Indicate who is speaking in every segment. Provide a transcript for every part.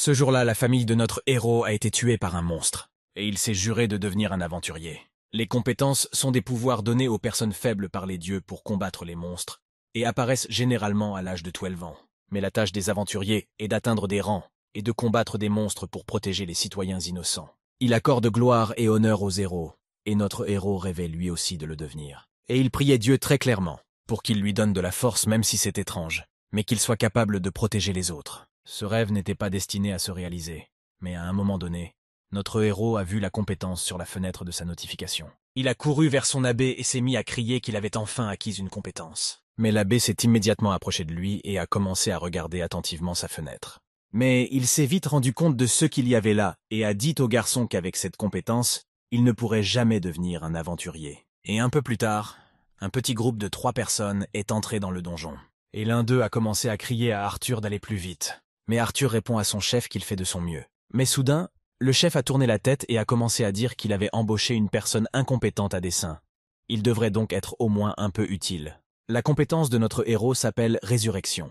Speaker 1: Ce jour-là, la famille de notre héros a été tuée par un monstre, et il s'est juré de devenir un aventurier. Les compétences sont des pouvoirs donnés aux personnes faibles par les dieux pour combattre les monstres, et apparaissent généralement à l'âge de 12 ans. Mais la tâche des aventuriers est d'atteindre des rangs et de combattre des monstres pour protéger les citoyens innocents. Il accorde gloire et honneur aux héros, et notre héros rêvait lui aussi de le devenir. Et il priait Dieu très clairement, pour qu'il lui donne de la force même si c'est étrange, mais qu'il soit capable de protéger les autres. Ce rêve n'était pas destiné à se réaliser, mais à un moment donné, notre héros a vu la compétence sur la fenêtre de sa notification. Il a couru vers son abbé et s'est mis à crier qu'il avait enfin acquis une compétence. Mais l'abbé s'est immédiatement approché de lui et a commencé à regarder attentivement sa fenêtre. Mais il s'est vite rendu compte de ce qu'il y avait là et a dit au garçon qu'avec cette compétence, il ne pourrait jamais devenir un aventurier. Et un peu plus tard, un petit groupe de trois personnes est entré dans le donjon. Et l'un d'eux a commencé à crier à Arthur d'aller plus vite mais Arthur répond à son chef qu'il fait de son mieux. Mais soudain, le chef a tourné la tête et a commencé à dire qu'il avait embauché une personne incompétente à dessein. Il devrait donc être au moins un peu utile. La compétence de notre héros s'appelle résurrection.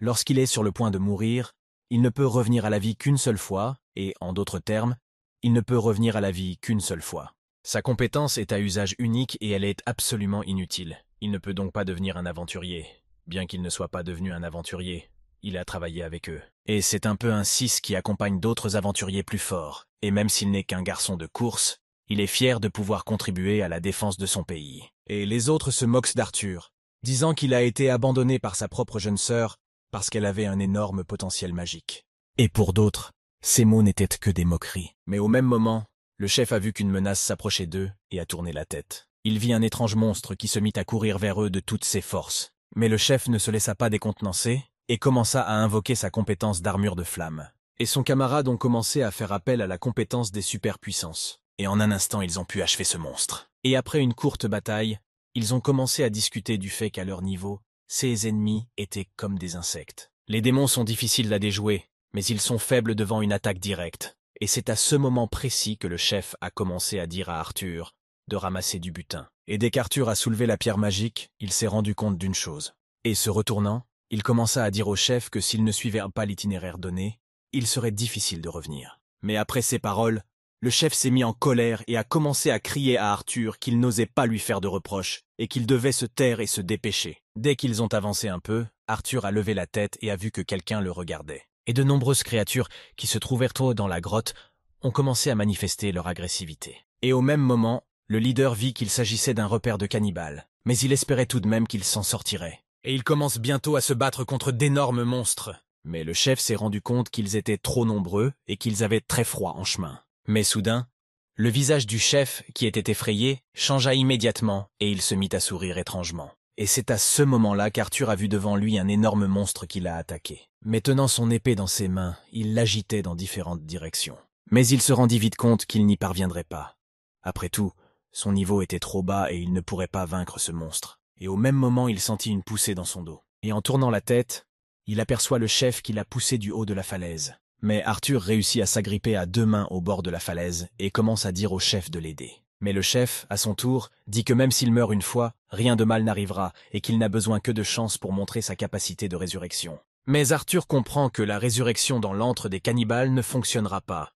Speaker 1: Lorsqu'il est sur le point de mourir, il ne peut revenir à la vie qu'une seule fois, et, en d'autres termes, il ne peut revenir à la vie qu'une seule fois. Sa compétence est à usage unique et elle est absolument inutile. Il ne peut donc pas devenir un aventurier, bien qu'il ne soit pas devenu un aventurier il a travaillé avec eux. Et c'est un peu un cis qui accompagne d'autres aventuriers plus forts, et même s'il n'est qu'un garçon de course, il est fier de pouvoir contribuer à la défense de son pays. Et les autres se moquent d'Arthur, disant qu'il a été abandonné par sa propre jeune sœur parce qu'elle avait un énorme potentiel magique. Et pour d'autres, ces mots n'étaient que des moqueries. Mais au même moment, le chef a vu qu'une menace s'approchait d'eux et a tourné la tête. Il vit un étrange monstre qui se mit à courir vers eux de toutes ses forces. Mais le chef ne se laissa pas décontenancer et commença à invoquer sa compétence d'armure de flamme. Et son camarade ont commencé à faire appel à la compétence des superpuissances. Et en un instant, ils ont pu achever ce monstre. Et après une courte bataille, ils ont commencé à discuter du fait qu'à leur niveau, ces ennemis étaient comme des insectes. Les démons sont difficiles à déjouer, mais ils sont faibles devant une attaque directe. Et c'est à ce moment précis que le chef a commencé à dire à Arthur de ramasser du butin. Et dès qu'Arthur a soulevé la pierre magique, il s'est rendu compte d'une chose. Et se retournant, il commença à dire au chef que s'il ne suivait pas l'itinéraire donné, il serait difficile de revenir. Mais après ces paroles, le chef s'est mis en colère et a commencé à crier à Arthur qu'il n'osait pas lui faire de reproches et qu'il devait se taire et se dépêcher. Dès qu'ils ont avancé un peu, Arthur a levé la tête et a vu que quelqu'un le regardait. Et de nombreuses créatures qui se trouvèrent tôt dans la grotte ont commencé à manifester leur agressivité. Et au même moment, le leader vit qu'il s'agissait d'un repère de cannibales, mais il espérait tout de même qu'il s'en sortirait et ils commencent bientôt à se battre contre d'énormes monstres. Mais le chef s'est rendu compte qu'ils étaient trop nombreux et qu'ils avaient très froid en chemin. Mais soudain, le visage du chef, qui était effrayé, changea immédiatement et il se mit à sourire étrangement. Et c'est à ce moment-là qu'Arthur a vu devant lui un énorme monstre qui l'a attaqué. Mais tenant son épée dans ses mains, il l'agitait dans différentes directions. Mais il se rendit vite compte qu'il n'y parviendrait pas. Après tout, son niveau était trop bas et il ne pourrait pas vaincre ce monstre et au même moment il sentit une poussée dans son dos. Et en tournant la tête, il aperçoit le chef qui l'a poussé du haut de la falaise. Mais Arthur réussit à s'agripper à deux mains au bord de la falaise et commence à dire au chef de l'aider. Mais le chef, à son tour, dit que même s'il meurt une fois, rien de mal n'arrivera et qu'il n'a besoin que de chance pour montrer sa capacité de résurrection. Mais Arthur comprend que la résurrection dans l'antre des cannibales ne fonctionnera pas.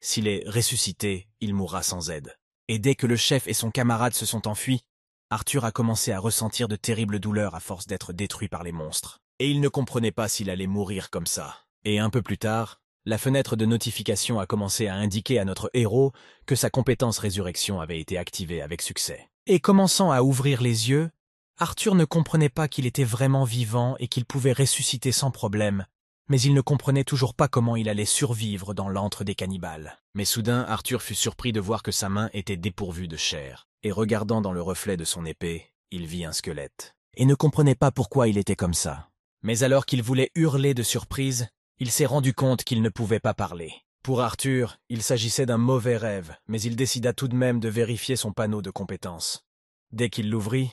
Speaker 1: S'il est ressuscité, il mourra sans aide. Et dès que le chef et son camarade se sont enfuis, Arthur a commencé à ressentir de terribles douleurs à force d'être détruit par les monstres. Et il ne comprenait pas s'il allait mourir comme ça. Et un peu plus tard, la fenêtre de notification a commencé à indiquer à notre héros que sa compétence résurrection avait été activée avec succès. Et commençant à ouvrir les yeux, Arthur ne comprenait pas qu'il était vraiment vivant et qu'il pouvait ressusciter sans problème, mais il ne comprenait toujours pas comment il allait survivre dans l'antre des cannibales. Mais soudain, Arthur fut surpris de voir que sa main était dépourvue de chair et regardant dans le reflet de son épée, il vit un squelette, et ne comprenait pas pourquoi il était comme ça. Mais alors qu'il voulait hurler de surprise, il s'est rendu compte qu'il ne pouvait pas parler. Pour Arthur, il s'agissait d'un mauvais rêve, mais il décida tout de même de vérifier son panneau de compétences. Dès qu'il l'ouvrit,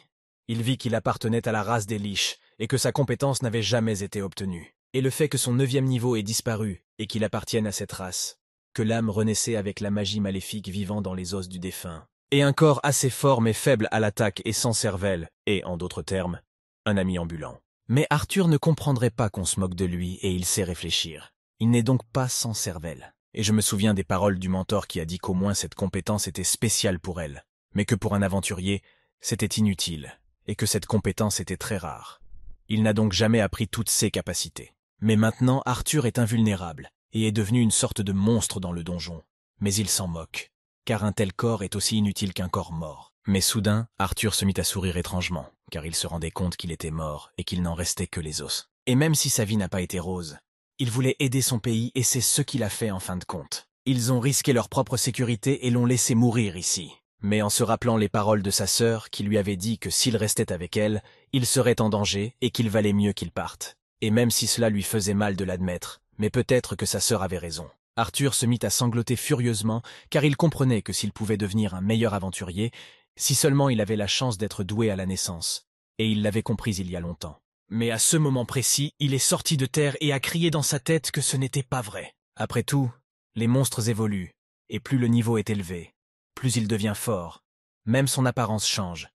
Speaker 1: il vit qu'il appartenait à la race des liches et que sa compétence n'avait jamais été obtenue. Et le fait que son neuvième niveau ait disparu et qu'il appartienne à cette race, que l'âme renaissait avec la magie maléfique vivant dans les os du défunt, et un corps assez fort mais faible à l'attaque et sans cervelle, et, en d'autres termes, un ami ambulant. Mais Arthur ne comprendrait pas qu'on se moque de lui et il sait réfléchir. Il n'est donc pas sans cervelle. Et je me souviens des paroles du mentor qui a dit qu'au moins cette compétence était spéciale pour elle, mais que pour un aventurier, c'était inutile, et que cette compétence était très rare. Il n'a donc jamais appris toutes ses capacités. Mais maintenant, Arthur est invulnérable, et est devenu une sorte de monstre dans le donjon. Mais il s'en moque car un tel corps est aussi inutile qu'un corps mort. Mais soudain, Arthur se mit à sourire étrangement, car il se rendait compte qu'il était mort et qu'il n'en restait que les os. Et même si sa vie n'a pas été rose, il voulait aider son pays et c'est ce qu'il a fait en fin de compte. Ils ont risqué leur propre sécurité et l'ont laissé mourir ici. Mais en se rappelant les paroles de sa sœur qui lui avait dit que s'il restait avec elle, il serait en danger et qu'il valait mieux qu'il parte. Et même si cela lui faisait mal de l'admettre, mais peut-être que sa sœur avait raison. Arthur se mit à sangloter furieusement, car il comprenait que s'il pouvait devenir un meilleur aventurier, si seulement il avait la chance d'être doué à la naissance. Et il l'avait compris il y a longtemps. Mais à ce moment précis, il est sorti de terre et a crié dans sa tête que ce n'était pas vrai. Après tout, les monstres évoluent, et plus le niveau est élevé, plus il devient fort. Même son apparence change,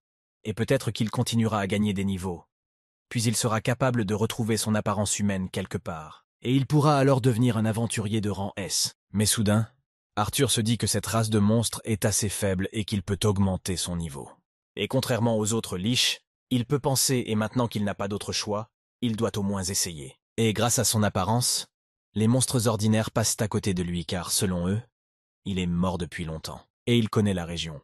Speaker 1: et peut-être qu'il continuera à gagner des niveaux. Puis il sera capable de retrouver son apparence humaine quelque part et il pourra alors devenir un aventurier de rang S. Mais soudain, Arthur se dit que cette race de monstres est assez faible et qu'il peut augmenter son niveau. Et contrairement aux autres liches, il peut penser et maintenant qu'il n'a pas d'autre choix, il doit au moins essayer. Et grâce à son apparence, les monstres ordinaires passent à côté de lui car, selon eux, il est mort depuis longtemps. Et il connaît la région.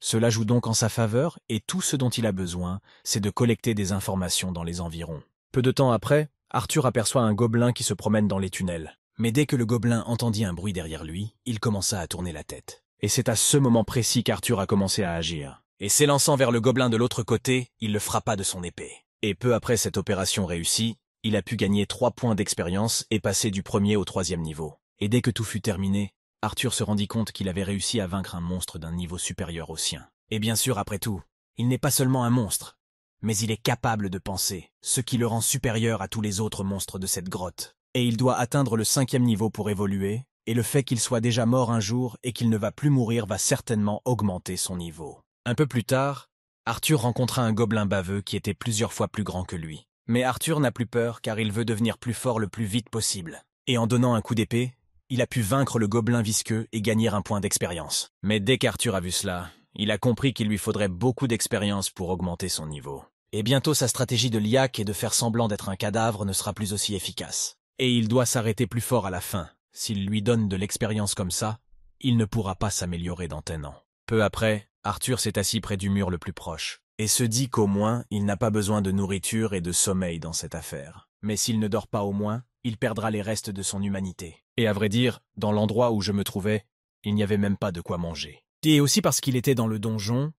Speaker 1: Cela joue donc en sa faveur et tout ce dont il a besoin, c'est de collecter des informations dans les environs. Peu de temps après, Arthur aperçoit un gobelin qui se promène dans les tunnels. Mais dès que le gobelin entendit un bruit derrière lui, il commença à tourner la tête. Et c'est à ce moment précis qu'Arthur a commencé à agir. Et s'élançant vers le gobelin de l'autre côté, il le frappa de son épée. Et peu après cette opération réussie, il a pu gagner trois points d'expérience et passer du premier au troisième niveau. Et dès que tout fut terminé, Arthur se rendit compte qu'il avait réussi à vaincre un monstre d'un niveau supérieur au sien. Et bien sûr, après tout, il n'est pas seulement un monstre, mais il est capable de penser, ce qui le rend supérieur à tous les autres monstres de cette grotte. Et il doit atteindre le cinquième niveau pour évoluer, et le fait qu'il soit déjà mort un jour et qu'il ne va plus mourir va certainement augmenter son niveau. Un peu plus tard, Arthur rencontra un gobelin baveux qui était plusieurs fois plus grand que lui. Mais Arthur n'a plus peur car il veut devenir plus fort le plus vite possible. Et en donnant un coup d'épée, il a pu vaincre le gobelin visqueux et gagner un point d'expérience. Mais dès qu'Arthur a vu cela, il a compris qu'il lui faudrait beaucoup d'expérience pour augmenter son niveau. Et bientôt sa stratégie de liac et de faire semblant d'être un cadavre ne sera plus aussi efficace. Et il doit s'arrêter plus fort à la fin. S'il lui donne de l'expérience comme ça, il ne pourra pas s'améliorer dans un Peu après, Arthur s'est assis près du mur le plus proche, et se dit qu'au moins il n'a pas besoin de nourriture et de sommeil dans cette affaire. Mais s'il ne dort pas au moins, il perdra les restes de son humanité. Et à vrai dire, dans l'endroit où je me trouvais, il n'y avait même pas de quoi manger et aussi parce qu'il était dans le donjon,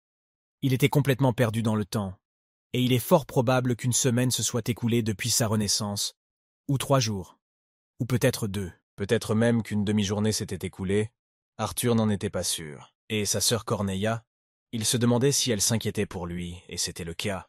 Speaker 1: il était complètement perdu dans le temps, et il est fort probable qu'une semaine se soit écoulée depuis sa renaissance, ou trois jours, ou peut-être deux. Peut-être même qu'une demi-journée s'était écoulée, Arthur n'en était pas sûr, et sa sœur Corneilla, il se demandait si elle s'inquiétait pour lui, et c'était le cas.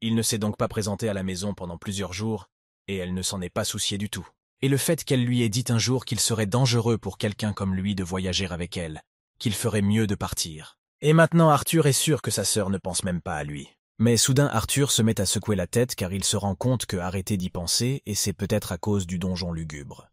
Speaker 1: Il ne s'est donc pas présenté à la maison pendant plusieurs jours, et elle ne s'en est pas souciée du tout. Et le fait qu'elle lui ait dit un jour qu'il serait dangereux pour quelqu'un comme lui de voyager avec elle, qu'il ferait mieux de partir. Et maintenant Arthur est sûr que sa sœur ne pense même pas à lui. Mais soudain Arthur se met à secouer la tête car il se rend compte que arrêter d'y penser et c'est peut-être à cause du donjon lugubre.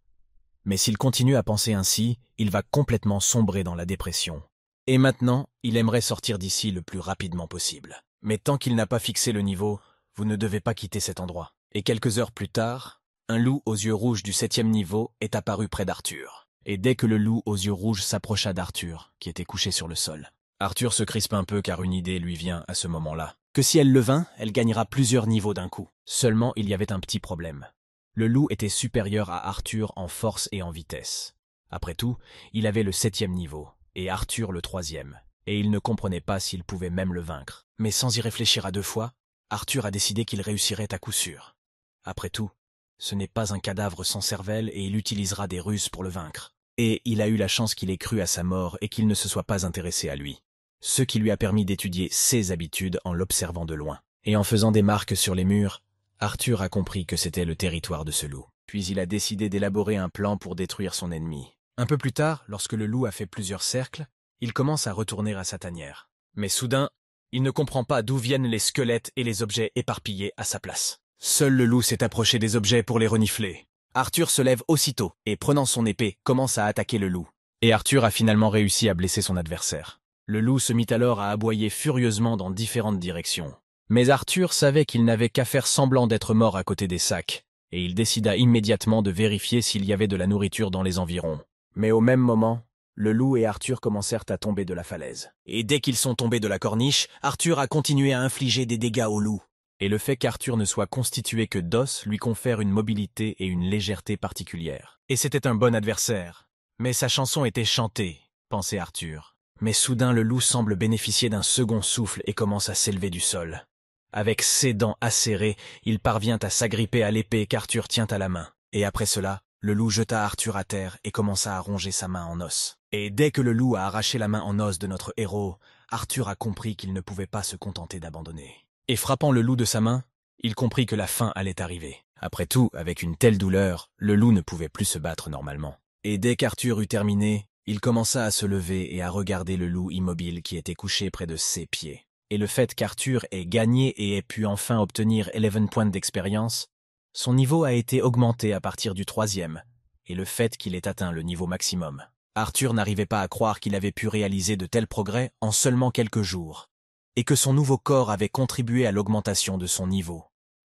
Speaker 1: Mais s'il continue à penser ainsi, il va complètement sombrer dans la dépression. Et maintenant, il aimerait sortir d'ici le plus rapidement possible. Mais tant qu'il n'a pas fixé le niveau, vous ne devez pas quitter cet endroit. Et quelques heures plus tard, un loup aux yeux rouges du septième niveau est apparu près d'Arthur et dès que le loup aux yeux rouges s'approcha d'Arthur, qui était couché sur le sol. Arthur se crispe un peu car une idée lui vient à ce moment-là. Que si elle le vint, elle gagnera plusieurs niveaux d'un coup. Seulement, il y avait un petit problème. Le loup était supérieur à Arthur en force et en vitesse. Après tout, il avait le septième niveau, et Arthur le troisième, et il ne comprenait pas s'il pouvait même le vaincre. Mais sans y réfléchir à deux fois, Arthur a décidé qu'il réussirait à coup sûr. Après tout, ce n'est pas un cadavre sans cervelle et il utilisera des ruses pour le vaincre et il a eu la chance qu'il ait cru à sa mort et qu'il ne se soit pas intéressé à lui. Ce qui lui a permis d'étudier ses habitudes en l'observant de loin. Et en faisant des marques sur les murs, Arthur a compris que c'était le territoire de ce loup. Puis il a décidé d'élaborer un plan pour détruire son ennemi. Un peu plus tard, lorsque le loup a fait plusieurs cercles, il commence à retourner à sa tanière. Mais soudain, il ne comprend pas d'où viennent les squelettes et les objets éparpillés à sa place. Seul le loup s'est approché des objets pour les renifler. Arthur se lève aussitôt et, prenant son épée, commence à attaquer le loup. Et Arthur a finalement réussi à blesser son adversaire. Le loup se mit alors à aboyer furieusement dans différentes directions. Mais Arthur savait qu'il n'avait qu'à faire semblant d'être mort à côté des sacs, et il décida immédiatement de vérifier s'il y avait de la nourriture dans les environs. Mais au même moment, le loup et Arthur commencèrent à tomber de la falaise. Et dès qu'ils sont tombés de la corniche, Arthur a continué à infliger des dégâts au loup et le fait qu'Arthur ne soit constitué que d'os lui confère une mobilité et une légèreté particulières. Et c'était un bon adversaire. Mais sa chanson était chantée, pensait Arthur. Mais soudain le loup semble bénéficier d'un second souffle et commence à s'élever du sol. Avec ses dents acérées, il parvient à s'agripper à l'épée qu'Arthur tient à la main. Et après cela, le loup jeta Arthur à terre et commença à ronger sa main en os. Et dès que le loup a arraché la main en os de notre héros, Arthur a compris qu'il ne pouvait pas se contenter d'abandonner et frappant le loup de sa main, il comprit que la fin allait arriver. Après tout, avec une telle douleur, le loup ne pouvait plus se battre normalement. Et dès qu'Arthur eut terminé, il commença à se lever et à regarder le loup immobile qui était couché près de ses pieds. Et le fait qu'Arthur ait gagné et ait pu enfin obtenir 11 points d'expérience, son niveau a été augmenté à partir du troisième, et le fait qu'il ait atteint le niveau maximum. Arthur n'arrivait pas à croire qu'il avait pu réaliser de tels progrès en seulement quelques jours et que son nouveau corps avait contribué à l'augmentation de son niveau.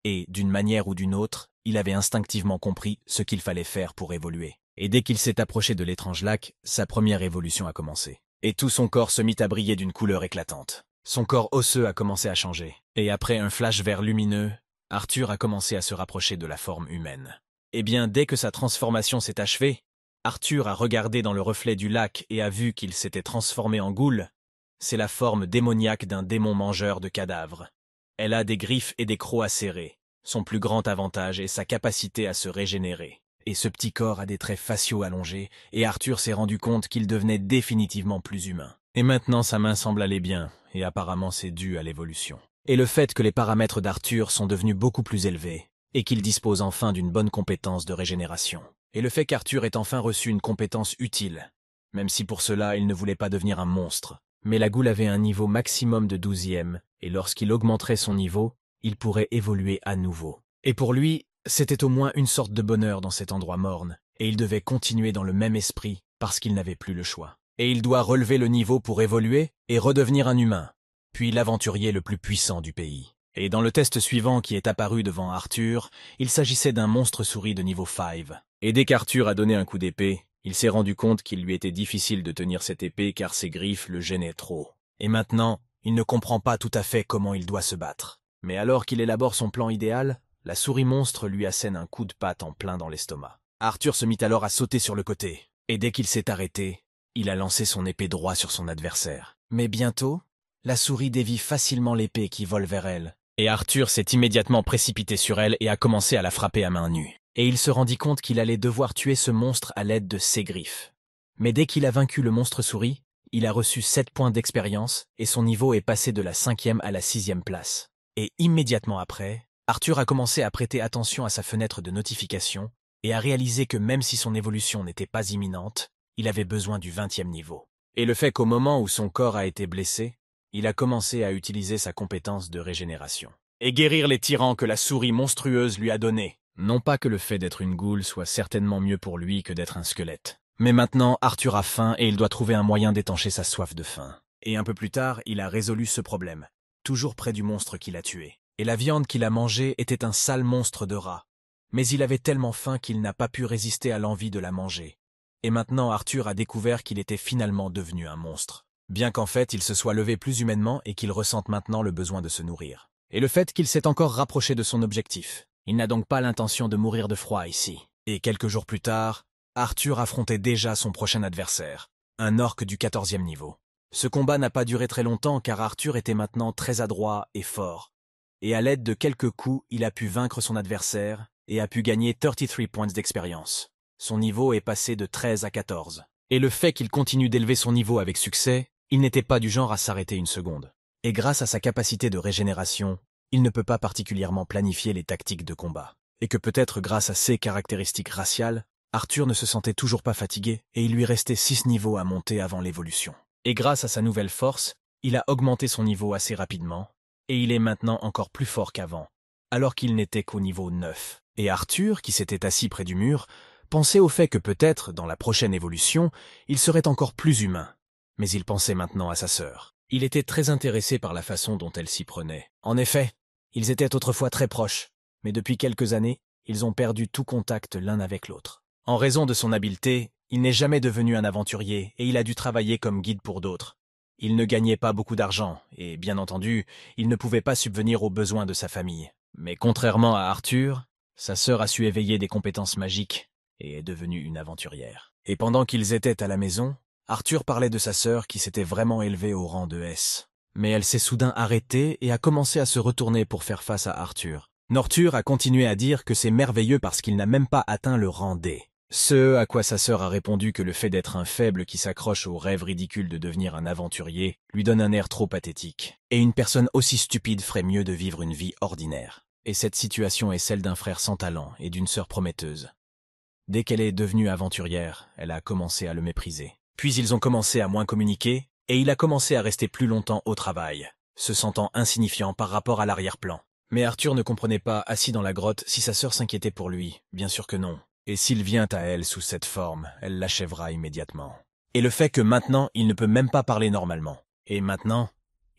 Speaker 1: Et, d'une manière ou d'une autre, il avait instinctivement compris ce qu'il fallait faire pour évoluer. Et dès qu'il s'est approché de l'étrange lac, sa première évolution a commencé. Et tout son corps se mit à briller d'une couleur éclatante. Son corps osseux a commencé à changer. Et après un flash vert lumineux, Arthur a commencé à se rapprocher de la forme humaine. Et eh bien, dès que sa transformation s'est achevée, Arthur a regardé dans le reflet du lac et a vu qu'il s'était transformé en goule, c'est la forme démoniaque d'un démon mangeur de cadavres. Elle a des griffes et des crocs acérés. Son plus grand avantage est sa capacité à se régénérer. Et ce petit corps a des traits faciaux allongés, et Arthur s'est rendu compte qu'il devenait définitivement plus humain. Et maintenant sa main semble aller bien, et apparemment c'est dû à l'évolution. Et le fait que les paramètres d'Arthur sont devenus beaucoup plus élevés, et qu'il dispose enfin d'une bonne compétence de régénération. Et le fait qu'Arthur ait enfin reçu une compétence utile, même si pour cela il ne voulait pas devenir un monstre, mais la goule avait un niveau maximum de douzième, et lorsqu'il augmenterait son niveau, il pourrait évoluer à nouveau. Et pour lui, c'était au moins une sorte de bonheur dans cet endroit morne, et il devait continuer dans le même esprit, parce qu'il n'avait plus le choix. Et il doit relever le niveau pour évoluer et redevenir un humain, puis l'aventurier le plus puissant du pays. Et dans le test suivant qui est apparu devant Arthur, il s'agissait d'un monstre souris de niveau 5. Et dès qu'Arthur a donné un coup d'épée, il s'est rendu compte qu'il lui était difficile de tenir cette épée car ses griffes le gênaient trop. Et maintenant, il ne comprend pas tout à fait comment il doit se battre. Mais alors qu'il élabore son plan idéal, la souris monstre lui assène un coup de patte en plein dans l'estomac. Arthur se mit alors à sauter sur le côté, et dès qu'il s'est arrêté, il a lancé son épée droit sur son adversaire. Mais bientôt, la souris dévie facilement l'épée qui vole vers elle, et Arthur s'est immédiatement précipité sur elle et a commencé à la frapper à main nue et il se rendit compte qu'il allait devoir tuer ce monstre à l'aide de ses griffes. Mais dès qu'il a vaincu le monstre souris, il a reçu 7 points d'expérience et son niveau est passé de la 5e à la 6e place. Et immédiatement après, Arthur a commencé à prêter attention à sa fenêtre de notification et a réalisé que même si son évolution n'était pas imminente, il avait besoin du 20e niveau. Et le fait qu'au moment où son corps a été blessé, il a commencé à utiliser sa compétence de régénération. Et guérir les tyrans que la souris monstrueuse lui a donnés. Non pas que le fait d'être une goule soit certainement mieux pour lui que d'être un squelette. Mais maintenant, Arthur a faim et il doit trouver un moyen d'étancher sa soif de faim. Et un peu plus tard, il a résolu ce problème, toujours près du monstre qu'il a tué. Et la viande qu'il a mangée était un sale monstre de rat. Mais il avait tellement faim qu'il n'a pas pu résister à l'envie de la manger. Et maintenant Arthur a découvert qu'il était finalement devenu un monstre. Bien qu'en fait il se soit levé plus humainement et qu'il ressente maintenant le besoin de se nourrir. Et le fait qu'il s'est encore rapproché de son objectif. Il n'a donc pas l'intention de mourir de froid ici. Et quelques jours plus tard, Arthur affrontait déjà son prochain adversaire, un orque du 14e niveau. Ce combat n'a pas duré très longtemps car Arthur était maintenant très adroit et fort. Et à l'aide de quelques coups, il a pu vaincre son adversaire et a pu gagner 33 points d'expérience. Son niveau est passé de 13 à 14. Et le fait qu'il continue d'élever son niveau avec succès, il n'était pas du genre à s'arrêter une seconde. Et grâce à sa capacité de régénération, il ne peut pas particulièrement planifier les tactiques de combat, et que peut-être grâce à ses caractéristiques raciales, Arthur ne se sentait toujours pas fatigué et il lui restait six niveaux à monter avant l'évolution. Et grâce à sa nouvelle force, il a augmenté son niveau assez rapidement, et il est maintenant encore plus fort qu'avant, alors qu'il n'était qu'au niveau 9. Et Arthur, qui s'était assis près du mur, pensait au fait que peut-être, dans la prochaine évolution, il serait encore plus humain. Mais il pensait maintenant à sa sœur. Il était très intéressé par la façon dont elle s'y prenait. En effet, ils étaient autrefois très proches, mais depuis quelques années, ils ont perdu tout contact l'un avec l'autre. En raison de son habileté, il n'est jamais devenu un aventurier et il a dû travailler comme guide pour d'autres. Il ne gagnait pas beaucoup d'argent et, bien entendu, il ne pouvait pas subvenir aux besoins de sa famille. Mais contrairement à Arthur, sa sœur a su éveiller des compétences magiques et est devenue une aventurière. Et pendant qu'ils étaient à la maison, Arthur parlait de sa sœur qui s'était vraiment élevée au rang de S. Mais elle s'est soudain arrêtée et a commencé à se retourner pour faire face à Arthur. Norture a continué à dire que c'est merveilleux parce qu'il n'a même pas atteint le rang D. Ce à quoi sa sœur a répondu que le fait d'être un faible qui s'accroche au rêve ridicule de devenir un aventurier lui donne un air trop pathétique. Et une personne aussi stupide ferait mieux de vivre une vie ordinaire. Et cette situation est celle d'un frère sans talent et d'une sœur prometteuse. Dès qu'elle est devenue aventurière, elle a commencé à le mépriser. Puis ils ont commencé à moins communiquer, et il a commencé à rester plus longtemps au travail, se sentant insignifiant par rapport à l'arrière-plan. Mais Arthur ne comprenait pas, assis dans la grotte, si sa sœur s'inquiétait pour lui, bien sûr que non. Et s'il vient à elle sous cette forme, elle l'achèvera immédiatement. Et le fait que maintenant, il ne peut même pas parler normalement. Et maintenant,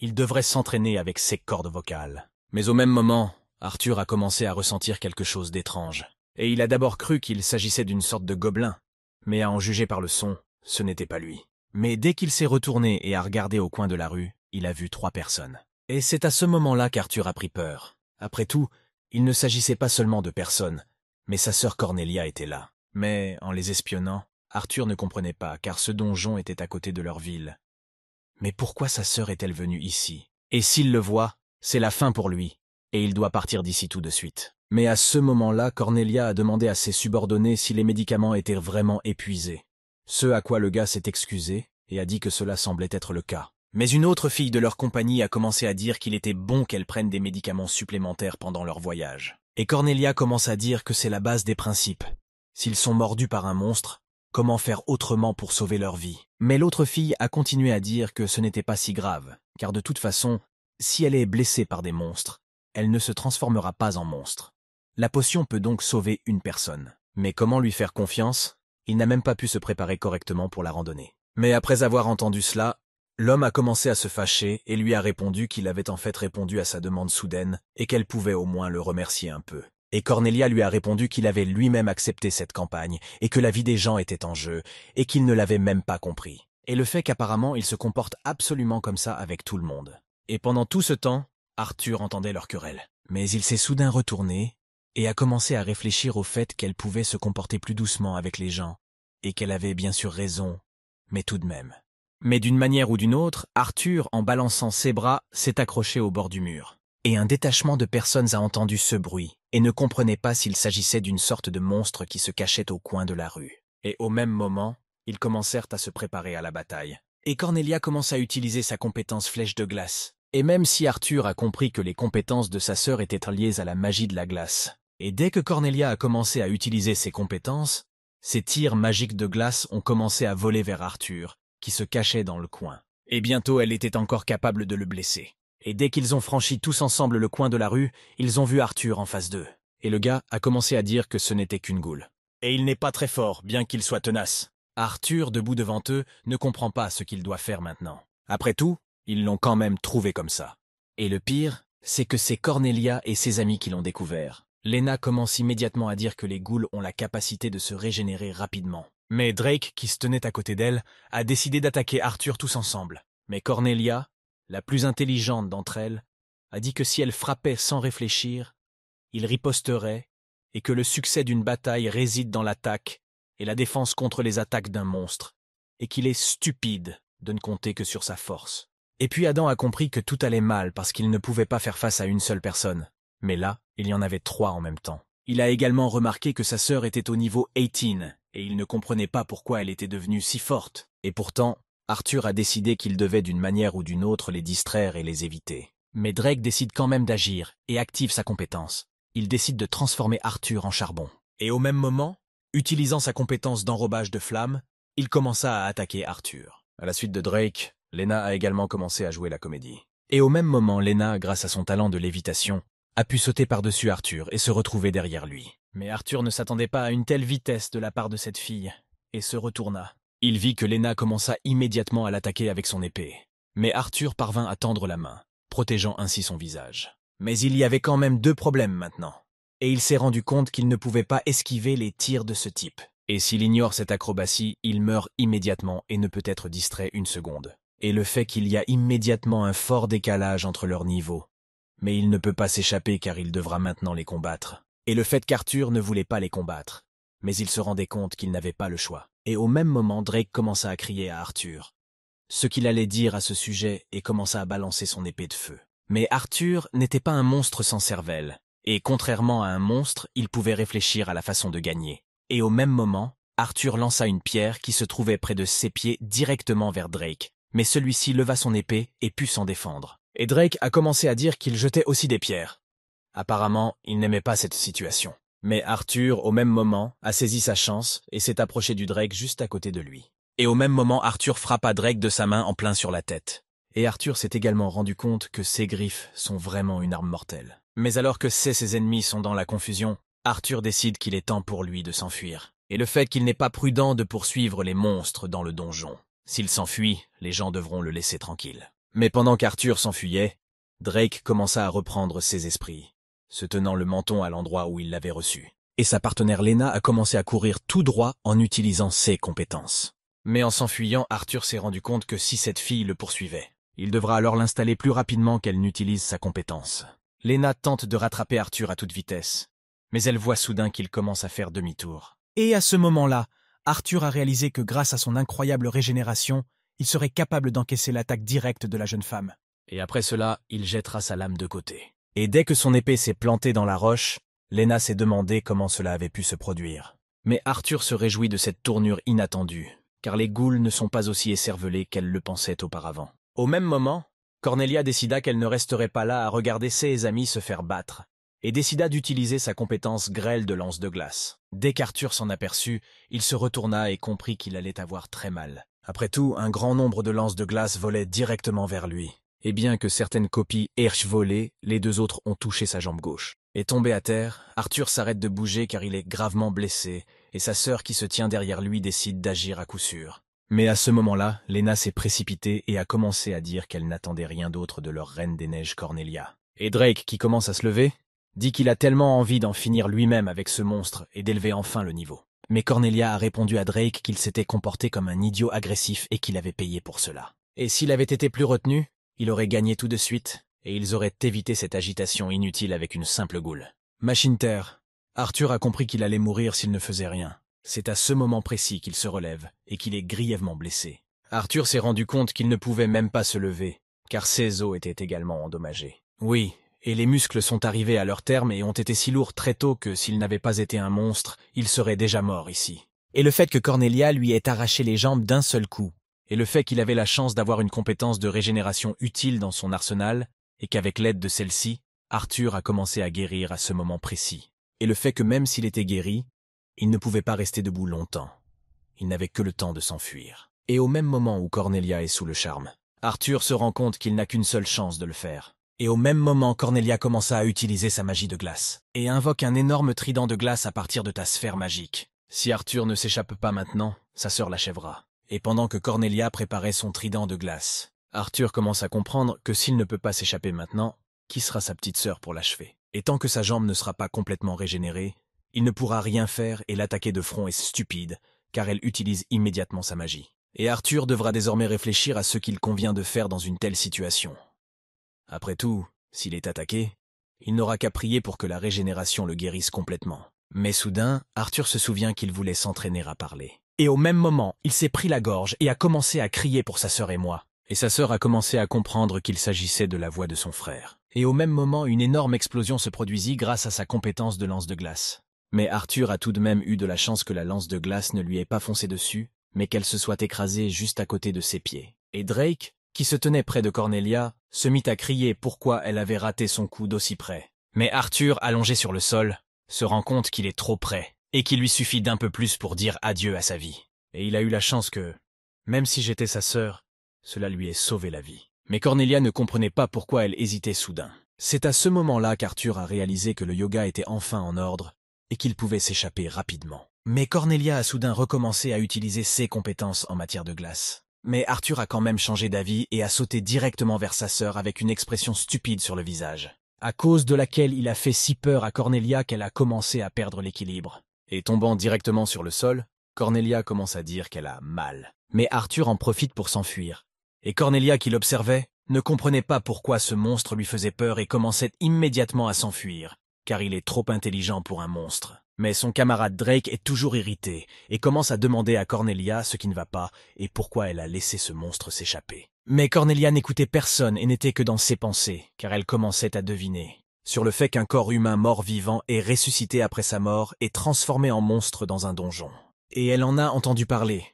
Speaker 1: il devrait s'entraîner avec ses cordes vocales. Mais au même moment, Arthur a commencé à ressentir quelque chose d'étrange. Et il a d'abord cru qu'il s'agissait d'une sorte de gobelin, mais à en juger par le son, ce n'était pas lui. Mais dès qu'il s'est retourné et a regardé au coin de la rue, il a vu trois personnes. Et c'est à ce moment-là qu'Arthur a pris peur. Après tout, il ne s'agissait pas seulement de personnes, mais sa sœur Cornelia était là. Mais, en les espionnant, Arthur ne comprenait pas, car ce donjon était à côté de leur ville. Mais pourquoi sa sœur est-elle venue ici Et s'il le voit, c'est la fin pour lui, et il doit partir d'ici tout de suite. Mais à ce moment-là, Cornelia a demandé à ses subordonnés si les médicaments étaient vraiment épuisés. Ce à quoi le gars s'est excusé et a dit que cela semblait être le cas. Mais une autre fille de leur compagnie a commencé à dire qu'il était bon qu'elles prennent des médicaments supplémentaires pendant leur voyage. Et Cornelia commence à dire que c'est la base des principes. S'ils sont mordus par un monstre, comment faire autrement pour sauver leur vie Mais l'autre fille a continué à dire que ce n'était pas si grave, car de toute façon, si elle est blessée par des monstres, elle ne se transformera pas en monstre. La potion peut donc sauver une personne. Mais comment lui faire confiance il n'a même pas pu se préparer correctement pour la randonnée. Mais après avoir entendu cela, l'homme a commencé à se fâcher et lui a répondu qu'il avait en fait répondu à sa demande soudaine et qu'elle pouvait au moins le remercier un peu. Et Cornelia lui a répondu qu'il avait lui-même accepté cette campagne et que la vie des gens était en jeu et qu'il ne l'avait même pas compris. Et le fait qu'apparemment il se comporte absolument comme ça avec tout le monde. Et pendant tout ce temps, Arthur entendait leur querelle. Mais il s'est soudain retourné et a commencé à réfléchir au fait qu'elle pouvait se comporter plus doucement avec les gens, et qu'elle avait bien sûr raison, mais tout de même. Mais d'une manière ou d'une autre, Arthur, en balançant ses bras, s'est accroché au bord du mur. Et un détachement de personnes a entendu ce bruit, et ne comprenait pas s'il s'agissait d'une sorte de monstre qui se cachait au coin de la rue. Et au même moment, ils commencèrent à se préparer à la bataille. Et Cornelia commence à utiliser sa compétence flèche de glace. Et même si Arthur a compris que les compétences de sa sœur étaient liées à la magie de la glace, et dès que Cornelia a commencé à utiliser ses compétences, ses tirs magiques de glace ont commencé à voler vers Arthur, qui se cachait dans le coin. Et bientôt elle était encore capable de le blesser. Et dès qu'ils ont franchi tous ensemble le coin de la rue, ils ont vu Arthur en face d'eux. Et le gars a commencé à dire que ce n'était qu'une goule. Et il n'est pas très fort, bien qu'il soit tenace. Arthur, debout devant eux, ne comprend pas ce qu'il doit faire maintenant. Après tout, ils l'ont quand même trouvé comme ça. Et le pire, c'est que c'est Cornelia et ses amis qui l'ont découvert. Lena commence immédiatement à dire que les ghouls ont la capacité de se régénérer rapidement. Mais Drake, qui se tenait à côté d'elle, a décidé d'attaquer Arthur tous ensemble. Mais Cornelia, la plus intelligente d'entre elles, a dit que si elle frappait sans réfléchir, il riposterait et que le succès d'une bataille réside dans l'attaque et la défense contre les attaques d'un monstre, et qu'il est stupide de ne compter que sur sa force. Et puis Adam a compris que tout allait mal parce qu'il ne pouvait pas faire face à une seule personne. Mais là, il y en avait trois en même temps. Il a également remarqué que sa sœur était au niveau 18, et il ne comprenait pas pourquoi elle était devenue si forte. Et pourtant, Arthur a décidé qu'il devait d'une manière ou d'une autre les distraire et les éviter. Mais Drake décide quand même d'agir, et active sa compétence. Il décide de transformer Arthur en charbon. Et au même moment, utilisant sa compétence d'enrobage de flammes, il commença à attaquer Arthur. À la suite de Drake, Lena a également commencé à jouer la comédie. Et au même moment, Lena, grâce à son talent de lévitation, a pu sauter par-dessus Arthur et se retrouver derrière lui. Mais Arthur ne s'attendait pas à une telle vitesse de la part de cette fille, et se retourna. Il vit que Lena commença immédiatement à l'attaquer avec son épée. Mais Arthur parvint à tendre la main, protégeant ainsi son visage. Mais il y avait quand même deux problèmes maintenant. Et il s'est rendu compte qu'il ne pouvait pas esquiver les tirs de ce type. Et s'il ignore cette acrobatie, il meurt immédiatement et ne peut être distrait une seconde. Et le fait qu'il y a immédiatement un fort décalage entre leurs niveaux mais il ne peut pas s'échapper car il devra maintenant les combattre. Et le fait qu'Arthur ne voulait pas les combattre, mais il se rendait compte qu'il n'avait pas le choix. Et au même moment, Drake commença à crier à Arthur ce qu'il allait dire à ce sujet et commença à balancer son épée de feu. Mais Arthur n'était pas un monstre sans cervelle, et contrairement à un monstre, il pouvait réfléchir à la façon de gagner. Et au même moment, Arthur lança une pierre qui se trouvait près de ses pieds directement vers Drake, mais celui-ci leva son épée et put s'en défendre et Drake a commencé à dire qu'il jetait aussi des pierres. Apparemment, il n'aimait pas cette situation. Mais Arthur, au même moment, a saisi sa chance et s'est approché du Drake juste à côté de lui. Et au même moment, Arthur frappa Drake de sa main en plein sur la tête. Et Arthur s'est également rendu compte que ses griffes sont vraiment une arme mortelle. Mais alors que ses, ses ennemis sont dans la confusion, Arthur décide qu'il est temps pour lui de s'enfuir. Et le fait qu'il n'est pas prudent de poursuivre les monstres dans le donjon. S'il s'enfuit, les gens devront le laisser tranquille. Mais pendant qu'Arthur s'enfuyait, Drake commença à reprendre ses esprits, se tenant le menton à l'endroit où il l'avait reçu. Et sa partenaire Lena a commencé à courir tout droit en utilisant ses compétences. Mais en s'enfuyant, Arthur s'est rendu compte que si cette fille le poursuivait, il devra alors l'installer plus rapidement qu'elle n'utilise sa compétence. Lena tente de rattraper Arthur à toute vitesse, mais elle voit soudain qu'il commence à faire demi-tour. Et à ce moment-là, Arthur a réalisé que grâce à son incroyable régénération, il serait capable d'encaisser l'attaque directe de la jeune femme. Et après cela, il jettera sa lame de côté. Et dès que son épée s'est plantée dans la roche, Lena s'est demandé comment cela avait pu se produire. Mais Arthur se réjouit de cette tournure inattendue, car les goules ne sont pas aussi écervelées qu'elle le pensait auparavant. Au même moment, Cornelia décida qu'elle ne resterait pas là à regarder ses amis se faire battre, et décida d'utiliser sa compétence grêle de lance de glace. Dès qu'Arthur s'en aperçut, il se retourna et comprit qu'il allait avoir très mal. Après tout, un grand nombre de lances de glace volaient directement vers lui. Et bien que certaines copies Hirsch volées, les deux autres ont touché sa jambe gauche. Et tombé à terre, Arthur s'arrête de bouger car il est gravement blessé, et sa sœur qui se tient derrière lui décide d'agir à coup sûr. Mais à ce moment-là, Lena s'est précipitée et a commencé à dire qu'elle n'attendait rien d'autre de leur reine des neiges Cornelia. Et Drake, qui commence à se lever, dit qu'il a tellement envie d'en finir lui-même avec ce monstre et d'élever enfin le niveau. Mais Cornelia a répondu à Drake qu'il s'était comporté comme un idiot agressif et qu'il avait payé pour cela. Et s'il avait été plus retenu, il aurait gagné tout de suite, et ils auraient évité cette agitation inutile avec une simple goule. Machine Terre. Arthur a compris qu'il allait mourir s'il ne faisait rien. C'est à ce moment précis qu'il se relève et qu'il est grièvement blessé. Arthur s'est rendu compte qu'il ne pouvait même pas se lever, car ses os étaient également endommagés. Oui, et les muscles sont arrivés à leur terme et ont été si lourds très tôt que s'il n'avait pas été un monstre, il serait déjà mort ici. Et le fait que Cornelia lui ait arraché les jambes d'un seul coup, et le fait qu'il avait la chance d'avoir une compétence de régénération utile dans son arsenal, et qu'avec l'aide de celle-ci, Arthur a commencé à guérir à ce moment précis. Et le fait que même s'il était guéri, il ne pouvait pas rester debout longtemps. Il n'avait que le temps de s'enfuir. Et au même moment où Cornelia est sous le charme, Arthur se rend compte qu'il n'a qu'une seule chance de le faire et au même moment Cornelia commença à utiliser sa magie de glace, et invoque un énorme trident de glace à partir de ta sphère magique. Si Arthur ne s'échappe pas maintenant, sa sœur l'achèvera. Et pendant que Cornelia préparait son trident de glace, Arthur commence à comprendre que s'il ne peut pas s'échapper maintenant, qui sera sa petite sœur pour l'achever Et tant que sa jambe ne sera pas complètement régénérée, il ne pourra rien faire et l'attaquer de front est stupide, car elle utilise immédiatement sa magie. Et Arthur devra désormais réfléchir à ce qu'il convient de faire dans une telle situation. Après tout, s'il est attaqué, il n'aura qu'à prier pour que la régénération le guérisse complètement. Mais soudain, Arthur se souvient qu'il voulait s'entraîner à parler. Et au même moment, il s'est pris la gorge et a commencé à crier pour sa sœur et moi. Et sa sœur a commencé à comprendre qu'il s'agissait de la voix de son frère. Et au même moment, une énorme explosion se produisit grâce à sa compétence de lance de glace. Mais Arthur a tout de même eu de la chance que la lance de glace ne lui ait pas foncé dessus, mais qu'elle se soit écrasée juste à côté de ses pieds. Et Drake, qui se tenait près de Cornelia, se mit à crier pourquoi elle avait raté son coup d'aussi près. Mais Arthur, allongé sur le sol, se rend compte qu'il est trop près, et qu'il lui suffit d'un peu plus pour dire adieu à sa vie. Et il a eu la chance que, même si j'étais sa sœur, cela lui ait sauvé la vie. Mais Cornelia ne comprenait pas pourquoi elle hésitait soudain. C'est à ce moment-là qu'Arthur a réalisé que le yoga était enfin en ordre, et qu'il pouvait s'échapper rapidement. Mais Cornelia a soudain recommencé à utiliser ses compétences en matière de glace. Mais Arthur a quand même changé d'avis et a sauté directement vers sa sœur avec une expression stupide sur le visage, à cause de laquelle il a fait si peur à Cornelia qu'elle a commencé à perdre l'équilibre. Et tombant directement sur le sol, Cornelia commence à dire qu'elle a mal. Mais Arthur en profite pour s'enfuir. Et Cornelia, qui l'observait, ne comprenait pas pourquoi ce monstre lui faisait peur et commençait immédiatement à s'enfuir, car il est trop intelligent pour un monstre. Mais son camarade Drake est toujours irrité et commence à demander à Cornelia ce qui ne va pas et pourquoi elle a laissé ce monstre s'échapper. Mais Cornelia n'écoutait personne et n'était que dans ses pensées, car elle commençait à deviner. Sur le fait qu'un corps humain mort-vivant est ressuscité après sa mort et transformé en monstre dans un donjon. Et elle en a entendu parler.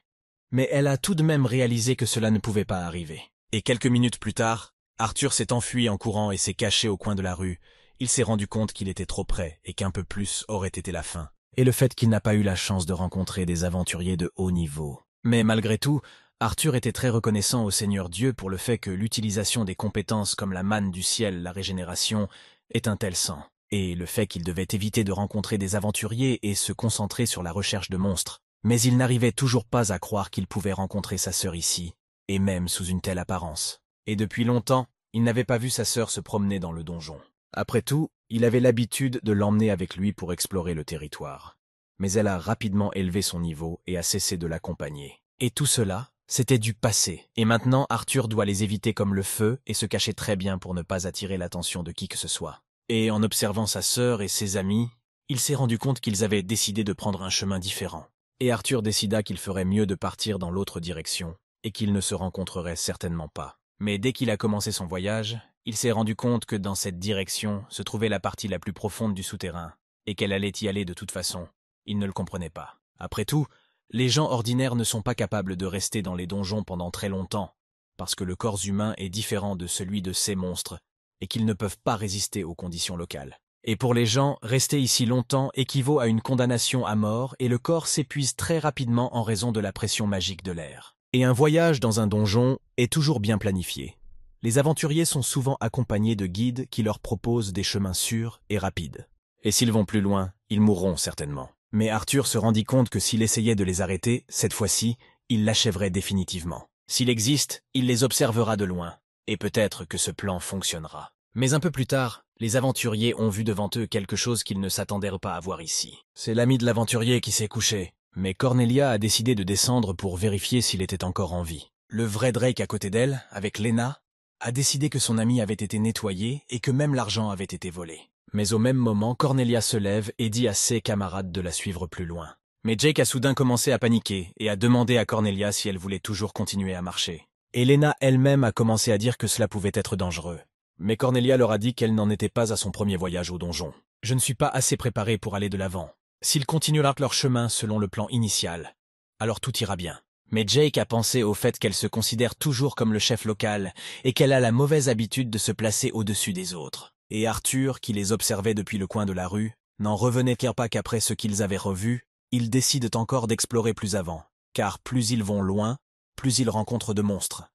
Speaker 1: Mais elle a tout de même réalisé que cela ne pouvait pas arriver. Et quelques minutes plus tard, Arthur s'est enfui en courant et s'est caché au coin de la rue, il s'est rendu compte qu'il était trop près et qu'un peu plus aurait été la fin. Et le fait qu'il n'a pas eu la chance de rencontrer des aventuriers de haut niveau. Mais malgré tout, Arthur était très reconnaissant au Seigneur Dieu pour le fait que l'utilisation des compétences comme la manne du ciel, la régénération, est un tel sang. Et le fait qu'il devait éviter de rencontrer des aventuriers et se concentrer sur la recherche de monstres. Mais il n'arrivait toujours pas à croire qu'il pouvait rencontrer sa sœur ici, et même sous une telle apparence. Et depuis longtemps, il n'avait pas vu sa sœur se promener dans le donjon. Après tout, il avait l'habitude de l'emmener avec lui pour explorer le territoire. Mais elle a rapidement élevé son niveau et a cessé de l'accompagner. Et tout cela, c'était du passé, et maintenant Arthur doit les éviter comme le feu et se cacher très bien pour ne pas attirer l'attention de qui que ce soit. Et en observant sa sœur et ses amis, il s'est rendu compte qu'ils avaient décidé de prendre un chemin différent. Et Arthur décida qu'il ferait mieux de partir dans l'autre direction, et qu'ils ne se rencontreraient certainement pas. Mais dès qu'il a commencé son voyage, il s'est rendu compte que dans cette direction se trouvait la partie la plus profonde du souterrain, et qu'elle allait y aller de toute façon. Il ne le comprenait pas. Après tout, les gens ordinaires ne sont pas capables de rester dans les donjons pendant très longtemps, parce que le corps humain est différent de celui de ces monstres, et qu'ils ne peuvent pas résister aux conditions locales. Et pour les gens, rester ici longtemps équivaut à une condamnation à mort et le corps s'épuise très rapidement en raison de la pression magique de l'air. Et un voyage dans un donjon est toujours bien planifié les aventuriers sont souvent accompagnés de guides qui leur proposent des chemins sûrs et rapides. Et s'ils vont plus loin, ils mourront certainement. Mais Arthur se rendit compte que s'il essayait de les arrêter, cette fois-ci, il l'achèverait définitivement. S'il existe, il les observera de loin, et peut-être que ce plan fonctionnera. Mais un peu plus tard, les aventuriers ont vu devant eux quelque chose qu'ils ne s'attendaient pas à voir ici. C'est l'ami de l'aventurier qui s'est couché, mais Cornelia a décidé de descendre pour vérifier s'il était encore en vie. Le vrai Drake à côté d'elle, avec Lena, a décidé que son ami avait été nettoyé et que même l'argent avait été volé. Mais au même moment, Cornelia se lève et dit à ses camarades de la suivre plus loin. Mais Jake a soudain commencé à paniquer et a demandé à Cornelia si elle voulait toujours continuer à marcher. Elena elle-même a commencé à dire que cela pouvait être dangereux. Mais Cornelia leur a dit qu'elle n'en était pas à son premier voyage au donjon. Je ne suis pas assez préparé pour aller de l'avant. S'ils continueront leur chemin selon le plan initial, alors tout ira bien. Mais Jake a pensé au fait qu'elle se considère toujours comme le chef local et qu'elle a la mauvaise habitude de se placer au-dessus des autres. Et Arthur, qui les observait depuis le coin de la rue, n'en revenait qu'à pas qu'après ce qu'ils avaient revu, ils décident encore d'explorer plus avant, car plus ils vont loin, plus ils rencontrent de monstres.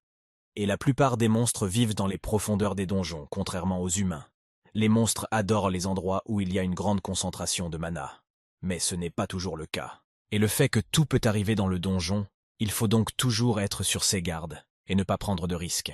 Speaker 1: Et la plupart des monstres vivent dans les profondeurs des donjons, contrairement aux humains. Les monstres adorent les endroits où il y a une grande concentration de mana. Mais ce n'est pas toujours le cas. Et le fait que tout peut arriver dans le donjon il faut donc toujours être sur ses gardes et ne pas prendre de risques.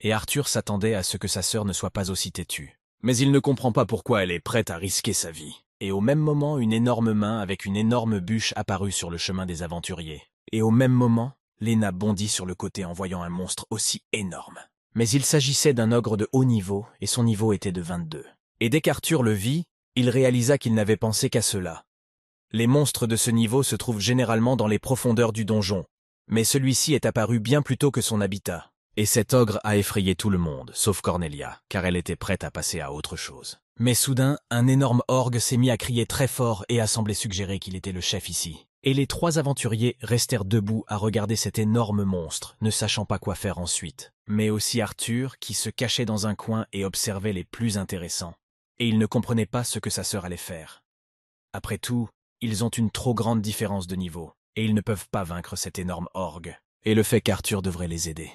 Speaker 1: Et Arthur s'attendait à ce que sa sœur ne soit pas aussi têtue. Mais il ne comprend pas pourquoi elle est prête à risquer sa vie. Et au même moment, une énorme main avec une énorme bûche apparut sur le chemin des aventuriers. Et au même moment, Lena bondit sur le côté en voyant un monstre aussi énorme. Mais il s'agissait d'un ogre de haut niveau, et son niveau était de 22. Et dès qu'Arthur le vit, il réalisa qu'il n'avait pensé qu'à cela. Les monstres de ce niveau se trouvent généralement dans les profondeurs du donjon, mais celui-ci est apparu bien plus tôt que son habitat. Et cet ogre a effrayé tout le monde, sauf Cornelia, car elle était prête à passer à autre chose. Mais soudain, un énorme orgue s'est mis à crier très fort et a semblé suggérer qu'il était le chef ici. Et les trois aventuriers restèrent debout à regarder cet énorme monstre, ne sachant pas quoi faire ensuite. Mais aussi Arthur, qui se cachait dans un coin et observait les plus intéressants. Et il ne comprenait pas ce que sa sœur allait faire. Après tout, ils ont une trop grande différence de niveau et ils ne peuvent pas vaincre cet énorme orgue, et le fait qu'Arthur devrait les aider.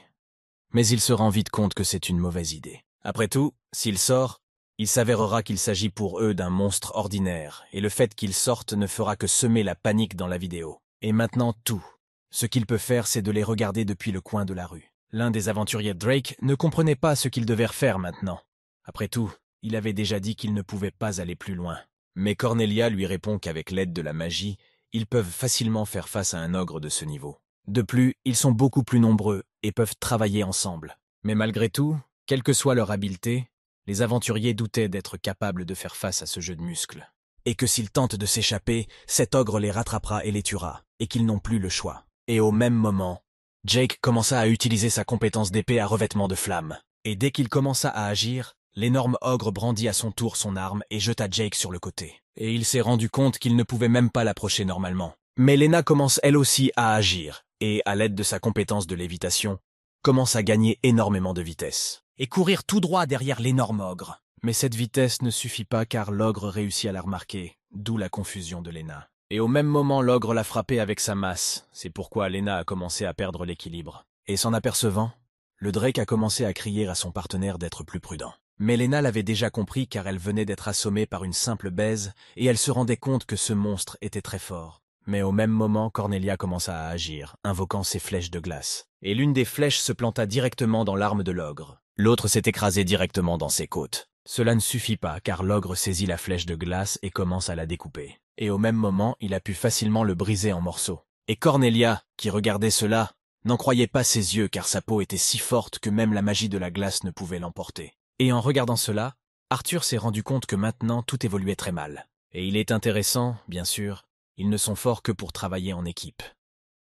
Speaker 1: Mais il se rend vite compte que c'est une mauvaise idée. Après tout, s'il sort, il s'avérera qu'il s'agit pour eux d'un monstre ordinaire, et le fait qu'ils sortent ne fera que semer la panique dans la vidéo. Et maintenant tout. Ce qu'il peut faire, c'est de les regarder depuis le coin de la rue. L'un des aventuriers Drake ne comprenait pas ce qu'ils devaient faire maintenant. Après tout, il avait déjà dit qu'il ne pouvait pas aller plus loin. Mais Cornelia lui répond qu'avec l'aide de la magie, ils peuvent facilement faire face à un ogre de ce niveau. De plus, ils sont beaucoup plus nombreux et peuvent travailler ensemble. Mais malgré tout, quelle que soit leur habileté, les aventuriers doutaient d'être capables de faire face à ce jeu de muscles. Et que s'ils tentent de s'échapper, cet ogre les rattrapera et les tuera, et qu'ils n'ont plus le choix. Et au même moment, Jake commença à utiliser sa compétence d'épée à revêtement de flamme. Et dès qu'il commença à agir, l'énorme ogre brandit à son tour son arme et jeta Jake sur le côté et il s'est rendu compte qu'il ne pouvait même pas l'approcher normalement. Mais Lena commence elle aussi à agir, et, à l'aide de sa compétence de lévitation, commence à gagner énormément de vitesse. Et courir tout droit derrière l'énorme ogre. Mais cette vitesse ne suffit pas car l'ogre réussit à la remarquer, d'où la confusion de Lena. Et au même moment, l'ogre l'a frappé avec sa masse, c'est pourquoi Lena a commencé à perdre l'équilibre. Et s'en apercevant, le Drake a commencé à crier à son partenaire d'être plus prudent. Mais l'avait déjà compris car elle venait d'être assommée par une simple baise et elle se rendait compte que ce monstre était très fort. Mais au même moment, Cornelia commença à agir, invoquant ses flèches de glace. Et l'une des flèches se planta directement dans l'arme de l'ogre. L'autre s'est écrasée directement dans ses côtes. Cela ne suffit pas, car l'ogre saisit la flèche de glace et commence à la découper. Et au même moment, il a pu facilement le briser en morceaux. Et Cornelia, qui regardait cela, n'en croyait pas ses yeux car sa peau était si forte que même la magie de la glace ne pouvait l'emporter. Et en regardant cela, Arthur s'est rendu compte que maintenant tout évoluait très mal. Et il est intéressant, bien sûr, ils ne sont forts que pour travailler en équipe.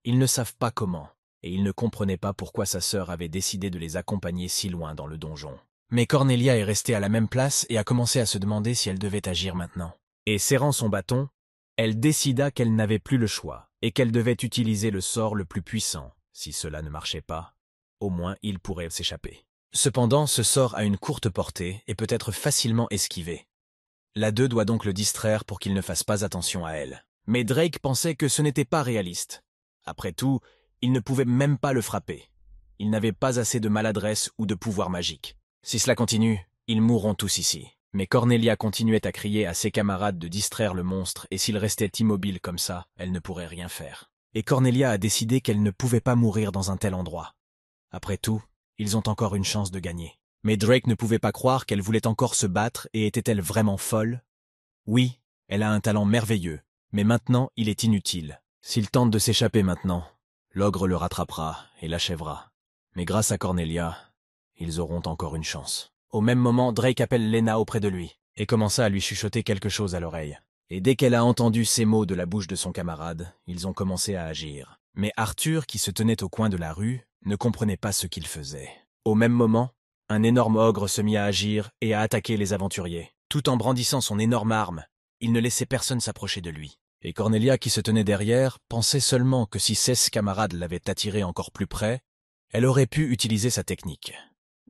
Speaker 1: Ils ne savent pas comment, et ils ne comprenaient pas pourquoi sa sœur avait décidé de les accompagner si loin dans le donjon. Mais Cornelia est restée à la même place et a commencé à se demander si elle devait agir maintenant. Et serrant son bâton, elle décida qu'elle n'avait plus le choix et qu'elle devait utiliser le sort le plus puissant. Si cela ne marchait pas, au moins il pourrait s'échapper. Cependant, ce sort a une courte portée et peut être facilement esquivé. La deux doit donc le distraire pour qu'il ne fasse pas attention à elle. Mais Drake pensait que ce n'était pas réaliste. Après tout, il ne pouvait même pas le frapper. Il n'avait pas assez de maladresse ou de pouvoir magique. Si cela continue, ils mourront tous ici. Mais Cornelia continuait à crier à ses camarades de distraire le monstre et s'il restait immobile comme ça, elle ne pourrait rien faire. Et Cornelia a décidé qu'elle ne pouvait pas mourir dans un tel endroit. Après tout, ils ont encore une chance de gagner. Mais Drake ne pouvait pas croire qu'elle voulait encore se battre et était-elle vraiment folle Oui, elle a un talent merveilleux, mais maintenant il est inutile. S'il tente de s'échapper maintenant, l'ogre le rattrapera et l'achèvera. Mais grâce à Cornelia, ils auront encore une chance. Au même moment, Drake appelle Lena auprès de lui et commença à lui chuchoter quelque chose à l'oreille. Et dès qu'elle a entendu ces mots de la bouche de son camarade, ils ont commencé à agir. Mais Arthur, qui se tenait au coin de la rue, ne comprenait pas ce qu'il faisait. Au même moment, un énorme ogre se mit à agir et à attaquer les aventuriers. Tout en brandissant son énorme arme, il ne laissait personne s'approcher de lui. Et Cornelia, qui se tenait derrière, pensait seulement que si ses camarades l'avaient attiré encore plus près, elle aurait pu utiliser sa technique.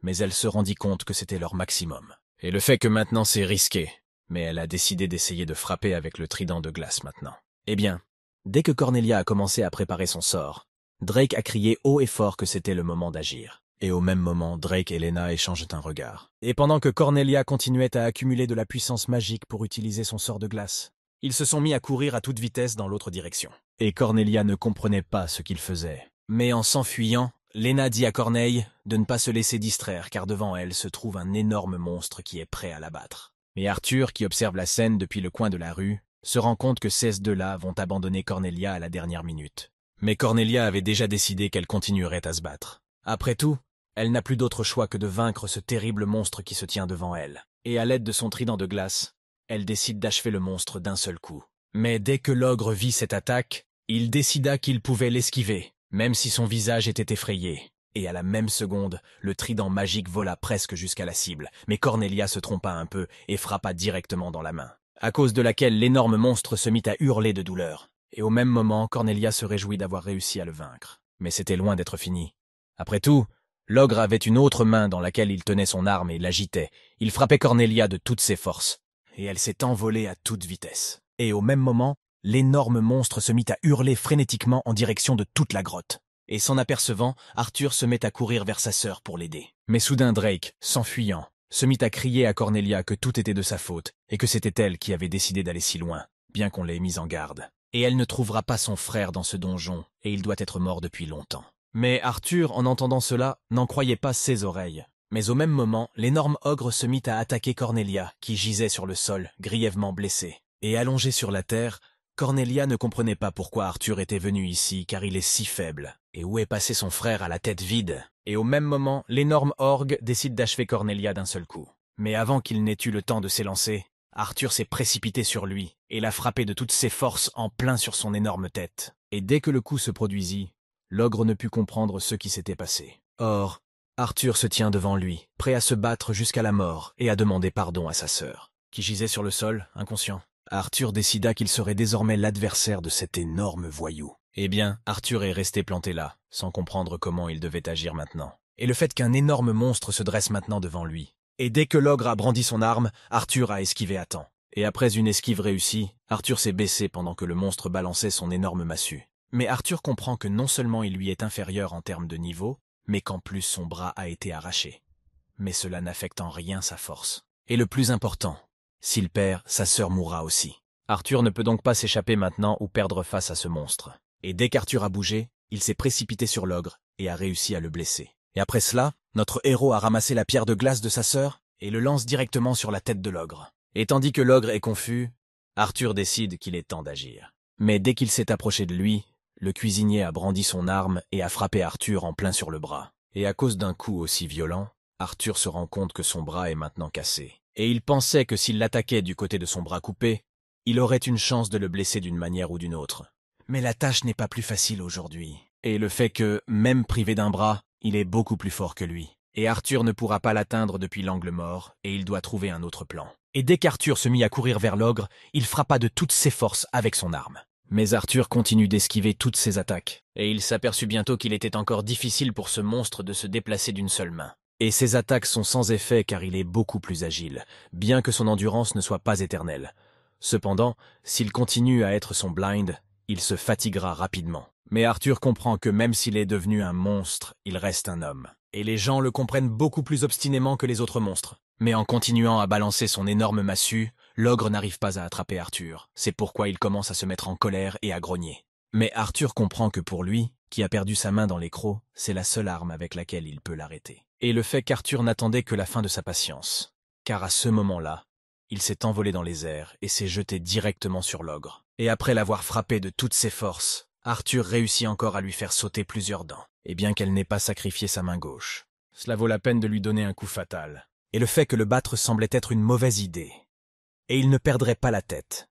Speaker 1: Mais elle se rendit compte que c'était leur maximum. Et le fait que maintenant c'est risqué, mais elle a décidé d'essayer de frapper avec le trident de glace maintenant. Eh bien, Dès que Cornelia a commencé à préparer son sort, Drake a crié haut et fort que c'était le moment d'agir. Et au même moment, Drake et Lena échangent un regard. Et pendant que Cornelia continuait à accumuler de la puissance magique pour utiliser son sort de glace, ils se sont mis à courir à toute vitesse dans l'autre direction. Et Cornelia ne comprenait pas ce qu'ils faisaient. Mais en s'enfuyant, Lena dit à Corneille de ne pas se laisser distraire car devant elle se trouve un énorme monstre qui est prêt à l'abattre. Mais Arthur, qui observe la scène depuis le coin de la rue, se rend compte que ces deux-là vont abandonner Cornelia à la dernière minute. Mais Cornelia avait déjà décidé qu'elle continuerait à se battre. Après tout, elle n'a plus d'autre choix que de vaincre ce terrible monstre qui se tient devant elle. Et à l'aide de son trident de glace, elle décide d'achever le monstre d'un seul coup. Mais dès que l'ogre vit cette attaque, il décida qu'il pouvait l'esquiver, même si son visage était effrayé. Et à la même seconde, le trident magique vola presque jusqu'à la cible, mais Cornelia se trompa un peu et frappa directement dans la main à cause de laquelle l'énorme monstre se mit à hurler de douleur. Et au même moment, Cornelia se réjouit d'avoir réussi à le vaincre. Mais c'était loin d'être fini. Après tout, l'ogre avait une autre main dans laquelle il tenait son arme et l'agitait. Il frappait Cornelia de toutes ses forces, et elle s'est envolée à toute vitesse. Et au même moment, l'énorme monstre se mit à hurler frénétiquement en direction de toute la grotte. Et s'en apercevant, Arthur se met à courir vers sa sœur pour l'aider. Mais soudain Drake, s'enfuyant, se mit à crier à Cornelia que tout était de sa faute et que c'était elle qui avait décidé d'aller si loin, bien qu'on l'ait mise en garde. Et elle ne trouvera pas son frère dans ce donjon, et il doit être mort depuis longtemps. Mais Arthur, en entendant cela, n'en croyait pas ses oreilles. Mais au même moment, l'énorme ogre se mit à attaquer Cornelia, qui gisait sur le sol, grièvement blessée. Et allongée sur la terre, Cornelia ne comprenait pas pourquoi Arthur était venu ici, car il est si faible et où est passé son frère à la tête vide. Et au même moment, l'énorme orgue décide d'achever Cornelia d'un seul coup. Mais avant qu'il n'ait eu le temps de s'élancer, Arthur s'est précipité sur lui et l'a frappé de toutes ses forces en plein sur son énorme tête. Et dès que le coup se produisit, l'ogre ne put comprendre ce qui s'était passé. Or, Arthur se tient devant lui, prêt à se battre jusqu'à la mort et à demander pardon à sa sœur, qui gisait sur le sol, inconscient. Arthur décida qu'il serait désormais l'adversaire de cet énorme voyou. Eh bien, Arthur est resté planté là, sans comprendre comment il devait agir maintenant. Et le fait qu'un énorme monstre se dresse maintenant devant lui. Et dès que l'ogre a brandi son arme, Arthur a esquivé à temps. Et après une esquive réussie, Arthur s'est baissé pendant que le monstre balançait son énorme massue. Mais Arthur comprend que non seulement il lui est inférieur en termes de niveau, mais qu'en plus son bras a été arraché. Mais cela n'affecte en rien sa force. Et le plus important, s'il perd, sa sœur mourra aussi. Arthur ne peut donc pas s'échapper maintenant ou perdre face à ce monstre. Et dès qu'Arthur a bougé, il s'est précipité sur l'ogre et a réussi à le blesser. Et après cela, notre héros a ramassé la pierre de glace de sa sœur et le lance directement sur la tête de l'ogre. Et tandis que l'ogre est confus, Arthur décide qu'il est temps d'agir. Mais dès qu'il s'est approché de lui, le cuisinier a brandi son arme et a frappé Arthur en plein sur le bras. Et à cause d'un coup aussi violent, Arthur se rend compte que son bras est maintenant cassé. Et il pensait que s'il l'attaquait du côté de son bras coupé, il aurait une chance de le blesser d'une manière ou d'une autre. Mais la tâche n'est pas plus facile aujourd'hui. Et le fait que, même privé d'un bras, il est beaucoup plus fort que lui. Et Arthur ne pourra pas l'atteindre depuis l'angle mort, et il doit trouver un autre plan. Et dès qu'Arthur se mit à courir vers l'ogre, il frappa de toutes ses forces avec son arme. Mais Arthur continue d'esquiver toutes ses attaques, et il s'aperçut bientôt qu'il était encore difficile pour ce monstre de se déplacer d'une seule main. Et ses attaques sont sans effet car il est beaucoup plus agile, bien que son endurance ne soit pas éternelle. Cependant, s'il continue à être son blind, il se fatiguera rapidement. Mais Arthur comprend que même s'il est devenu un monstre, il reste un homme. Et les gens le comprennent beaucoup plus obstinément que les autres monstres. Mais en continuant à balancer son énorme massue, l'ogre n'arrive pas à attraper Arthur. C'est pourquoi il commence à se mettre en colère et à grogner. Mais Arthur comprend que pour lui, qui a perdu sa main dans les c'est la seule arme avec laquelle il peut l'arrêter. Et le fait qu'Arthur n'attendait que la fin de sa patience. Car à ce moment-là, il s'est envolé dans les airs et s'est jeté directement sur l'ogre et après l'avoir frappé de toutes ses forces, Arthur réussit encore à lui faire sauter plusieurs dents, et bien qu'elle n'ait pas sacrifié sa main gauche. Cela vaut la peine de lui donner un coup fatal, et le fait que le battre semblait être une mauvaise idée. Et il ne perdrait pas la tête.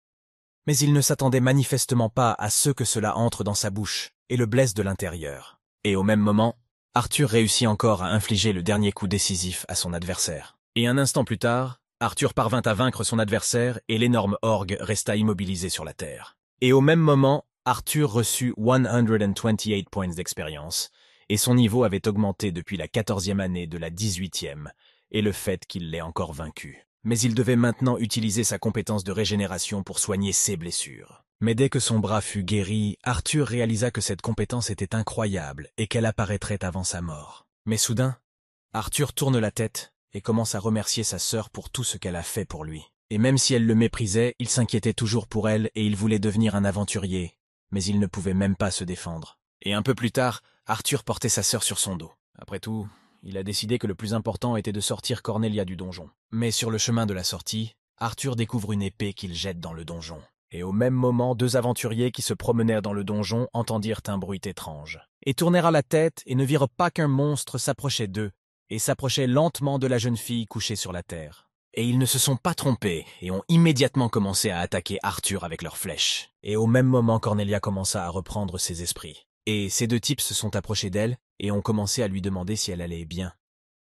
Speaker 1: Mais il ne s'attendait manifestement pas à ce que cela entre dans sa bouche, et le blesse de l'intérieur. Et au même moment, Arthur réussit encore à infliger le dernier coup décisif à son adversaire. Et un instant plus tard, Arthur parvint à vaincre son adversaire et l'énorme orgue resta immobilisé sur la terre. Et au même moment, Arthur reçut 128 points d'expérience, et son niveau avait augmenté depuis la quatorzième année de la dix-huitième, et le fait qu'il l'ait encore vaincu. Mais il devait maintenant utiliser sa compétence de régénération pour soigner ses blessures. Mais dès que son bras fut guéri, Arthur réalisa que cette compétence était incroyable et qu'elle apparaîtrait avant sa mort. Mais soudain, Arthur tourne la tête et commence à remercier sa sœur pour tout ce qu'elle a fait pour lui. Et même si elle le méprisait, il s'inquiétait toujours pour elle et il voulait devenir un aventurier, mais il ne pouvait même pas se défendre. Et un peu plus tard, Arthur portait sa sœur sur son dos. Après tout, il a décidé que le plus important était de sortir Cornelia du donjon. Mais sur le chemin de la sortie, Arthur découvre une épée qu'il jette dans le donjon. Et au même moment, deux aventuriers qui se promenèrent dans le donjon entendirent un bruit étrange, et tournèrent à la tête et ne virent pas qu'un monstre s'approchait d'eux, et s'approchaient lentement de la jeune fille couchée sur la terre. Et ils ne se sont pas trompés et ont immédiatement commencé à attaquer Arthur avec leurs flèches. Et au même moment, Cornelia commença à reprendre ses esprits. Et ces deux types se sont approchés d'elle et ont commencé à lui demander si elle allait bien.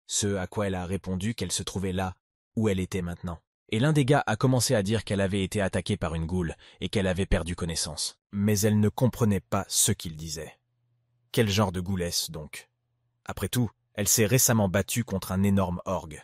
Speaker 1: Ce à quoi elle a répondu qu'elle se trouvait là, où elle était maintenant. Et l'un des gars a commencé à dire qu'elle avait été attaquée par une goule et qu'elle avait perdu connaissance. Mais elle ne comprenait pas ce qu'il disait. Quel genre de goulesse, donc Après tout, elle s'est récemment battue contre un énorme orgue.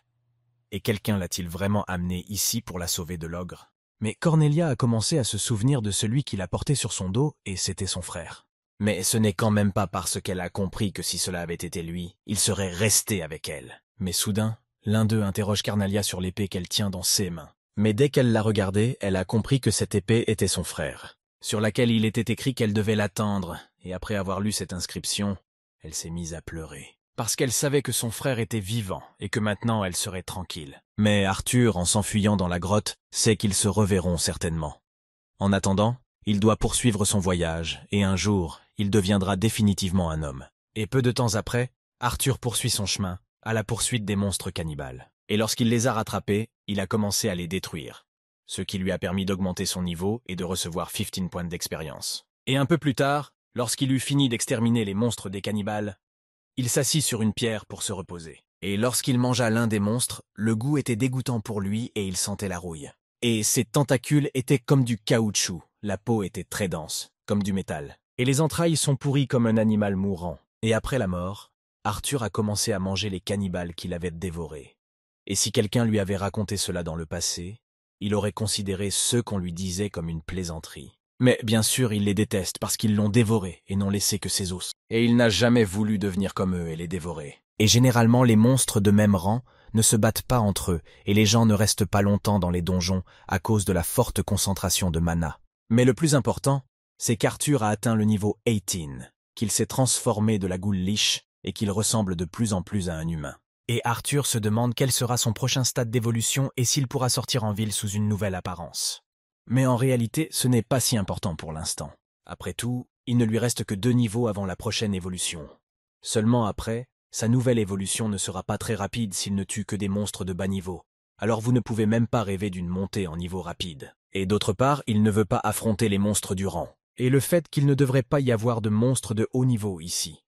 Speaker 1: Et quelqu'un l'a-t-il vraiment amenée ici pour la sauver de l'ogre Mais Cornelia a commencé à se souvenir de celui qui l'a porté sur son dos, et c'était son frère. Mais ce n'est quand même pas parce qu'elle a compris que si cela avait été lui, il serait resté avec elle. Mais soudain, l'un d'eux interroge Cornelia sur l'épée qu'elle tient dans ses mains. Mais dès qu'elle l'a regardée, elle a compris que cette épée était son frère, sur laquelle il était écrit qu'elle devait l'attendre, et après avoir lu cette inscription, elle s'est mise à pleurer parce qu'elle savait que son frère était vivant et que maintenant elle serait tranquille. Mais Arthur, en s'enfuyant dans la grotte, sait qu'ils se reverront certainement. En attendant, il doit poursuivre son voyage, et un jour, il deviendra définitivement un homme. Et peu de temps après, Arthur poursuit son chemin, à la poursuite des monstres cannibales. Et lorsqu'il les a rattrapés, il a commencé à les détruire, ce qui lui a permis d'augmenter son niveau et de recevoir 15 points d'expérience. Et un peu plus tard, lorsqu'il eut fini d'exterminer les monstres des cannibales, il s'assit sur une pierre pour se reposer. Et lorsqu'il mangea l'un des monstres, le goût était dégoûtant pour lui et il sentait la rouille. Et ses tentacules étaient comme du caoutchouc, la peau était très dense, comme du métal. Et les entrailles sont pourries comme un animal mourant. Et après la mort, Arthur a commencé à manger les cannibales qu'il avait dévorés. Et si quelqu'un lui avait raconté cela dans le passé, il aurait considéré ce qu'on lui disait comme une plaisanterie. Mais bien sûr, il les déteste parce qu'ils l'ont dévoré et n'ont laissé que ses os. Et il n'a jamais voulu devenir comme eux et les dévorer. Et généralement, les monstres de même rang ne se battent pas entre eux et les gens ne restent pas longtemps dans les donjons à cause de la forte concentration de mana. Mais le plus important, c'est qu'Arthur a atteint le niveau 18, qu'il s'est transformé de la goule liche et qu'il ressemble de plus en plus à un humain. Et Arthur se demande quel sera son prochain stade d'évolution et s'il pourra sortir en ville sous une nouvelle apparence mais en réalité ce n'est pas si important pour l'instant. Après tout, il ne lui reste que deux niveaux avant la prochaine évolution. Seulement après, sa nouvelle évolution ne sera pas très rapide s'il ne tue que des monstres de bas niveau. Alors vous ne pouvez même pas rêver d'une montée en niveau rapide. Et d'autre part, il ne veut pas affronter les monstres du rang. Et le fait qu'il ne devrait pas y avoir de monstres de haut niveau ici.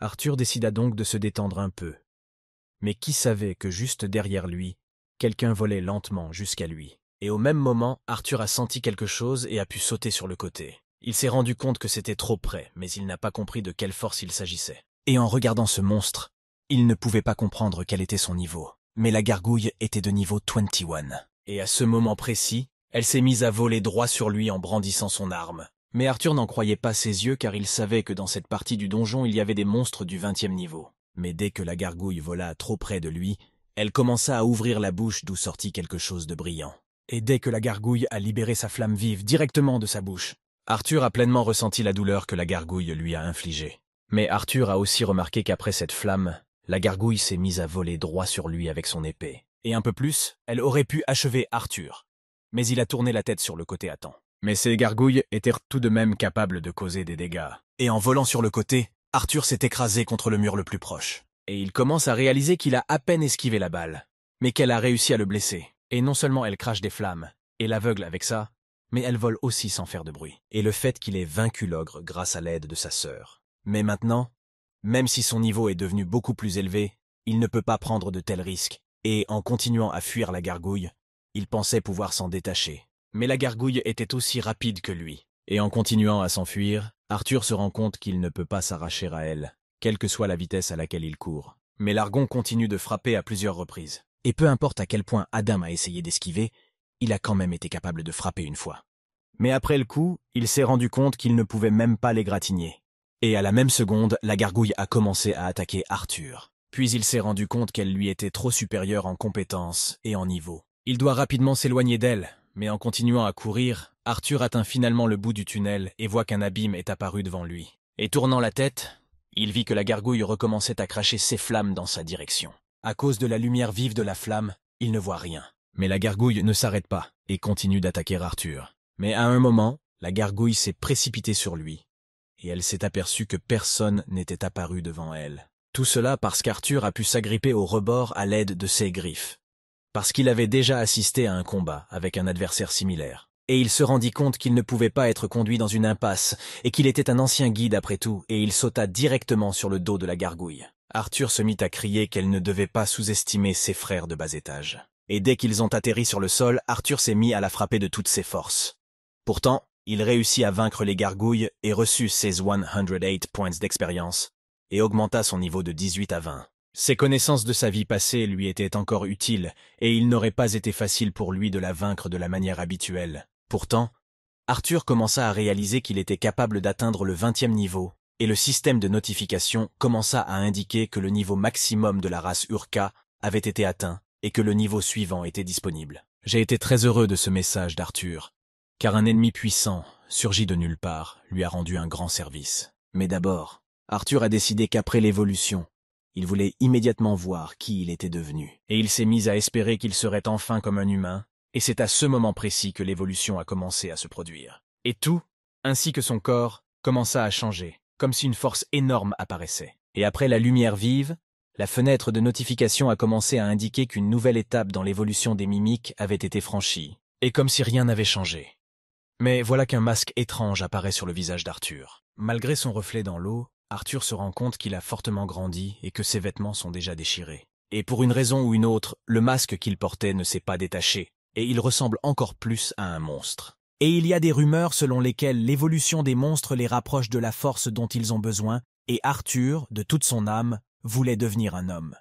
Speaker 1: Arthur décida donc de se détendre un peu. Mais qui savait que juste derrière lui, quelqu'un volait lentement jusqu'à lui. Et au même moment, Arthur a senti quelque chose et a pu sauter sur le côté. Il s'est rendu compte que c'était trop près, mais il n'a pas compris de quelle force il s'agissait. Et en regardant ce monstre, il ne pouvait pas comprendre quel était son niveau. Mais la gargouille était de niveau 21. Et à ce moment précis, elle s'est mise à voler droit sur lui en brandissant son arme. Mais Arthur n'en croyait pas ses yeux car il savait que dans cette partie du donjon il y avait des monstres du 20e niveau. Mais dès que la gargouille vola trop près de lui, elle commença à ouvrir la bouche d'où sortit quelque chose de brillant et dès que la gargouille a libéré sa flamme vive directement de sa bouche, Arthur a pleinement ressenti la douleur que la gargouille lui a infligée. Mais Arthur a aussi remarqué qu'après cette flamme, la gargouille s'est mise à voler droit sur lui avec son épée. Et un peu plus, elle aurait pu achever Arthur. Mais il a tourné la tête sur le côté à temps. Mais ces gargouilles étaient tout de même capables de causer des dégâts. Et en volant sur le côté, Arthur s'est écrasé contre le mur le plus proche. Et il commence à réaliser qu'il a à peine esquivé la balle, mais qu'elle a réussi à le blesser. Et non seulement elle crache des flammes, et l'aveugle avec ça, mais elle vole aussi sans faire de bruit. Et le fait qu'il ait vaincu l'ogre grâce à l'aide de sa sœur. Mais maintenant, même si son niveau est devenu beaucoup plus élevé, il ne peut pas prendre de tels risques, et en continuant à fuir la gargouille, il pensait pouvoir s'en détacher. Mais la gargouille était aussi rapide que lui, et en continuant à s'enfuir, Arthur se rend compte qu'il ne peut pas s'arracher à elle, quelle que soit la vitesse à laquelle il court. Mais l'argon continue de frapper à plusieurs reprises et peu importe à quel point Adam a essayé d'esquiver, il a quand même été capable de frapper une fois. Mais après le coup, il s'est rendu compte qu'il ne pouvait même pas l'égratigner. Et à la même seconde, la gargouille a commencé à attaquer Arthur. Puis il s'est rendu compte qu'elle lui était trop supérieure en compétences et en niveau. Il doit rapidement s'éloigner d'elle, mais en continuant à courir, Arthur atteint finalement le bout du tunnel et voit qu'un abîme est apparu devant lui. Et tournant la tête, il vit que la gargouille recommençait à cracher ses flammes dans sa direction. À cause de la lumière vive de la flamme, il ne voit rien. Mais la gargouille ne s'arrête pas et continue d'attaquer Arthur. Mais à un moment, la gargouille s'est précipitée sur lui, et elle s'est aperçue que personne n'était apparu devant elle. Tout cela parce qu'Arthur a pu s'agripper au rebord à l'aide de ses griffes, parce qu'il avait déjà assisté à un combat avec un adversaire similaire. Et il se rendit compte qu'il ne pouvait pas être conduit dans une impasse, et qu'il était un ancien guide après tout, et il sauta directement sur le dos de la gargouille. Arthur se mit à crier qu'elle ne devait pas sous-estimer ses frères de bas étage. Et dès qu'ils ont atterri sur le sol, Arthur s'est mis à la frapper de toutes ses forces. Pourtant, il réussit à vaincre les gargouilles et reçut ses 108 points d'expérience, et augmenta son niveau de 18 à 20. Ses connaissances de sa vie passée lui étaient encore utiles, et il n'aurait pas été facile pour lui de la vaincre de la manière habituelle. Pourtant, Arthur commença à réaliser qu'il était capable d'atteindre le 20e niveau, et le système de notification commença à indiquer que le niveau maximum de la race Urka avait été atteint et que le niveau suivant était disponible. J'ai été très heureux de ce message d'Arthur, car un ennemi puissant, surgi de nulle part, lui a rendu un grand service. Mais d'abord, Arthur a décidé qu'après l'évolution, il voulait immédiatement voir qui il était devenu. Et il s'est mis à espérer qu'il serait enfin comme un humain, et c'est à ce moment précis que l'évolution a commencé à se produire. Et tout, ainsi que son corps, commença à changer comme si une force énorme apparaissait. Et après la lumière vive, la fenêtre de notification a commencé à indiquer qu'une nouvelle étape dans l'évolution des mimiques avait été franchie, et comme si rien n'avait changé. Mais voilà qu'un masque étrange apparaît sur le visage d'Arthur. Malgré son reflet dans l'eau, Arthur se rend compte qu'il a fortement grandi et que ses vêtements sont déjà déchirés. Et pour une raison ou une autre, le masque qu'il portait ne s'est pas détaché, et il ressemble encore plus à un monstre et il y a des rumeurs selon lesquelles l'évolution des monstres les rapproche de la force dont ils ont besoin, et Arthur, de toute son âme, voulait devenir un homme.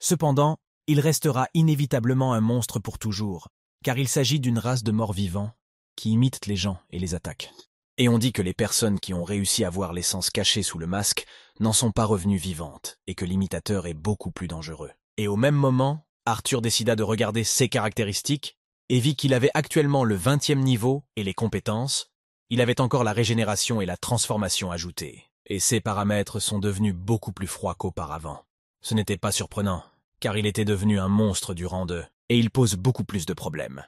Speaker 1: Cependant, il restera inévitablement un monstre pour toujours, car il s'agit d'une race de morts-vivants qui imitent les gens et les attaquent. Et on dit que les personnes qui ont réussi à voir l'essence cachée sous le masque n'en sont pas revenues vivantes, et que l'imitateur est beaucoup plus dangereux. Et au même moment, Arthur décida de regarder ses caractéristiques, et vu qu'il avait actuellement le 20e niveau et les compétences, il avait encore la régénération et la transformation ajoutées. Et ces paramètres sont devenus beaucoup plus froids qu'auparavant. Ce n'était pas surprenant, car il était devenu un monstre du rang 2, et il pose beaucoup plus de problèmes.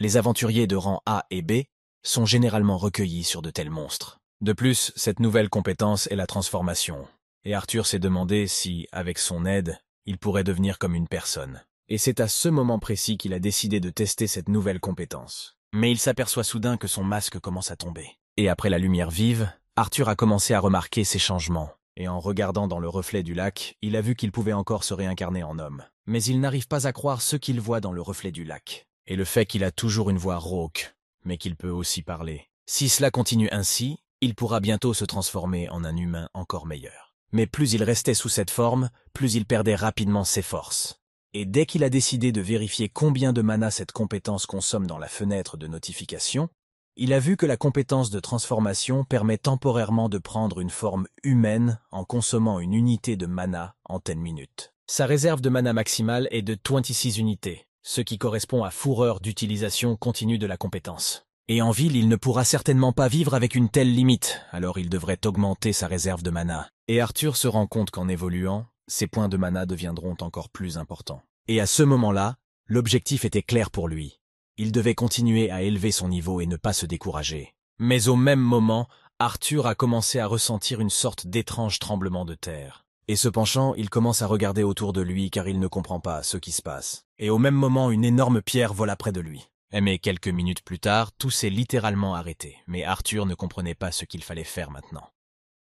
Speaker 1: Les aventuriers de rang A et B sont généralement recueillis sur de tels monstres. De plus, cette nouvelle compétence est la transformation, et Arthur s'est demandé si, avec son aide, il pourrait devenir comme une personne et c'est à ce moment précis qu'il a décidé de tester cette nouvelle compétence. Mais il s'aperçoit soudain que son masque commence à tomber. Et après la lumière vive, Arthur a commencé à remarquer ces changements, et en regardant dans le reflet du lac, il a vu qu'il pouvait encore se réincarner en homme. Mais il n'arrive pas à croire ce qu'il voit dans le reflet du lac, et le fait qu'il a toujours une voix rauque, mais qu'il peut aussi parler. Si cela continue ainsi, il pourra bientôt se transformer en un humain encore meilleur. Mais plus il restait sous cette forme, plus il perdait rapidement ses forces et dès qu'il a décidé de vérifier combien de mana cette compétence consomme dans la fenêtre de notification, il a vu que la compétence de transformation permet temporairement de prendre une forme humaine en consommant une unité de mana en 10 minutes. Sa réserve de mana maximale est de 26 unités, ce qui correspond à fourreur d'utilisation continue de la compétence. Et en ville, il ne pourra certainement pas vivre avec une telle limite, alors il devrait augmenter sa réserve de mana. Et Arthur se rend compte qu'en évoluant, ses points de mana deviendront encore plus importants. Et à ce moment-là, l'objectif était clair pour lui. Il devait continuer à élever son niveau et ne pas se décourager. Mais au même moment, Arthur a commencé à ressentir une sorte d'étrange tremblement de terre. Et se penchant, il commence à regarder autour de lui car il ne comprend pas ce qui se passe. Et au même moment, une énorme pierre vole près de lui. Mais quelques minutes plus tard, tout s'est littéralement arrêté, mais Arthur ne comprenait pas ce qu'il fallait faire maintenant.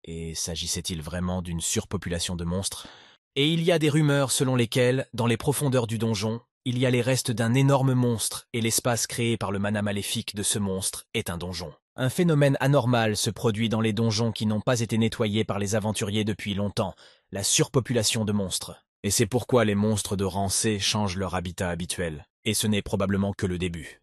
Speaker 1: Et s'agissait-il vraiment d'une surpopulation de monstres et il y a des rumeurs selon lesquelles, dans les profondeurs du donjon, il y a les restes d'un énorme monstre et l'espace créé par le mana maléfique de ce monstre est un donjon. Un phénomène anormal se produit dans les donjons qui n'ont pas été nettoyés par les aventuriers depuis longtemps, la surpopulation de monstres. Et c'est pourquoi les monstres de Rancé changent leur habitat habituel. Et ce n'est probablement que le début.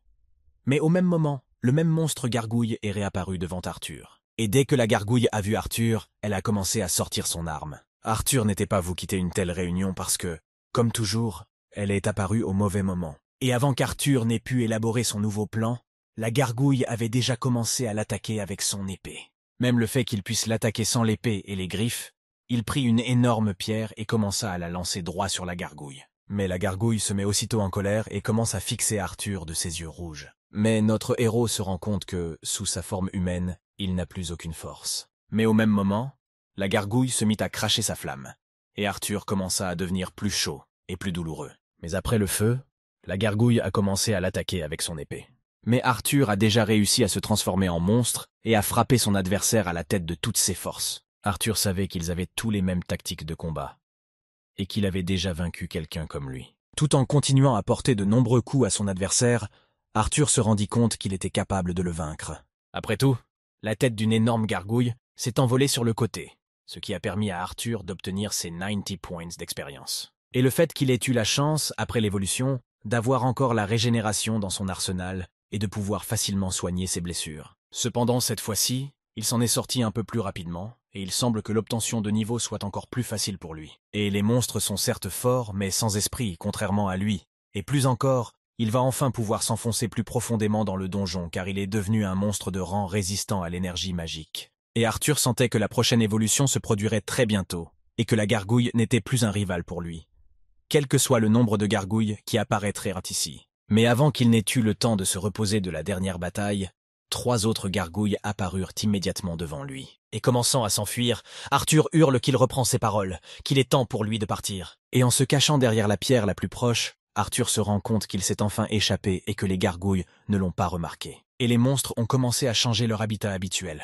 Speaker 1: Mais au même moment, le même monstre gargouille est réapparu devant Arthur. Et dès que la gargouille a vu Arthur, elle a commencé à sortir son arme. Arthur n'était pas vous quitter une telle réunion parce que, comme toujours, elle est apparue au mauvais moment. Et avant qu'Arthur n'ait pu élaborer son nouveau plan, la gargouille avait déjà commencé à l'attaquer avec son épée. Même le fait qu'il puisse l'attaquer sans l'épée et les griffes, il prit une énorme pierre et commença à la lancer droit sur la gargouille. Mais la gargouille se met aussitôt en colère et commence à fixer Arthur de ses yeux rouges. Mais notre héros se rend compte que, sous sa forme humaine, il n'a plus aucune force. Mais au même moment, la gargouille se mit à cracher sa flamme, et Arthur commença à devenir plus chaud et plus douloureux. Mais après le feu, la gargouille a commencé à l'attaquer avec son épée. Mais Arthur a déjà réussi à se transformer en monstre et à frapper son adversaire à la tête de toutes ses forces. Arthur savait qu'ils avaient tous les mêmes tactiques de combat, et qu'il avait déjà vaincu quelqu'un comme lui. Tout en continuant à porter de nombreux coups à son adversaire, Arthur se rendit compte qu'il était capable de le vaincre. Après tout, la tête d'une énorme gargouille s'est envolée sur le côté, ce qui a permis à Arthur d'obtenir ses 90 points d'expérience. Et le fait qu'il ait eu la chance, après l'évolution, d'avoir encore la régénération dans son arsenal et de pouvoir facilement soigner ses blessures. Cependant, cette fois-ci, il s'en est sorti un peu plus rapidement, et il semble que l'obtention de niveau soit encore plus facile pour lui. Et les monstres sont certes forts, mais sans esprit, contrairement à lui. Et plus encore, il va enfin pouvoir s'enfoncer plus profondément dans le donjon car il est devenu un monstre de rang résistant à l'énergie magique et Arthur sentait que la prochaine évolution se produirait très bientôt, et que la gargouille n'était plus un rival pour lui. Quel que soit le nombre de gargouilles qui apparaîtraient ici. Mais avant qu'il n'ait eu le temps de se reposer de la dernière bataille, trois autres gargouilles apparurent immédiatement devant lui. Et commençant à s'enfuir, Arthur hurle qu'il reprend ses paroles, qu'il est temps pour lui de partir. Et en se cachant derrière la pierre la plus proche, Arthur se rend compte qu'il s'est enfin échappé et que les gargouilles ne l'ont pas remarqué. Et les monstres ont commencé à changer leur habitat habituel.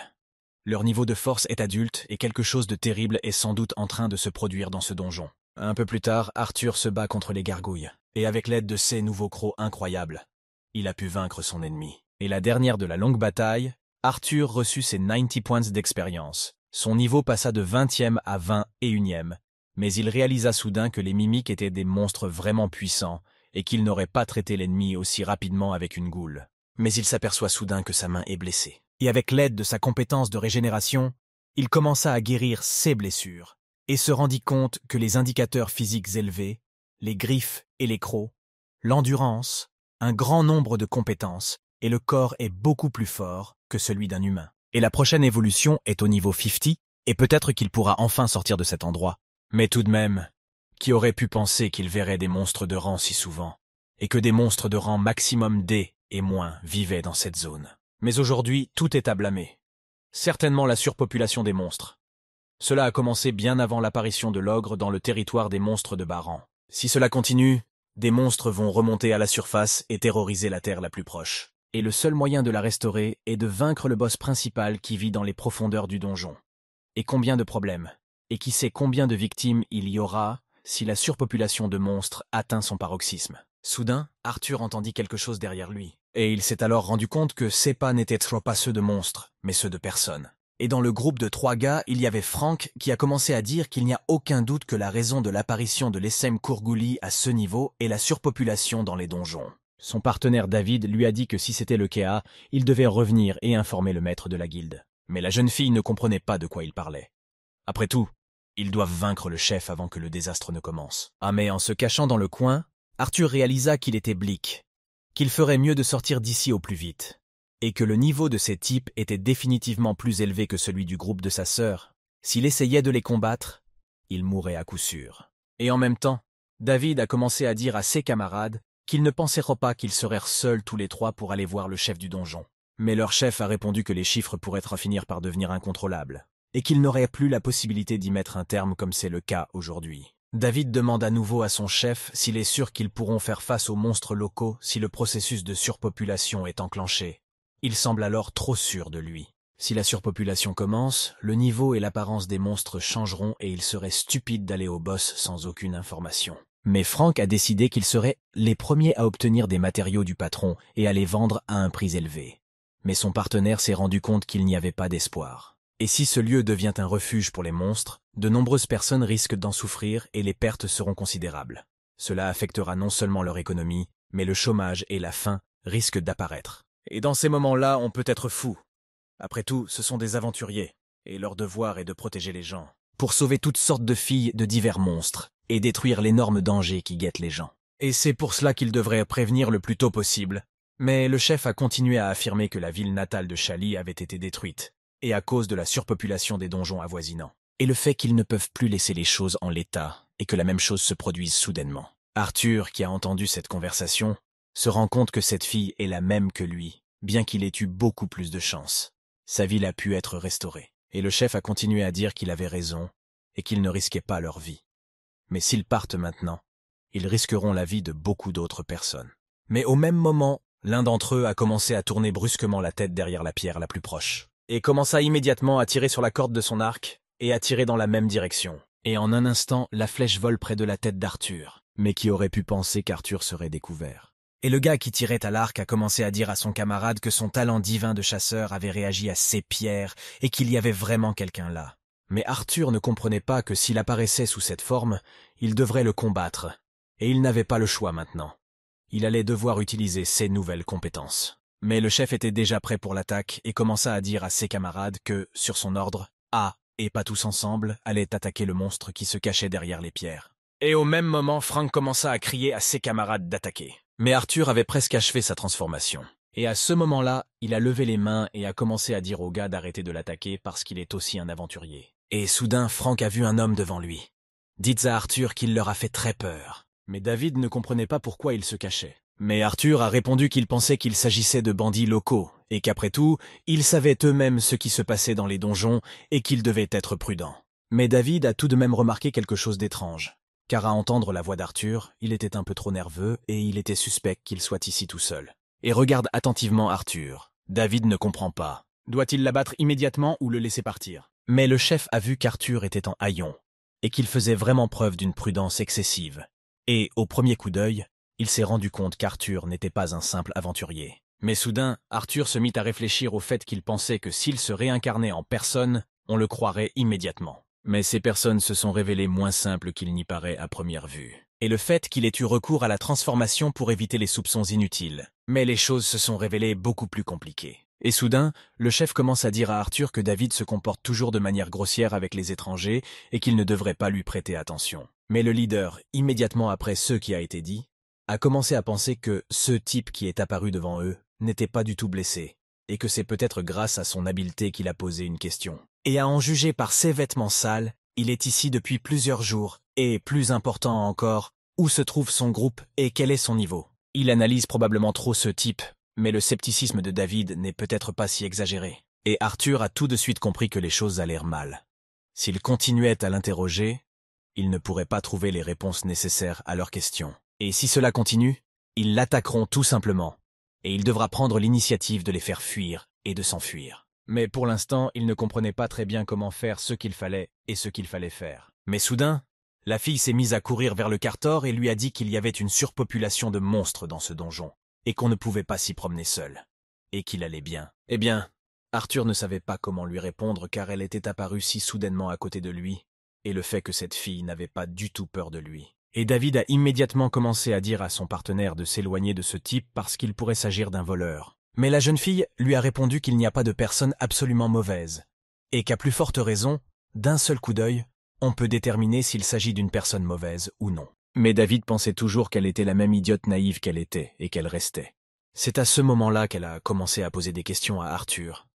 Speaker 1: Leur niveau de force est adulte et quelque chose de terrible est sans doute en train de se produire dans ce donjon. Un peu plus tard, Arthur se bat contre les gargouilles, et avec l'aide de ses nouveaux crocs incroyables, il a pu vaincre son ennemi. Et la dernière de la longue bataille, Arthur reçut ses 90 points d'expérience. Son niveau passa de 20e à 21e, mais il réalisa soudain que les mimiques étaient des monstres vraiment puissants et qu'il n'aurait pas traité l'ennemi aussi rapidement avec une goule. Mais il s'aperçoit soudain que sa main est blessée et avec l'aide de sa compétence de régénération, il commença à guérir ses blessures et se rendit compte que les indicateurs physiques élevés, les griffes et les crocs, l'endurance, un grand nombre de compétences et le corps est beaucoup plus fort que celui d'un humain. Et la prochaine évolution est au niveau 50 et peut-être qu'il pourra enfin sortir de cet endroit. Mais tout de même, qui aurait pu penser qu'il verrait des monstres de rang si souvent et que des monstres de rang maximum D et moins vivaient dans cette zone mais aujourd'hui, tout est à blâmer. Certainement la surpopulation des monstres. Cela a commencé bien avant l'apparition de l'ogre dans le territoire des monstres de Baran. Si cela continue, des monstres vont remonter à la surface et terroriser la terre la plus proche. Et le seul moyen de la restaurer est de vaincre le boss principal qui vit dans les profondeurs du donjon. Et combien de problèmes Et qui sait combien de victimes il y aura si la surpopulation de monstres atteint son paroxysme Soudain, Arthur entendit quelque chose derrière lui. Et il s'est alors rendu compte que ces pas n'étaient trop pas ceux de monstres, mais ceux de personnes. Et dans le groupe de trois gars, il y avait Frank qui a commencé à dire qu'il n'y a aucun doute que la raison de l'apparition de l'Essem Kourgouli à ce niveau est la surpopulation dans les donjons. Son partenaire David lui a dit que si c'était le Kea, il devait revenir et informer le maître de la guilde. Mais la jeune fille ne comprenait pas de quoi il parlait. Après tout, ils doivent vaincre le chef avant que le désastre ne commence. Ah mais en se cachant dans le coin, Arthur réalisa qu'il était Blick, qu'il ferait mieux de sortir d'ici au plus vite, et que le niveau de ces types était définitivement plus élevé que celui du groupe de sa sœur. S'il essayait de les combattre, il mourrait à coup sûr. Et en même temps, David a commencé à dire à ses camarades qu'ils ne penseraient pas qu'ils seraient seuls tous les trois pour aller voir le chef du donjon. Mais leur chef a répondu que les chiffres pourraient finir par devenir incontrôlables, et qu'ils n'auraient plus la possibilité d'y mettre un terme comme c'est le cas aujourd'hui. David demande à nouveau à son chef s'il est sûr qu'ils pourront faire face aux monstres locaux si le processus de surpopulation est enclenché. Il semble alors trop sûr de lui. Si la surpopulation commence, le niveau et l'apparence des monstres changeront et il serait stupide d'aller au boss sans aucune information. Mais Frank a décidé qu'ils seraient les premiers à obtenir des matériaux du patron et à les vendre à un prix élevé. Mais son partenaire s'est rendu compte qu'il n'y avait pas d'espoir. Et si ce lieu devient un refuge pour les monstres, de nombreuses personnes risquent d'en souffrir et les pertes seront considérables. Cela affectera non seulement leur économie, mais le chômage et la faim risquent d'apparaître. Et dans ces moments-là, on peut être fou. Après tout, ce sont des aventuriers, et leur devoir est de protéger les gens, pour sauver toutes sortes de filles de divers monstres, et détruire l'énorme danger qui guette les gens. Et c'est pour cela qu'ils devraient prévenir le plus tôt possible, mais le chef a continué à affirmer que la ville natale de Chali avait été détruite, et à cause de la surpopulation des donjons avoisinants et le fait qu'ils ne peuvent plus laisser les choses en l'état et que la même chose se produise soudainement. Arthur, qui a entendu cette conversation, se rend compte que cette fille est la même que lui, bien qu'il ait eu beaucoup plus de chance. Sa ville a pu être restaurée, et le chef a continué à dire qu'il avait raison et qu'ils ne risquaient pas leur vie. Mais s'ils partent maintenant, ils risqueront la vie de beaucoup d'autres personnes. Mais au même moment, l'un d'entre eux a commencé à tourner brusquement la tête derrière la pierre la plus proche, et commença immédiatement à tirer sur la corde de son arc, et attiré dans la même direction. Et en un instant, la flèche vole près de la tête d'Arthur. Mais qui aurait pu penser qu'Arthur serait découvert Et le gars qui tirait à l'arc a commencé à dire à son camarade que son talent divin de chasseur avait réagi à ces pierres et qu'il y avait vraiment quelqu'un là. Mais Arthur ne comprenait pas que s'il apparaissait sous cette forme, il devrait le combattre. Et il n'avait pas le choix maintenant. Il allait devoir utiliser ses nouvelles compétences. Mais le chef était déjà prêt pour l'attaque et commença à dire à ses camarades que, sur son ordre, et pas tous ensemble, allaient attaquer le monstre qui se cachait derrière les pierres. Et au même moment, Frank commença à crier à ses camarades d'attaquer. Mais Arthur avait presque achevé sa transformation. Et à ce moment-là, il a levé les mains et a commencé à dire au gars d'arrêter de l'attaquer parce qu'il est aussi un aventurier. Et soudain, Frank a vu un homme devant lui. Dites à Arthur qu'il leur a fait très peur. Mais David ne comprenait pas pourquoi il se cachait. Mais Arthur a répondu qu'il pensait qu'il s'agissait de bandits locaux, et qu'après tout, ils savaient eux-mêmes ce qui se passait dans les donjons et qu'ils devaient être prudents. Mais David a tout de même remarqué quelque chose d'étrange, car à entendre la voix d'Arthur, il était un peu trop nerveux et il était suspect qu'il soit ici tout seul. Et regarde attentivement Arthur. David ne comprend pas. Doit-il l'abattre immédiatement ou le laisser partir Mais le chef a vu qu'Arthur était en haillon, et qu'il faisait vraiment preuve d'une prudence excessive. Et, au premier coup d'œil, il s'est rendu compte qu'Arthur n'était pas un simple aventurier. Mais soudain, Arthur se mit à réfléchir au fait qu'il pensait que s'il se réincarnait en personne, on le croirait immédiatement. Mais ces personnes se sont révélées moins simples qu'il n'y paraît à première vue. Et le fait qu'il ait eu recours à la transformation pour éviter les soupçons inutiles. Mais les choses se sont révélées beaucoup plus compliquées. Et soudain, le chef commence à dire à Arthur que David se comporte toujours de manière grossière avec les étrangers et qu'il ne devrait pas lui prêter attention. Mais le leader, immédiatement après ce qui a été dit, a commencé à penser que ce type qui est apparu devant eux n'était pas du tout blessé, et que c'est peut-être grâce à son habileté qu'il a posé une question. Et à en juger par ses vêtements sales, il est ici depuis plusieurs jours, et plus important encore, où se trouve son groupe et quel est son niveau. Il analyse probablement trop ce type, mais le scepticisme de David n'est peut-être pas si exagéré. Et Arthur a tout de suite compris que les choses allèrent mal. S'il continuait à l'interroger, il ne pourrait pas trouver les réponses nécessaires à leurs questions. Et si cela continue, ils l'attaqueront tout simplement, et il devra prendre l'initiative de les faire fuir et de s'enfuir. Mais pour l'instant, il ne comprenait pas très bien comment faire ce qu'il fallait et ce qu'il fallait faire. Mais soudain, la fille s'est mise à courir vers le Cartor et lui a dit qu'il y avait une surpopulation de monstres dans ce donjon, et qu'on ne pouvait pas s'y promener seul, et qu'il allait bien. Eh bien, Arthur ne savait pas comment lui répondre car elle était apparue si soudainement à côté de lui, et le fait que cette fille n'avait pas du tout peur de lui, et David a immédiatement commencé à dire à son partenaire de s'éloigner de ce type parce qu'il pourrait s'agir d'un voleur. Mais la jeune fille lui a répondu qu'il n'y a pas de personne absolument mauvaise, et qu'à plus forte raison, d'un seul coup d'œil, on peut déterminer s'il s'agit d'une personne mauvaise ou non. Mais David pensait toujours qu'elle était la même idiote naïve qu'elle était et qu'elle restait. C'est à ce moment-là qu'elle a commencé à poser des questions à Arthur.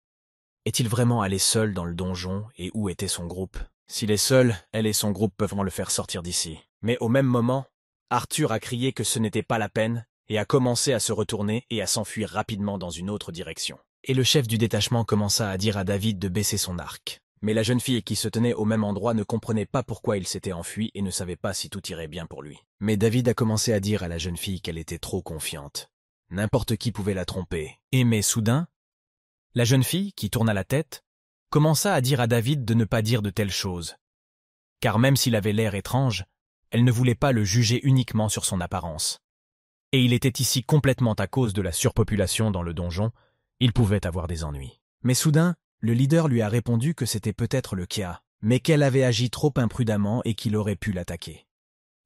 Speaker 1: Est-il vraiment allé seul dans le donjon et où était son groupe S'il est seul, elle et son groupe peuvent le faire sortir d'ici. Mais au même moment, Arthur a crié que ce n'était pas la peine et a commencé à se retourner et à s'enfuir rapidement dans une autre direction. Et le chef du détachement commença à dire à David de baisser son arc. Mais la jeune fille qui se tenait au même endroit ne comprenait pas pourquoi il s'était enfui et ne savait pas si tout irait bien pour lui. Mais David a commencé à dire à la jeune fille qu'elle était trop confiante. N'importe qui pouvait la tromper. Et mais soudain, la jeune fille, qui tourna la tête, commença à dire à David de ne pas dire de telles choses. Car même s'il avait l'air étrange, elle ne voulait pas le juger uniquement sur son apparence. Et il était ici complètement à cause de la surpopulation dans le donjon, il pouvait avoir des ennuis. Mais soudain, le leader lui a répondu que c'était peut-être le cas, mais qu'elle avait agi trop imprudemment et qu'il aurait pu l'attaquer.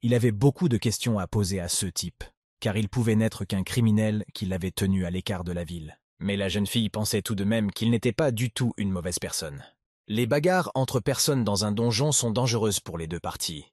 Speaker 1: Il avait beaucoup de questions à poser à ce type, car il pouvait n'être qu'un criminel qui l'avait tenu à l'écart de la ville. Mais la jeune fille pensait tout de même qu'il n'était pas du tout une mauvaise personne. Les bagarres entre personnes dans un donjon sont dangereuses pour les deux parties,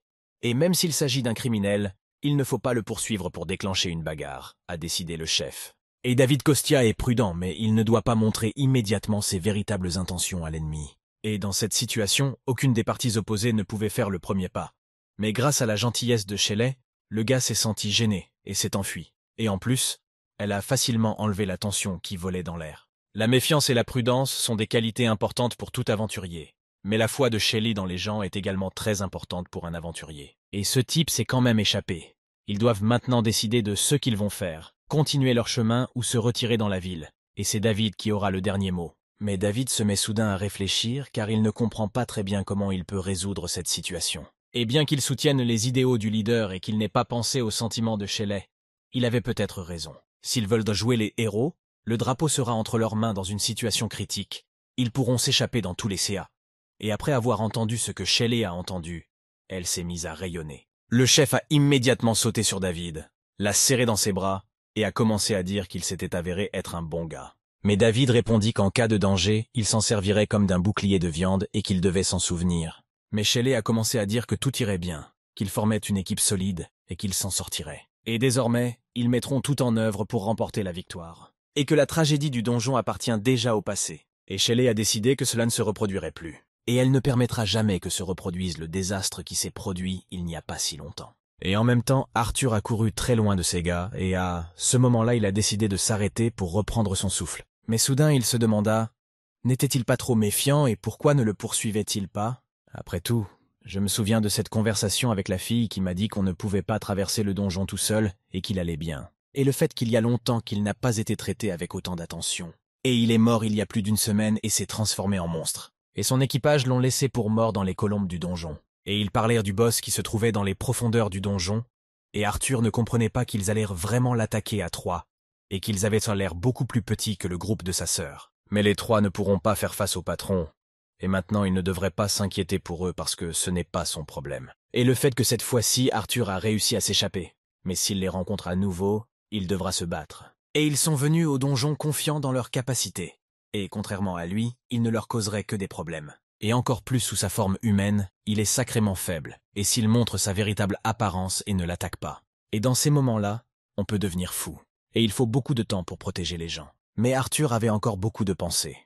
Speaker 1: et même s'il s'agit d'un criminel, il ne faut pas le poursuivre pour déclencher une bagarre, a décidé le chef. Et David Kostia est prudent, mais il ne doit pas montrer immédiatement ses véritables intentions à l'ennemi. Et dans cette situation, aucune des parties opposées ne pouvait faire le premier pas. Mais grâce à la gentillesse de Shelley, le gars s'est senti gêné et s'est enfui. Et en plus, elle a facilement enlevé la tension qui volait dans l'air. La méfiance et la prudence sont des qualités importantes pour tout aventurier. Mais la foi de Shelley dans les gens est également très importante pour un aventurier. Et ce type s'est quand même échappé. Ils doivent maintenant décider de ce qu'ils vont faire, continuer leur chemin ou se retirer dans la ville. Et c'est David qui aura le dernier mot. Mais David se met soudain à réfléchir car il ne comprend pas très bien comment il peut résoudre cette situation. Et bien qu'il soutienne les idéaux du leader et qu'il n'ait pas pensé aux sentiments de Shelley, il avait peut-être raison. S'ils veulent jouer les héros, le drapeau sera entre leurs mains dans une situation critique. Ils pourront s'échapper dans tous les CA et après avoir entendu ce que Shelley a entendu, elle s'est mise à rayonner. Le chef a immédiatement sauté sur David, l'a serré dans ses bras et a commencé à dire qu'il s'était avéré être un bon gars. Mais David répondit qu'en cas de danger, il s'en servirait comme d'un bouclier de viande et qu'il devait s'en souvenir. Mais Shelley a commencé à dire que tout irait bien, qu'il formait une équipe solide et qu'ils s'en sortiraient. Et désormais, ils mettront tout en œuvre pour remporter la victoire. Et que la tragédie du donjon appartient déjà au passé. Et Shelley a décidé que cela ne se reproduirait plus et elle ne permettra jamais que se reproduise le désastre qui s'est produit il n'y a pas si longtemps. Et en même temps, Arthur a couru très loin de ses gars, et à ce moment-là, il a décidé de s'arrêter pour reprendre son souffle. Mais soudain, il se demanda, n'était-il pas trop méfiant et pourquoi ne le poursuivait-il pas Après tout, je me souviens de cette conversation avec la fille qui m'a dit qu'on ne pouvait pas traverser le donjon tout seul et qu'il allait bien. Et le fait qu'il y a longtemps qu'il n'a pas été traité avec autant d'attention. Et il est mort il y a plus d'une semaine et s'est transformé en monstre et son équipage l'ont laissé pour mort dans les colombes du donjon. Et ils parlèrent du boss qui se trouvait dans les profondeurs du donjon, et Arthur ne comprenait pas qu'ils allèrent vraiment l'attaquer à trois, et qu'ils avaient un l'air beaucoup plus petit que le groupe de sa sœur. Mais les trois ne pourront pas faire face au patron, et maintenant il ne devrait pas s'inquiéter pour eux parce que ce n'est pas son problème. Et le fait que cette fois-ci Arthur a réussi à s'échapper, mais s'il les rencontre à nouveau, il devra se battre. Et ils sont venus au donjon confiants dans leur capacité et contrairement à lui, il ne leur causerait que des problèmes. Et encore plus sous sa forme humaine, il est sacrément faible, et s'il montre sa véritable apparence et ne l'attaque pas. Et dans ces moments-là, on peut devenir fou. Et il faut beaucoup de temps pour protéger les gens. Mais Arthur avait encore beaucoup de pensées.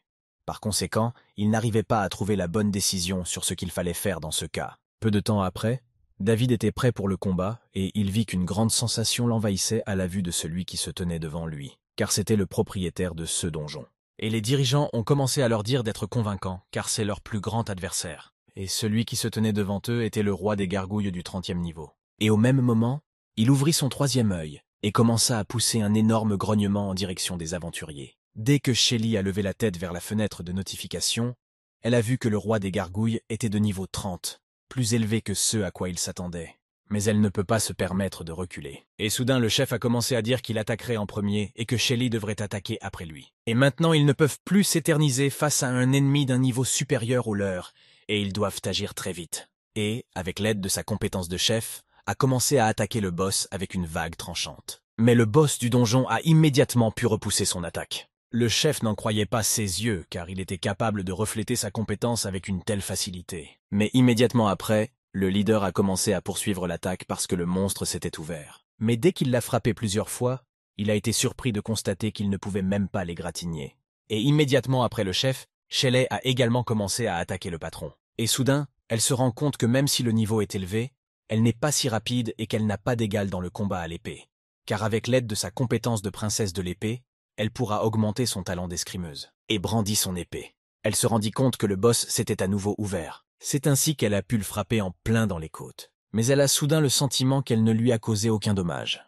Speaker 1: Par conséquent, il n'arrivait pas à trouver la bonne décision sur ce qu'il fallait faire dans ce cas. Peu de temps après, David était prêt pour le combat, et il vit qu'une grande sensation l'envahissait à la vue de celui qui se tenait devant lui, car c'était le propriétaire de ce donjon. Et les dirigeants ont commencé à leur dire d'être convaincants, car c'est leur plus grand adversaire. Et celui qui se tenait devant eux était le roi des gargouilles du trentième niveau. Et au même moment, il ouvrit son troisième œil et commença à pousser un énorme grognement en direction des aventuriers. Dès que Shelley a levé la tête vers la fenêtre de notification, elle a vu que le roi des gargouilles était de niveau trente, plus élevé que ce à quoi il s'attendait mais elle ne peut pas se permettre de reculer. Et soudain, le chef a commencé à dire qu'il attaquerait en premier et que Shelly devrait attaquer après lui. Et maintenant, ils ne peuvent plus s'éterniser face à un ennemi d'un niveau supérieur au leur, et ils doivent agir très vite. Et, avec l'aide de sa compétence de chef, a commencé à attaquer le boss avec une vague tranchante. Mais le boss du donjon a immédiatement pu repousser son attaque. Le chef n'en croyait pas ses yeux, car il était capable de refléter sa compétence avec une telle facilité. Mais immédiatement après, le leader a commencé à poursuivre l'attaque parce que le monstre s'était ouvert. Mais dès qu'il l'a frappé plusieurs fois, il a été surpris de constater qu'il ne pouvait même pas les l'égratigner. Et immédiatement après le chef, Shelley a également commencé à attaquer le patron. Et soudain, elle se rend compte que même si le niveau est élevé, elle n'est pas si rapide et qu'elle n'a pas d'égal dans le combat à l'épée. Car avec l'aide de sa compétence de princesse de l'épée, elle pourra augmenter son talent d'escrimeuse. Et brandit son épée. Elle se rendit compte que le boss s'était à nouveau ouvert. C'est ainsi qu'elle a pu le frapper en plein dans les côtes. Mais elle a soudain le sentiment qu'elle ne lui a causé aucun dommage.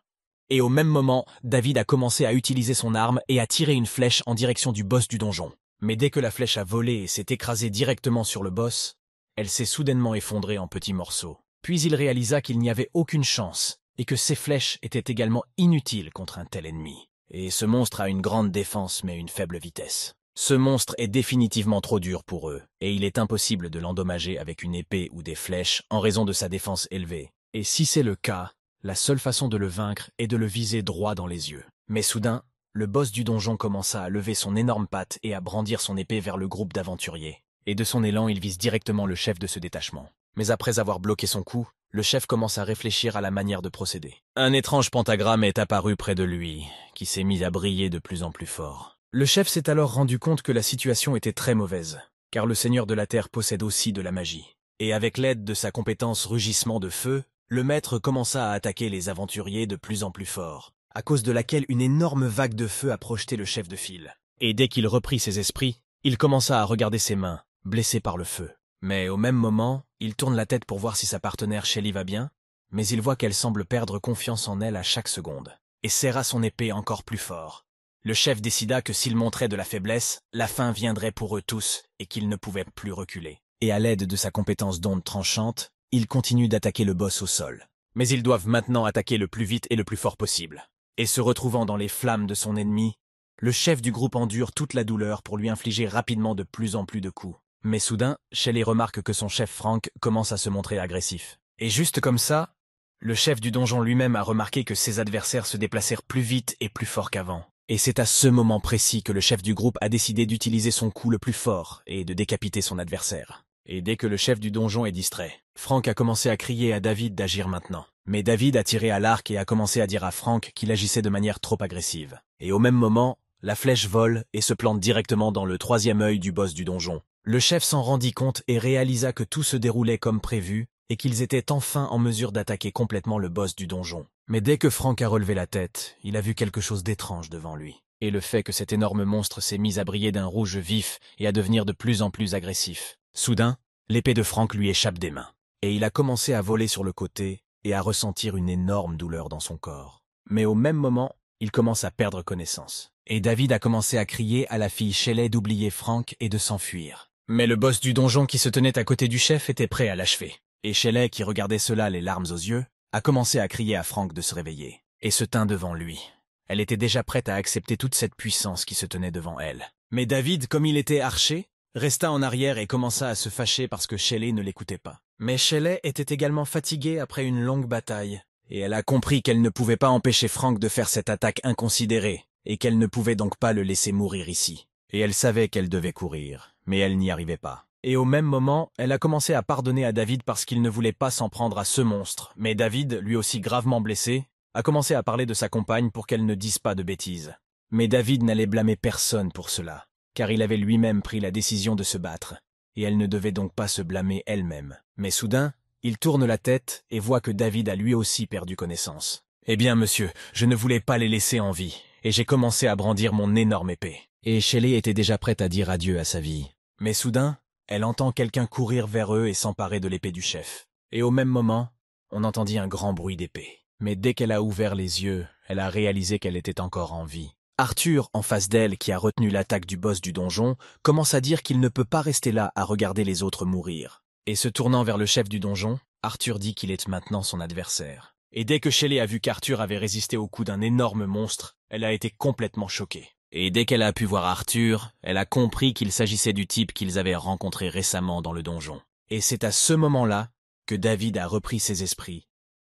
Speaker 1: Et au même moment, David a commencé à utiliser son arme et à tirer une flèche en direction du boss du donjon. Mais dès que la flèche a volé et s'est écrasée directement sur le boss, elle s'est soudainement effondrée en petits morceaux. Puis il réalisa qu'il n'y avait aucune chance et que ses flèches étaient également inutiles contre un tel ennemi. Et ce monstre a une grande défense mais une faible vitesse. Ce monstre est définitivement trop dur pour eux, et il est impossible de l'endommager avec une épée ou des flèches en raison de sa défense élevée. Et si c'est le cas, la seule façon de le vaincre est de le viser droit dans les yeux. Mais soudain, le boss du donjon commença à lever son énorme patte et à brandir son épée vers le groupe d'aventuriers. Et de son élan, il vise directement le chef de ce détachement. Mais après avoir bloqué son coup, le chef commence à réfléchir à la manière de procéder. Un étrange pentagramme est apparu près de lui, qui s'est mis à briller de plus en plus fort. Le chef s'est alors rendu compte que la situation était très mauvaise, car le seigneur de la terre possède aussi de la magie. Et avec l'aide de sa compétence rugissement de feu, le maître commença à attaquer les aventuriers de plus en plus fort, à cause de laquelle une énorme vague de feu a projeté le chef de file. Et dès qu'il reprit ses esprits, il commença à regarder ses mains, blessées par le feu. Mais au même moment, il tourne la tête pour voir si sa partenaire Shelly va bien, mais il voit qu'elle semble perdre confiance en elle à chaque seconde, et serra son épée encore plus fort. Le chef décida que s'il montrait de la faiblesse, la fin viendrait pour eux tous et qu'ils ne pouvaient plus reculer. Et à l'aide de sa compétence d'onde tranchante, il continue d'attaquer le boss au sol. Mais ils doivent maintenant attaquer le plus vite et le plus fort possible. Et se retrouvant dans les flammes de son ennemi, le chef du groupe endure toute la douleur pour lui infliger rapidement de plus en plus de coups. Mais soudain, Shelley remarque que son chef Frank commence à se montrer agressif. Et juste comme ça, le chef du donjon lui-même a remarqué que ses adversaires se déplacèrent plus vite et plus fort qu'avant. Et c'est à ce moment précis que le chef du groupe a décidé d'utiliser son coup le plus fort et de décapiter son adversaire. Et dès que le chef du donjon est distrait, Frank a commencé à crier à David d'agir maintenant. Mais David a tiré à l'arc et a commencé à dire à Frank qu'il agissait de manière trop agressive. Et au même moment, la flèche vole et se plante directement dans le troisième œil du boss du donjon. Le chef s'en rendit compte et réalisa que tout se déroulait comme prévu et qu'ils étaient enfin en mesure d'attaquer complètement le boss du donjon. Mais dès que Frank a relevé la tête, il a vu quelque chose d'étrange devant lui. Et le fait que cet énorme monstre s'est mis à briller d'un rouge vif et à devenir de plus en plus agressif. Soudain, l'épée de Frank lui échappe des mains. Et il a commencé à voler sur le côté et à ressentir une énorme douleur dans son corps. Mais au même moment, il commence à perdre connaissance. Et David a commencé à crier à la fille Shelley d'oublier Frank et de s'enfuir. Mais le boss du donjon qui se tenait à côté du chef était prêt à l'achever. Et Shelley, qui regardait cela les larmes aux yeux, a commencé à crier à Frank de se réveiller, et se tint devant lui. Elle était déjà prête à accepter toute cette puissance qui se tenait devant elle. Mais David, comme il était archer, resta en arrière et commença à se fâcher parce que Shelley ne l'écoutait pas. Mais Shelley était également fatiguée après une longue bataille, et elle a compris qu'elle ne pouvait pas empêcher Frank de faire cette attaque inconsidérée, et qu'elle ne pouvait donc pas le laisser mourir ici. Et elle savait qu'elle devait courir, mais elle n'y arrivait pas. Et au même moment, elle a commencé à pardonner à David parce qu'il ne voulait pas s'en prendre à ce monstre, mais David, lui aussi gravement blessé, a commencé à parler de sa compagne pour qu'elle ne dise pas de bêtises. Mais David n'allait blâmer personne pour cela, car il avait lui-même pris la décision de se battre, et elle ne devait donc pas se blâmer elle-même. Mais soudain, il tourne la tête et voit que David a lui aussi perdu connaissance. Eh bien, monsieur, je ne voulais pas les laisser en vie, et j'ai commencé à brandir mon énorme épée. Et Shelley était déjà prête à dire adieu à sa vie. Mais soudain, elle entend quelqu'un courir vers eux et s'emparer de l'épée du chef. Et au même moment, on entendit un grand bruit d'épée. Mais dès qu'elle a ouvert les yeux, elle a réalisé qu'elle était encore en vie. Arthur, en face d'elle, qui a retenu l'attaque du boss du donjon, commence à dire qu'il ne peut pas rester là à regarder les autres mourir. Et se tournant vers le chef du donjon, Arthur dit qu'il est maintenant son adversaire. Et dès que Shelley a vu qu'Arthur avait résisté au coup d'un énorme monstre, elle a été complètement choquée. Et dès qu'elle a pu voir Arthur, elle a compris qu'il s'agissait du type qu'ils avaient rencontré récemment dans le donjon. Et c'est à ce moment-là que David a repris ses esprits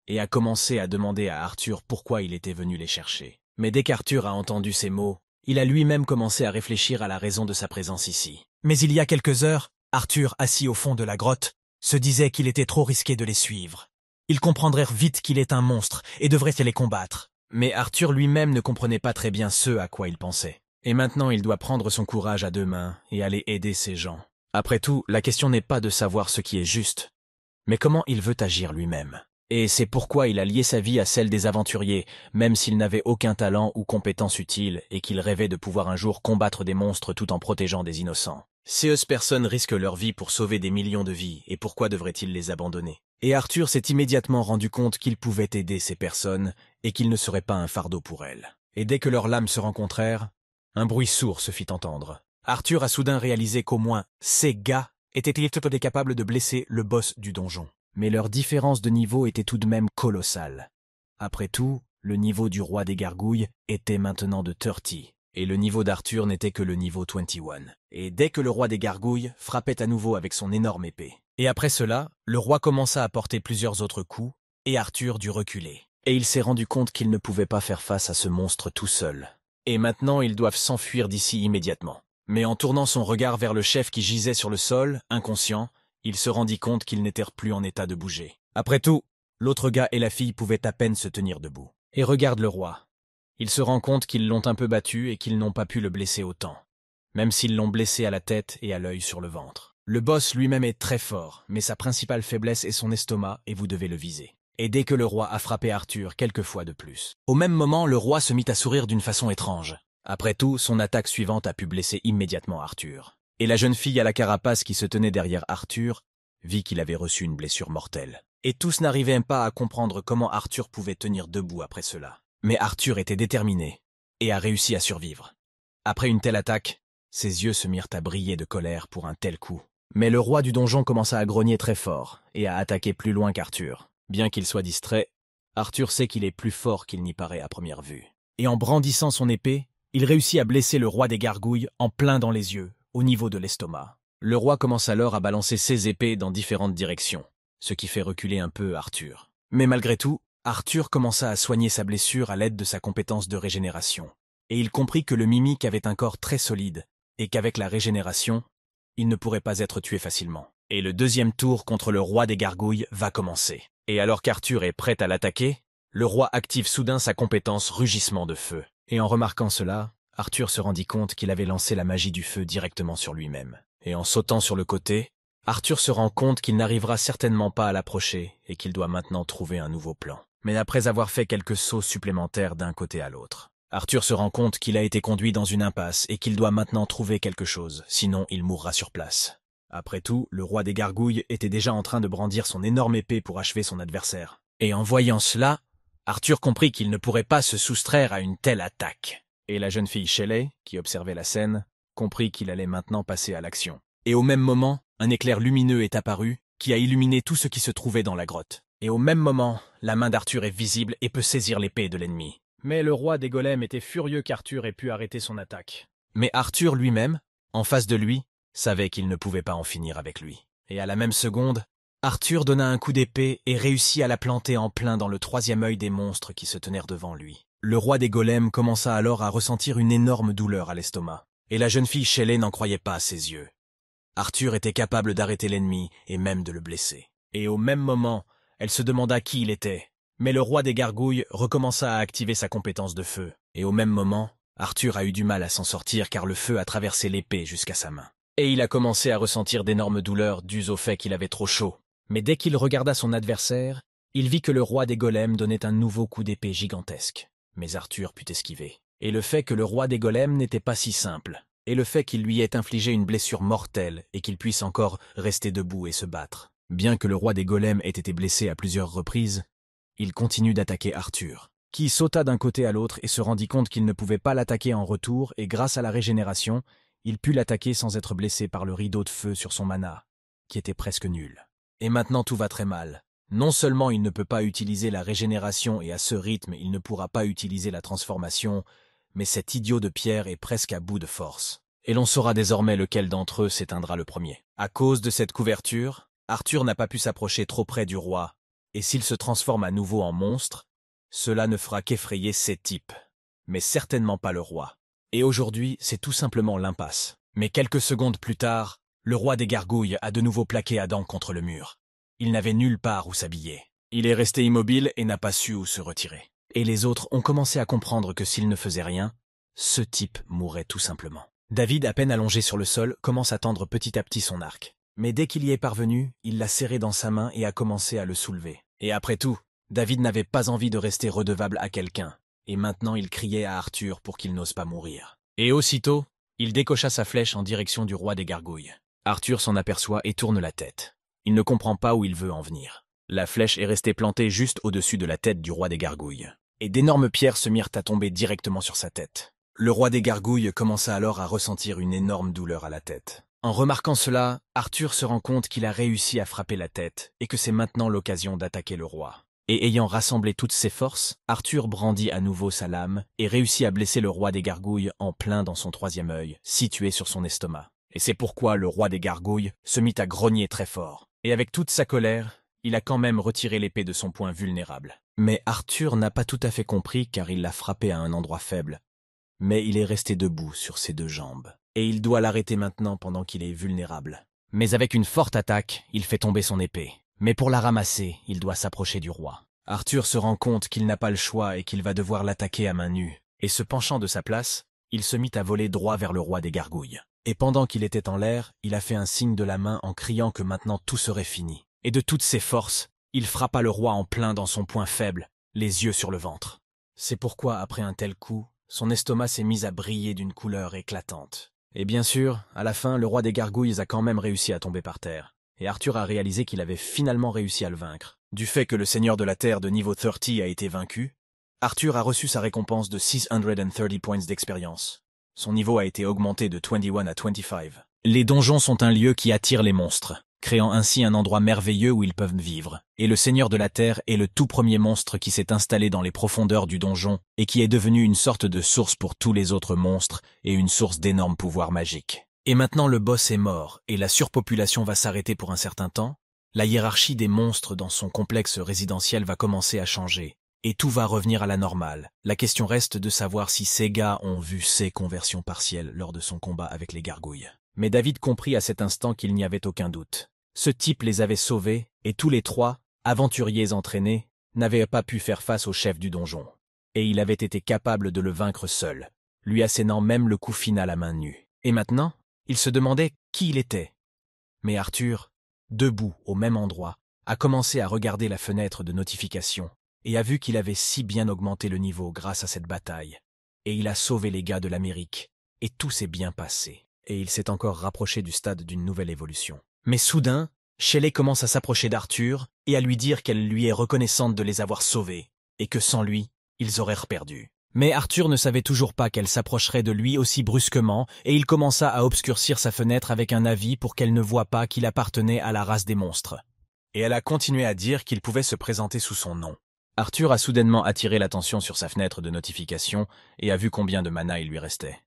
Speaker 1: et a commencé à demander à Arthur pourquoi il était venu les chercher. Mais dès qu'Arthur a entendu ces mots, il a lui-même commencé à réfléchir à la raison de sa présence ici. Mais il y a quelques heures, Arthur, assis au fond de la grotte, se disait qu'il était trop risqué de les suivre. Ils comprendraient vite qu'il est un monstre et devraient les combattre. Mais Arthur lui-même ne comprenait pas très bien ce à quoi il pensait. Et maintenant il doit prendre son courage à deux mains et aller aider ces gens. Après tout, la question n'est pas de savoir ce qui est juste, mais comment il veut agir lui-même. Et c'est pourquoi il a lié sa vie à celle des aventuriers, même s'il n'avait aucun talent ou compétence utile et qu'il rêvait de pouvoir un jour combattre des monstres tout en protégeant des innocents. Ces personnes risquent leur vie pour sauver des millions de vies, et pourquoi devraient-ils les abandonner Et Arthur s'est immédiatement rendu compte qu'il pouvait aider ces personnes, et qu'il ne serait pas un fardeau pour elles. Et dès que leurs lames se rencontrèrent, un bruit sourd se fit entendre. Arthur a soudain réalisé qu'au moins ces gars étaient-ils tout à capables de blesser le boss du donjon. Mais leur différence de niveau était tout de même colossale. Après tout, le niveau du roi des gargouilles était maintenant de 30, et le niveau d'Arthur n'était que le niveau 21. Et dès que le roi des gargouilles frappait à nouveau avec son énorme épée. Et après cela, le roi commença à porter plusieurs autres coups, et Arthur dut reculer. Et il s'est rendu compte qu'il ne pouvait pas faire face à ce monstre tout seul. Et maintenant ils doivent s'enfuir d'ici immédiatement. Mais en tournant son regard vers le chef qui gisait sur le sol, inconscient, il se rendit compte qu'ils n'étaient plus en état de bouger. Après tout, l'autre gars et la fille pouvaient à peine se tenir debout. Et regarde le roi, il se rend compte qu'ils l'ont un peu battu et qu'ils n'ont pas pu le blesser autant, même s'ils l'ont blessé à la tête et à l'œil sur le ventre. Le boss lui-même est très fort, mais sa principale faiblesse est son estomac et vous devez le viser. Et dès que le roi a frappé Arthur quelques fois de plus. Au même moment, le roi se mit à sourire d'une façon étrange. Après tout, son attaque suivante a pu blesser immédiatement Arthur. Et la jeune fille à la carapace qui se tenait derrière Arthur vit qu'il avait reçu une blessure mortelle. Et tous n'arrivaient pas à comprendre comment Arthur pouvait tenir debout après cela. Mais Arthur était déterminé et a réussi à survivre. Après une telle attaque, ses yeux se mirent à briller de colère pour un tel coup. Mais le roi du donjon commença à grogner très fort et à attaquer plus loin qu'Arthur. Bien qu'il soit distrait, Arthur sait qu'il est plus fort qu'il n'y paraît à première vue. Et en brandissant son épée, il réussit à blesser le roi des gargouilles en plein dans les yeux, au niveau de l'estomac. Le roi commence alors à balancer ses épées dans différentes directions, ce qui fait reculer un peu Arthur. Mais malgré tout, Arthur commença à soigner sa blessure à l'aide de sa compétence de régénération, et il comprit que le mimique avait un corps très solide, et qu'avec la régénération, il ne pourrait pas être tué facilement. Et le deuxième tour contre le roi des gargouilles va commencer. Et alors qu'Arthur est prêt à l'attaquer, le roi active soudain sa compétence rugissement de feu. Et en remarquant cela, Arthur se rendit compte qu'il avait lancé la magie du feu directement sur lui-même. Et en sautant sur le côté, Arthur se rend compte qu'il n'arrivera certainement pas à l'approcher et qu'il doit maintenant trouver un nouveau plan mais après avoir fait quelques sauts supplémentaires d'un côté à l'autre. Arthur se rend compte qu'il a été conduit dans une impasse et qu'il doit maintenant trouver quelque chose, sinon il mourra sur place. Après tout, le roi des gargouilles était déjà en train de brandir son énorme épée pour achever son adversaire. Et en voyant cela, Arthur comprit qu'il ne pourrait pas se soustraire à une telle attaque. Et la jeune fille Shelley, qui observait la scène, comprit qu'il allait maintenant passer à l'action. Et au même moment, un éclair lumineux est apparu, qui a illuminé tout ce qui se trouvait dans la grotte. Et au même moment, la main d'Arthur est visible et peut saisir l'épée de l'ennemi. Mais le roi des golems était furieux qu'Arthur ait pu arrêter son attaque. Mais Arthur lui-même, en face de lui, savait qu'il ne pouvait pas en finir avec lui. Et à la même seconde, Arthur donna un coup d'épée et réussit à la planter en plein dans le troisième œil des monstres qui se tenaient devant lui. Le roi des golems commença alors à ressentir une énorme douleur à l'estomac. Et la jeune fille Shelley n'en croyait pas à ses yeux. Arthur était capable d'arrêter l'ennemi et même de le blesser. Et au même moment, elle se demanda qui il était. Mais le roi des gargouilles recommença à activer sa compétence de feu. Et au même moment, Arthur a eu du mal à s'en sortir car le feu a traversé l'épée jusqu'à sa main. Et il a commencé à ressentir d'énormes douleurs dues au fait qu'il avait trop chaud. Mais dès qu'il regarda son adversaire, il vit que le roi des golems donnait un nouveau coup d'épée gigantesque. Mais Arthur put esquiver. Et le fait que le roi des golems n'était pas si simple. Et le fait qu'il lui ait infligé une blessure mortelle et qu'il puisse encore rester debout et se battre. Bien que le roi des golems ait été blessé à plusieurs reprises, il continue d'attaquer Arthur, qui sauta d'un côté à l'autre et se rendit compte qu'il ne pouvait pas l'attaquer en retour et grâce à la régénération, il put l'attaquer sans être blessé par le rideau de feu sur son mana, qui était presque nul. Et maintenant tout va très mal. Non seulement il ne peut pas utiliser la régénération et à ce rythme il ne pourra pas utiliser la transformation, mais cet idiot de pierre est presque à bout de force. Et l'on saura désormais lequel d'entre eux s'éteindra le premier. À cause de cette couverture, Arthur n'a pas pu s'approcher trop près du roi, et s'il se transforme à nouveau en monstre, cela ne fera qu'effrayer ces types, mais certainement pas le roi. Et aujourd'hui, c'est tout simplement l'impasse. Mais quelques secondes plus tard, le roi des gargouilles a de nouveau plaqué Adam contre le mur. Il n'avait nulle part où s'habiller. Il est resté immobile et n'a pas su où se retirer. Et les autres ont commencé à comprendre que s'il ne faisait rien, ce type mourrait tout simplement. David, à peine allongé sur le sol, commence à tendre petit à petit son arc. Mais dès qu'il y est parvenu, il l'a serré dans sa main et a commencé à le soulever. Et après tout, David n'avait pas envie de rester redevable à quelqu'un, et maintenant il criait à Arthur pour qu'il n'ose pas mourir. Et aussitôt, il décocha sa flèche en direction du roi des gargouilles. Arthur s'en aperçoit et tourne la tête. Il ne comprend pas où il veut en venir. La flèche est restée plantée juste au-dessus de la tête du roi des gargouilles. Et d'énormes pierres se mirent à tomber directement sur sa tête. Le roi des gargouilles commença alors à ressentir une énorme douleur à la tête. En remarquant cela, Arthur se rend compte qu'il a réussi à frapper la tête et que c'est maintenant l'occasion d'attaquer le roi. Et ayant rassemblé toutes ses forces, Arthur brandit à nouveau sa lame et réussit à blesser le roi des gargouilles en plein dans son troisième œil, situé sur son estomac. Et c'est pourquoi le roi des gargouilles se mit à grogner très fort. Et avec toute sa colère, il a quand même retiré l'épée de son point vulnérable. Mais Arthur n'a pas tout à fait compris car il l'a frappé à un endroit faible. Mais il est resté debout sur ses deux jambes et il doit l'arrêter maintenant pendant qu'il est vulnérable. Mais avec une forte attaque, il fait tomber son épée. Mais pour la ramasser, il doit s'approcher du roi. Arthur se rend compte qu'il n'a pas le choix et qu'il va devoir l'attaquer à main nue, et se penchant de sa place, il se mit à voler droit vers le roi des gargouilles. Et pendant qu'il était en l'air, il a fait un signe de la main en criant que maintenant tout serait fini. Et de toutes ses forces, il frappa le roi en plein dans son poing faible, les yeux sur le ventre. C'est pourquoi, après un tel coup, son estomac s'est mis à briller d'une couleur éclatante. Et bien sûr, à la fin, le roi des gargouilles a quand même réussi à tomber par terre. Et Arthur a réalisé qu'il avait finalement réussi à le vaincre. Du fait que le seigneur de la Terre de niveau 30 a été vaincu, Arthur a reçu sa récompense de 630 points d'expérience. Son niveau a été augmenté de 21 à 25. Les donjons sont un lieu qui attire les monstres créant ainsi un endroit merveilleux où ils peuvent vivre. Et le Seigneur de la Terre est le tout premier monstre qui s'est installé dans les profondeurs du donjon et qui est devenu une sorte de source pour tous les autres monstres et une source d'énormes pouvoirs magiques. Et maintenant le boss est mort et la surpopulation va s'arrêter pour un certain temps, la hiérarchie des monstres dans son complexe résidentiel va commencer à changer, et tout va revenir à la normale. La question reste de savoir si ces gars ont vu ces conversions partielles lors de son combat avec les gargouilles. Mais David comprit à cet instant qu'il n'y avait aucun doute. Ce type les avait sauvés, et tous les trois, aventuriers entraînés, n'avaient pas pu faire face au chef du donjon. Et il avait été capable de le vaincre seul, lui assénant même le coup final à main nue. Et maintenant, il se demandait qui il était. Mais Arthur, debout au même endroit, a commencé à regarder la fenêtre de notification et a vu qu'il avait si bien augmenté le niveau grâce à cette bataille. Et il a sauvé les gars de l'Amérique, et tout s'est bien passé. Et il s'est encore rapproché du stade d'une nouvelle évolution. Mais soudain, Shelley commence à s'approcher d'Arthur et à lui dire qu'elle lui est reconnaissante de les avoir sauvés, et que sans lui, ils auraient reperdu. Mais Arthur ne savait toujours pas qu'elle s'approcherait de lui aussi brusquement, et il commença à obscurcir sa fenêtre avec un avis pour qu'elle ne voie pas qu'il appartenait à la race des monstres. Et elle a continué à dire qu'il pouvait se présenter sous son nom. Arthur a soudainement attiré l'attention sur sa fenêtre de notification et a vu combien de mana il lui restait.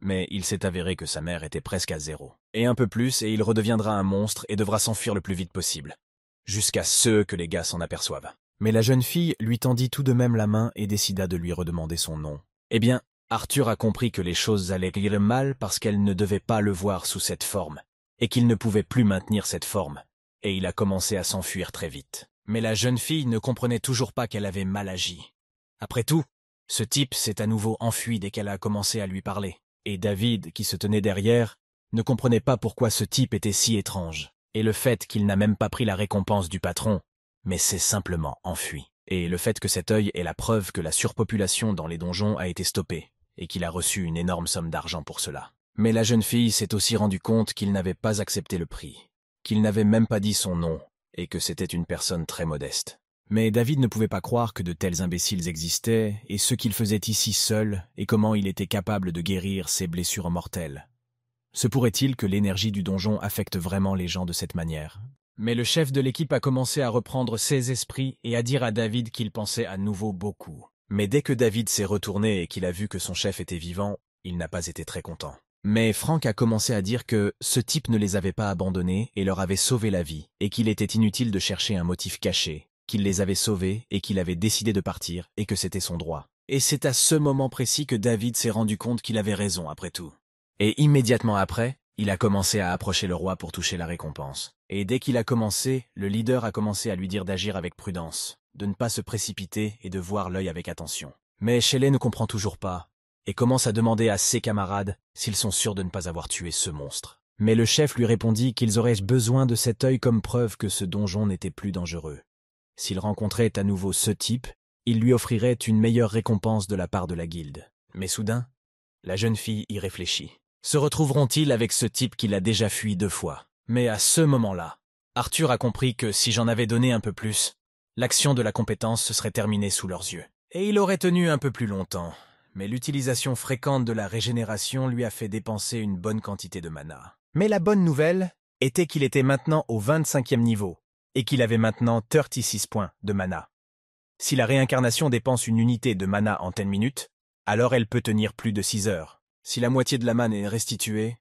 Speaker 1: Mais il s'est avéré que sa mère était presque à zéro et un peu plus, et il redeviendra un monstre et devra s'enfuir le plus vite possible. Jusqu'à ce que les gars s'en aperçoivent. Mais la jeune fille lui tendit tout de même la main et décida de lui redemander son nom. Eh bien, Arthur a compris que les choses allaient rire mal parce qu'elle ne devait pas le voir sous cette forme, et qu'il ne pouvait plus maintenir cette forme, et il a commencé à s'enfuir très vite. Mais la jeune fille ne comprenait toujours pas qu'elle avait mal agi. Après tout, ce type s'est à nouveau enfui dès qu'elle a commencé à lui parler, et David, qui se tenait derrière, ne comprenait pas pourquoi ce type était si étrange, et le fait qu'il n'a même pas pris la récompense du patron, mais s'est simplement enfui. Et le fait que cet œil est la preuve que la surpopulation dans les donjons a été stoppée, et qu'il a reçu une énorme somme d'argent pour cela. Mais la jeune fille s'est aussi rendue compte qu'il n'avait pas accepté le prix, qu'il n'avait même pas dit son nom, et que c'était une personne très modeste. Mais David ne pouvait pas croire que de tels imbéciles existaient, et ce qu'il faisait ici seul, et comment il était capable de guérir ses blessures mortelles. Se pourrait-il que l'énergie du donjon affecte vraiment les gens de cette manière Mais le chef de l'équipe a commencé à reprendre ses esprits et à dire à David qu'il pensait à nouveau beaucoup. Mais dès que David s'est retourné et qu'il a vu que son chef était vivant, il n'a pas été très content. Mais Frank a commencé à dire que ce type ne les avait pas abandonnés et leur avait sauvé la vie, et qu'il était inutile de chercher un motif caché, qu'il les avait sauvés et qu'il avait décidé de partir et que c'était son droit. Et c'est à ce moment précis que David s'est rendu compte qu'il avait raison après tout. Et immédiatement après, il a commencé à approcher le roi pour toucher la récompense. Et dès qu'il a commencé, le leader a commencé à lui dire d'agir avec prudence, de ne pas se précipiter et de voir l'œil avec attention. Mais Shelley ne comprend toujours pas, et commence à demander à ses camarades s'ils sont sûrs de ne pas avoir tué ce monstre. Mais le chef lui répondit qu'ils auraient besoin de cet œil comme preuve que ce donjon n'était plus dangereux. S'il rencontrait à nouveau ce type, il lui offrirait une meilleure récompense de la part de la guilde. Mais soudain, la jeune fille y réfléchit se retrouveront-ils avec ce type qui a déjà fui deux fois Mais à ce moment-là, Arthur a compris que si j'en avais donné un peu plus, l'action de la compétence se serait terminée sous leurs yeux. Et il aurait tenu un peu plus longtemps, mais l'utilisation fréquente de la régénération lui a fait dépenser une bonne quantité de mana. Mais la bonne nouvelle était qu'il était maintenant au 25e niveau, et qu'il avait maintenant 36 points de mana. Si la réincarnation dépense une unité de mana en 10 minutes, alors elle peut tenir plus de 6 heures. Si la moitié de la manne est restituée,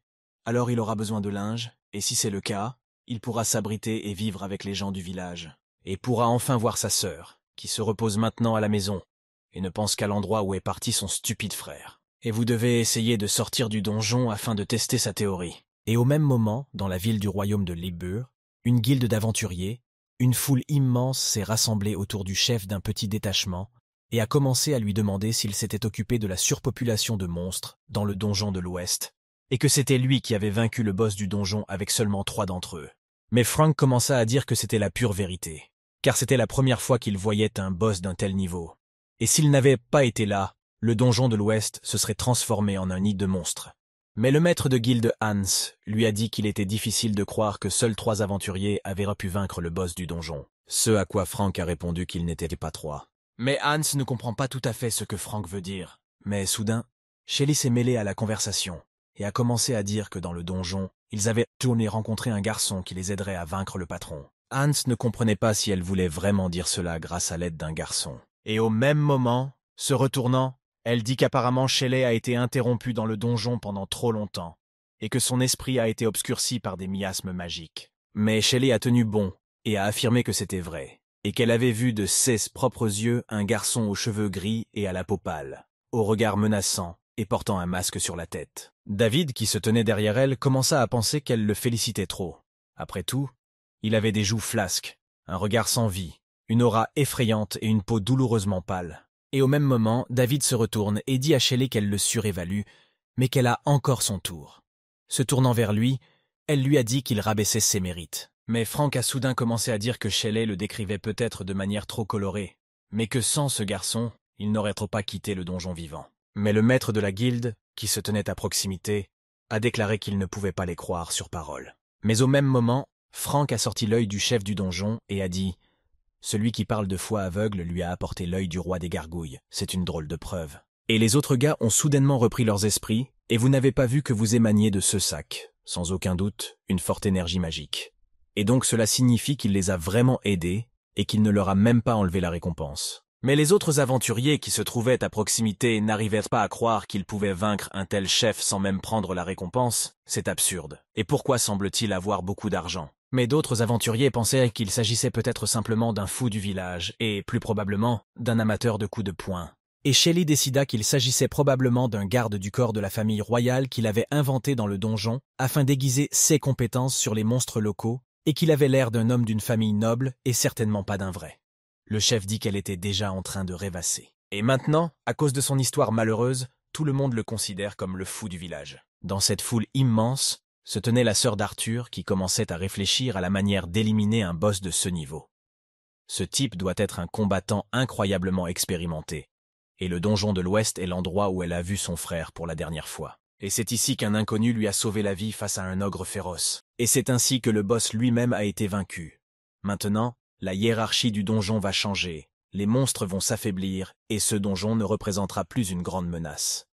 Speaker 1: alors il aura besoin de linge, et si c'est le cas, il pourra s'abriter et vivre avec les gens du village, et pourra enfin voir sa sœur, qui se repose maintenant à la maison, et ne pense qu'à l'endroit où est parti son stupide frère. Et vous devez essayer de sortir du donjon afin de tester sa théorie. Et au même moment, dans la ville du royaume de Libur, une guilde d'aventuriers, une foule immense s'est rassemblée autour du chef d'un petit détachement et a commencé à lui demander s'il s'était occupé de la surpopulation de monstres dans le donjon de l'Ouest, et que c'était lui qui avait vaincu le boss du donjon avec seulement trois d'entre eux. Mais Frank commença à dire que c'était la pure vérité, car c'était la première fois qu'il voyait un boss d'un tel niveau. Et s'il n'avait pas été là, le donjon de l'Ouest se serait transformé en un nid de monstres. Mais le maître de guilde Hans lui a dit qu'il était difficile de croire que seuls trois aventuriers avaient pu vaincre le boss du donjon, ce à quoi Frank a répondu qu'il n'était pas trois. Mais Hans ne comprend pas tout à fait ce que Frank veut dire. Mais soudain, Shelley s'est mêlée à la conversation et a commencé à dire que dans le donjon, ils avaient tourné rencontrer un garçon qui les aiderait à vaincre le patron. Hans ne comprenait pas si elle voulait vraiment dire cela grâce à l'aide d'un garçon. Et au même moment, se retournant, elle dit qu'apparemment Shelley a été interrompue dans le donjon pendant trop longtemps, et que son esprit a été obscurci par des miasmes magiques. Mais Shelley a tenu bon, et a affirmé que c'était vrai et qu'elle avait vu de ses propres yeux un garçon aux cheveux gris et à la peau pâle, au regard menaçant et portant un masque sur la tête. David, qui se tenait derrière elle, commença à penser qu'elle le félicitait trop. Après tout, il avait des joues flasques, un regard sans vie, une aura effrayante et une peau douloureusement pâle. Et au même moment, David se retourne et dit à Shelley qu'elle le surévalue, mais qu'elle a encore son tour. Se tournant vers lui, elle lui a dit qu'il rabaissait ses mérites. Mais Frank a soudain commencé à dire que Shelley le décrivait peut-être de manière trop colorée, mais que sans ce garçon, il n'aurait trop pas quitté le donjon vivant. Mais le maître de la guilde, qui se tenait à proximité, a déclaré qu'il ne pouvait pas les croire sur parole. Mais au même moment, Franck a sorti l'œil du chef du donjon et a dit « Celui qui parle de foi aveugle lui a apporté l'œil du roi des gargouilles, c'est une drôle de preuve. » Et les autres gars ont soudainement repris leurs esprits, et vous n'avez pas vu que vous émaniez de ce sac, sans aucun doute, une forte énergie magique et donc cela signifie qu'il les a vraiment aidés et qu'il ne leur a même pas enlevé la récompense. Mais les autres aventuriers qui se trouvaient à proximité n'arrivèrent pas à croire qu'ils pouvaient vaincre un tel chef sans même prendre la récompense, c'est absurde. Et pourquoi semble-t-il avoir beaucoup d'argent Mais d'autres aventuriers pensaient qu'il s'agissait peut-être simplement d'un fou du village, et plus probablement, d'un amateur de coups de poing. Et Shelley décida qu'il s'agissait probablement d'un garde du corps de la famille royale qu'il avait inventé dans le donjon, afin d'aiguiser ses compétences sur les monstres locaux et qu'il avait l'air d'un homme d'une famille noble et certainement pas d'un vrai. Le chef dit qu'elle était déjà en train de rêvasser. Et maintenant, à cause de son histoire malheureuse, tout le monde le considère comme le fou du village. Dans cette foule immense, se tenait la sœur d'Arthur qui commençait à réfléchir à la manière d'éliminer un boss de ce niveau. Ce type doit être un combattant incroyablement expérimenté, et le donjon de l'Ouest est l'endroit où elle a vu son frère pour la dernière fois. Et c'est ici qu'un inconnu lui a sauvé la vie face à un ogre féroce. Et c'est ainsi que le boss lui-même a été vaincu. Maintenant, la hiérarchie du donjon va changer, les monstres vont s'affaiblir, et ce donjon ne représentera plus une grande menace.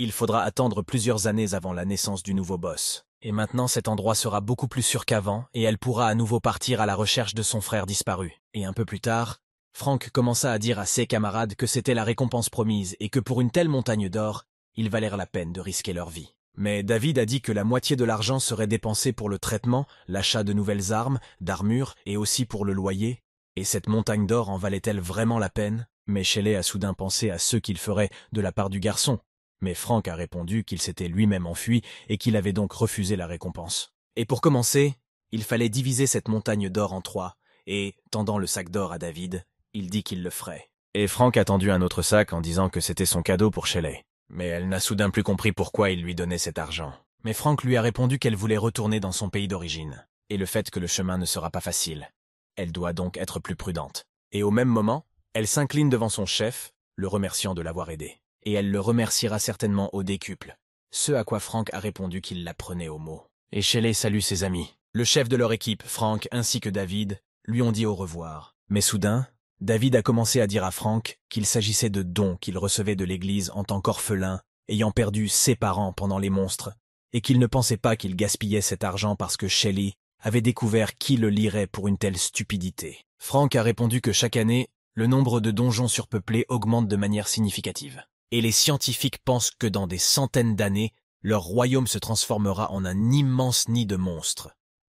Speaker 1: Il faudra attendre plusieurs années avant la naissance du nouveau boss. Et maintenant cet endroit sera beaucoup plus sûr qu'avant, et elle pourra à nouveau partir à la recherche de son frère disparu. Et un peu plus tard, Frank commença à dire à ses camarades que c'était la récompense promise et que pour une telle montagne d'or, ils valèrent la peine de risquer leur vie. Mais David a dit que la moitié de l'argent serait dépensée pour le traitement, l'achat de nouvelles armes, d'armures et aussi pour le loyer. Et cette montagne d'or en valait-elle vraiment la peine Mais Shelley a soudain pensé à ce qu'il ferait de la part du garçon. Mais Frank a répondu qu'il s'était lui-même enfui et qu'il avait donc refusé la récompense. Et pour commencer, il fallait diviser cette montagne d'or en trois, et, tendant le sac d'or à David, il dit qu'il le ferait. Et Frank a tendu un autre sac en disant que c'était son cadeau pour Shelley. Mais elle n'a soudain plus compris pourquoi il lui donnait cet argent. Mais Frank lui a répondu qu'elle voulait retourner dans son pays d'origine, et le fait que le chemin ne sera pas facile. Elle doit donc être plus prudente. Et au même moment, elle s'incline devant son chef, le remerciant de l'avoir aidé. Et elle le remerciera certainement au décuple. Ce à quoi Frank a répondu qu'il l'apprenait au mot. Et Shelley salue ses amis. Le chef de leur équipe, Frank, ainsi que David, lui ont dit au revoir. Mais soudain, David a commencé à dire à Frank qu'il s'agissait de dons qu'il recevait de l'Église en tant qu'orphelin, ayant perdu ses parents pendant les monstres, et qu'il ne pensait pas qu'il gaspillait cet argent parce que Shelley avait découvert qui le lirait pour une telle stupidité. Frank a répondu que chaque année, le nombre de donjons surpeuplés augmente de manière significative. Et les scientifiques pensent que dans des centaines d'années, leur royaume se transformera en un immense nid de monstres.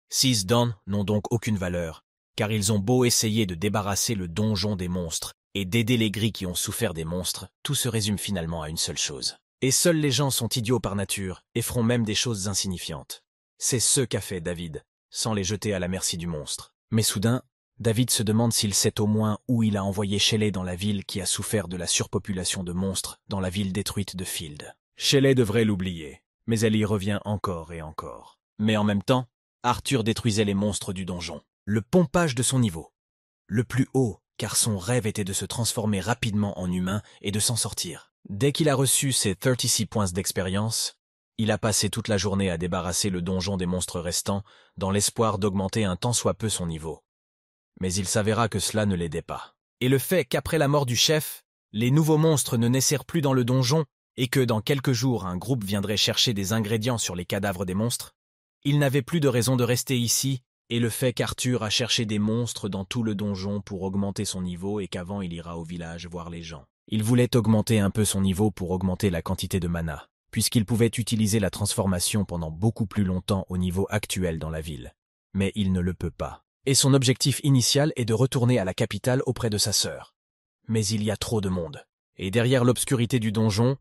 Speaker 1: Six dons n'ont donc aucune valeur, car ils ont beau essayer de débarrasser le donjon des monstres et d'aider les gris qui ont souffert des monstres, tout se résume finalement à une seule chose. Et seuls les gens sont idiots par nature et feront même des choses insignifiantes. C'est ce qu'a fait David, sans les jeter à la merci du monstre. Mais soudain, David se demande s'il sait au moins où il a envoyé Shelley dans la ville qui a souffert de la surpopulation de monstres dans la ville détruite de Field. Shelley devrait l'oublier, mais elle y revient encore et encore. Mais en même temps, Arthur détruisait les monstres du donjon le pompage de son niveau. Le plus haut, car son rêve était de se transformer rapidement en humain et de s'en sortir. Dès qu'il a reçu ses 36 points d'expérience, il a passé toute la journée à débarrasser le donjon des monstres restants dans l'espoir d'augmenter un tant soit peu son niveau. Mais il s'avéra que cela ne l'aidait pas. Et le fait qu'après la mort du chef, les nouveaux monstres ne naissèrent plus dans le donjon et que dans quelques jours un groupe viendrait chercher des ingrédients sur les cadavres des monstres, il n'avait plus de raison de rester ici et le fait qu'Arthur a cherché des monstres dans tout le donjon pour augmenter son niveau et qu'avant il ira au village voir les gens. Il voulait augmenter un peu son niveau pour augmenter la quantité de mana, puisqu'il pouvait utiliser la transformation pendant beaucoup plus longtemps au niveau actuel dans la ville. Mais il ne le peut pas. Et son objectif initial est de retourner à la capitale auprès de sa sœur. Mais il y a trop de monde. Et derrière l'obscurité du donjon,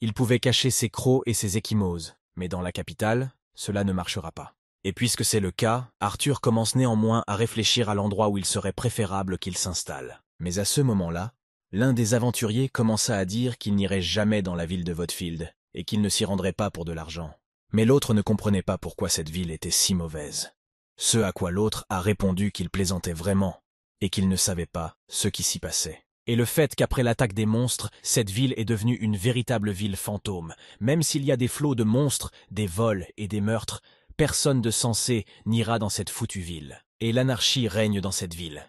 Speaker 1: il pouvait cacher ses crocs et ses échymoses. Mais dans la capitale, cela ne marchera pas. Et puisque c'est le cas, Arthur commence néanmoins à réfléchir à l'endroit où il serait préférable qu'il s'installe. Mais à ce moment-là, l'un des aventuriers commença à dire qu'il n'irait jamais dans la ville de Votfield et qu'il ne s'y rendrait pas pour de l'argent. Mais l'autre ne comprenait pas pourquoi cette ville était si mauvaise. Ce à quoi l'autre a répondu qu'il plaisantait vraiment et qu'il ne savait pas ce qui s'y passait. Et le fait qu'après l'attaque des monstres, cette ville est devenue une véritable ville fantôme, même s'il y a des flots de monstres, des vols et des meurtres, personne de sensé n'ira dans cette foutue ville. Et l'anarchie règne dans cette ville.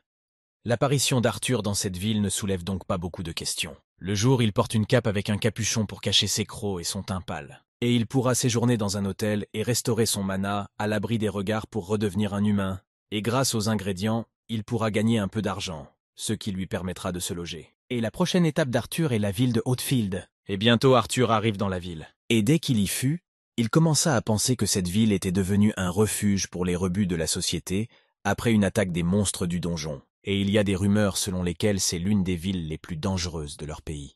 Speaker 1: L'apparition d'Arthur dans cette ville ne soulève donc pas beaucoup de questions. Le jour, il porte une cape avec un capuchon pour cacher ses crocs et son teint pâle. Et il pourra séjourner dans un hôtel et restaurer son mana à l'abri des regards pour redevenir un humain. Et grâce aux ingrédients, il pourra gagner un peu d'argent, ce qui lui permettra de se loger. Et la prochaine étape d'Arthur est la ville de Hautefield. Et bientôt Arthur arrive dans la ville. Et dès qu'il y fut, il commença à penser que cette ville était devenue un refuge pour les rebuts de la société, après une attaque des monstres du donjon, et il y a des rumeurs selon lesquelles c'est l'une des villes les plus dangereuses de leur pays.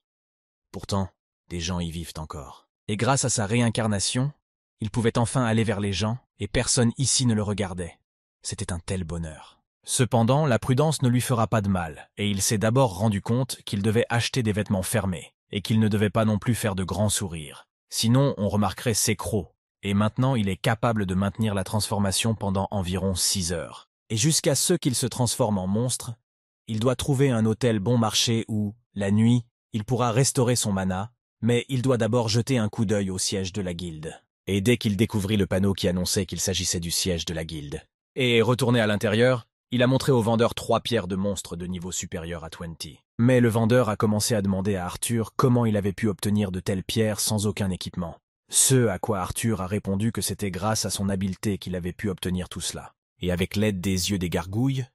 Speaker 1: Pourtant, des gens y vivent encore. Et grâce à sa réincarnation, il pouvait enfin aller vers les gens, et personne ici ne le regardait. C'était un tel bonheur. Cependant, la prudence ne lui fera pas de mal, et il s'est d'abord rendu compte qu'il devait acheter des vêtements fermés, et qu'il ne devait pas non plus faire de grands sourires, Sinon, on remarquerait ses crocs. Et maintenant, il est capable de maintenir la transformation pendant environ 6 heures. Et jusqu'à ce qu'il se transforme en monstre, il doit trouver un hôtel bon marché où, la nuit, il pourra restaurer son mana, mais il doit d'abord jeter un coup d'œil au siège de la guilde. Et dès qu'il découvrit le panneau qui annonçait qu'il s'agissait du siège de la guilde, et retourné à l'intérieur, il a montré au vendeur trois pierres de monstre de niveau supérieur à 20. Mais le vendeur a commencé à demander à Arthur comment il avait pu obtenir de telles pierres sans aucun équipement. Ce à quoi Arthur a répondu que c'était grâce à son habileté qu'il avait pu obtenir tout cela. Et avec l'aide des yeux des gargouilles,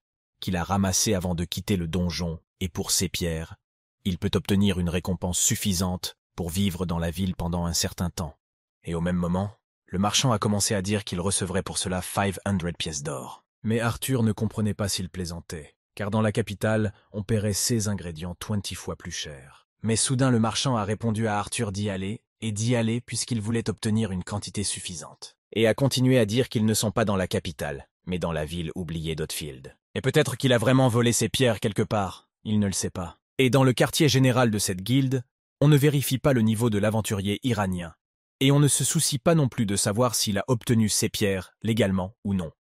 Speaker 1: qu'il a ramassé avant de quitter le donjon, et pour ces pierres, il peut obtenir une récompense suffisante pour vivre dans la ville pendant un certain temps. Et au même moment, le marchand a commencé à dire qu'il recevrait pour cela 500 pièces d'or. Mais Arthur ne comprenait pas s'il plaisantait car dans la capitale, on paierait ces ingrédients 20 fois plus cher. Mais soudain le marchand a répondu à Arthur d'y aller, et d'y aller puisqu'il voulait obtenir une quantité suffisante. Et a continué à dire qu'ils ne sont pas dans la capitale, mais dans la ville oubliée d'Hotfield. Et peut-être qu'il a vraiment volé ses pierres quelque part, il ne le sait pas. Et dans le quartier général de cette guilde, on ne vérifie pas le niveau de l'aventurier iranien, et on ne se soucie pas non plus de savoir s'il a obtenu ses pierres, légalement ou non.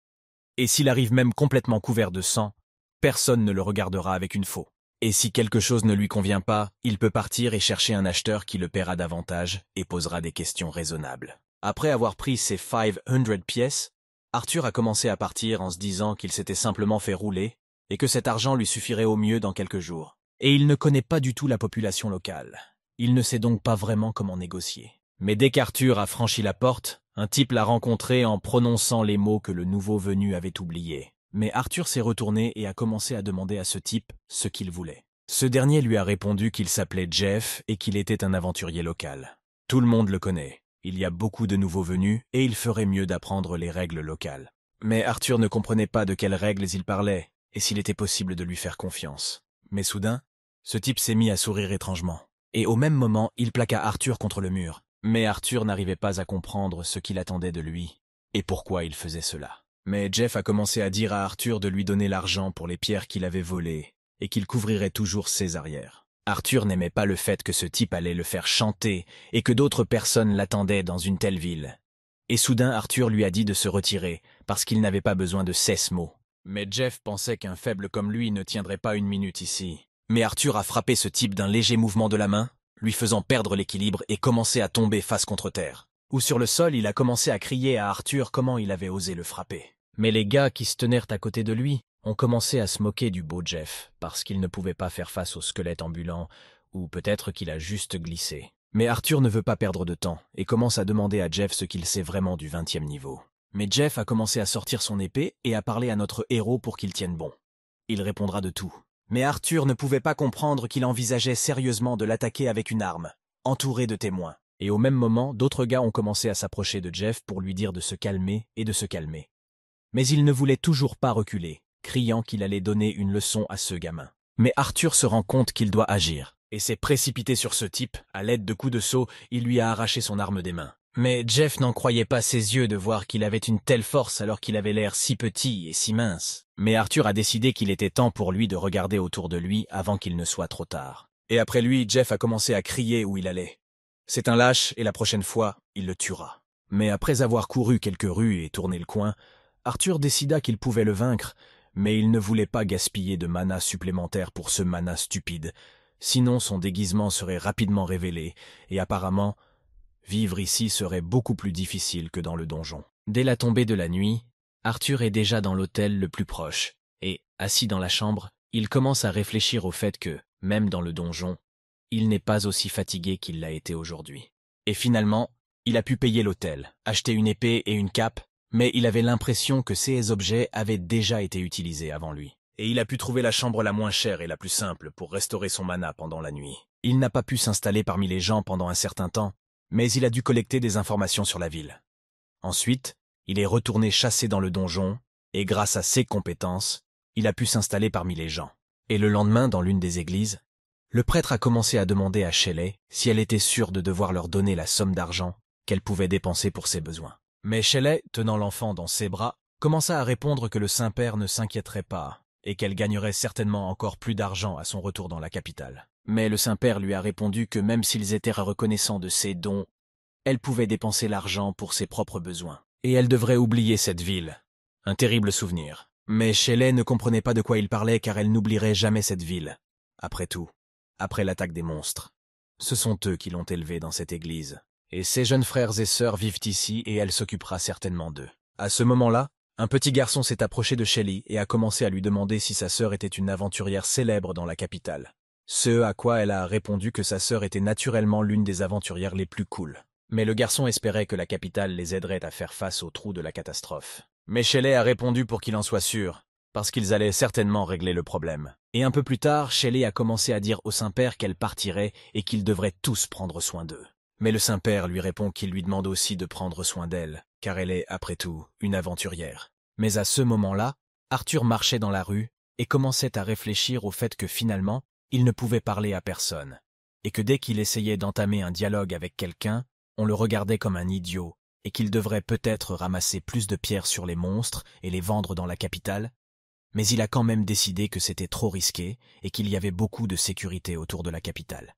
Speaker 1: Et s'il arrive même complètement couvert de sang, personne ne le regardera avec une faux. Et si quelque chose ne lui convient pas, il peut partir et chercher un acheteur qui le paiera davantage et posera des questions raisonnables. Après avoir pris ses 500 pièces, Arthur a commencé à partir en se disant qu'il s'était simplement fait rouler et que cet argent lui suffirait au mieux dans quelques jours. Et il ne connaît pas du tout la population locale. Il ne sait donc pas vraiment comment négocier. Mais dès qu'Arthur a franchi la porte, un type l'a rencontré en prononçant les mots que le nouveau venu avait oubliés. Mais Arthur s'est retourné et a commencé à demander à ce type ce qu'il voulait. Ce dernier lui a répondu qu'il s'appelait Jeff et qu'il était un aventurier local. Tout le monde le connaît. Il y a beaucoup de nouveaux venus et il ferait mieux d'apprendre les règles locales. Mais Arthur ne comprenait pas de quelles règles il parlait et s'il était possible de lui faire confiance. Mais soudain, ce type s'est mis à sourire étrangement. Et au même moment, il plaqua Arthur contre le mur. Mais Arthur n'arrivait pas à comprendre ce qu'il attendait de lui et pourquoi il faisait cela. Mais Jeff a commencé à dire à Arthur de lui donner l'argent pour les pierres qu'il avait volées et qu'il couvrirait toujours ses arrières. Arthur n'aimait pas le fait que ce type allait le faire chanter et que d'autres personnes l'attendaient dans une telle ville. Et soudain Arthur lui a dit de se retirer parce qu'il n'avait pas besoin de seize mots. Mais Jeff pensait qu'un faible comme lui ne tiendrait pas une minute ici. Mais Arthur a frappé ce type d'un léger mouvement de la main, lui faisant perdre l'équilibre et commencer à tomber face contre terre. Ou sur le sol, il a commencé à crier à Arthur comment il avait osé le frapper. Mais les gars qui se tenaient à côté de lui ont commencé à se moquer du beau Jeff parce qu'il ne pouvait pas faire face au squelette ambulant, ou peut-être qu'il a juste glissé. Mais Arthur ne veut pas perdre de temps et commence à demander à Jeff ce qu'il sait vraiment du 20e niveau. Mais Jeff a commencé à sortir son épée et à parler à notre héros pour qu'il tienne bon. Il répondra de tout. Mais Arthur ne pouvait pas comprendre qu'il envisageait sérieusement de l'attaquer avec une arme, entouré de témoins. Et au même moment, d'autres gars ont commencé à s'approcher de Jeff pour lui dire de se calmer et de se calmer. Mais il ne voulait toujours pas reculer, criant qu'il allait donner une leçon à ce gamin. Mais Arthur se rend compte qu'il doit agir, et s'est précipité sur ce type, à l'aide de coups de seau, il lui a arraché son arme des mains. Mais Jeff n'en croyait pas ses yeux de voir qu'il avait une telle force alors qu'il avait l'air si petit et si mince. Mais Arthur a décidé qu'il était temps pour lui de regarder autour de lui avant qu'il ne soit trop tard. Et après lui, Jeff a commencé à crier où il allait. C'est un lâche et la prochaine fois, il le tuera. Mais après avoir couru quelques rues et tourné le coin, Arthur décida qu'il pouvait le vaincre, mais il ne voulait pas gaspiller de mana supplémentaire pour ce mana stupide, sinon son déguisement serait rapidement révélé, et apparemment, vivre ici serait beaucoup plus difficile que dans le donjon. Dès la tombée de la nuit, Arthur est déjà dans l'hôtel le plus proche, et, assis dans la chambre, il commence à réfléchir au fait que, même dans le donjon, il n'est pas aussi fatigué qu'il l'a été aujourd'hui. Et finalement, il a pu payer l'hôtel, acheter une épée et une cape, mais il avait l'impression que ces objets avaient déjà été utilisés avant lui. Et il a pu trouver la chambre la moins chère et la plus simple pour restaurer son mana pendant la nuit. Il n'a pas pu s'installer parmi les gens pendant un certain temps, mais il a dû collecter des informations sur la ville. Ensuite, il est retourné chasser dans le donjon, et grâce à ses compétences, il a pu s'installer parmi les gens. Et le lendemain, dans l'une des églises, le prêtre a commencé à demander à Shelley si elle était sûre de devoir leur donner la somme d'argent qu'elle pouvait dépenser pour ses besoins. Mais Shelley, tenant l'enfant dans ses bras, commença à répondre que le Saint-Père ne s'inquiéterait pas et qu'elle gagnerait certainement encore plus d'argent à son retour dans la capitale. Mais le Saint-Père lui a répondu que même s'ils étaient reconnaissants de ses dons, elle pouvait dépenser l'argent pour ses propres besoins. Et elle devrait oublier cette ville. Un terrible souvenir. Mais Shelley ne comprenait pas de quoi il parlait car elle n'oublierait jamais cette ville. Après tout, après l'attaque des monstres, ce sont eux qui l'ont élevée dans cette église. Et ses jeunes frères et sœurs vivent ici et elle s'occupera certainement d'eux. À ce moment-là, un petit garçon s'est approché de Shelley et a commencé à lui demander si sa sœur était une aventurière célèbre dans la capitale. Ce à quoi elle a répondu que sa sœur était naturellement l'une des aventurières les plus cool. Mais le garçon espérait que la capitale les aiderait à faire face au trou de la catastrophe. Mais Shelley a répondu pour qu'il en soit sûr, parce qu'ils allaient certainement régler le problème. Et un peu plus tard, Shelley a commencé à dire au Saint-Père qu'elle partirait et qu'ils devraient tous prendre soin d'eux. Mais le Saint-Père lui répond qu'il lui demande aussi de prendre soin d'elle, car elle est, après tout, une aventurière. Mais à ce moment-là, Arthur marchait dans la rue et commençait à réfléchir au fait que finalement, il ne pouvait parler à personne, et que dès qu'il essayait d'entamer un dialogue avec quelqu'un, on le regardait comme un idiot, et qu'il devrait peut-être ramasser plus de pierres sur les monstres et les vendre dans la capitale, mais il a quand même décidé que c'était trop risqué et qu'il y avait beaucoup de sécurité autour de la capitale.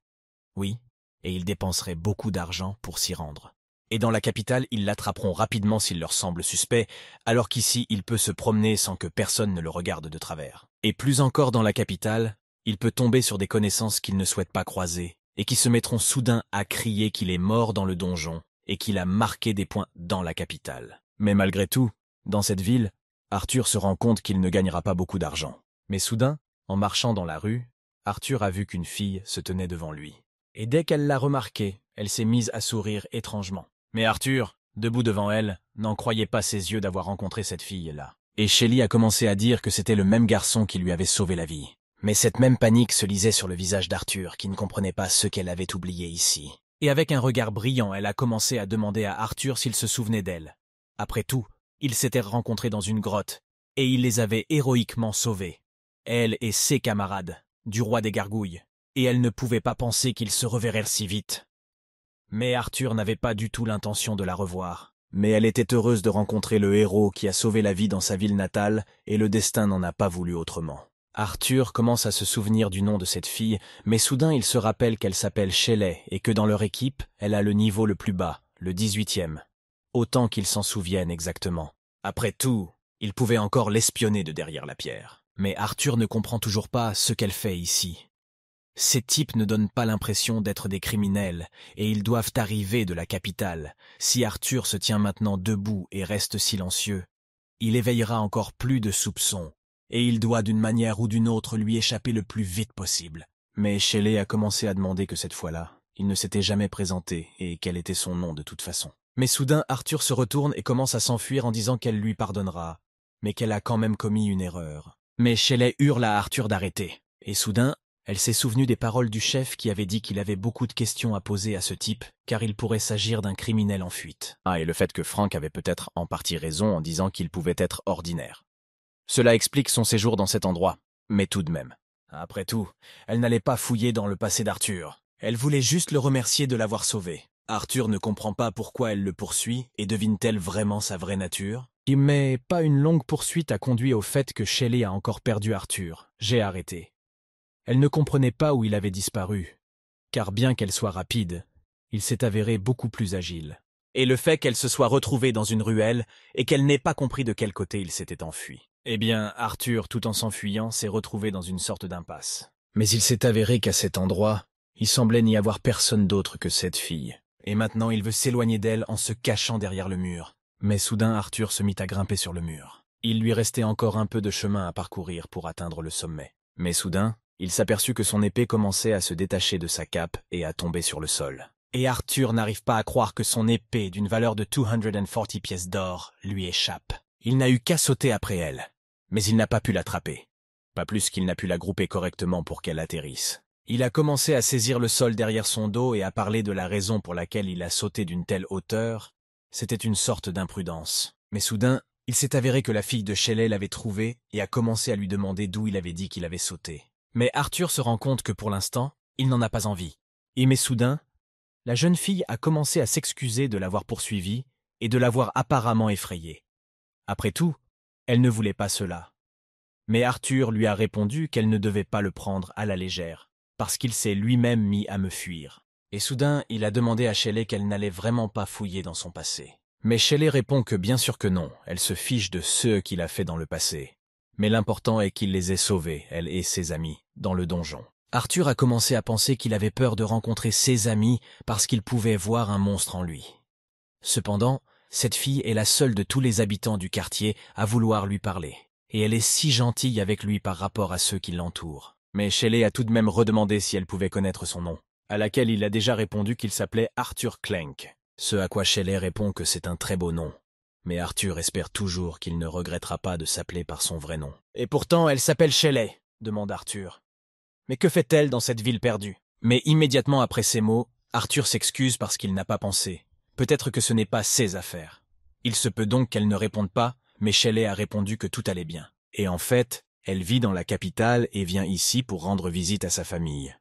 Speaker 1: Oui, et il dépenserait beaucoup d'argent pour s'y rendre. Et dans la capitale, ils l'attraperont rapidement s'il leur semble suspect, alors qu'ici, il peut se promener sans que personne ne le regarde de travers. Et plus encore dans la capitale, il peut tomber sur des connaissances qu'il ne souhaite pas croiser, et qui se mettront soudain à crier qu'il est mort dans le donjon, et qu'il a marqué des points dans la capitale. Mais malgré tout, dans cette ville, Arthur se rend compte qu'il ne gagnera pas beaucoup d'argent. Mais soudain, en marchant dans la rue, Arthur a vu qu'une fille se tenait devant lui et dès qu'elle l'a remarqué, elle s'est mise à sourire étrangement. Mais Arthur, debout devant elle, n'en croyait pas ses yeux d'avoir rencontré cette fille-là. Et Shelley a commencé à dire que c'était le même garçon qui lui avait sauvé la vie. Mais cette même panique se lisait sur le visage d'Arthur, qui ne comprenait pas ce qu'elle avait oublié ici. Et avec un regard brillant, elle a commencé à demander à Arthur s'il se souvenait d'elle. Après tout, ils s'étaient rencontrés dans une grotte, et il les avait héroïquement sauvés. Elle et ses camarades, du roi des gargouilles, et elle ne pouvait pas penser qu'ils se reverrèrent si vite. Mais Arthur n'avait pas du tout l'intention de la revoir. Mais elle était heureuse de rencontrer le héros qui a sauvé la vie dans sa ville natale, et le destin n'en a pas voulu autrement. Arthur commence à se souvenir du nom de cette fille, mais soudain il se rappelle qu'elle s'appelle Shelley et que dans leur équipe, elle a le niveau le plus bas, le 18e. Autant qu'ils s'en souviennent exactement. Après tout, il pouvait encore l'espionner de derrière la pierre. Mais Arthur ne comprend toujours pas ce qu'elle fait ici. Ces types ne donnent pas l'impression d'être des criminels, et ils doivent arriver de la capitale. Si Arthur se tient maintenant debout et reste silencieux, il éveillera encore plus de soupçons, et il doit d'une manière ou d'une autre lui échapper le plus vite possible. Mais Shelley a commencé à demander que cette fois-là, il ne s'était jamais présenté et quel était son nom de toute façon. Mais soudain, Arthur se retourne et commence à s'enfuir en disant qu'elle lui pardonnera, mais qu'elle a quand même commis une erreur. Mais Shelley hurle à Arthur d'arrêter. Et soudain, elle s'est souvenue des paroles du chef qui avait dit qu'il avait beaucoup de questions à poser à ce type, car il pourrait s'agir d'un criminel en fuite. Ah, et le fait que Frank avait peut-être en partie raison en disant qu'il pouvait être ordinaire. Cela explique son séjour dans cet endroit, mais tout de même. Après tout, elle n'allait pas fouiller dans le passé d'Arthur. Elle voulait juste le remercier de l'avoir sauvé. Arthur ne comprend pas pourquoi elle le poursuit, et devine-t-elle vraiment sa vraie nature Mais pas une longue poursuite a conduit au fait que Shelley a encore perdu Arthur. J'ai arrêté. Elle ne comprenait pas où il avait disparu, car bien qu'elle soit rapide, il s'est avéré beaucoup plus agile. Et le fait qu'elle se soit retrouvée dans une ruelle et qu'elle n'ait pas compris de quel côté il s'était enfui. Eh bien, Arthur, tout en s'enfuyant, s'est retrouvé dans une sorte d'impasse. Mais il s'est avéré qu'à cet endroit, il semblait n'y avoir personne d'autre que cette fille. Et maintenant, il veut s'éloigner d'elle en se cachant derrière le mur. Mais soudain, Arthur se mit à grimper sur le mur. Il lui restait encore un peu de chemin à parcourir pour atteindre le sommet. Mais soudain, il s'aperçut que son épée commençait à se détacher de sa cape et à tomber sur le sol. Et Arthur n'arrive pas à croire que son épée, d'une valeur de 240 pièces d'or, lui échappe. Il n'a eu qu'à sauter après elle, mais il n'a pas pu l'attraper. Pas plus qu'il n'a pu la grouper correctement pour qu'elle atterrisse. Il a commencé à saisir le sol derrière son dos et à parler de la raison pour laquelle il a sauté d'une telle hauteur. C'était une sorte d'imprudence. Mais soudain, il s'est avéré que la fille de Shelley l'avait trouvé et a commencé à lui demander d'où il avait dit qu'il avait sauté. Mais Arthur se rend compte que pour l'instant, il n'en a pas envie. Et mais soudain, la jeune fille a commencé à s'excuser de l'avoir poursuivi et de l'avoir apparemment effrayé. Après tout, elle ne voulait pas cela. Mais Arthur lui a répondu qu'elle ne devait pas le prendre à la légère, parce qu'il s'est lui-même mis à me fuir. Et soudain, il a demandé à Shelley qu'elle n'allait vraiment pas fouiller dans son passé. Mais Shelley répond que bien sûr que non, elle se fiche de ce qu'il a fait dans le passé mais l'important est qu'il les ait sauvés, elle et ses amis, dans le donjon. Arthur a commencé à penser qu'il avait peur de rencontrer ses amis parce qu'il pouvait voir un monstre en lui. Cependant, cette fille est la seule de tous les habitants du quartier à vouloir lui parler, et elle est si gentille avec lui par rapport à ceux qui l'entourent. Mais Shelley a tout de même redemandé si elle pouvait connaître son nom, à laquelle il a déjà répondu qu'il s'appelait Arthur Clank, ce à quoi Shelley répond que c'est un très beau nom, mais Arthur espère toujours qu'il ne regrettera pas de s'appeler par son vrai nom. Et pourtant, elle s'appelle Shelley, demande Arthur. Mais que fait-elle dans cette ville perdue Mais immédiatement après ces mots, Arthur s'excuse parce qu'il n'a pas pensé. Peut-être que ce n'est pas ses affaires. Il se peut donc qu'elle ne réponde pas, mais Shelley a répondu que tout allait bien. Et en fait, elle vit dans la capitale et vient ici pour rendre visite à sa famille.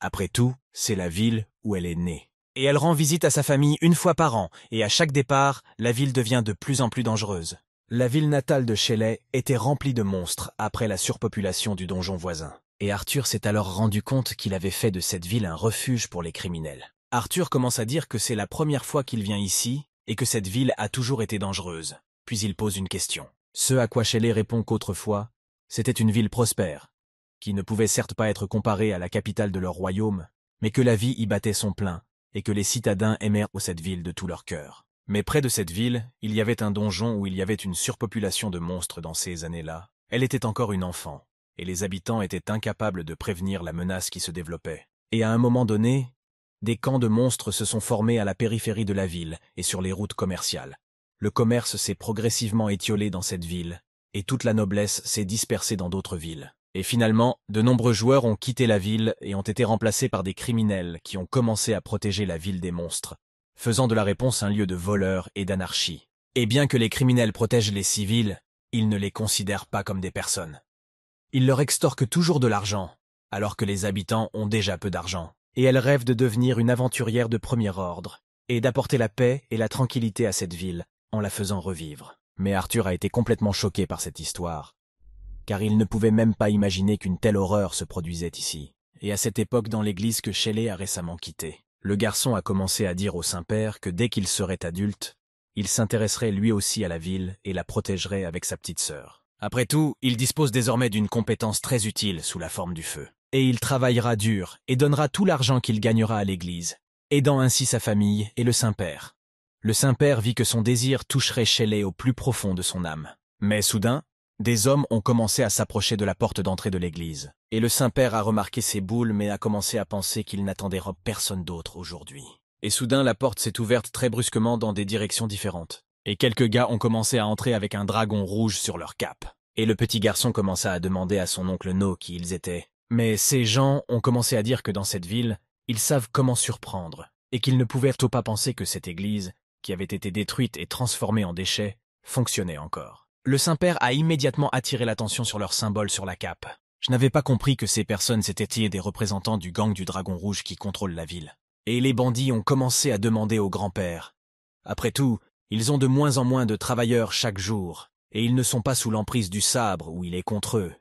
Speaker 1: Après tout, c'est la ville où elle est née et elle rend visite à sa famille une fois par an, et à chaque départ, la ville devient de plus en plus dangereuse. La ville natale de Shelley était remplie de monstres après la surpopulation du donjon voisin, et Arthur s'est alors rendu compte qu'il avait fait de cette ville un refuge pour les criminels. Arthur commence à dire que c'est la première fois qu'il vient ici, et que cette ville a toujours été dangereuse. Puis il pose une question. Ce à quoi Shelley répond qu'autrefois, c'était une ville prospère, qui ne pouvait certes pas être comparée à la capitale de leur royaume, mais que la vie y battait son plein, et que les citadins aimèrent cette ville de tout leur cœur. Mais près de cette ville, il y avait un donjon où il y avait une surpopulation de monstres dans ces années-là. Elle était encore une enfant, et les habitants étaient incapables de prévenir la menace qui se développait. Et à un moment donné, des camps de monstres se sont formés à la périphérie de la ville et sur les routes commerciales. Le commerce s'est progressivement étiolé dans cette ville, et toute la noblesse s'est dispersée dans d'autres villes. Et finalement, de nombreux joueurs ont quitté la ville et ont été remplacés par des criminels qui ont commencé à protéger la ville des monstres, faisant de la réponse un lieu de voleurs et d'anarchie. Et bien que les criminels protègent les civils, ils ne les considèrent pas comme des personnes. Ils leur extorquent toujours de l'argent, alors que les habitants ont déjà peu d'argent. Et elles rêvent de devenir une aventurière de premier ordre, et d'apporter la paix et la tranquillité à cette ville, en la faisant revivre. Mais Arthur a été complètement choqué par cette histoire, car il ne pouvait même pas imaginer qu'une telle horreur se produisait ici. Et à cette époque dans l'église que Shelley a récemment quittée, le garçon a commencé à dire au Saint-Père que dès qu'il serait adulte, il s'intéresserait lui aussi à la ville et la protégerait avec sa petite sœur. Après tout, il dispose désormais d'une compétence très utile sous la forme du feu. Et il travaillera dur et donnera tout l'argent qu'il gagnera à l'église, aidant ainsi sa famille et le Saint-Père. Le Saint-Père vit que son désir toucherait Shelley au plus profond de son âme. Mais soudain, des hommes ont commencé à s'approcher de la porte d'entrée de l'église, et le Saint-Père a remarqué ces boules mais a commencé à penser qu'il n'attendait personne d'autre aujourd'hui. Et soudain la porte s'est ouverte très brusquement dans des directions différentes, et quelques gars ont commencé à entrer avec un dragon rouge sur leur cape. Et le petit garçon commença à demander à son oncle No qui ils étaient. Mais ces gens ont commencé à dire que dans cette ville, ils savent comment surprendre, et qu'ils ne pouvaient pas penser que cette église, qui avait été détruite et transformée en déchets, fonctionnait encore. Le Saint-Père a immédiatement attiré l'attention sur leur symbole sur la cape. Je n'avais pas compris que ces personnes s'étaient des représentants du gang du Dragon Rouge qui contrôle la ville. Et les bandits ont commencé à demander au grand-père. Après tout, ils ont de moins en moins de travailleurs chaque jour, et ils ne sont pas sous l'emprise du sabre où il est contre eux.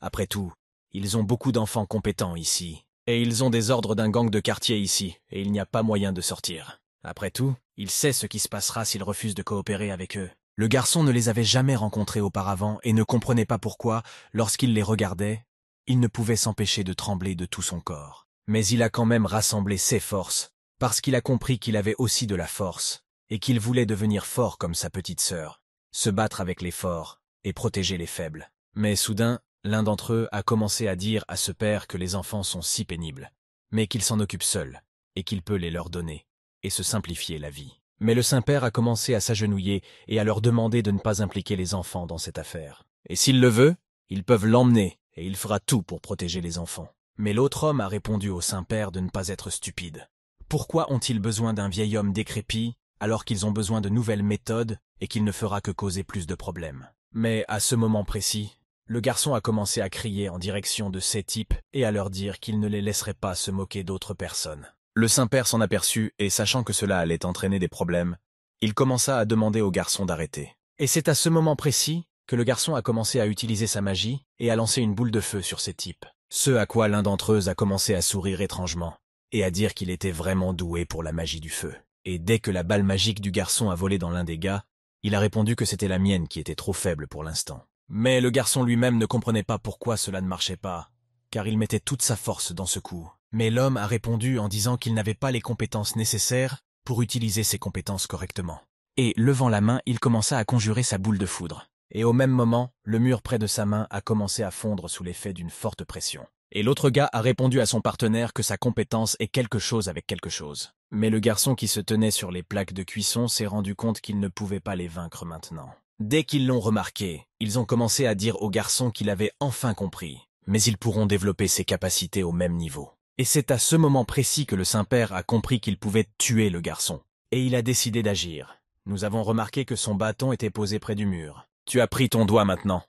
Speaker 1: Après tout, ils ont beaucoup d'enfants compétents ici, et ils ont des ordres d'un gang de quartier ici, et il n'y a pas moyen de sortir. Après tout, il sait ce qui se passera s'il refusent de coopérer avec eux. Le garçon ne les avait jamais rencontrés auparavant et ne comprenait pas pourquoi, lorsqu'il les regardait, il ne pouvait s'empêcher de trembler de tout son corps. Mais il a quand même rassemblé ses forces, parce qu'il a compris qu'il avait aussi de la force, et qu'il voulait devenir fort comme sa petite sœur, se battre avec les forts et protéger les faibles. Mais soudain, l'un d'entre eux a commencé à dire à ce père que les enfants sont si pénibles, mais qu'il s'en occupe seul, et qu'il peut les leur donner, et se simplifier la vie. Mais le Saint-Père a commencé à s'agenouiller et à leur demander de ne pas impliquer les enfants dans cette affaire. Et s'il le veut, ils peuvent l'emmener, et il fera tout pour protéger les enfants. Mais l'autre homme a répondu au Saint-Père de ne pas être stupide. Pourquoi ont-ils besoin d'un vieil homme décrépit, alors qu'ils ont besoin de nouvelles méthodes, et qu'il ne fera que causer plus de problèmes Mais à ce moment précis, le garçon a commencé à crier en direction de ces types et à leur dire qu'il ne les laisserait pas se moquer d'autres personnes. Le Saint-Père s'en aperçut et, sachant que cela allait entraîner des problèmes, il commença à demander au garçon d'arrêter. Et c'est à ce moment précis que le garçon a commencé à utiliser sa magie et à lancer une boule de feu sur ces types. Ce à quoi l'un d'entre eux a commencé à sourire étrangement et à dire qu'il était vraiment doué pour la magie du feu. Et dès que la balle magique du garçon a volé dans l'un des gars, il a répondu que c'était la mienne qui était trop faible pour l'instant. Mais le garçon lui-même ne comprenait pas pourquoi cela ne marchait pas, car il mettait toute sa force dans ce coup. Mais l'homme a répondu en disant qu'il n'avait pas les compétences nécessaires pour utiliser ses compétences correctement. Et, levant la main, il commença à conjurer sa boule de foudre. Et au même moment, le mur près de sa main a commencé à fondre sous l'effet d'une forte pression. Et l'autre gars a répondu à son partenaire que sa compétence est quelque chose avec quelque chose. Mais le garçon qui se tenait sur les plaques de cuisson s'est rendu compte qu'il ne pouvait pas les vaincre maintenant. Dès qu'ils l'ont remarqué, ils ont commencé à dire au garçon qu'il avait enfin compris, mais ils pourront développer ses capacités au même niveau. Et c'est à ce moment précis que le Saint-Père a compris qu'il pouvait tuer le garçon. Et il a décidé d'agir. Nous avons remarqué que son bâton était posé près du mur. Tu as pris ton doigt maintenant.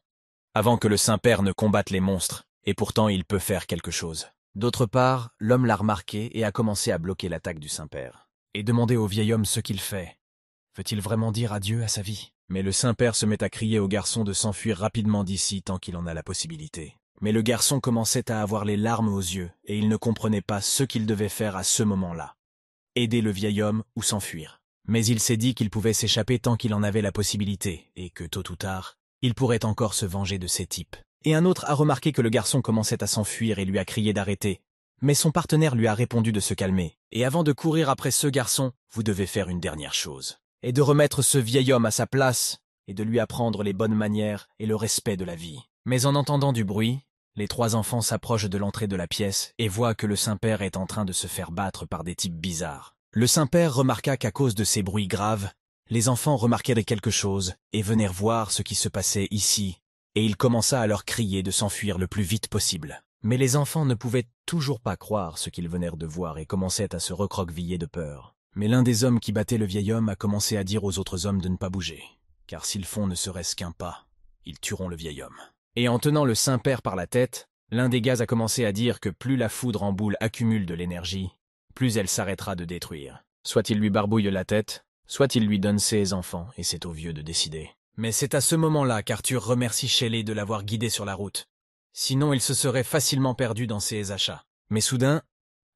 Speaker 1: Avant que le Saint-Père ne combatte les monstres, et pourtant il peut faire quelque chose. D'autre part, l'homme l'a remarqué et a commencé à bloquer l'attaque du Saint-Père. Et demander au vieil homme ce qu'il fait. Veut-il vraiment dire adieu à sa vie Mais le Saint-Père se met à crier au garçon de s'enfuir rapidement d'ici tant qu'il en a la possibilité. Mais le garçon commençait à avoir les larmes aux yeux, et il ne comprenait pas ce qu'il devait faire à ce moment-là. Aider le vieil homme ou s'enfuir. Mais il s'est dit qu'il pouvait s'échapper tant qu'il en avait la possibilité, et que tôt ou tard, il pourrait encore se venger de ces types. Et un autre a remarqué que le garçon commençait à s'enfuir et lui a crié d'arrêter. Mais son partenaire lui a répondu de se calmer. Et avant de courir après ce garçon, vous devez faire une dernière chose. Et de remettre ce vieil homme à sa place, et de lui apprendre les bonnes manières et le respect de la vie. Mais en entendant du bruit, les trois enfants s'approchent de l'entrée de la pièce et voient que le Saint-Père est en train de se faire battre par des types bizarres. Le Saint-Père remarqua qu'à cause de ces bruits graves, les enfants remarquaient quelque chose et venaient voir ce qui se passait ici, et il commença à leur crier de s'enfuir le plus vite possible. Mais les enfants ne pouvaient toujours pas croire ce qu'ils venaient de voir et commençaient à se recroqueviller de peur. Mais l'un des hommes qui battait le vieil homme a commencé à dire aux autres hommes de ne pas bouger, car s'ils font ne serait-ce qu'un pas, ils tueront le vieil homme et en tenant le Saint-Père par la tête, l'un des gaz a commencé à dire que plus la foudre en boule accumule de l'énergie, plus elle s'arrêtera de détruire. Soit il lui barbouille la tête, soit il lui donne ses enfants, et c'est au vieux de décider. Mais c'est à ce moment-là qu'Arthur remercie Shelley de l'avoir guidé sur la route. Sinon, il se serait facilement perdu dans ses achats. Mais soudain,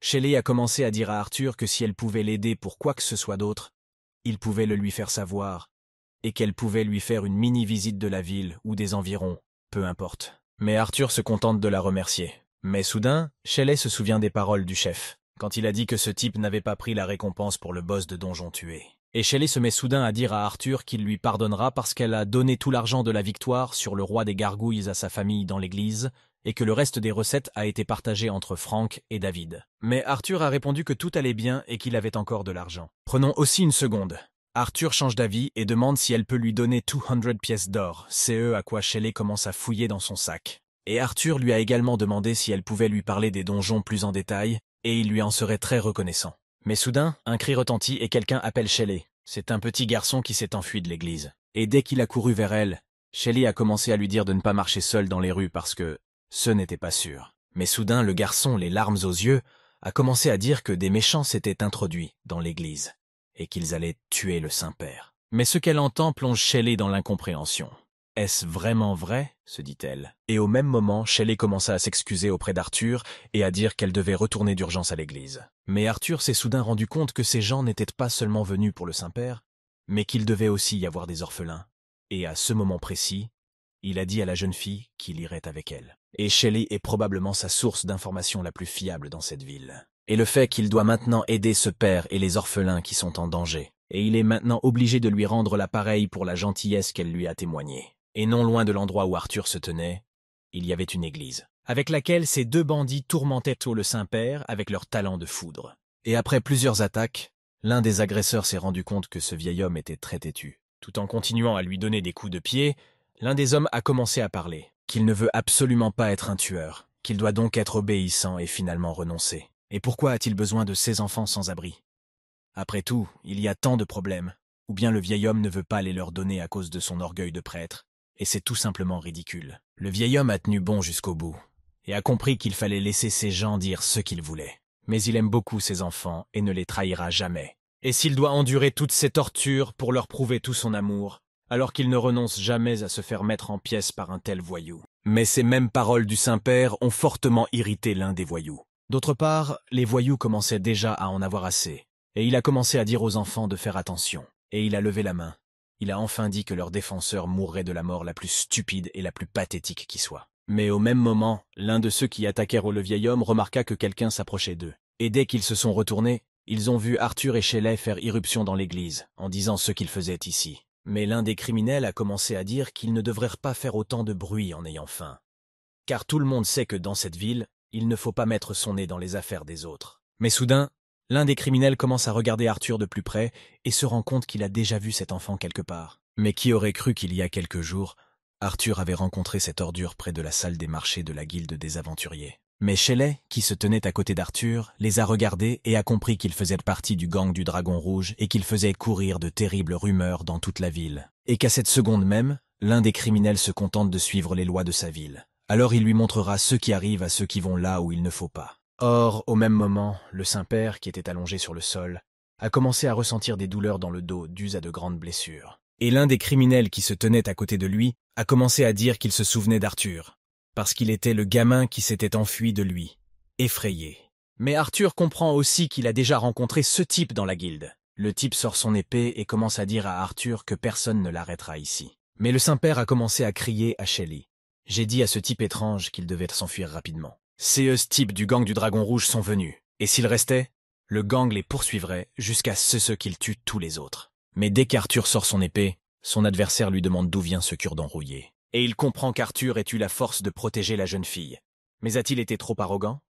Speaker 1: Shelley a commencé à dire à Arthur que si elle pouvait l'aider pour quoi que ce soit d'autre, il pouvait le lui faire savoir, et qu'elle pouvait lui faire une mini-visite de la ville ou des environs, peu importe. Mais Arthur se contente de la remercier. Mais soudain, Shelley se souvient des paroles du chef, quand il a dit que ce type n'avait pas pris la récompense pour le boss de donjon tué. Et Shelley se met soudain à dire à Arthur qu'il lui pardonnera parce qu'elle a donné tout l'argent de la victoire sur le roi des gargouilles à sa famille dans l'église, et que le reste des recettes a été partagé entre Frank et David. Mais Arthur a répondu que tout allait bien et qu'il avait encore de l'argent. Prenons aussi une seconde. Arthur change d'avis et demande si elle peut lui donner 200 pièces d'or, c'est eux à quoi Shelley commence à fouiller dans son sac. Et Arthur lui a également demandé si elle pouvait lui parler des donjons plus en détail, et il lui en serait très reconnaissant. Mais soudain, un cri retentit et quelqu'un appelle Shelley. C'est un petit garçon qui s'est enfui de l'église. Et dès qu'il a couru vers elle, Shelley a commencé à lui dire de ne pas marcher seul dans les rues parce que ce n'était pas sûr. Mais soudain, le garçon, les larmes aux yeux, a commencé à dire que des méchants s'étaient introduits dans l'église et qu'ils allaient tuer le Saint-Père. Mais ce qu'elle entend plonge Shelley dans l'incompréhension. Est-ce vraiment vrai se dit-elle. Et au même moment, Shelley commença à s'excuser auprès d'Arthur et à dire qu'elle devait retourner d'urgence à l'église. Mais Arthur s'est soudain rendu compte que ces gens n'étaient pas seulement venus pour le Saint-Père, mais qu'il devait aussi y avoir des orphelins. Et à ce moment précis, il a dit à la jeune fille qu'il irait avec elle. Et Shelley est probablement sa source d'information la plus fiable dans cette ville et le fait qu'il doit maintenant aider ce père et les orphelins qui sont en danger. Et il est maintenant obligé de lui rendre l'appareil pour la gentillesse qu'elle lui a témoignée. Et non loin de l'endroit où Arthur se tenait, il y avait une église, avec laquelle ces deux bandits tourmentaient tôt le Saint-Père avec leur talent de foudre. Et après plusieurs attaques, l'un des agresseurs s'est rendu compte que ce vieil homme était très têtu. Tout en continuant à lui donner des coups de pied, l'un des hommes a commencé à parler, qu'il ne veut absolument pas être un tueur, qu'il doit donc être obéissant et finalement renoncer. Et pourquoi a-t-il besoin de ses enfants sans abri Après tout, il y a tant de problèmes, ou bien le vieil homme ne veut pas les leur donner à cause de son orgueil de prêtre, et c'est tout simplement ridicule. Le vieil homme a tenu bon jusqu'au bout, et a compris qu'il fallait laisser ces gens dire ce qu'ils voulaient. Mais il aime beaucoup ses enfants et ne les trahira jamais. Et s'il doit endurer toutes ces tortures pour leur prouver tout son amour, alors qu'il ne renonce jamais à se faire mettre en pièces par un tel voyou. Mais ces mêmes paroles du Saint-Père ont fortement irrité l'un des voyous. D'autre part, les voyous commençaient déjà à en avoir assez, et il a commencé à dire aux enfants de faire attention, et il a levé la main. Il a enfin dit que leurs défenseurs mourraient de la mort la plus stupide et la plus pathétique qui soit. Mais au même moment, l'un de ceux qui attaquèrent le vieil homme remarqua que quelqu'un s'approchait d'eux. Et dès qu'ils se sont retournés, ils ont vu Arthur et Shelley faire irruption dans l'église, en disant ce qu'ils faisaient ici. Mais l'un des criminels a commencé à dire qu'ils ne devraient pas faire autant de bruit en ayant faim. Car tout le monde sait que dans cette ville, il ne faut pas mettre son nez dans les affaires des autres. Mais soudain, l'un des criminels commence à regarder Arthur de plus près et se rend compte qu'il a déjà vu cet enfant quelque part. Mais qui aurait cru qu'il y a quelques jours, Arthur avait rencontré cette ordure près de la salle des marchés de la guilde des aventuriers. Mais Shelley, qui se tenait à côté d'Arthur, les a regardés et a compris qu'ils faisaient partie du gang du Dragon Rouge et qu'ils faisaient courir de terribles rumeurs dans toute la ville. Et qu'à cette seconde même, l'un des criminels se contente de suivre les lois de sa ville. Alors il lui montrera ce qui arrive à ceux qui vont là où il ne faut pas. Or, au même moment, le Saint-Père, qui était allongé sur le sol, a commencé à ressentir des douleurs dans le dos dues à de grandes blessures. Et l'un des criminels qui se tenait à côté de lui a commencé à dire qu'il se souvenait d'Arthur, parce qu'il était le gamin qui s'était enfui de lui, effrayé. Mais Arthur comprend aussi qu'il a déjà rencontré ce type dans la guilde. Le type sort son épée et commence à dire à Arthur que personne ne l'arrêtera ici. Mais le Saint-Père a commencé à crier à Shelley. J'ai dit à ce type étrange qu'il devait s'enfuir rapidement. Ces eux types du gang du Dragon Rouge sont venus, et s'ils restaient, le gang les poursuivrait jusqu'à ce, ce qu'ils tuent tous les autres. Mais dès qu'Arthur sort son épée, son adversaire lui demande d'où vient ce cure d'enrouillé Et il comprend qu'Arthur ait eu la force de protéger la jeune fille. Mais a-t-il été trop arrogant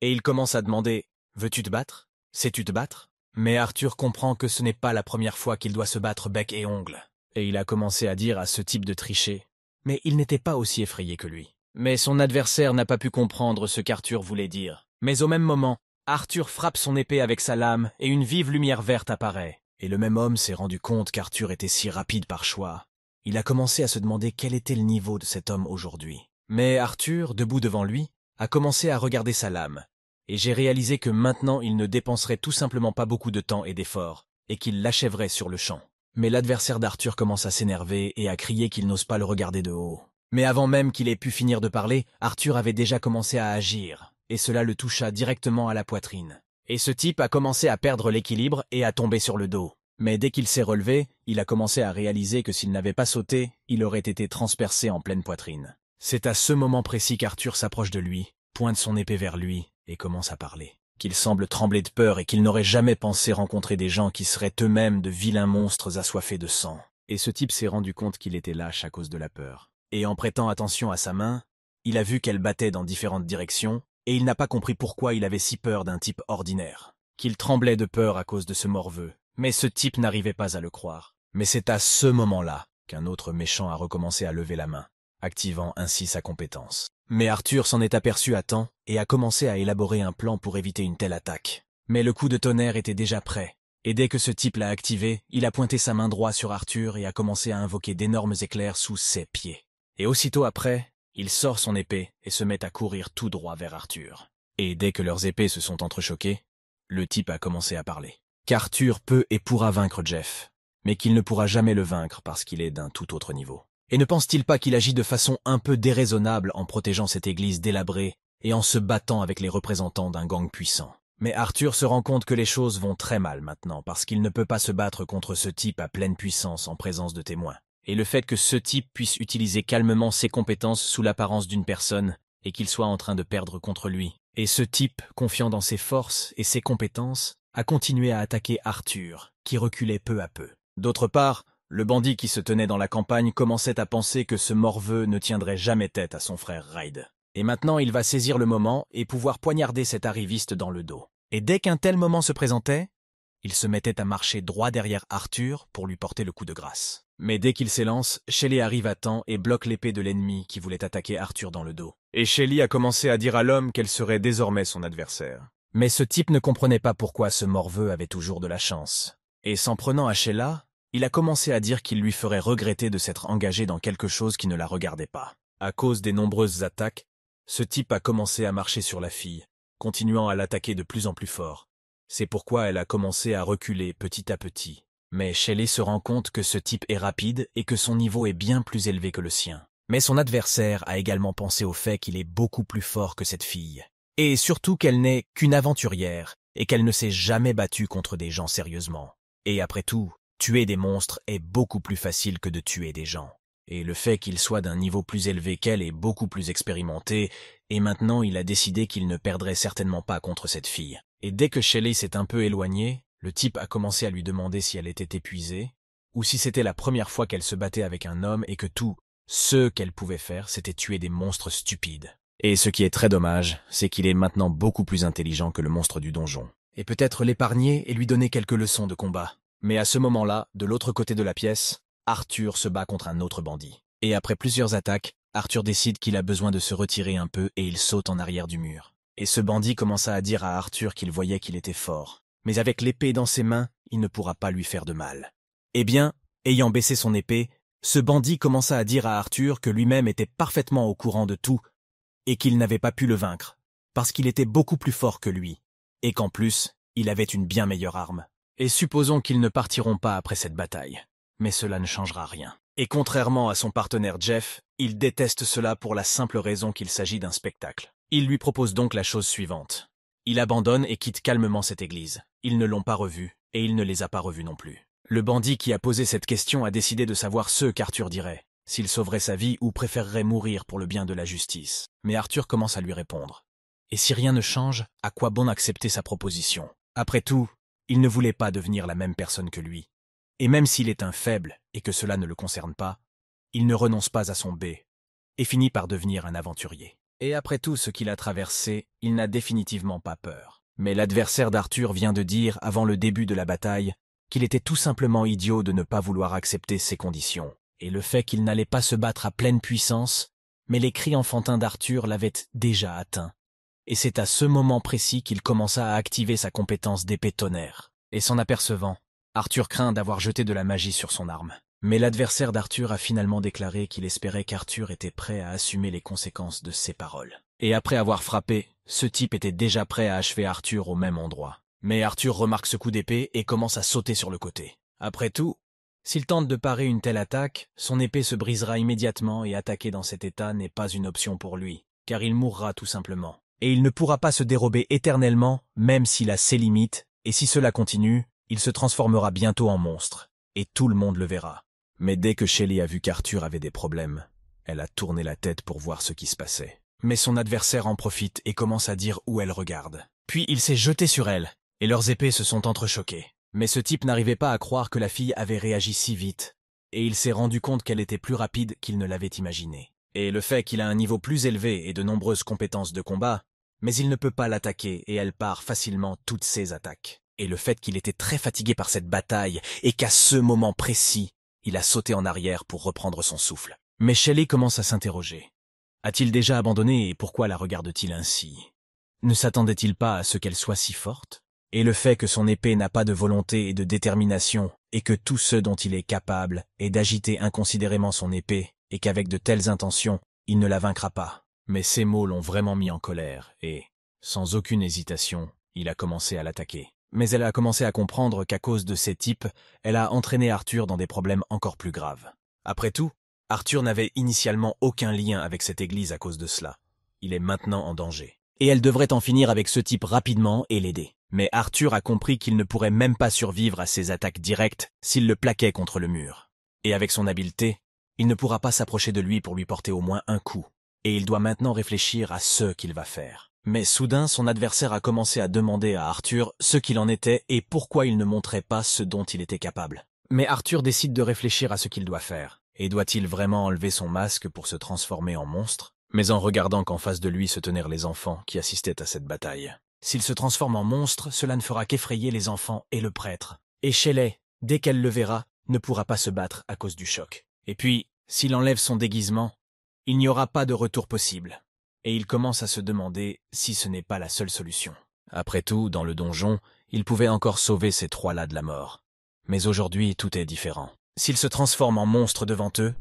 Speaker 1: Et il commence à demander « Veux-tu te battre Sais-tu te battre ?» Mais Arthur comprend que ce n'est pas la première fois qu'il doit se battre bec et ongle. Et il a commencé à dire à ce type de tricher mais il n'était pas aussi effrayé que lui. Mais son adversaire n'a pas pu comprendre ce qu'Arthur voulait dire. Mais au même moment, Arthur frappe son épée avec sa lame et une vive lumière verte apparaît. Et le même homme s'est rendu compte qu'Arthur était si rapide par choix. Il a commencé à se demander quel était le niveau de cet homme aujourd'hui. Mais Arthur, debout devant lui, a commencé à regarder sa lame. Et j'ai réalisé que maintenant il ne dépenserait tout simplement pas beaucoup de temps et d'efforts, et qu'il l'achèverait sur le champ. Mais l'adversaire d'Arthur commence à s'énerver et à crier qu'il n'ose pas le regarder de haut. Mais avant même qu'il ait pu finir de parler, Arthur avait déjà commencé à agir, et cela le toucha directement à la poitrine. Et ce type a commencé à perdre l'équilibre et à tomber sur le dos. Mais dès qu'il s'est relevé, il a commencé à réaliser que s'il n'avait pas sauté, il aurait été transpercé en pleine poitrine. C'est à ce moment précis qu'Arthur s'approche de lui, pointe son épée vers lui et commence à parler qu'il semble trembler de peur et qu'il n'aurait jamais pensé rencontrer des gens qui seraient eux-mêmes de vilains monstres assoiffés de sang. Et ce type s'est rendu compte qu'il était lâche à cause de la peur. Et en prêtant attention à sa main, il a vu qu'elle battait dans différentes directions, et il n'a pas compris pourquoi il avait si peur d'un type ordinaire. Qu'il tremblait de peur à cause de ce morveux. Mais ce type n'arrivait pas à le croire. Mais c'est à ce moment-là qu'un autre méchant a recommencé à lever la main activant ainsi sa compétence. Mais Arthur s'en est aperçu à temps et a commencé à élaborer un plan pour éviter une telle attaque. Mais le coup de tonnerre était déjà prêt, et dès que ce type l'a activé, il a pointé sa main droite sur Arthur et a commencé à invoquer d'énormes éclairs sous ses pieds. Et aussitôt après, il sort son épée et se met à courir tout droit vers Arthur. Et dès que leurs épées se sont entrechoquées, le type a commencé à parler. Qu'Arthur peut et pourra vaincre Jeff, mais qu'il ne pourra jamais le vaincre parce qu'il est d'un tout autre niveau. Et ne pense-t-il pas qu'il agit de façon un peu déraisonnable en protégeant cette église délabrée et en se battant avec les représentants d'un gang puissant Mais Arthur se rend compte que les choses vont très mal maintenant parce qu'il ne peut pas se battre contre ce type à pleine puissance en présence de témoins. Et le fait que ce type puisse utiliser calmement ses compétences sous l'apparence d'une personne et qu'il soit en train de perdre contre lui. Et ce type, confiant dans ses forces et ses compétences, a continué à attaquer Arthur, qui reculait peu à peu. D'autre part, le bandit qui se tenait dans la campagne commençait à penser que ce morveux ne tiendrait jamais tête à son frère Raid. Et maintenant il va saisir le moment et pouvoir poignarder cet arriviste dans le dos. Et dès qu'un tel moment se présentait, il se mettait à marcher droit derrière Arthur pour lui porter le coup de grâce. Mais dès qu'il s'élance, Shelley arrive à temps et bloque l'épée de l'ennemi qui voulait attaquer Arthur dans le dos. Et Shelley a commencé à dire à l'homme qu'elle serait désormais son adversaire. Mais ce type ne comprenait pas pourquoi ce morveux avait toujours de la chance. Et s'en prenant à Sheila, il a commencé à dire qu'il lui ferait regretter de s'être engagé dans quelque chose qui ne la regardait pas. À cause des nombreuses attaques, ce type a commencé à marcher sur la fille, continuant à l'attaquer de plus en plus fort. C'est pourquoi elle a commencé à reculer petit à petit. Mais Shelley se rend compte que ce type est rapide et que son niveau est bien plus élevé que le sien. Mais son adversaire a également pensé au fait qu'il est beaucoup plus fort que cette fille. Et surtout qu'elle n'est qu'une aventurière et qu'elle ne s'est jamais battue contre des gens sérieusement. Et après tout, Tuer des monstres est beaucoup plus facile que de tuer des gens. Et le fait qu'il soit d'un niveau plus élevé qu'elle est beaucoup plus expérimenté, et maintenant il a décidé qu'il ne perdrait certainement pas contre cette fille. Et dès que Shelley s'est un peu éloignée, le type a commencé à lui demander si elle était épuisée, ou si c'était la première fois qu'elle se battait avec un homme et que tout, ce qu'elle pouvait faire, c'était tuer des monstres stupides. Et ce qui est très dommage, c'est qu'il est maintenant beaucoup plus intelligent que le monstre du donjon. Et peut-être l'épargner et lui donner quelques leçons de combat. Mais à ce moment-là, de l'autre côté de la pièce, Arthur se bat contre un autre bandit. Et après plusieurs attaques, Arthur décide qu'il a besoin de se retirer un peu et il saute en arrière du mur. Et ce bandit commença à dire à Arthur qu'il voyait qu'il était fort. Mais avec l'épée dans ses mains, il ne pourra pas lui faire de mal. Eh bien, ayant baissé son épée, ce bandit commença à dire à Arthur que lui-même était parfaitement au courant de tout et qu'il n'avait pas pu le vaincre, parce qu'il était beaucoup plus fort que lui, et qu'en plus, il avait une bien meilleure arme. Et supposons qu'ils ne partiront pas après cette bataille. Mais cela ne changera rien. Et contrairement à son partenaire Jeff, il déteste cela pour la simple raison qu'il s'agit d'un spectacle. Il lui propose donc la chose suivante. Il abandonne et quitte calmement cette église. Ils ne l'ont pas revue, et il ne les a pas revus non plus. Le bandit qui a posé cette question a décidé de savoir ce qu'Arthur dirait, s'il sauverait sa vie ou préférerait mourir pour le bien de la justice. Mais Arthur commence à lui répondre. Et si rien ne change, à quoi bon accepter sa proposition Après tout, il ne voulait pas devenir la même personne que lui. Et même s'il est un faible et que cela ne le concerne pas, il ne renonce pas à son B et finit par devenir un aventurier. Et après tout ce qu'il a traversé, il n'a définitivement pas peur. Mais l'adversaire d'Arthur vient de dire, avant le début de la bataille, qu'il était tout simplement idiot de ne pas vouloir accepter ces conditions. Et le fait qu'il n'allait pas se battre à pleine puissance, mais les cris enfantins d'Arthur l'avaient déjà atteint et c'est à ce moment précis qu'il commença à activer sa compétence d'épée tonnerre. Et s'en apercevant, Arthur craint d'avoir jeté de la magie sur son arme. Mais l'adversaire d'Arthur a finalement déclaré qu'il espérait qu'Arthur était prêt à assumer les conséquences de ses paroles. Et après avoir frappé, ce type était déjà prêt à achever Arthur au même endroit. Mais Arthur remarque ce coup d'épée et commence à sauter sur le côté. Après tout, s'il tente de parer une telle attaque, son épée se brisera immédiatement et attaquer dans cet état n'est pas une option pour lui, car il mourra tout simplement et il ne pourra pas se dérober éternellement, même s'il a ses limites, et si cela continue, il se transformera bientôt en monstre, et tout le monde le verra. Mais dès que Shelley a vu qu'Arthur avait des problèmes, elle a tourné la tête pour voir ce qui se passait. Mais son adversaire en profite et commence à dire où elle regarde. Puis il s'est jeté sur elle, et leurs épées se sont entrechoquées. Mais ce type n'arrivait pas à croire que la fille avait réagi si vite, et il s'est rendu compte qu'elle était plus rapide qu'il ne l'avait imaginé. Et le fait qu'il a un niveau plus élevé et de nombreuses compétences de combat, mais il ne peut pas l'attaquer et elle part facilement toutes ses attaques. Et le fait qu'il était très fatigué par cette bataille et qu'à ce moment précis, il a sauté en arrière pour reprendre son souffle. Mais Shelley commence à s'interroger. A-t-il déjà abandonné et pourquoi la regarde-t-il ainsi Ne s'attendait-il pas à ce qu'elle soit si forte Et le fait que son épée n'a pas de volonté et de détermination, et que tout ce dont il est capable est d'agiter inconsidérément son épée, et qu'avec de telles intentions, il ne la vaincra pas. Mais ces mots l'ont vraiment mis en colère, et, sans aucune hésitation, il a commencé à l'attaquer. Mais elle a commencé à comprendre qu'à cause de ces types, elle a entraîné Arthur dans des problèmes encore plus graves. Après tout, Arthur n'avait initialement aucun lien avec cette église à cause de cela. Il est maintenant en danger. Et elle devrait en finir avec ce type rapidement et l'aider. Mais Arthur a compris qu'il ne pourrait même pas survivre à ses attaques directes s'il le plaquait contre le mur. Et avec son habileté, il ne pourra pas s'approcher de lui pour lui porter au moins un coup, et il doit maintenant réfléchir à ce qu'il va faire. Mais soudain, son adversaire a commencé à demander à Arthur ce qu'il en était et pourquoi il ne montrait pas ce dont il était capable. Mais Arthur décide de réfléchir à ce qu'il doit faire. Et doit-il vraiment enlever son masque pour se transformer en monstre Mais en regardant qu'en face de lui se tenaient les enfants qui assistaient à cette bataille. S'il se transforme en monstre, cela ne fera qu'effrayer les enfants et le prêtre. Et Shelley, dès qu'elle le verra, ne pourra pas se battre à cause du choc. Et puis, s'il enlève son déguisement, il n'y aura pas de retour possible. Et il commence à se demander si ce n'est pas la seule solution. Après tout, dans le donjon, il pouvait encore sauver ces trois-là de la mort. Mais aujourd'hui, tout est différent. S'ils se transforment en monstre devant eux,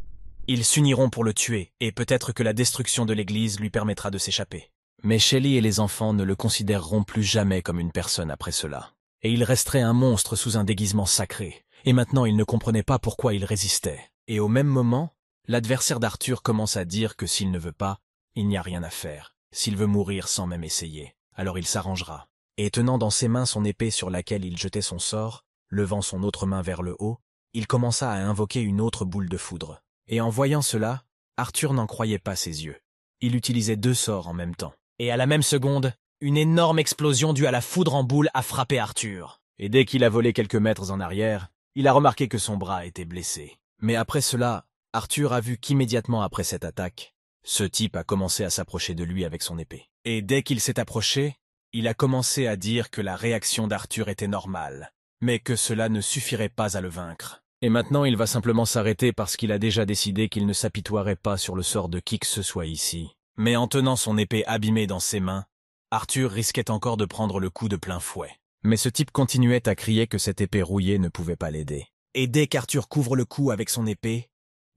Speaker 1: ils s'uniront pour le tuer, et peut-être que la destruction de l'église lui permettra de s'échapper. Mais Shelley et les enfants ne le considéreront plus jamais comme une personne après cela. Et il resterait un monstre sous un déguisement sacré. Et maintenant, ils ne comprenaient pas pourquoi il résistait. Et au même moment, L'adversaire d'Arthur commence à dire que s'il ne veut pas, il n'y a rien à faire. S'il veut mourir sans même essayer, alors il s'arrangera. Et tenant dans ses mains son épée sur laquelle il jetait son sort, levant son autre main vers le haut, il commença à invoquer une autre boule de foudre. Et en voyant cela, Arthur n'en croyait pas ses yeux. Il utilisait deux sorts en même temps. Et à la même seconde, une énorme explosion due à la foudre en boule a frappé Arthur. Et dès qu'il a volé quelques mètres en arrière, il a remarqué que son bras était blessé. Mais après cela, Arthur a vu qu'immédiatement après cette attaque, ce type a commencé à s'approcher de lui avec son épée. Et dès qu'il s'est approché, il a commencé à dire que la réaction d'Arthur était normale, mais que cela ne suffirait pas à le vaincre. Et maintenant il va simplement s'arrêter parce qu'il a déjà décidé qu'il ne s'apitoierait pas sur le sort de qui que ce soit ici. Mais en tenant son épée abîmée dans ses mains, Arthur risquait encore de prendre le coup de plein fouet. Mais ce type continuait à crier que cette épée rouillée ne pouvait pas l'aider. Et dès qu'Arthur couvre le coup avec son épée,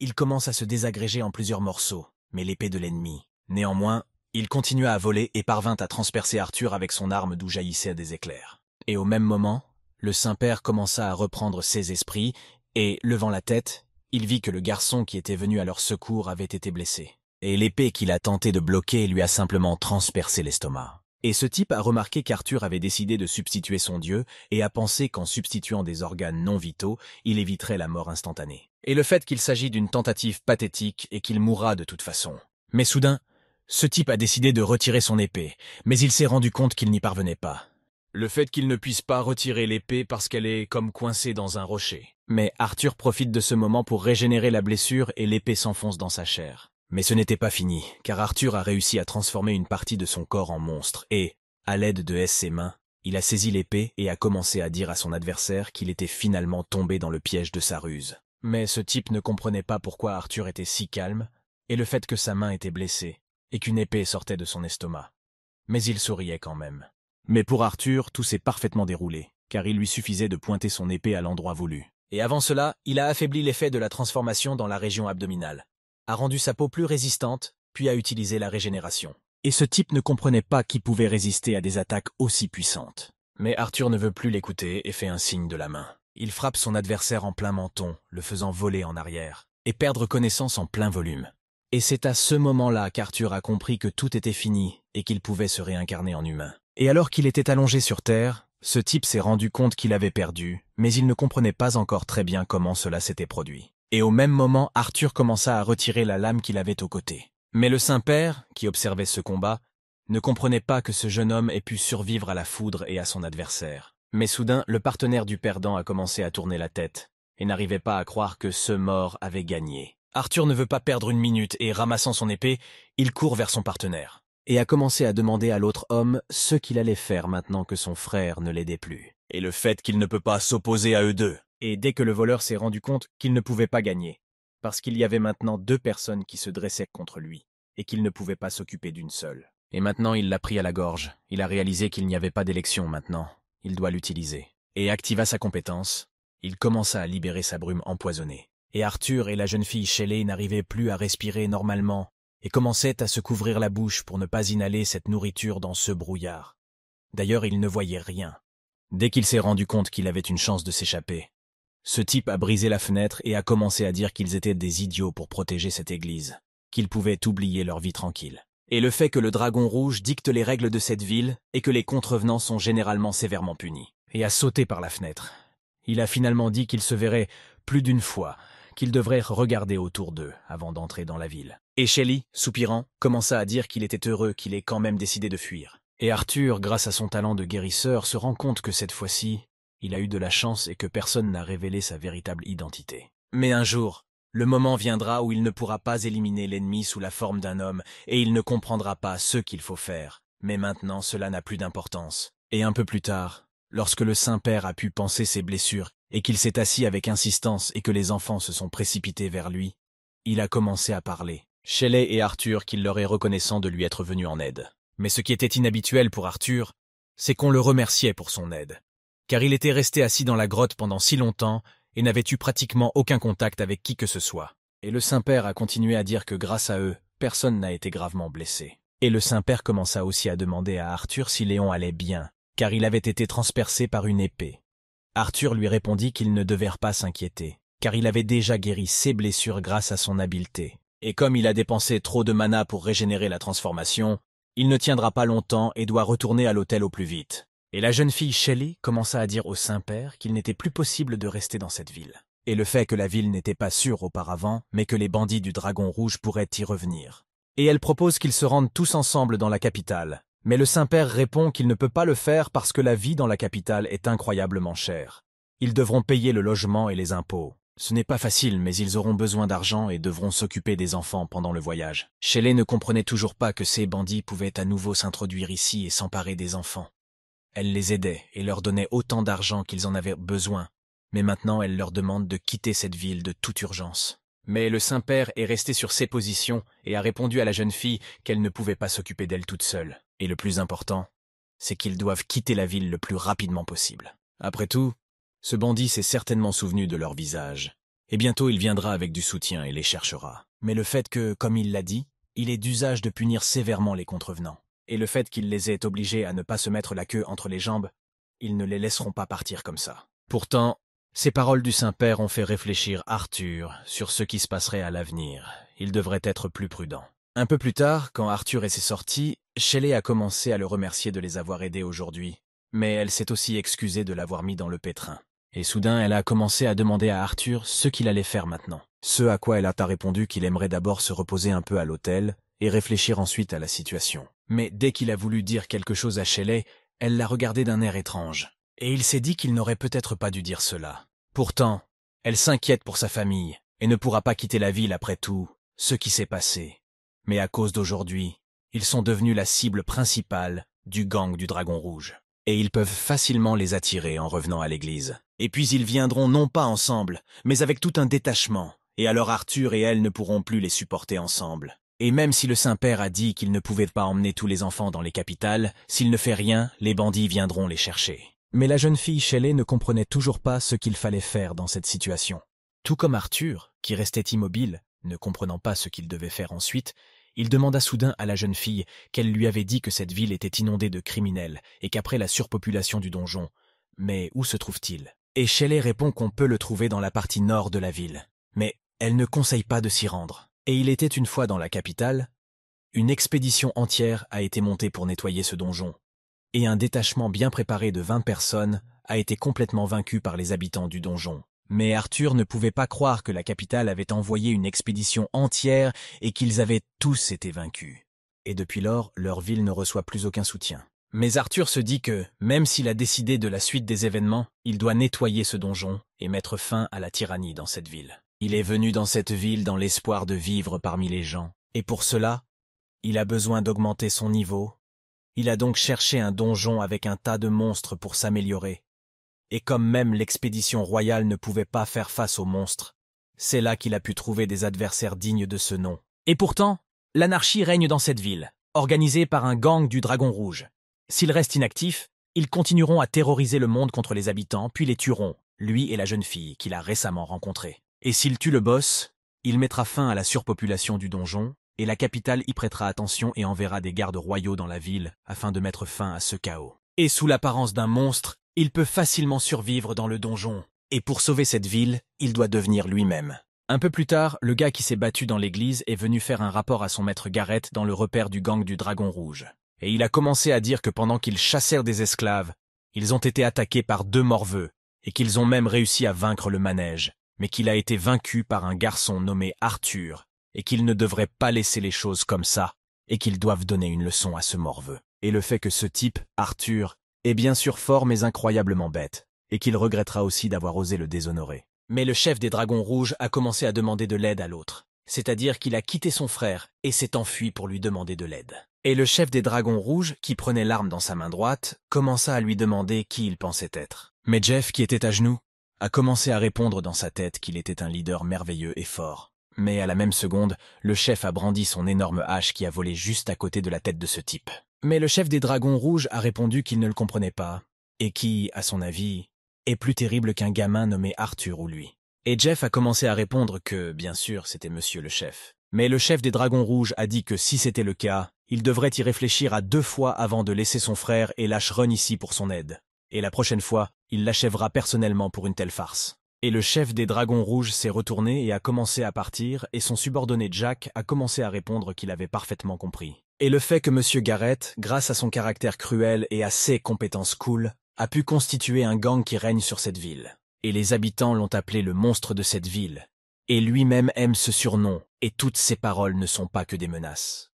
Speaker 1: il commence à se désagréger en plusieurs morceaux, mais l'épée de l'ennemi. Néanmoins, il continua à voler et parvint à transpercer Arthur avec son arme d'où jaillissaient des éclairs. Et au même moment, le Saint-Père commença à reprendre ses esprits, et, levant la tête, il vit que le garçon qui était venu à leur secours avait été blessé. Et l'épée qu'il a tenté de bloquer lui a simplement transpercé l'estomac. Et ce type a remarqué qu'Arthur avait décidé de substituer son dieu et a pensé qu'en substituant des organes non vitaux, il éviterait la mort instantanée et le fait qu'il s'agit d'une tentative pathétique et qu'il mourra de toute façon. Mais soudain, ce type a décidé de retirer son épée, mais il s'est rendu compte qu'il n'y parvenait pas. Le fait qu'il ne puisse pas retirer l'épée parce qu'elle est comme coincée dans un rocher. Mais Arthur profite de ce moment pour régénérer la blessure et l'épée s'enfonce dans sa chair. Mais ce n'était pas fini, car Arthur a réussi à transformer une partie de son corps en monstre et, à l'aide de ses mains, il a saisi l'épée et a commencé à dire à son adversaire qu'il était finalement tombé dans le piège de sa ruse. Mais ce type ne comprenait pas pourquoi Arthur était si calme, et le fait que sa main était blessée, et qu'une épée sortait de son estomac. Mais il souriait quand même. Mais pour Arthur, tout s'est parfaitement déroulé, car il lui suffisait de pointer son épée à l'endroit voulu. Et avant cela, il a affaibli l'effet de la transformation dans la région abdominale, a rendu sa peau plus résistante, puis a utilisé la régénération. Et ce type ne comprenait pas qui pouvait résister à des attaques aussi puissantes. Mais Arthur ne veut plus l'écouter et fait un signe de la main. Il frappe son adversaire en plein menton, le faisant voler en arrière, et perdre connaissance en plein volume. Et c'est à ce moment-là qu'Arthur a compris que tout était fini et qu'il pouvait se réincarner en humain. Et alors qu'il était allongé sur Terre, ce type s'est rendu compte qu'il avait perdu, mais il ne comprenait pas encore très bien comment cela s'était produit. Et au même moment, Arthur commença à retirer la lame qu'il avait au côté. Mais le Saint-Père, qui observait ce combat, ne comprenait pas que ce jeune homme ait pu survivre à la foudre et à son adversaire. Mais soudain, le partenaire du perdant a commencé à tourner la tête, et n'arrivait pas à croire que ce mort avait gagné. Arthur ne veut pas perdre une minute, et ramassant son épée, il court vers son partenaire, et a commencé à demander à l'autre homme ce qu'il allait faire maintenant que son frère ne l'aidait plus, et le fait qu'il ne peut pas s'opposer à eux deux. Et dès que le voleur s'est rendu compte qu'il ne pouvait pas gagner, parce qu'il y avait maintenant deux personnes qui se dressaient contre lui, et qu'il ne pouvait pas s'occuper d'une seule. Et maintenant il l'a pris à la gorge, il a réalisé qu'il n'y avait pas d'élection maintenant, il doit l'utiliser. Et activa sa compétence, il commença à libérer sa brume empoisonnée. Et Arthur et la jeune fille Shelley n'arrivaient plus à respirer normalement et commençaient à se couvrir la bouche pour ne pas inhaler cette nourriture dans ce brouillard. D'ailleurs, ils ne voyaient rien. Dès qu'il s'est rendu compte qu'il avait une chance de s'échapper, ce type a brisé la fenêtre et a commencé à dire qu'ils étaient des idiots pour protéger cette église, qu'ils pouvaient oublier leur vie tranquille et le fait que le dragon rouge dicte les règles de cette ville et que les contrevenants sont généralement sévèrement punis. Et a sauté par la fenêtre. Il a finalement dit qu'il se verrait plus d'une fois, qu'il devrait regarder autour d'eux avant d'entrer dans la ville. Et Shelley, soupirant, commença à dire qu'il était heureux qu'il ait quand même décidé de fuir. Et Arthur, grâce à son talent de guérisseur, se rend compte que cette fois-ci, il a eu de la chance et que personne n'a révélé sa véritable identité. Mais un jour, le moment viendra où il ne pourra pas éliminer l'ennemi sous la forme d'un homme, et il ne comprendra pas ce qu'il faut faire. Mais maintenant, cela n'a plus d'importance. Et un peu plus tard, lorsque le Saint-Père a pu penser ses blessures, et qu'il s'est assis avec insistance et que les enfants se sont précipités vers lui, il a commencé à parler. Shelley et Arthur qu'il leur est reconnaissant de lui être venu en aide. Mais ce qui était inhabituel pour Arthur, c'est qu'on le remerciait pour son aide. Car il était resté assis dans la grotte pendant si longtemps et n'avait eu pratiquement aucun contact avec qui que ce soit. Et le Saint-Père a continué à dire que grâce à eux, personne n'a été gravement blessé. Et le Saint-Père commença aussi à demander à Arthur si Léon allait bien, car il avait été transpercé par une épée. Arthur lui répondit qu'ils ne devaient pas s'inquiéter, car il avait déjà guéri ses blessures grâce à son habileté. Et comme il a dépensé trop de mana pour régénérer la transformation, il ne tiendra pas longtemps et doit retourner à l'hôtel au plus vite. Et la jeune fille Shelley commença à dire au Saint-Père qu'il n'était plus possible de rester dans cette ville. Et le fait que la ville n'était pas sûre auparavant, mais que les bandits du Dragon Rouge pourraient y revenir. Et elle propose qu'ils se rendent tous ensemble dans la capitale. Mais le Saint-Père répond qu'il ne peut pas le faire parce que la vie dans la capitale est incroyablement chère. Ils devront payer le logement et les impôts. Ce n'est pas facile, mais ils auront besoin d'argent et devront s'occuper des enfants pendant le voyage. Shelley ne comprenait toujours pas que ces bandits pouvaient à nouveau s'introduire ici et s'emparer des enfants. Elle les aidait et leur donnait autant d'argent qu'ils en avaient besoin, mais maintenant elle leur demande de quitter cette ville de toute urgence. Mais le Saint-Père est resté sur ses positions et a répondu à la jeune fille qu'elle ne pouvait pas s'occuper d'elle toute seule. Et le plus important, c'est qu'ils doivent quitter la ville le plus rapidement possible. Après tout, ce bandit s'est certainement souvenu de leur visage, et bientôt il viendra avec du soutien et les cherchera. Mais le fait que, comme il l'a dit, il est d'usage de punir sévèrement les contrevenants et le fait qu'ils les aient obligés à ne pas se mettre la queue entre les jambes, ils ne les laisseront pas partir comme ça. Pourtant, ces paroles du Saint-Père ont fait réfléchir Arthur sur ce qui se passerait à l'avenir. Il devrait être plus prudent. Un peu plus tard, quand Arthur est sorti, Shelley a commencé à le remercier de les avoir aidés aujourd'hui, mais elle s'est aussi excusée de l'avoir mis dans le pétrin. Et soudain, elle a commencé à demander à Arthur ce qu'il allait faire maintenant. Ce à quoi elle a répondu qu'il aimerait d'abord se reposer un peu à l'hôtel et réfléchir ensuite à la situation mais dès qu'il a voulu dire quelque chose à Shelley, elle l'a regardé d'un air étrange. Et il s'est dit qu'il n'aurait peut-être pas dû dire cela. Pourtant, elle s'inquiète pour sa famille, et ne pourra pas quitter la ville après tout, ce qui s'est passé. Mais à cause d'aujourd'hui, ils sont devenus la cible principale du gang du Dragon Rouge. Et ils peuvent facilement les attirer en revenant à l'église. Et puis ils viendront non pas ensemble, mais avec tout un détachement, et alors Arthur et elle ne pourront plus les supporter ensemble. Et même si le Saint-Père a dit qu'il ne pouvait pas emmener tous les enfants dans les capitales, s'il ne fait rien, les bandits viendront les chercher. Mais la jeune fille Shelley ne comprenait toujours pas ce qu'il fallait faire dans cette situation. Tout comme Arthur, qui restait immobile, ne comprenant pas ce qu'il devait faire ensuite, il demanda soudain à la jeune fille qu'elle lui avait dit que cette ville était inondée de criminels et qu'après la surpopulation du donjon. Mais où se trouve-t-il Et Shelley répond qu'on peut le trouver dans la partie nord de la ville. Mais elle ne conseille pas de s'y rendre. Et il était une fois dans la capitale, une expédition entière a été montée pour nettoyer ce donjon, et un détachement bien préparé de vingt personnes a été complètement vaincu par les habitants du donjon. Mais Arthur ne pouvait pas croire que la capitale avait envoyé une expédition entière et qu'ils avaient tous été vaincus. Et depuis lors, leur ville ne reçoit plus aucun soutien. Mais Arthur se dit que, même s'il a décidé de la suite des événements, il doit nettoyer ce donjon et mettre fin à la tyrannie dans cette ville. Il est venu dans cette ville dans l'espoir de vivre parmi les gens. Et pour cela, il a besoin d'augmenter son niveau. Il a donc cherché un donjon avec un tas de monstres pour s'améliorer. Et comme même l'expédition royale ne pouvait pas faire face aux monstres, c'est là qu'il a pu trouver des adversaires dignes de ce nom. Et pourtant, l'anarchie règne dans cette ville, organisée par un gang du Dragon Rouge. S'ils restent inactifs, ils continueront à terroriser le monde contre les habitants, puis les tueront, lui et la jeune fille qu'il a récemment rencontrée. Et s'il tue le boss, il mettra fin à la surpopulation du donjon, et la capitale y prêtera attention et enverra des gardes royaux dans la ville afin de mettre fin à ce chaos. Et sous l'apparence d'un monstre, il peut facilement survivre dans le donjon. Et pour sauver cette ville, il doit devenir lui-même. Un peu plus tard, le gars qui s'est battu dans l'église est venu faire un rapport à son maître Garrett dans le repère du gang du Dragon Rouge. Et il a commencé à dire que pendant qu'ils chassèrent des esclaves, ils ont été attaqués par deux morveux, et qu'ils ont même réussi à vaincre le manège mais qu'il a été vaincu par un garçon nommé Arthur, et qu'il ne devrait pas laisser les choses comme ça, et qu'ils doivent donner une leçon à ce morveux. Et le fait que ce type, Arthur, est bien sûr fort mais incroyablement bête, et qu'il regrettera aussi d'avoir osé le déshonorer. Mais le chef des Dragons Rouges a commencé à demander de l'aide à l'autre, c'est-à-dire qu'il a quitté son frère et s'est enfui pour lui demander de l'aide. Et le chef des Dragons Rouges, qui prenait l'arme dans sa main droite, commença à lui demander qui il pensait être. Mais Jeff, qui était à genoux, a commencé à répondre dans sa tête qu'il était un leader merveilleux et fort. Mais à la même seconde, le chef a brandi son énorme hache qui a volé juste à côté de la tête de ce type. Mais le chef des dragons rouges a répondu qu'il ne le comprenait pas, et qui, à son avis, est plus terrible qu'un gamin nommé Arthur ou lui. Et Jeff a commencé à répondre que, bien sûr, c'était monsieur le chef. Mais le chef des dragons rouges a dit que si c'était le cas, il devrait y réfléchir à deux fois avant de laisser son frère et Lâche Run ici pour son aide. Et la prochaine fois, il l'achèvera personnellement pour une telle farce. Et le chef des Dragons Rouges s'est retourné et a commencé à partir, et son subordonné Jack a commencé à répondre qu'il avait parfaitement compris. Et le fait que M. Garrett, grâce à son caractère cruel et à ses compétences cool, a pu constituer un gang qui règne sur cette ville. Et les habitants l'ont appelé le monstre de cette ville. Et lui-même aime ce surnom, et toutes ses paroles ne sont pas que des menaces.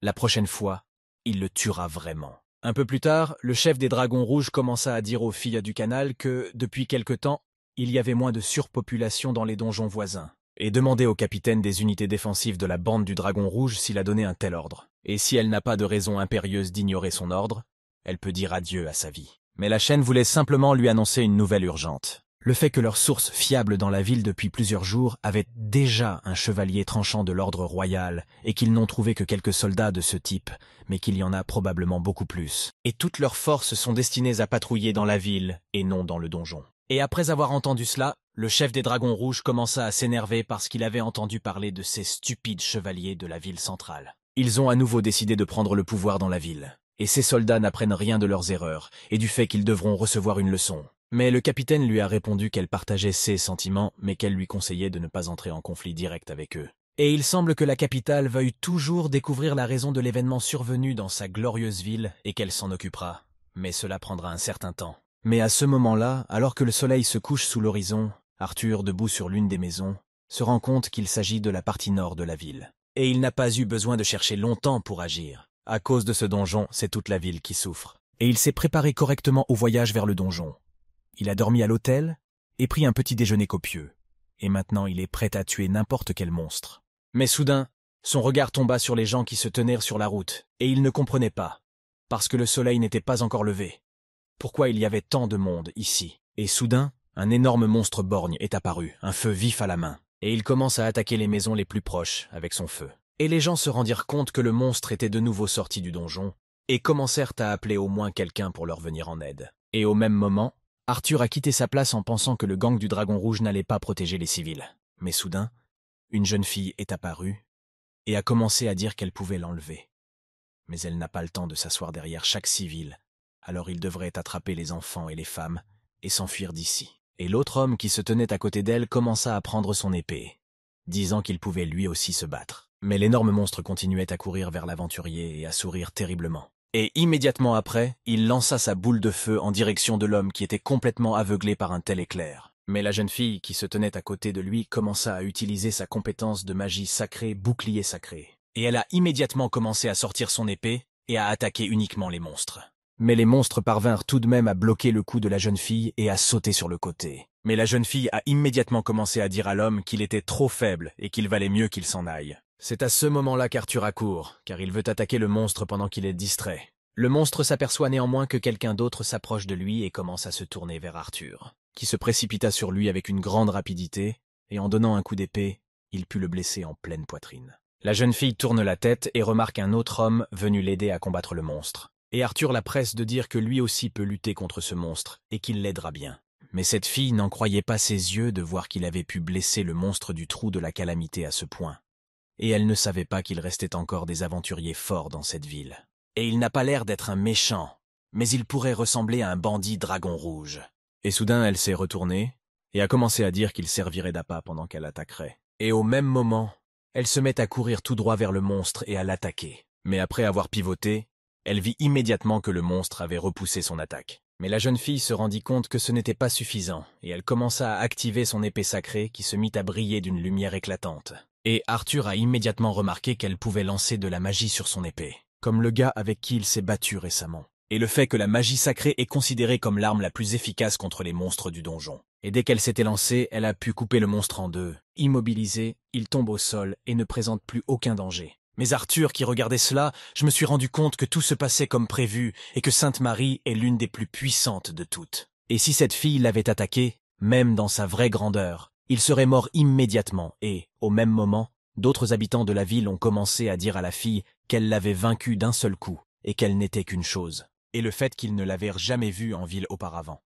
Speaker 1: La prochaine fois, il le tuera vraiment. Un peu plus tard, le chef des Dragons Rouges commença à dire aux filles du canal que, depuis quelque temps, il y avait moins de surpopulation dans les donjons voisins, et demandait au capitaine des unités défensives de la bande du Dragon Rouge s'il a donné un tel ordre. Et si elle n'a pas de raison impérieuse d'ignorer son ordre, elle peut dire adieu à sa vie. Mais la chaîne voulait simplement lui annoncer une nouvelle urgente le fait que leur source fiable dans la ville depuis plusieurs jours avaient déjà un chevalier tranchant de l'ordre royal et qu'ils n'ont trouvé que quelques soldats de ce type, mais qu'il y en a probablement beaucoup plus. Et toutes leurs forces sont destinées à patrouiller dans la ville et non dans le donjon. Et après avoir entendu cela, le chef des Dragons Rouges commença à s'énerver parce qu'il avait entendu parler de ces stupides chevaliers de la ville centrale. Ils ont à nouveau décidé de prendre le pouvoir dans la ville. Et ces soldats n'apprennent rien de leurs erreurs et du fait qu'ils devront recevoir une leçon. Mais le capitaine lui a répondu qu'elle partageait ses sentiments, mais qu'elle lui conseillait de ne pas entrer en conflit direct avec eux. Et il semble que la capitale veuille toujours découvrir la raison de l'événement survenu dans sa glorieuse ville et qu'elle s'en occupera. Mais cela prendra un certain temps. Mais à ce moment-là, alors que le soleil se couche sous l'horizon, Arthur, debout sur l'une des maisons, se rend compte qu'il s'agit de la partie nord de la ville. Et il n'a pas eu besoin de chercher longtemps pour agir. À cause de ce donjon, c'est toute la ville qui souffre. Et il s'est préparé correctement au voyage vers le donjon. Il a dormi à l'hôtel et pris un petit déjeuner copieux. Et maintenant il est prêt à tuer n'importe quel monstre. Mais soudain, son regard tomba sur les gens qui se tenaient sur la route, et il ne comprenait pas, parce que le soleil n'était pas encore levé. Pourquoi il y avait tant de monde ici Et soudain, un énorme monstre borgne est apparu, un feu vif à la main, et il commence à attaquer les maisons les plus proches avec son feu. Et les gens se rendirent compte que le monstre était de nouveau sorti du donjon, et commencèrent à appeler au moins quelqu'un pour leur venir en aide. Et au même moment, Arthur a quitté sa place en pensant que le gang du Dragon Rouge n'allait pas protéger les civils. Mais soudain, une jeune fille est apparue et a commencé à dire qu'elle pouvait l'enlever. Mais elle n'a pas le temps de s'asseoir derrière chaque civil, alors il devrait attraper les enfants et les femmes et s'enfuir d'ici. Et l'autre homme qui se tenait à côté d'elle commença à prendre son épée, disant qu'il pouvait lui aussi se battre. Mais l'énorme monstre continuait à courir vers l'aventurier et à sourire terriblement et immédiatement après, il lança sa boule de feu en direction de l'homme qui était complètement aveuglé par un tel éclair. Mais la jeune fille qui se tenait à côté de lui commença à utiliser sa compétence de magie sacrée bouclier sacré, et elle a immédiatement commencé à sortir son épée et à attaquer uniquement les monstres. Mais les monstres parvinrent tout de même à bloquer le cou de la jeune fille et à sauter sur le côté. Mais la jeune fille a immédiatement commencé à dire à l'homme qu'il était trop faible et qu'il valait mieux qu'il s'en aille. C'est à ce moment-là qu'Arthur accourt, car il veut attaquer le monstre pendant qu'il est distrait. Le monstre s'aperçoit néanmoins que quelqu'un d'autre s'approche de lui et commence à se tourner vers Arthur, qui se précipita sur lui avec une grande rapidité, et en donnant un coup d'épée, il put le blesser en pleine poitrine. La jeune fille tourne la tête et remarque un autre homme venu l'aider à combattre le monstre. Et Arthur la presse de dire que lui aussi peut lutter contre ce monstre et qu'il l'aidera bien. Mais cette fille n'en croyait pas ses yeux de voir qu'il avait pu blesser le monstre du trou de la calamité à ce point et elle ne savait pas qu'il restait encore des aventuriers forts dans cette ville. Et il n'a pas l'air d'être un méchant, mais il pourrait ressembler à un bandit dragon rouge. Et soudain elle s'est retournée, et a commencé à dire qu'il servirait d'appât pendant qu'elle attaquerait. Et au même moment, elle se met à courir tout droit vers le monstre et à l'attaquer. Mais après avoir pivoté, elle vit immédiatement que le monstre avait repoussé son attaque. Mais la jeune fille se rendit compte que ce n'était pas suffisant, et elle commença à activer son épée sacrée qui se mit à briller d'une lumière éclatante et Arthur a immédiatement remarqué qu'elle pouvait lancer de la magie sur son épée, comme le gars avec qui il s'est battu récemment. Et le fait que la magie sacrée est considérée comme l'arme la plus efficace contre les monstres du donjon. Et dès qu'elle s'était lancée, elle a pu couper le monstre en deux. Immobilisé, il tombe au sol et ne présente plus aucun danger. Mais Arthur, qui regardait cela, je me suis rendu compte que tout se passait comme prévu et que Sainte Marie est l'une des plus puissantes de toutes. Et si cette fille l'avait attaquée, même dans sa vraie grandeur, il serait mort immédiatement et, au même moment, d'autres habitants de la ville ont commencé à dire à la fille qu'elle l'avait vaincu d'un seul coup et qu'elle n'était qu'une chose, et le fait qu'ils ne l'avaient jamais vue en ville auparavant.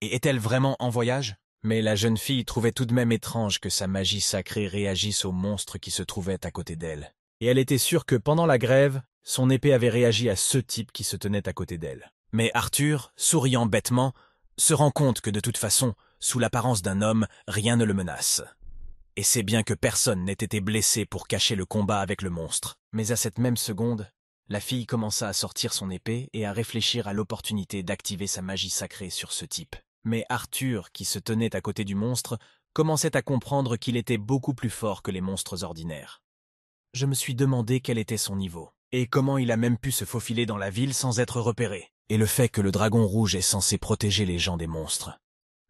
Speaker 1: Et est-elle vraiment en voyage Mais la jeune fille trouvait tout de même étrange que sa magie sacrée réagisse aux monstre qui se trouvaient à côté d'elle. Et elle était sûre que pendant la grève, son épée avait réagi à ce type qui se tenait à côté d'elle. Mais Arthur, souriant bêtement, se rend compte que de toute façon, sous l'apparence d'un homme, rien ne le menace. Et c'est bien que personne n'ait été blessé pour cacher le combat avec le monstre. Mais à cette même seconde, la fille commença à sortir son épée et à réfléchir à l'opportunité d'activer sa magie sacrée sur ce type. Mais Arthur, qui se tenait à côté du monstre, commençait à comprendre qu'il était beaucoup plus fort que les monstres ordinaires. Je me suis demandé quel était son niveau, et comment il a même pu se faufiler dans la ville sans être repéré, et le fait que le dragon rouge est censé protéger les gens des monstres.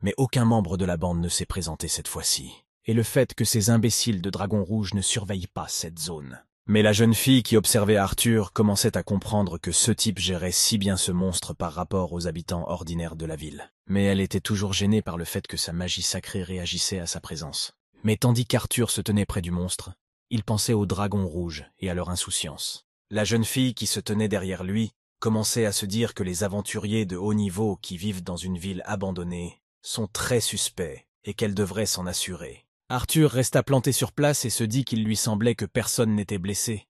Speaker 1: Mais aucun membre de la bande ne s'est présenté cette fois-ci. Et le fait que ces imbéciles de dragons rouges ne surveillent pas cette zone. Mais la jeune fille qui observait Arthur commençait à comprendre que ce type gérait si bien ce monstre par rapport aux habitants ordinaires de la ville. Mais elle était toujours gênée par le fait que sa magie sacrée réagissait à sa présence. Mais tandis qu'Arthur se tenait près du monstre, il pensait aux dragons rouges et à leur insouciance. La jeune fille qui se tenait derrière lui commençait à se dire que les aventuriers de haut niveau qui vivent dans une ville abandonnée sont très suspects et qu'elle devrait s'en assurer. Arthur resta planté sur place et se dit qu'il lui semblait que personne n'était blessé.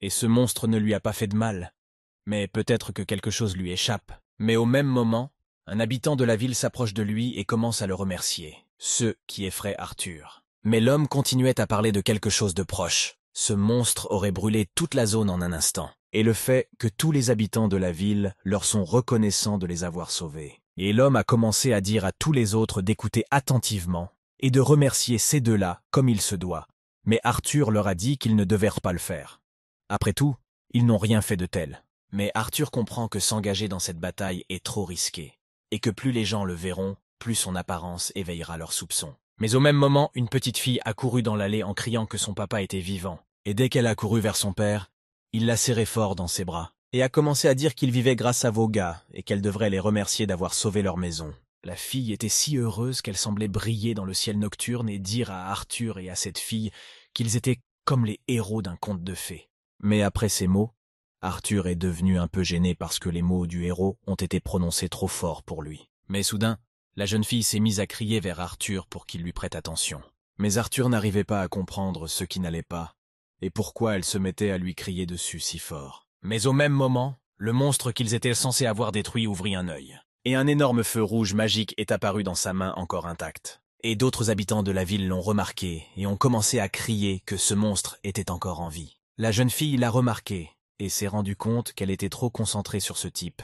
Speaker 1: Et ce monstre ne lui a pas fait de mal. Mais peut-être que quelque chose lui échappe. Mais au même moment, un habitant de la ville s'approche de lui et commence à le remercier. Ce qui effraie Arthur. Mais l'homme continuait à parler de quelque chose de proche. Ce monstre aurait brûlé toute la zone en un instant. Et le fait que tous les habitants de la ville leur sont reconnaissants de les avoir sauvés. Et l'homme a commencé à dire à tous les autres d'écouter attentivement et de remercier ces deux-là comme il se doit. Mais Arthur leur a dit qu'ils ne devaient pas le faire. Après tout, ils n'ont rien fait de tel. Mais Arthur comprend que s'engager dans cette bataille est trop risqué, et que plus les gens le verront, plus son apparence éveillera leurs soupçons. Mais au même moment, une petite fille a couru dans l'allée en criant que son papa était vivant, et dès qu'elle a couru vers son père, il la serré fort dans ses bras et a commencé à dire qu'ils vivaient grâce à vos gars et qu'elle devrait les remercier d'avoir sauvé leur maison. La fille était si heureuse qu'elle semblait briller dans le ciel nocturne et dire à Arthur et à cette fille qu'ils étaient comme les héros d'un conte de fées. Mais après ces mots, Arthur est devenu un peu gêné parce que les mots du héros ont été prononcés trop fort pour lui. Mais soudain, la jeune fille s'est mise à crier vers Arthur pour qu'il lui prête attention. Mais Arthur n'arrivait pas à comprendre ce qui n'allait pas, et pourquoi elle se mettait à lui crier dessus si fort. Mais au même moment, le monstre qu'ils étaient censés avoir détruit ouvrit un œil. Et un énorme feu rouge magique est apparu dans sa main encore intacte. Et d'autres habitants de la ville l'ont remarqué et ont commencé à crier que ce monstre était encore en vie. La jeune fille l'a remarqué et s'est rendue compte qu'elle était trop concentrée sur ce type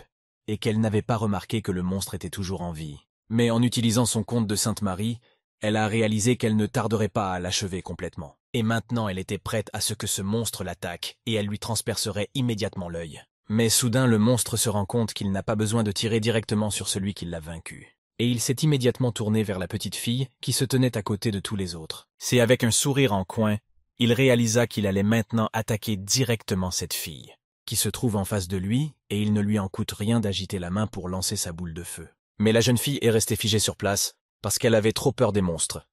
Speaker 1: et qu'elle n'avait pas remarqué que le monstre était toujours en vie. Mais en utilisant son compte de Sainte-Marie, elle a réalisé qu'elle ne tarderait pas à l'achever complètement. Et maintenant elle était prête à ce que ce monstre l'attaque, et elle lui transpercerait immédiatement l'œil. Mais soudain le monstre se rend compte qu'il n'a pas besoin de tirer directement sur celui qui l'a vaincu. Et il s'est immédiatement tourné vers la petite fille, qui se tenait à côté de tous les autres. C'est avec un sourire en coin, il réalisa qu'il allait maintenant attaquer directement cette fille, qui se trouve en face de lui, et il ne lui en coûte rien d'agiter la main pour lancer sa boule de feu. Mais la jeune fille est restée figée sur place, parce qu'elle avait trop peur des monstres.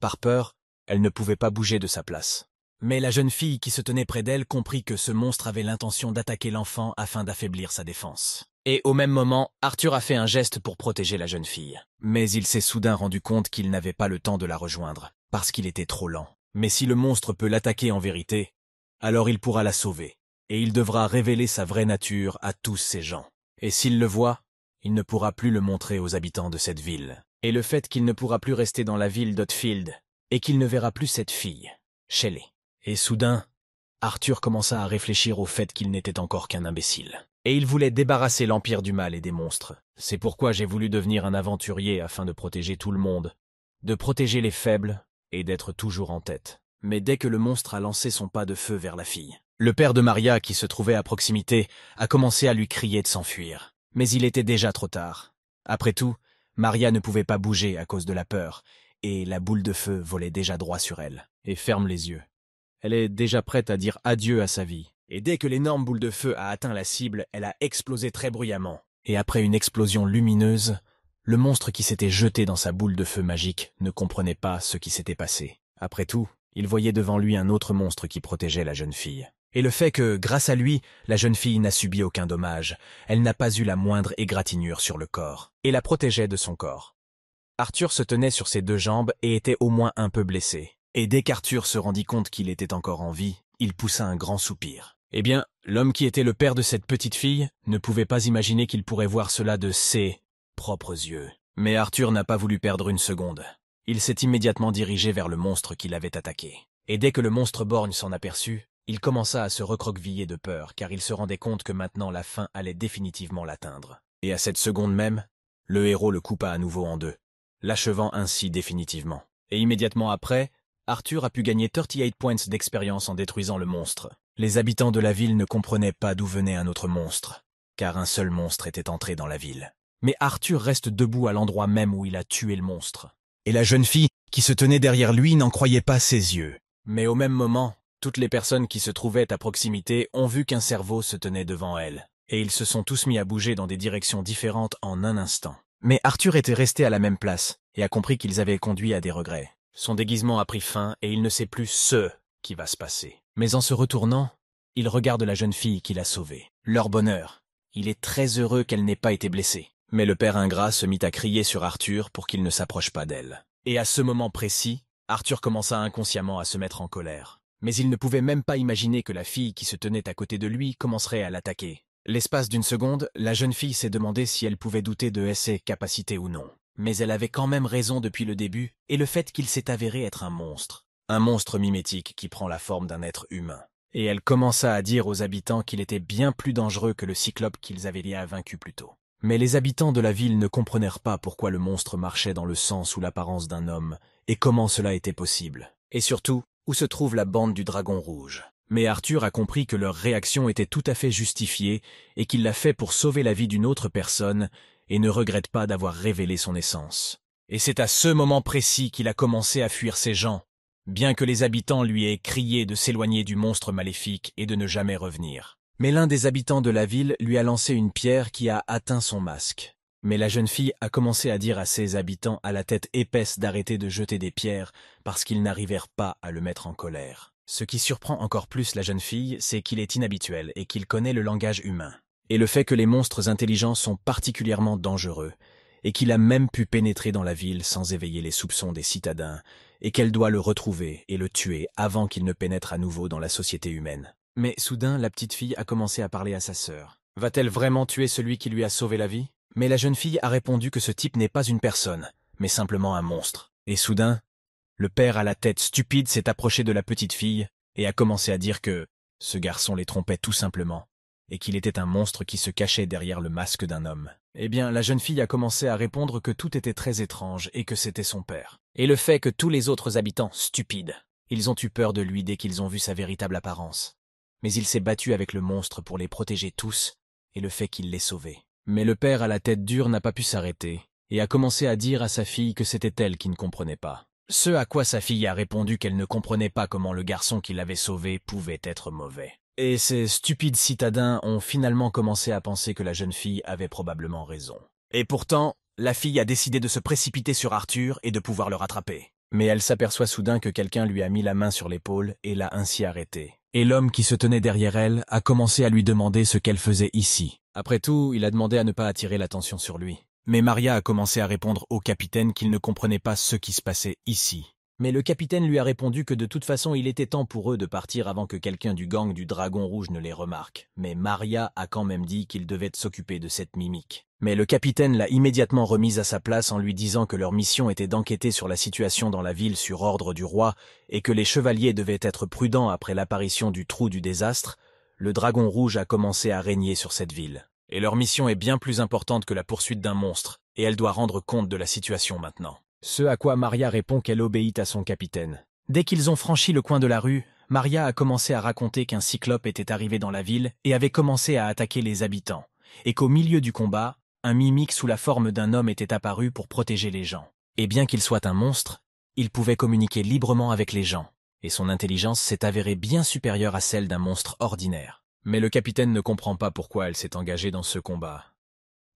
Speaker 1: Par peur, elle ne pouvait pas bouger de sa place. Mais la jeune fille qui se tenait près d'elle comprit que ce monstre avait l'intention d'attaquer l'enfant afin d'affaiblir sa défense. Et au même moment, Arthur a fait un geste pour protéger la jeune fille. Mais il s'est soudain rendu compte qu'il n'avait pas le temps de la rejoindre, parce qu'il était trop lent. Mais si le monstre peut l'attaquer en vérité, alors il pourra la sauver, et il devra révéler sa vraie nature à tous ces gens. Et s'il le voit, il ne pourra plus le montrer aux habitants de cette ville. Et le fait qu'il ne pourra plus rester dans la ville d'Otfield et qu'il ne verra plus cette fille, Shelley. Et soudain, Arthur commença à réfléchir au fait qu'il n'était encore qu'un imbécile. Et il voulait débarrasser l'Empire du mal et des monstres. C'est pourquoi j'ai voulu devenir un aventurier afin de protéger tout le monde, de protéger les faibles et d'être toujours en tête. Mais dès que le monstre a lancé son pas de feu vers la fille, le père de Maria, qui se trouvait à proximité, a commencé à lui crier de s'enfuir. Mais il était déjà trop tard. Après tout, Maria ne pouvait pas bouger à cause de la peur, et la boule de feu volait déjà droit sur elle, et ferme les yeux. Elle est déjà prête à dire adieu à sa vie. Et dès que l'énorme boule de feu a atteint la cible, elle a explosé très bruyamment. Et après une explosion lumineuse, le monstre qui s'était jeté dans sa boule de feu magique ne comprenait pas ce qui s'était passé. Après tout, il voyait devant lui un autre monstre qui protégeait la jeune fille. Et le fait que, grâce à lui, la jeune fille n'a subi aucun dommage, elle n'a pas eu la moindre égratignure sur le corps, et la protégeait de son corps. Arthur se tenait sur ses deux jambes et était au moins un peu blessé. Et dès qu'Arthur se rendit compte qu'il était encore en vie, il poussa un grand soupir. Eh bien, l'homme qui était le père de cette petite fille ne pouvait pas imaginer qu'il pourrait voir cela de ses propres yeux. Mais Arthur n'a pas voulu perdre une seconde. Il s'est immédiatement dirigé vers le monstre qui l'avait attaqué. Et dès que le monstre borgne s'en aperçut, il commença à se recroqueviller de peur car il se rendait compte que maintenant la fin allait définitivement l'atteindre. Et à cette seconde même, le héros le coupa à nouveau en deux l'achevant ainsi définitivement. Et immédiatement après, Arthur a pu gagner 38 points d'expérience en détruisant le monstre. Les habitants de la ville ne comprenaient pas d'où venait un autre monstre, car un seul monstre était entré dans la ville. Mais Arthur reste debout à l'endroit même où il a tué le monstre. Et la jeune fille, qui se tenait derrière lui, n'en croyait pas ses yeux. Mais au même moment, toutes les personnes qui se trouvaient à proximité ont vu qu'un cerveau se tenait devant elle, et ils se sont tous mis à bouger dans des directions différentes en un instant. Mais Arthur était resté à la même place et a compris qu'ils avaient conduit à des regrets. Son déguisement a pris fin et il ne sait plus ce qui va se passer. Mais en se retournant, il regarde la jeune fille qu'il a sauvée. Leur bonheur. Il est très heureux qu'elle n'ait pas été blessée. Mais le père ingrat se mit à crier sur Arthur pour qu'il ne s'approche pas d'elle. Et à ce moment précis, Arthur commença inconsciemment à se mettre en colère. Mais il ne pouvait même pas imaginer que la fille qui se tenait à côté de lui commencerait à l'attaquer. L'espace d'une seconde, la jeune fille s'est demandé si elle pouvait douter de ses capacités ou non. Mais elle avait quand même raison depuis le début, et le fait qu'il s'est avéré être un monstre. Un monstre mimétique qui prend la forme d'un être humain. Et elle commença à dire aux habitants qu'il était bien plus dangereux que le cyclope qu'ils avaient lié à vaincu plus tôt. Mais les habitants de la ville ne comprenèrent pas pourquoi le monstre marchait dans le sens sous l'apparence d'un homme, et comment cela était possible. Et surtout, où se trouve la bande du dragon rouge mais Arthur a compris que leur réaction était tout à fait justifiée et qu'il l'a fait pour sauver la vie d'une autre personne et ne regrette pas d'avoir révélé son essence. Et c'est à ce moment précis qu'il a commencé à fuir ses gens, bien que les habitants lui aient crié de s'éloigner du monstre maléfique et de ne jamais revenir. Mais l'un des habitants de la ville lui a lancé une pierre qui a atteint son masque. Mais la jeune fille a commencé à dire à ses habitants à la tête épaisse d'arrêter de jeter des pierres parce qu'ils n'arrivèrent pas à le mettre en colère. Ce qui surprend encore plus la jeune fille, c'est qu'il est inhabituel et qu'il connaît le langage humain. Et le fait que les monstres intelligents sont particulièrement dangereux, et qu'il a même pu pénétrer dans la ville sans éveiller les soupçons des citadins, et qu'elle doit le retrouver et le tuer avant qu'il ne pénètre à nouveau dans la société humaine. Mais soudain, la petite fille a commencé à parler à sa sœur. Va-t-elle vraiment tuer celui qui lui a sauvé la vie Mais la jeune fille a répondu que ce type n'est pas une personne, mais simplement un monstre. Et soudain, le père à la tête stupide s'est approché de la petite fille et a commencé à dire que ce garçon les trompait tout simplement, et qu'il était un monstre qui se cachait derrière le masque d'un homme. Eh bien, la jeune fille a commencé à répondre que tout était très étrange et que c'était son père. Et le fait que tous les autres habitants, stupides, ils ont eu peur de lui dès qu'ils ont vu sa véritable apparence. Mais il s'est battu avec le monstre pour les protéger tous, et le fait qu'il l'ait sauvé. Mais le père à la tête dure n'a pas pu s'arrêter, et a commencé à dire à sa fille que c'était elle qui ne comprenait pas. Ce à quoi sa fille a répondu qu'elle ne comprenait pas comment le garçon qui l'avait sauvé pouvait être mauvais. Et ces stupides citadins ont finalement commencé à penser que la jeune fille avait probablement raison. Et pourtant, la fille a décidé de se précipiter sur Arthur et de pouvoir le rattraper. Mais elle s'aperçoit soudain que quelqu'un lui a mis la main sur l'épaule et l'a ainsi arrêté. Et l'homme qui se tenait derrière elle a commencé à lui demander ce qu'elle faisait ici. Après tout, il a demandé à ne pas attirer l'attention sur lui mais Maria a commencé à répondre au capitaine qu'il ne comprenait pas ce qui se passait ici. Mais le capitaine lui a répondu que de toute façon il était temps pour eux de partir avant que quelqu'un du gang du Dragon Rouge ne les remarque. Mais Maria a quand même dit qu'il devait s'occuper de cette mimique. Mais le capitaine l'a immédiatement remise à sa place en lui disant que leur mission était d'enquêter sur la situation dans la ville sur ordre du roi et que les chevaliers devaient être prudents après l'apparition du trou du désastre, le Dragon Rouge a commencé à régner sur cette ville et leur mission est bien plus importante que la poursuite d'un monstre, et elle doit rendre compte de la situation maintenant. Ce à quoi Maria répond qu'elle obéit à son capitaine. Dès qu'ils ont franchi le coin de la rue, Maria a commencé à raconter qu'un cyclope était arrivé dans la ville et avait commencé à attaquer les habitants, et qu'au milieu du combat, un mimique sous la forme d'un homme était apparu pour protéger les gens. Et bien qu'il soit un monstre, il pouvait communiquer librement avec les gens, et son intelligence s'est avérée bien supérieure à celle d'un monstre ordinaire. Mais le capitaine ne comprend pas pourquoi elle s'est engagée dans ce combat,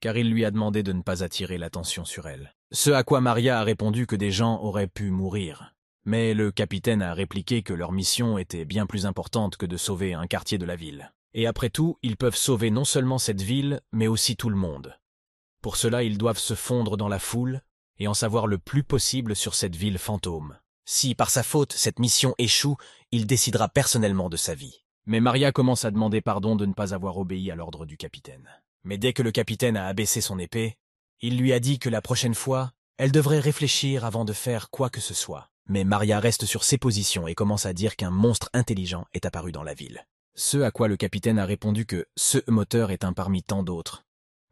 Speaker 1: car il lui a demandé de ne pas attirer l'attention sur elle. Ce à quoi Maria a répondu que des gens auraient pu mourir. Mais le capitaine a répliqué que leur mission était bien plus importante que de sauver un quartier de la ville. Et après tout, ils peuvent sauver non seulement cette ville, mais aussi tout le monde. Pour cela, ils doivent se fondre dans la foule et en savoir le plus possible sur cette ville fantôme. Si, par sa faute, cette mission échoue, il décidera personnellement de sa vie. Mais Maria commence à demander pardon de ne pas avoir obéi à l'ordre du capitaine. Mais dès que le capitaine a abaissé son épée, il lui a dit que la prochaine fois, elle devrait réfléchir avant de faire quoi que ce soit. Mais Maria reste sur ses positions et commence à dire qu'un monstre intelligent est apparu dans la ville. Ce à quoi le capitaine a répondu que ce moteur est un parmi tant d'autres.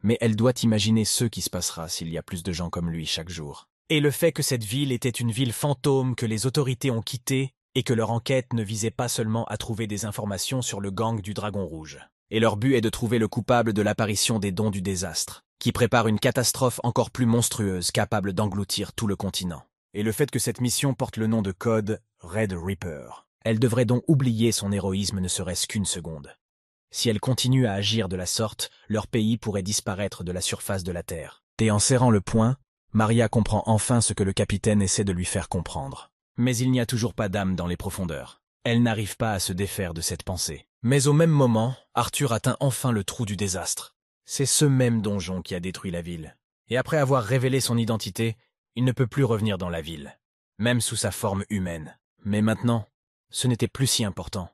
Speaker 1: Mais elle doit imaginer ce qui se passera s'il y a plus de gens comme lui chaque jour. Et le fait que cette ville était une ville fantôme que les autorités ont quittée et que leur enquête ne visait pas seulement à trouver des informations sur le gang du Dragon Rouge. Et leur but est de trouver le coupable de l'apparition des dons du désastre, qui prépare une catastrophe encore plus monstrueuse capable d'engloutir tout le continent. Et le fait que cette mission porte le nom de code Red Reaper. Elle devrait donc oublier son héroïsme ne serait-ce qu'une seconde. Si elle continue à agir de la sorte, leur pays pourrait disparaître de la surface de la Terre. Et en serrant le poing, Maria comprend enfin ce que le capitaine essaie de lui faire comprendre mais il n'y a toujours pas d'âme dans les profondeurs. Elle n'arrive pas à se défaire de cette pensée. Mais au même moment, Arthur atteint enfin le trou du désastre. C'est ce même donjon qui a détruit la ville. Et après avoir révélé son identité, il ne peut plus revenir dans la ville, même sous sa forme humaine. Mais maintenant, ce n'était plus si important.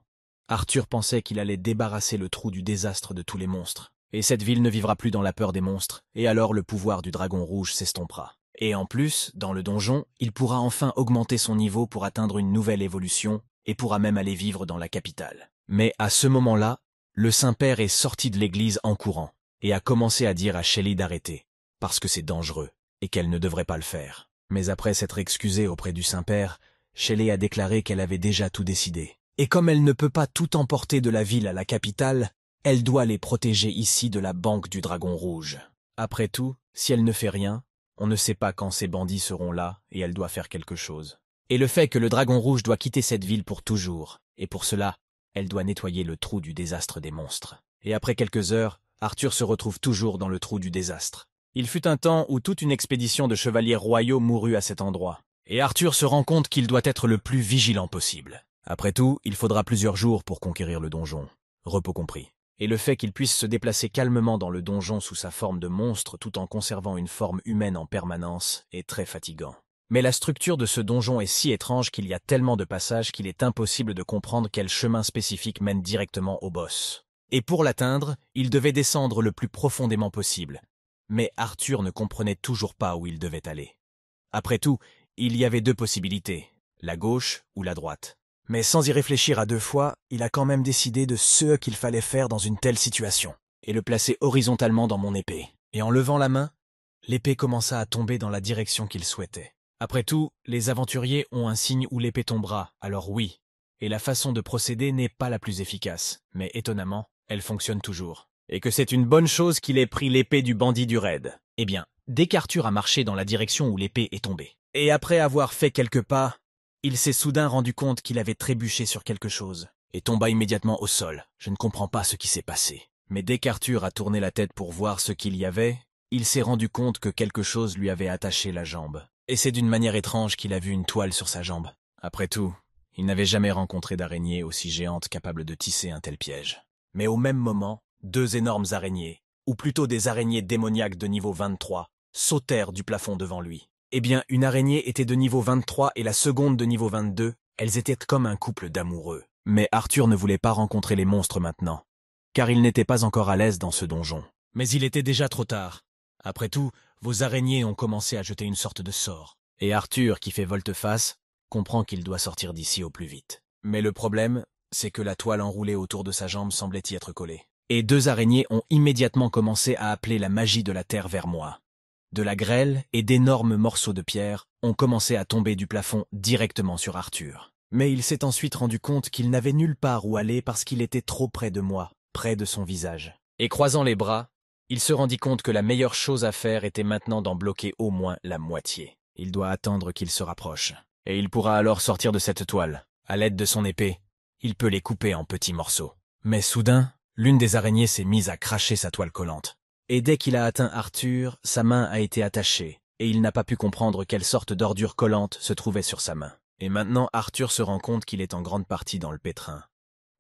Speaker 1: Arthur pensait qu'il allait débarrasser le trou du désastre de tous les monstres. Et cette ville ne vivra plus dans la peur des monstres, et alors le pouvoir du dragon rouge s'estompera. Et en plus, dans le donjon, il pourra enfin augmenter son niveau pour atteindre une nouvelle évolution et pourra même aller vivre dans la capitale. Mais à ce moment-là, le Saint-Père est sorti de l'église en courant et a commencé à dire à Shelley d'arrêter, parce que c'est dangereux et qu'elle ne devrait pas le faire. Mais après s'être excusée auprès du Saint-Père, Shelley a déclaré qu'elle avait déjà tout décidé. Et comme elle ne peut pas tout emporter de la ville à la capitale, elle doit les protéger ici de la banque du Dragon Rouge. Après tout, si elle ne fait rien, on ne sait pas quand ces bandits seront là, et elle doit faire quelque chose. Et le fait que le dragon rouge doit quitter cette ville pour toujours, et pour cela, elle doit nettoyer le trou du désastre des monstres. Et après quelques heures, Arthur se retrouve toujours dans le trou du désastre. Il fut un temps où toute une expédition de chevaliers royaux mourut à cet endroit, et Arthur se rend compte qu'il doit être le plus vigilant possible. Après tout, il faudra plusieurs jours pour conquérir le donjon, repos compris et le fait qu'il puisse se déplacer calmement dans le donjon sous sa forme de monstre tout en conservant une forme humaine en permanence est très fatigant. Mais la structure de ce donjon est si étrange qu'il y a tellement de passages qu'il est impossible de comprendre quel chemin spécifique mène directement au boss. Et pour l'atteindre, il devait descendre le plus profondément possible. Mais Arthur ne comprenait toujours pas où il devait aller. Après tout, il y avait deux possibilités, la gauche ou la droite. Mais sans y réfléchir à deux fois, il a quand même décidé de ce qu'il fallait faire dans une telle situation, et le placer horizontalement dans mon épée. Et en levant la main, l'épée commença à tomber dans la direction qu'il souhaitait. Après tout, les aventuriers ont un signe où l'épée tombera, alors oui. Et la façon de procéder n'est pas la plus efficace, mais étonnamment, elle fonctionne toujours. Et que c'est une bonne chose qu'il ait pris l'épée du bandit du raid. Eh bien, dès qu'Arthur a marché dans la direction où l'épée est tombée, et après avoir fait quelques pas, il s'est soudain rendu compte qu'il avait trébuché sur quelque chose, et tomba immédiatement au sol. Je ne comprends pas ce qui s'est passé. Mais dès qu'Arthur a tourné la tête pour voir ce qu'il y avait, il s'est rendu compte que quelque chose lui avait attaché la jambe. Et c'est d'une manière étrange qu'il a vu une toile sur sa jambe. Après tout, il n'avait jamais rencontré d'araignée aussi géante capable de tisser un tel piège. Mais au même moment, deux énormes araignées, ou plutôt des araignées démoniaques de niveau 23, sautèrent du plafond devant lui. Eh bien, une araignée était de niveau 23 et la seconde de niveau 22. Elles étaient comme un couple d'amoureux. Mais Arthur ne voulait pas rencontrer les monstres maintenant, car il n'était pas encore à l'aise dans ce donjon. Mais il était déjà trop tard. Après tout, vos araignées ont commencé à jeter une sorte de sort. Et Arthur, qui fait volte-face, comprend qu'il doit sortir d'ici au plus vite. Mais le problème, c'est que la toile enroulée autour de sa jambe semblait y être collée. Et deux araignées ont immédiatement commencé à appeler la magie de la terre vers moi. De la grêle et d'énormes morceaux de pierre ont commencé à tomber du plafond directement sur Arthur. Mais il s'est ensuite rendu compte qu'il n'avait nulle part où aller parce qu'il était trop près de moi, près de son visage. Et croisant les bras, il se rendit compte que la meilleure chose à faire était maintenant d'en bloquer au moins la moitié. Il doit attendre qu'il se rapproche. Et il pourra alors sortir de cette toile. À l'aide de son épée, il peut les couper en petits morceaux. Mais soudain, l'une des araignées s'est mise à cracher sa toile collante. Et dès qu'il a atteint Arthur, sa main a été attachée, et il n'a pas pu comprendre quelle sorte d'ordure collante se trouvait sur sa main. Et maintenant Arthur se rend compte qu'il est en grande partie dans le pétrin,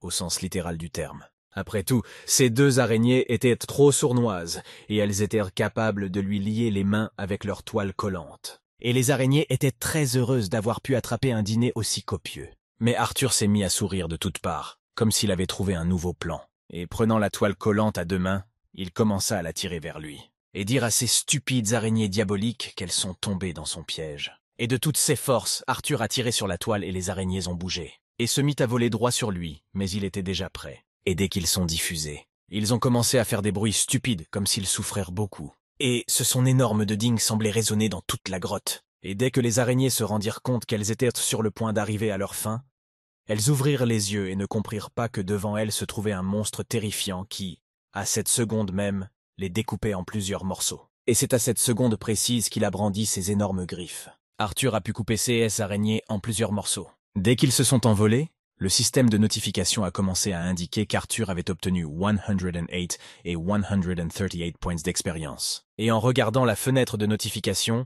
Speaker 1: au sens littéral du terme. Après tout, ces deux araignées étaient trop sournoises, et elles étaient capables de lui lier les mains avec leur toile collante. Et les araignées étaient très heureuses d'avoir pu attraper un dîner aussi copieux. Mais Arthur s'est mis à sourire de toutes parts, comme s'il avait trouvé un nouveau plan. Et prenant la toile collante à deux mains, il commença à la tirer vers lui, et dire à ces stupides araignées diaboliques qu'elles sont tombées dans son piège. Et de toutes ses forces, Arthur a tiré sur la toile et les araignées ont bougé, et se mit à voler droit sur lui, mais il était déjà prêt. Et dès qu'ils sont diffusés, ils ont commencé à faire des bruits stupides comme s'ils souffrèrent beaucoup. Et ce son énorme de digne semblait résonner dans toute la grotte. Et dès que les araignées se rendirent compte qu'elles étaient sur le point d'arriver à leur fin, elles ouvrirent les yeux et ne comprirent pas que devant elles se trouvait un monstre terrifiant qui, à cette seconde même, les découper en plusieurs morceaux. Et c'est à cette seconde précise qu'il a brandi ses énormes griffes. Arthur a pu couper CS araignées en plusieurs morceaux. Dès qu'ils se sont envolés, le système de notification a commencé à indiquer qu'Arthur avait obtenu 108 et 138 points d'expérience. Et en regardant la fenêtre de notification,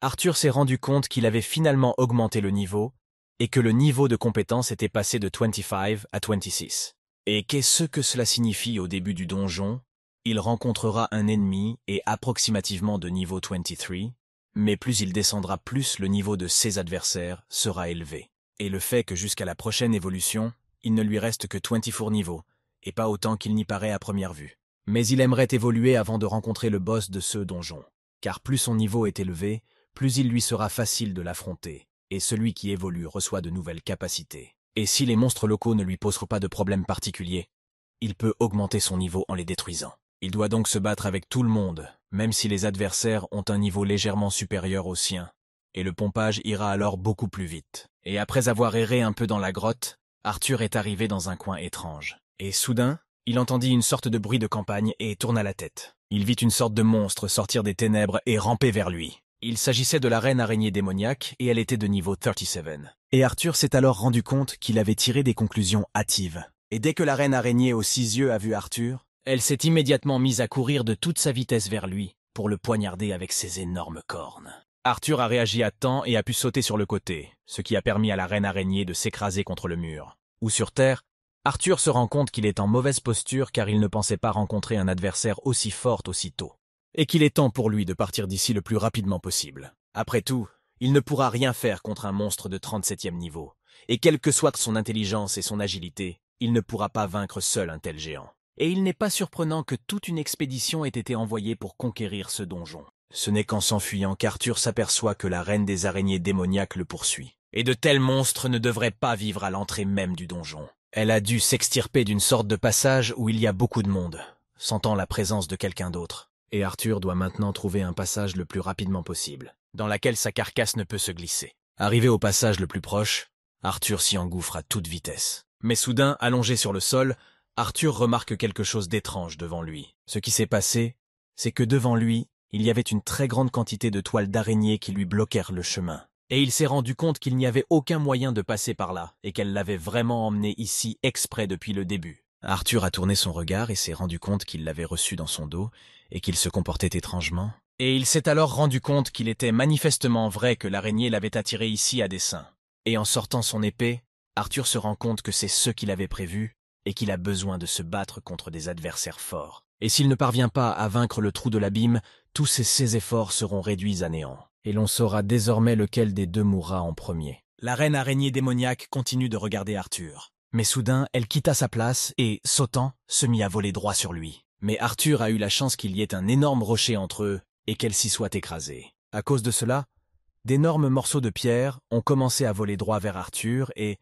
Speaker 1: Arthur s'est rendu compte qu'il avait finalement augmenté le niveau et que le niveau de compétence était passé de 25 à 26. Et qu'est-ce que cela signifie au début du donjon Il rencontrera un ennemi et approximativement de niveau 23, mais plus il descendra plus le niveau de ses adversaires sera élevé. Et le fait que jusqu'à la prochaine évolution, il ne lui reste que 24 niveaux, et pas autant qu'il n'y paraît à première vue. Mais il aimerait évoluer avant de rencontrer le boss de ce donjon, car plus son niveau est élevé, plus il lui sera facile de l'affronter, et celui qui évolue reçoit de nouvelles capacités. Et si les monstres locaux ne lui posent pas de problèmes particuliers, il peut augmenter son niveau en les détruisant. Il doit donc se battre avec tout le monde, même si les adversaires ont un niveau légèrement supérieur au sien, et le pompage ira alors beaucoup plus vite. Et après avoir erré un peu dans la grotte, Arthur est arrivé dans un coin étrange. Et soudain, il entendit une sorte de bruit de campagne et tourna la tête. Il vit une sorte de monstre sortir des ténèbres et ramper vers lui. Il s'agissait de la reine araignée démoniaque et elle était de niveau 37. Et Arthur s'est alors rendu compte qu'il avait tiré des conclusions hâtives. Et dès que la reine araignée aux six yeux a vu Arthur, elle s'est immédiatement mise à courir de toute sa vitesse vers lui pour le poignarder avec ses énormes cornes. Arthur a réagi à temps et a pu sauter sur le côté, ce qui a permis à la reine araignée de s'écraser contre le mur. Ou sur terre, Arthur se rend compte qu'il est en mauvaise posture car il ne pensait pas rencontrer un adversaire aussi fort aussitôt et qu'il est temps pour lui de partir d'ici le plus rapidement possible. Après tout, il ne pourra rien faire contre un monstre de 37e niveau, et quelle que soit son intelligence et son agilité, il ne pourra pas vaincre seul un tel géant. Et il n'est pas surprenant que toute une expédition ait été envoyée pour conquérir ce donjon. Ce n'est qu'en s'enfuyant qu'Arthur s'aperçoit que la reine des araignées démoniaques le poursuit. Et de tels monstres ne devraient pas vivre à l'entrée même du donjon. Elle a dû s'extirper d'une sorte de passage où il y a beaucoup de monde, sentant la présence de quelqu'un d'autre et Arthur doit maintenant trouver un passage le plus rapidement possible, dans laquelle sa carcasse ne peut se glisser. Arrivé au passage le plus proche, Arthur s'y engouffre à toute vitesse. Mais soudain, allongé sur le sol, Arthur remarque quelque chose d'étrange devant lui. Ce qui s'est passé, c'est que devant lui, il y avait une très grande quantité de toiles d'araignées qui lui bloquèrent le chemin. Et il s'est rendu compte qu'il n'y avait aucun moyen de passer par là, et qu'elle l'avait vraiment emmené ici exprès depuis le début. Arthur a tourné son regard et s'est rendu compte qu'il l'avait reçu dans son dos, et qu'il se comportait étrangement, et il s'est alors rendu compte qu'il était manifestement vrai que l'araignée l'avait attiré ici à dessein. Et en sortant son épée, Arthur se rend compte que c'est ce qu'il avait prévu, et qu'il a besoin de se battre contre des adversaires forts. Et s'il ne parvient pas à vaincre le trou de l'abîme, tous ses, efforts seront réduits à néant, et l'on saura désormais lequel des deux mourra en premier. La reine araignée démoniaque continue de regarder Arthur. Mais soudain, elle quitta sa place et, sautant, se mit à voler droit sur lui mais Arthur a eu la chance qu'il y ait un énorme rocher entre eux et qu'elle s'y soit écrasée. À cause de cela, d'énormes morceaux de pierre ont commencé à voler droit vers Arthur et,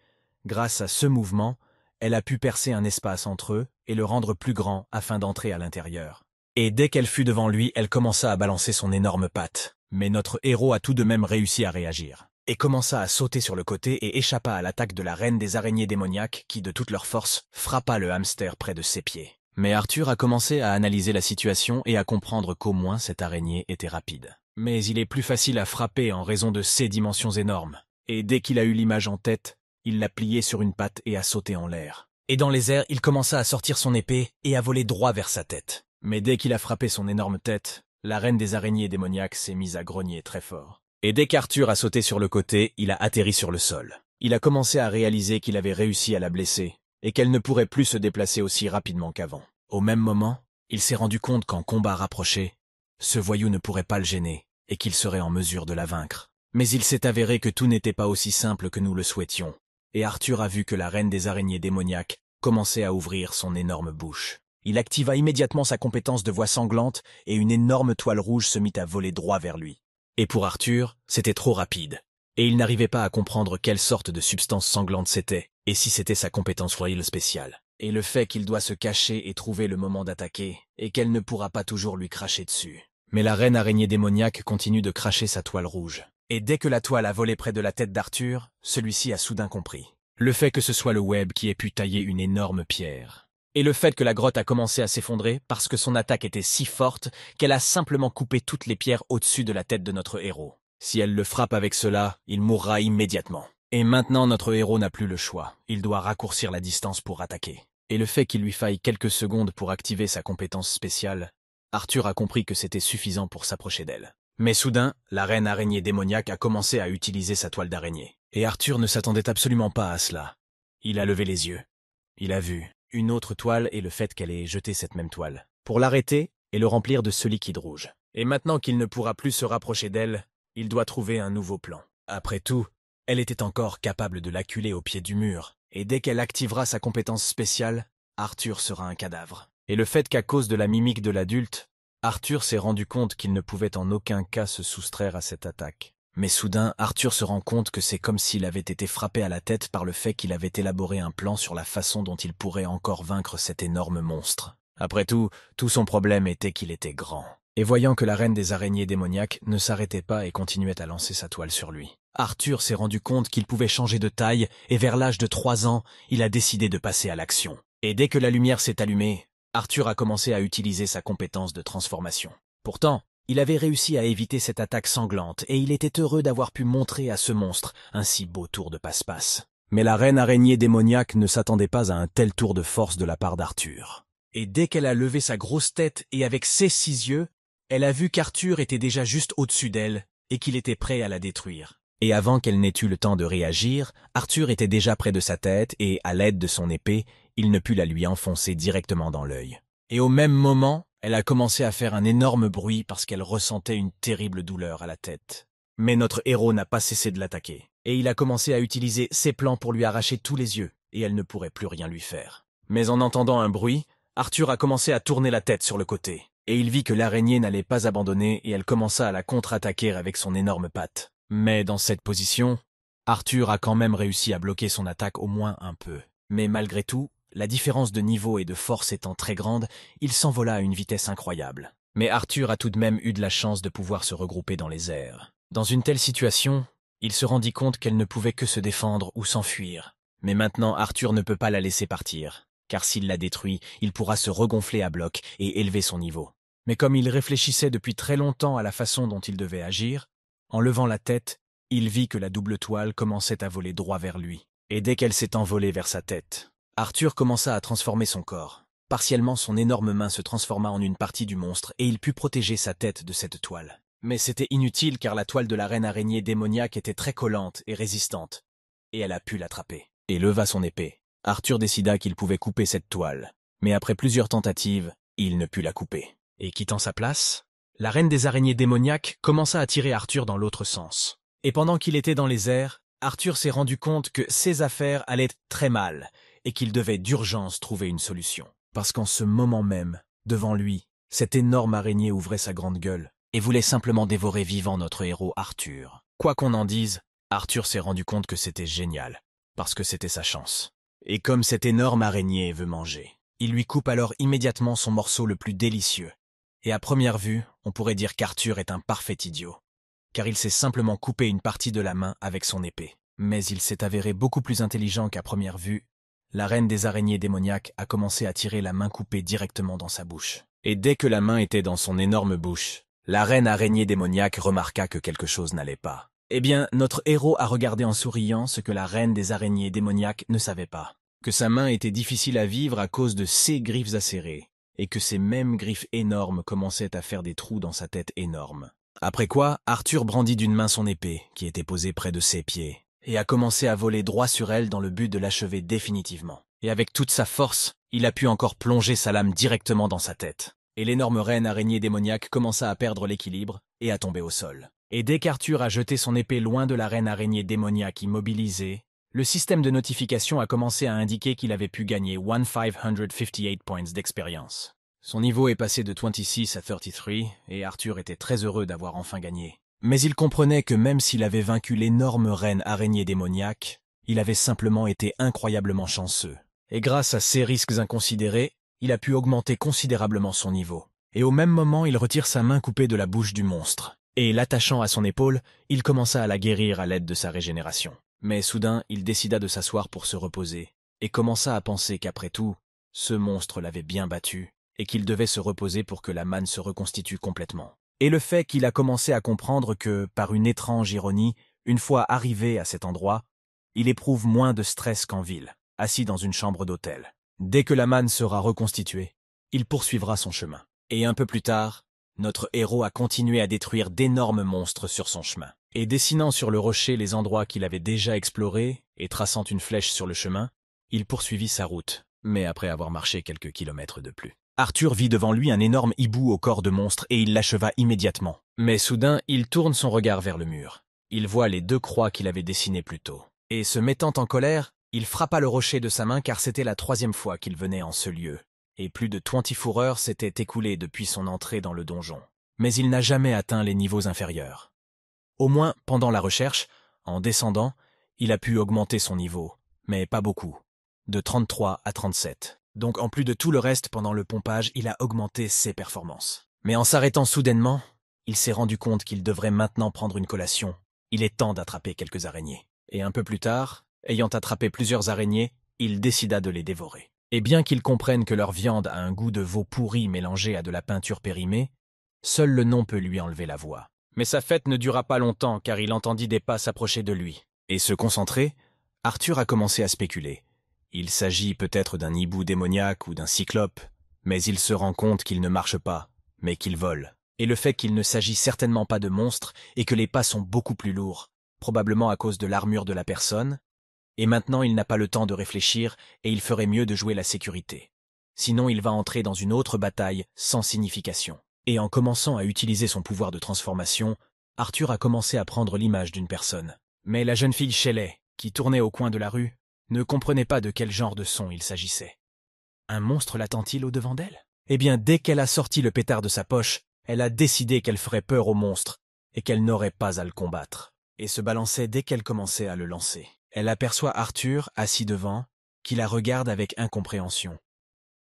Speaker 1: grâce à ce mouvement, elle a pu percer un espace entre eux et le rendre plus grand afin d'entrer à l'intérieur. Et dès qu'elle fut devant lui, elle commença à balancer son énorme patte. Mais notre héros a tout de même réussi à réagir, et commença à sauter sur le côté et échappa à l'attaque de la reine des araignées démoniaques qui, de toute leur force, frappa le hamster près de ses pieds. Mais Arthur a commencé à analyser la situation et à comprendre qu'au moins cette araignée était rapide. Mais il est plus facile à frapper en raison de ses dimensions énormes. Et dès qu'il a eu l'image en tête, il l'a pliée sur une patte et a sauté en l'air. Et dans les airs, il commença à sortir son épée et à voler droit vers sa tête. Mais dès qu'il a frappé son énorme tête, la reine des araignées démoniaques s'est mise à grogner très fort. Et dès qu'Arthur a sauté sur le côté, il a atterri sur le sol. Il a commencé à réaliser qu'il avait réussi à la blesser, et qu'elle ne pourrait plus se déplacer aussi rapidement qu'avant. Au même moment, il s'est rendu compte qu'en combat rapproché, ce voyou ne pourrait pas le gêner, et qu'il serait en mesure de la vaincre. Mais il s'est avéré que tout n'était pas aussi simple que nous le souhaitions, et Arthur a vu que la reine des araignées démoniaques commençait à ouvrir son énorme bouche. Il activa immédiatement sa compétence de voix sanglante et une énorme toile rouge se mit à voler droit vers lui. Et pour Arthur, c'était trop rapide, et il n'arrivait pas à comprendre quelle sorte de substance sanglante c'était. Et si c'était sa compétence royale spéciale Et le fait qu'il doit se cacher et trouver le moment d'attaquer, et qu'elle ne pourra pas toujours lui cracher dessus. Mais la reine araignée démoniaque continue de cracher sa toile rouge. Et dès que la toile a volé près de la tête d'Arthur, celui-ci a soudain compris. Le fait que ce soit le web qui ait pu tailler une énorme pierre. Et le fait que la grotte a commencé à s'effondrer parce que son attaque était si forte qu'elle a simplement coupé toutes les pierres au-dessus de la tête de notre héros. Si elle le frappe avec cela, il mourra immédiatement. Et maintenant notre héros n'a plus le choix, il doit raccourcir la distance pour attaquer. Et le fait qu'il lui faille quelques secondes pour activer sa compétence spéciale, Arthur a compris que c'était suffisant pour s'approcher d'elle. Mais soudain, la reine araignée démoniaque a commencé à utiliser sa toile d'araignée. Et Arthur ne s'attendait absolument pas à cela. Il a levé les yeux. Il a vu une autre toile et le fait qu'elle ait jeté cette même toile. Pour l'arrêter et le remplir de ce liquide rouge. Et maintenant qu'il ne pourra plus se rapprocher d'elle, il doit trouver un nouveau plan. Après tout, elle était encore capable de l'acculer au pied du mur, et dès qu'elle activera sa compétence spéciale, Arthur sera un cadavre. Et le fait qu'à cause de la mimique de l'adulte, Arthur s'est rendu compte qu'il ne pouvait en aucun cas se soustraire à cette attaque. Mais soudain, Arthur se rend compte que c'est comme s'il avait été frappé à la tête par le fait qu'il avait élaboré un plan sur la façon dont il pourrait encore vaincre cet énorme monstre. Après tout, tout son problème était qu'il était grand. Et voyant que la reine des araignées démoniaques ne s'arrêtait pas et continuait à lancer sa toile sur lui, Arthur s'est rendu compte qu'il pouvait changer de taille et vers l'âge de trois ans, il a décidé de passer à l'action. Et dès que la lumière s'est allumée, Arthur a commencé à utiliser sa compétence de transformation. Pourtant, il avait réussi à éviter cette attaque sanglante et il était heureux d'avoir pu montrer à ce monstre un si beau tour de passe-passe. Mais la reine araignée démoniaque ne s'attendait pas à un tel tour de force de la part d'Arthur. Et dès qu'elle a levé sa grosse tête et avec ses six yeux, elle a vu qu'Arthur était déjà juste au-dessus d'elle et qu'il était prêt à la détruire et avant qu'elle n'ait eu le temps de réagir, Arthur était déjà près de sa tête et, à l'aide de son épée, il ne put la lui enfoncer directement dans l'œil. Et au même moment, elle a commencé à faire un énorme bruit parce qu'elle ressentait une terrible douleur à la tête. Mais notre héros n'a pas cessé de l'attaquer, et il a commencé à utiliser ses plans pour lui arracher tous les yeux, et elle ne pourrait plus rien lui faire. Mais en entendant un bruit, Arthur a commencé à tourner la tête sur le côté, et il vit que l'araignée n'allait pas abandonner et elle commença à la contre-attaquer avec son énorme patte. Mais dans cette position, Arthur a quand même réussi à bloquer son attaque au moins un peu. Mais malgré tout, la différence de niveau et de force étant très grande, il s'envola à une vitesse incroyable. Mais Arthur a tout de même eu de la chance de pouvoir se regrouper dans les airs. Dans une telle situation, il se rendit compte qu'elle ne pouvait que se défendre ou s'enfuir. Mais maintenant, Arthur ne peut pas la laisser partir, car s'il la détruit, il pourra se regonfler à bloc et élever son niveau. Mais comme il réfléchissait depuis très longtemps à la façon dont il devait agir, en levant la tête, il vit que la double toile commençait à voler droit vers lui. Et dès qu'elle s'est envolée vers sa tête, Arthur commença à transformer son corps. Partiellement, son énorme main se transforma en une partie du monstre et il put protéger sa tête de cette toile. Mais c'était inutile car la toile de la reine araignée démoniaque était très collante et résistante, et elle a pu l'attraper. Et leva son épée. Arthur décida qu'il pouvait couper cette toile, mais après plusieurs tentatives, il ne put la couper. Et quittant sa place, la reine des araignées démoniaques commença à tirer Arthur dans l'autre sens. Et pendant qu'il était dans les airs, Arthur s'est rendu compte que ses affaires allaient très mal et qu'il devait d'urgence trouver une solution. Parce qu'en ce moment même, devant lui, cette énorme araignée ouvrait sa grande gueule et voulait simplement dévorer vivant notre héros Arthur. Quoi qu'on en dise, Arthur s'est rendu compte que c'était génial, parce que c'était sa chance. Et comme cette énorme araignée veut manger, il lui coupe alors immédiatement son morceau le plus délicieux, et à première vue, on pourrait dire qu'Arthur est un parfait idiot, car il s'est simplement coupé une partie de la main avec son épée. Mais il s'est avéré beaucoup plus intelligent qu'à première vue. La reine des araignées démoniaques a commencé à tirer la main coupée directement dans sa bouche. Et dès que la main était dans son énorme bouche, la reine araignée démoniaque remarqua que quelque chose n'allait pas. Eh bien, notre héros a regardé en souriant ce que la reine des araignées démoniaques ne savait pas. Que sa main était difficile à vivre à cause de ses griffes acérées, et que ces mêmes griffes énormes commençaient à faire des trous dans sa tête énorme. Après quoi, Arthur brandit d'une main son épée, qui était posée près de ses pieds, et a commencé à voler droit sur elle dans le but de l'achever définitivement. Et avec toute sa force, il a pu encore plonger sa lame directement dans sa tête. Et l'énorme reine araignée démoniaque commença à perdre l'équilibre et à tomber au sol. Et dès qu'Arthur a jeté son épée loin de la reine araignée démoniaque immobilisée, le système de notification a commencé à indiquer qu'il avait pu gagner 1558 points d'expérience. Son niveau est passé de 26 à 33, et Arthur était très heureux d'avoir enfin gagné. Mais il comprenait que même s'il avait vaincu l'énorme reine araignée démoniaque, il avait simplement été incroyablement chanceux. Et grâce à ces risques inconsidérés, il a pu augmenter considérablement son niveau. Et au même moment, il retire sa main coupée de la bouche du monstre. Et l'attachant à son épaule, il commença à la guérir à l'aide de sa régénération. Mais soudain, il décida de s'asseoir pour se reposer, et commença à penser qu'après tout, ce monstre l'avait bien battu, et qu'il devait se reposer pour que la manne se reconstitue complètement. Et le fait qu'il a commencé à comprendre que, par une étrange ironie, une fois arrivé à cet endroit, il éprouve moins de stress qu'en ville, assis dans une chambre d'hôtel. Dès que la manne sera reconstituée, il poursuivra son chemin. Et un peu plus tard, notre héros a continué à détruire d'énormes monstres sur son chemin et dessinant sur le rocher les endroits qu'il avait déjà explorés et traçant une flèche sur le chemin, il poursuivit sa route, mais après avoir marché quelques kilomètres de plus. Arthur vit devant lui un énorme hibou au corps de monstre et il l'acheva immédiatement. Mais soudain, il tourne son regard vers le mur. Il voit les deux croix qu'il avait dessinées plus tôt. Et se mettant en colère, il frappa le rocher de sa main car c'était la troisième fois qu'il venait en ce lieu, et plus de 20 fourreurs s'étaient écoulées depuis son entrée dans le donjon. Mais il n'a jamais atteint les niveaux inférieurs. Au moins, pendant la recherche, en descendant, il a pu augmenter son niveau, mais pas beaucoup, de 33 à 37. Donc en plus de tout le reste pendant le pompage, il a augmenté ses performances. Mais en s'arrêtant soudainement, il s'est rendu compte qu'il devrait maintenant prendre une collation. Il est temps d'attraper quelques araignées. Et un peu plus tard, ayant attrapé plusieurs araignées, il décida de les dévorer. Et bien qu'il comprenne que leur viande a un goût de veau pourri mélangé à de la peinture périmée, seul le nom peut lui enlever la voix. Mais sa fête ne dura pas longtemps car il entendit des pas s'approcher de lui. Et se concentrer, Arthur a commencé à spéculer. Il s'agit peut-être d'un hibou démoniaque ou d'un cyclope, mais il se rend compte qu'il ne marche pas, mais qu'il vole. Et le fait qu'il ne s'agit certainement pas de monstres et que les pas sont beaucoup plus lourds, probablement à cause de l'armure de la personne, et maintenant il n'a pas le temps de réfléchir et il ferait mieux de jouer la sécurité. Sinon il va entrer dans une autre bataille sans signification. Et en commençant à utiliser son pouvoir de transformation, Arthur a commencé à prendre l'image d'une personne. Mais la jeune fille Shelley, qui tournait au coin de la rue, ne comprenait pas de quel genre de son il s'agissait. Un monstre l'attend-il au-devant d'elle Eh bien, dès qu'elle a sorti le pétard de sa poche, elle a décidé qu'elle ferait peur au monstre et qu'elle n'aurait pas à le combattre, et se balançait dès qu'elle commençait à le lancer. Elle aperçoit Arthur, assis devant, qui la regarde avec incompréhension.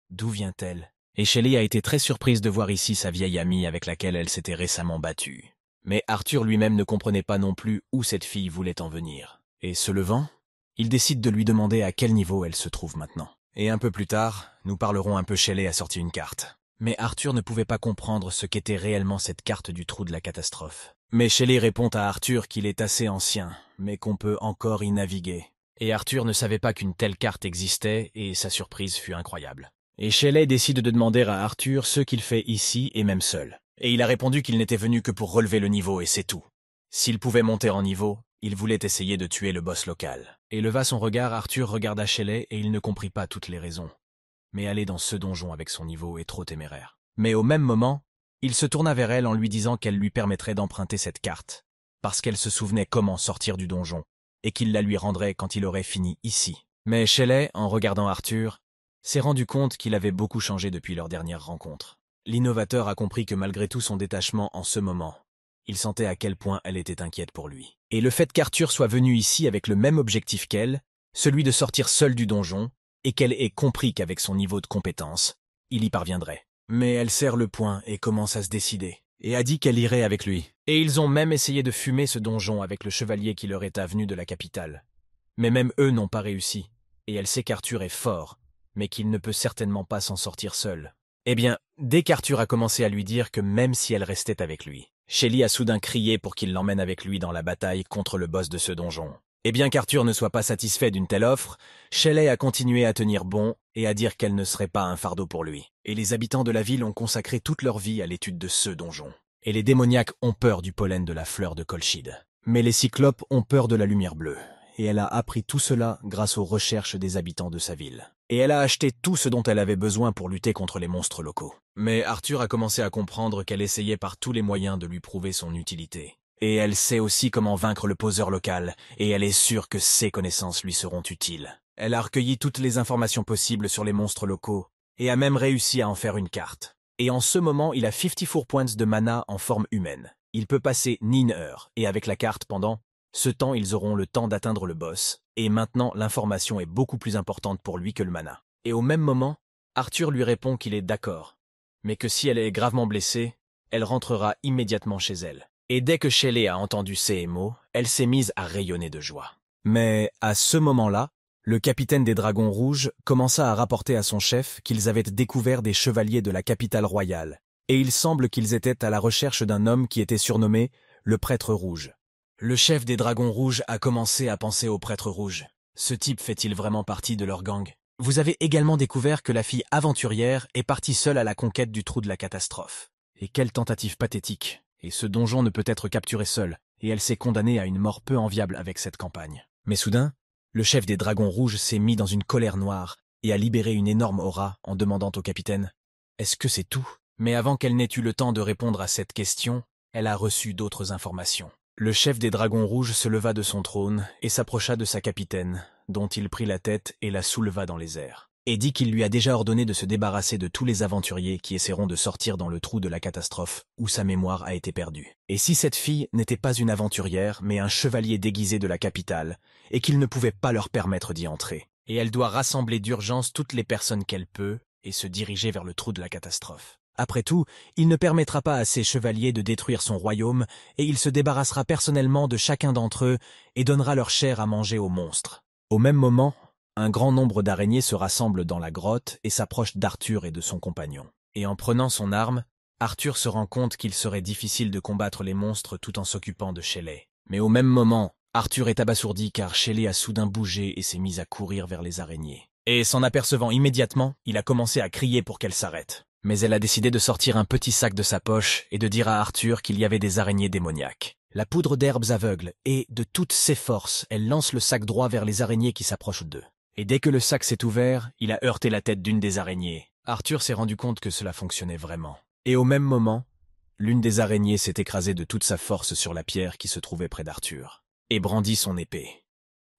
Speaker 1: D'où vient-elle et Shelley a été très surprise de voir ici sa vieille amie avec laquelle elle s'était récemment battue. Mais Arthur lui-même ne comprenait pas non plus où cette fille voulait en venir. Et se levant, il décide de lui demander à quel niveau elle se trouve maintenant. Et un peu plus tard, nous parlerons un peu Shelley a sorti une carte. Mais Arthur ne pouvait pas comprendre ce qu'était réellement cette carte du trou de la catastrophe. Mais Shelley répond à Arthur qu'il est assez ancien, mais qu'on peut encore y naviguer. Et Arthur ne savait pas qu'une telle carte existait, et sa surprise fut incroyable. Et Shelley décide de demander à Arthur ce qu'il fait ici et même seul. Et il a répondu qu'il n'était venu que pour relever le niveau et c'est tout. S'il pouvait monter en niveau, il voulait essayer de tuer le boss local. Et leva son regard, Arthur regarda Shelley et il ne comprit pas toutes les raisons. Mais aller dans ce donjon avec son niveau est trop téméraire. Mais au même moment, il se tourna vers elle en lui disant qu'elle lui permettrait d'emprunter cette carte, parce qu'elle se souvenait comment sortir du donjon, et qu'il la lui rendrait quand il aurait fini ici. Mais Shelley, en regardant Arthur, s'est rendu compte qu'il avait beaucoup changé depuis leur dernière rencontre. L'innovateur a compris que malgré tout son détachement en ce moment, il sentait à quel point elle était inquiète pour lui. Et le fait qu'Arthur soit venu ici avec le même objectif qu'elle, celui de sortir seul du donjon, et qu'elle ait compris qu'avec son niveau de compétence, il y parviendrait. Mais elle serre le poing et commence à se décider, et a dit qu'elle irait avec lui. Et ils ont même essayé de fumer ce donjon avec le chevalier qui leur est avenu de la capitale. Mais même eux n'ont pas réussi, et elle sait qu'Arthur est fort, mais qu'il ne peut certainement pas s'en sortir seul. Eh bien, dès qu'Arthur a commencé à lui dire que même si elle restait avec lui, Shelley a soudain crié pour qu'il l'emmène avec lui dans la bataille contre le boss de ce donjon. Et eh bien qu'Arthur ne soit pas satisfait d'une telle offre, Shelley a continué à tenir bon et à dire qu'elle ne serait pas un fardeau pour lui. Et les habitants de la ville ont consacré toute leur vie à l'étude de ce donjon. Et les démoniaques ont peur du pollen de la fleur de colchide. Mais les cyclopes ont peur de la lumière bleue. Et elle a appris tout cela grâce aux recherches des habitants de sa ville et elle a acheté tout ce dont elle avait besoin pour lutter contre les monstres locaux. Mais Arthur a commencé à comprendre qu'elle essayait par tous les moyens de lui prouver son utilité. Et elle sait aussi comment vaincre le poseur local, et elle est sûre que ses connaissances lui seront utiles. Elle a recueilli toutes les informations possibles sur les monstres locaux, et a même réussi à en faire une carte. Et en ce moment, il a 54 points de mana en forme humaine. Il peut passer une heures, et avec la carte pendant ce temps, ils auront le temps d'atteindre le boss, et maintenant l'information est beaucoup plus importante pour lui que le mana. Et au même moment, Arthur lui répond qu'il est d'accord, mais que si elle est gravement blessée, elle rentrera immédiatement chez elle. Et dès que Shelley a entendu ces mots, elle s'est mise à rayonner de joie. Mais à ce moment-là, le capitaine des Dragons Rouges commença à rapporter à son chef qu'ils avaient découvert des chevaliers de la capitale royale, et il semble qu'ils étaient à la recherche d'un homme qui était surnommé le prêtre rouge. Le chef des Dragons Rouges a commencé à penser aux prêtres rouges. Ce type fait-il vraiment partie de leur gang Vous avez également découvert que la fille aventurière est partie seule à la conquête du trou de la catastrophe. Et quelle tentative pathétique Et ce donjon ne peut être capturé seul, et elle s'est condamnée à une mort peu enviable avec cette campagne. Mais soudain, le chef des Dragons Rouges s'est mis dans une colère noire et a libéré une énorme aura en demandant au capitaine « Est-ce que c'est tout ?» Mais avant qu'elle n'ait eu le temps de répondre à cette question, elle a reçu d'autres informations. Le chef des dragons rouges se leva de son trône et s'approcha de sa capitaine, dont il prit la tête et la souleva dans les airs, et dit qu'il lui a déjà ordonné de se débarrasser de tous les aventuriers qui essaieront de sortir dans le trou de la catastrophe où sa mémoire a été perdue. Et si cette fille n'était pas une aventurière mais un chevalier déguisé de la capitale, et qu'il ne pouvait pas leur permettre d'y entrer. Et elle doit rassembler d'urgence toutes les personnes qu'elle peut et se diriger vers le trou de la catastrophe. Après tout, il ne permettra pas à ses chevaliers de détruire son royaume, et il se débarrassera personnellement de chacun d'entre eux et donnera leur chair à manger aux monstres. Au même moment, un grand nombre d'araignées se rassemblent dans la grotte et s'approchent d'Arthur et de son compagnon. Et en prenant son arme, Arthur se rend compte qu'il serait difficile de combattre les monstres tout en s'occupant de Shelley. Mais au même moment, Arthur est abasourdi car Shelley a soudain bougé et s'est mise à courir vers les araignées. Et s'en apercevant immédiatement, il a commencé à crier pour qu'elle s'arrête mais elle a décidé de sortir un petit sac de sa poche et de dire à Arthur qu'il y avait des araignées démoniaques. La poudre d'herbes aveugle, et, de toutes ses forces, elle lance le sac droit vers les araignées qui s'approchent d'eux. Et dès que le sac s'est ouvert, il a heurté la tête d'une des araignées. Arthur s'est rendu compte que cela fonctionnait vraiment. Et au même moment, l'une des araignées s'est écrasée de toute sa force sur la pierre qui se trouvait près d'Arthur, et brandit son épée.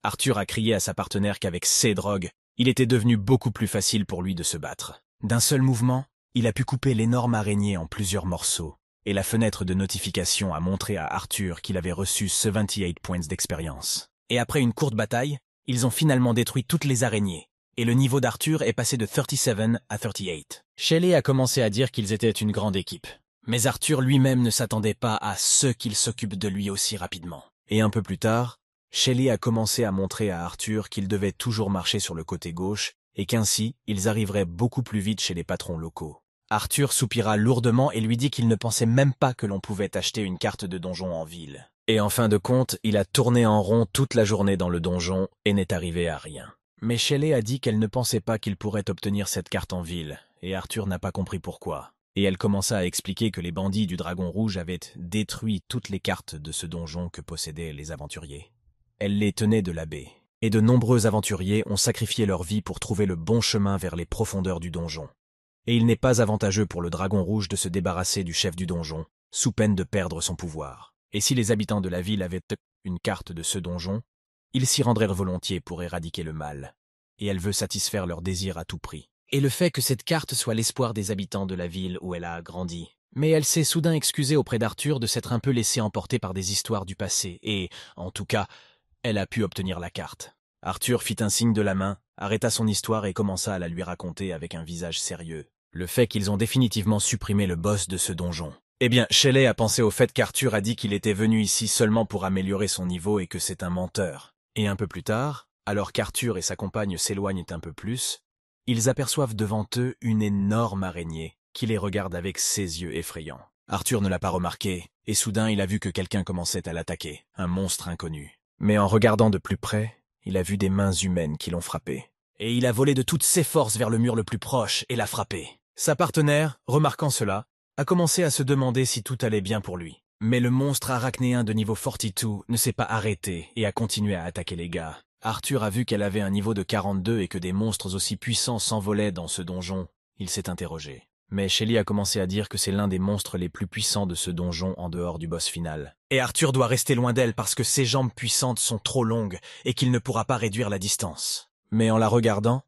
Speaker 1: Arthur a crié à sa partenaire qu'avec ces drogues, il était devenu beaucoup plus facile pour lui de se battre. D'un seul mouvement, il a pu couper l'énorme araignée en plusieurs morceaux, et la fenêtre de notification a montré à Arthur qu'il avait reçu ce 28 points d'expérience. Et après une courte bataille, ils ont finalement détruit toutes les araignées, et le niveau d'Arthur est passé de 37 à 38. Shelley a commencé à dire qu'ils étaient une grande équipe. Mais Arthur lui-même ne s'attendait pas à ce qu'il s'occupent de lui aussi rapidement. Et un peu plus tard, Shelley a commencé à montrer à Arthur qu'il devait toujours marcher sur le côté gauche et qu'ainsi, ils arriveraient beaucoup plus vite chez les patrons locaux. Arthur soupira lourdement et lui dit qu'il ne pensait même pas que l'on pouvait acheter une carte de donjon en ville. Et en fin de compte, il a tourné en rond toute la journée dans le donjon et n'est arrivé à rien. Mais Shelley a dit qu'elle ne pensait pas qu'il pourrait obtenir cette carte en ville, et Arthur n'a pas compris pourquoi. Et elle commença à expliquer que les bandits du Dragon Rouge avaient détruit toutes les cartes de ce donjon que possédaient les aventuriers. Elle les tenait de l'abbé et de nombreux aventuriers ont sacrifié leur vie pour trouver le bon chemin vers les profondeurs du donjon. Et il n'est pas avantageux pour le dragon rouge de se débarrasser du chef du donjon, sous peine de perdre son pouvoir. Et si les habitants de la ville avaient une carte de ce donjon, ils s'y rendraient volontiers pour éradiquer le mal. Et elle veut satisfaire leur désir à tout prix. Et le fait que cette carte soit l'espoir des habitants de la ville où elle a grandi. Mais elle s'est soudain excusée auprès d'Arthur de s'être un peu laissée emporter par des histoires du passé, et, en tout cas, elle a pu obtenir la carte. Arthur fit un signe de la main, arrêta son histoire et commença à la lui raconter avec un visage sérieux. Le fait qu'ils ont définitivement supprimé le boss de ce donjon. Eh bien, Shelley a pensé au fait qu'Arthur a dit qu'il était venu ici seulement pour améliorer son niveau et que c'est un menteur. Et un peu plus tard, alors qu'Arthur et sa compagne s'éloignent un peu plus, ils aperçoivent devant eux une énorme araignée qui les regarde avec ses yeux effrayants. Arthur ne l'a pas remarqué, et soudain il a vu que quelqu'un commençait à l'attaquer, un monstre inconnu. Mais en regardant de plus près, il a vu des mains humaines qui l'ont frappé. Et il a volé de toutes ses forces vers le mur le plus proche et l'a frappé. Sa partenaire, remarquant cela, a commencé à se demander si tout allait bien pour lui. Mais le monstre arachnéen de niveau 42 ne s'est pas arrêté et a continué à attaquer les gars. Arthur a vu qu'elle avait un niveau de 42 et que des monstres aussi puissants s'envolaient dans ce donjon. Il s'est interrogé mais Shelley a commencé à dire que c'est l'un des monstres les plus puissants de ce donjon en dehors du boss final. Et Arthur doit rester loin d'elle parce que ses jambes puissantes sont trop longues et qu'il ne pourra pas réduire la distance. Mais en la regardant,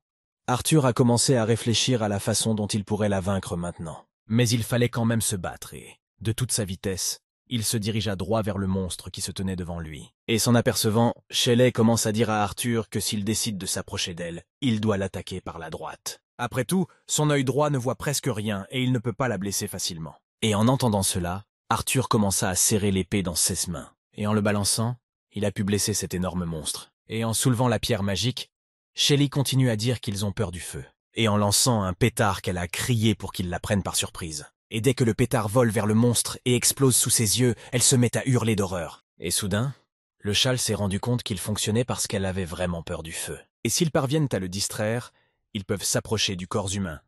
Speaker 1: Arthur a commencé à réfléchir à la façon dont il pourrait la vaincre maintenant. Mais il fallait quand même se battre et, de toute sa vitesse, il se dirigea droit vers le monstre qui se tenait devant lui. Et s'en apercevant, Shelley commence à dire à Arthur que s'il décide de s'approcher d'elle, il doit l'attaquer par la droite. Après tout, son œil droit ne voit presque rien et il ne peut pas la blesser facilement. Et en entendant cela, Arthur commença à serrer l'épée dans ses mains. Et en le balançant, il a pu blesser cet énorme monstre. Et en soulevant la pierre magique, Shelley continue à dire qu'ils ont peur du feu. Et en lançant un pétard qu'elle a crié pour qu'il la prenne par surprise. Et dès que le pétard vole vers le monstre et explose sous ses yeux, elle se met à hurler d'horreur. Et soudain, le châle s'est rendu compte qu'il fonctionnait parce qu'elle avait vraiment peur du feu. Et s'ils parviennent à le distraire, ils peuvent s'approcher du corps humain.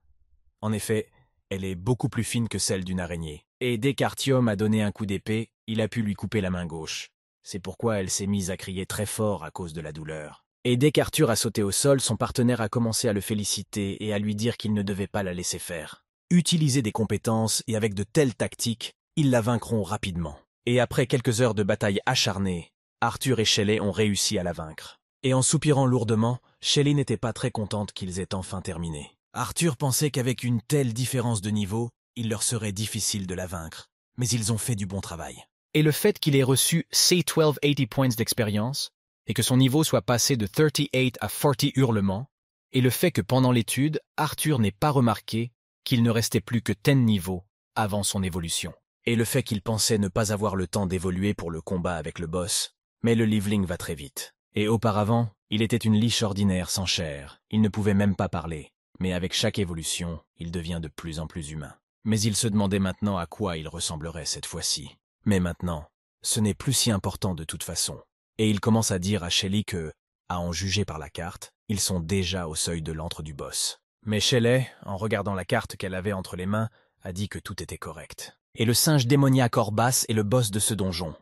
Speaker 1: En effet, elle est beaucoup plus fine que celle d'une araignée. Et dès qu'Artium a donné un coup d'épée, il a pu lui couper la main gauche. C'est pourquoi elle s'est mise à crier très fort à cause de la douleur. Et dès qu'Arthur a sauté au sol, son partenaire a commencé à le féliciter et à lui dire qu'il ne devait pas la laisser faire. Utiliser des compétences et avec de telles tactiques, ils la vaincront rapidement. Et après quelques heures de bataille acharnée, Arthur et Shelley ont réussi à la vaincre. Et en soupirant lourdement, Shelley n'était pas très contente qu'ils aient enfin terminé. Arthur pensait qu'avec une telle différence de niveau, il leur serait difficile de la vaincre. Mais ils ont fait du bon travail. Et le fait qu'il ait reçu C1280 points d'expérience, et que son niveau soit passé de 38 à 40 hurlements, et le fait que pendant l'étude, Arthur n'ait pas remarqué qu'il ne restait plus que 10 niveaux avant son évolution. Et le fait qu'il pensait ne pas avoir le temps d'évoluer pour le combat avec le boss, mais le leveling va très vite. Et auparavant, il était une liche ordinaire sans chair, il ne pouvait même pas parler, mais avec chaque évolution, il devient de plus en plus humain. Mais il se demandait maintenant à quoi il ressemblerait cette fois-ci. Mais maintenant, ce n'est plus si important de toute façon. Et il commence à dire à Shelley que, à en juger par la carte, ils sont déjà au seuil de l'antre du boss. Mais Shelley, en regardant la carte qu'elle avait entre les mains, a dit que tout était correct. Et le singe démoniaque Orbas est le boss de ce donjon.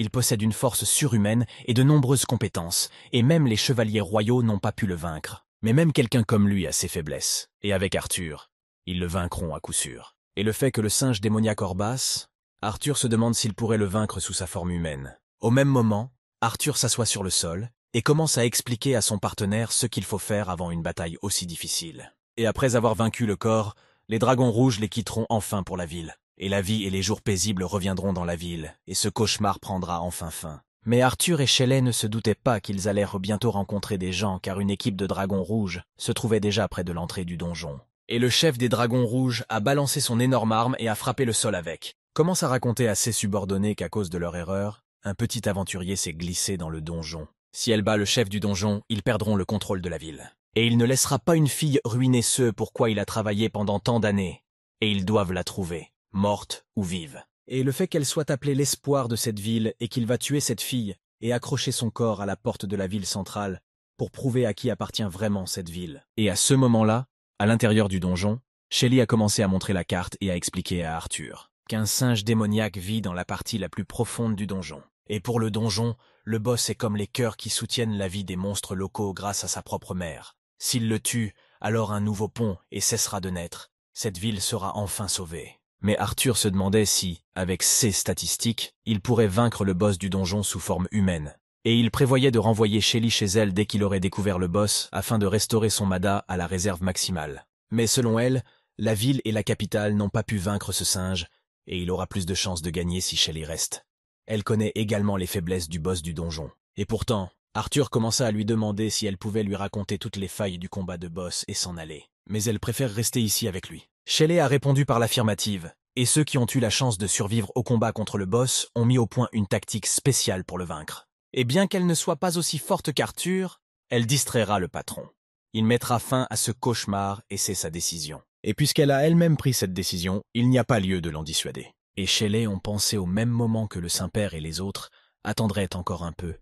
Speaker 1: Il possède une force surhumaine et de nombreuses compétences, et même les chevaliers royaux n'ont pas pu le vaincre. Mais même quelqu'un comme lui a ses faiblesses, et avec Arthur, ils le vaincront à coup sûr. Et le fait que le singe démoniaque Orbas, Arthur se demande s'il pourrait le vaincre sous sa forme humaine. Au même moment, Arthur s'assoit sur le sol et commence à expliquer à son partenaire ce qu'il faut faire avant une bataille aussi difficile. Et après avoir vaincu le corps, les dragons rouges les quitteront enfin pour la ville et la vie et les jours paisibles reviendront dans la ville, et ce cauchemar prendra enfin fin. Mais Arthur et Shelley ne se doutaient pas qu'ils allèrent bientôt rencontrer des gens car une équipe de dragons rouges se trouvait déjà près de l'entrée du donjon. Et le chef des dragons rouges a balancé son énorme arme et a frappé le sol avec. Commence à raconter à ses subordonnés qu'à cause de leur erreur, un petit aventurier s'est glissé dans le donjon. Si elle bat le chef du donjon, ils perdront le contrôle de la ville. Et il ne laissera pas une fille ruiner ce quoi il a travaillé pendant tant d'années. Et ils doivent la trouver morte ou vive. Et le fait qu'elle soit appelée l'espoir de cette ville et qu'il va tuer cette fille et accrocher son corps à la porte de la ville centrale pour prouver à qui appartient vraiment cette ville. Et à ce moment-là, à l'intérieur du donjon, Shelley a commencé à montrer la carte et à expliquer à Arthur qu'un singe démoniaque vit dans la partie la plus profonde du donjon. Et pour le donjon, le boss est comme les cœurs qui soutiennent la vie des monstres locaux grâce à sa propre mère. S'il le tue, alors un nouveau pont et cessera de naître. Cette ville sera enfin sauvée mais Arthur se demandait si, avec ces statistiques, il pourrait vaincre le boss du donjon sous forme humaine. Et il prévoyait de renvoyer Shelly chez elle dès qu'il aurait découvert le boss afin de restaurer son Mada à la réserve maximale. Mais selon elle, la ville et la capitale n'ont pas pu vaincre ce singe, et il aura plus de chances de gagner si Shelly reste. Elle connaît également les faiblesses du boss du donjon. Et pourtant, Arthur commença à lui demander si elle pouvait lui raconter toutes les failles du combat de boss et s'en aller. Mais elle préfère rester ici avec lui. Shelley a répondu par l'affirmative, et ceux qui ont eu la chance de survivre au combat contre le boss ont mis au point une tactique spéciale pour le vaincre. Et bien qu'elle ne soit pas aussi forte qu'Arthur, elle distraira le patron. Il mettra fin à ce cauchemar et c'est sa décision. Et puisqu'elle a elle-même pris cette décision, il n'y a pas lieu de l'en dissuader. Et Shelley ont pensé au même moment que le Saint-Père et les autres attendraient encore un peu,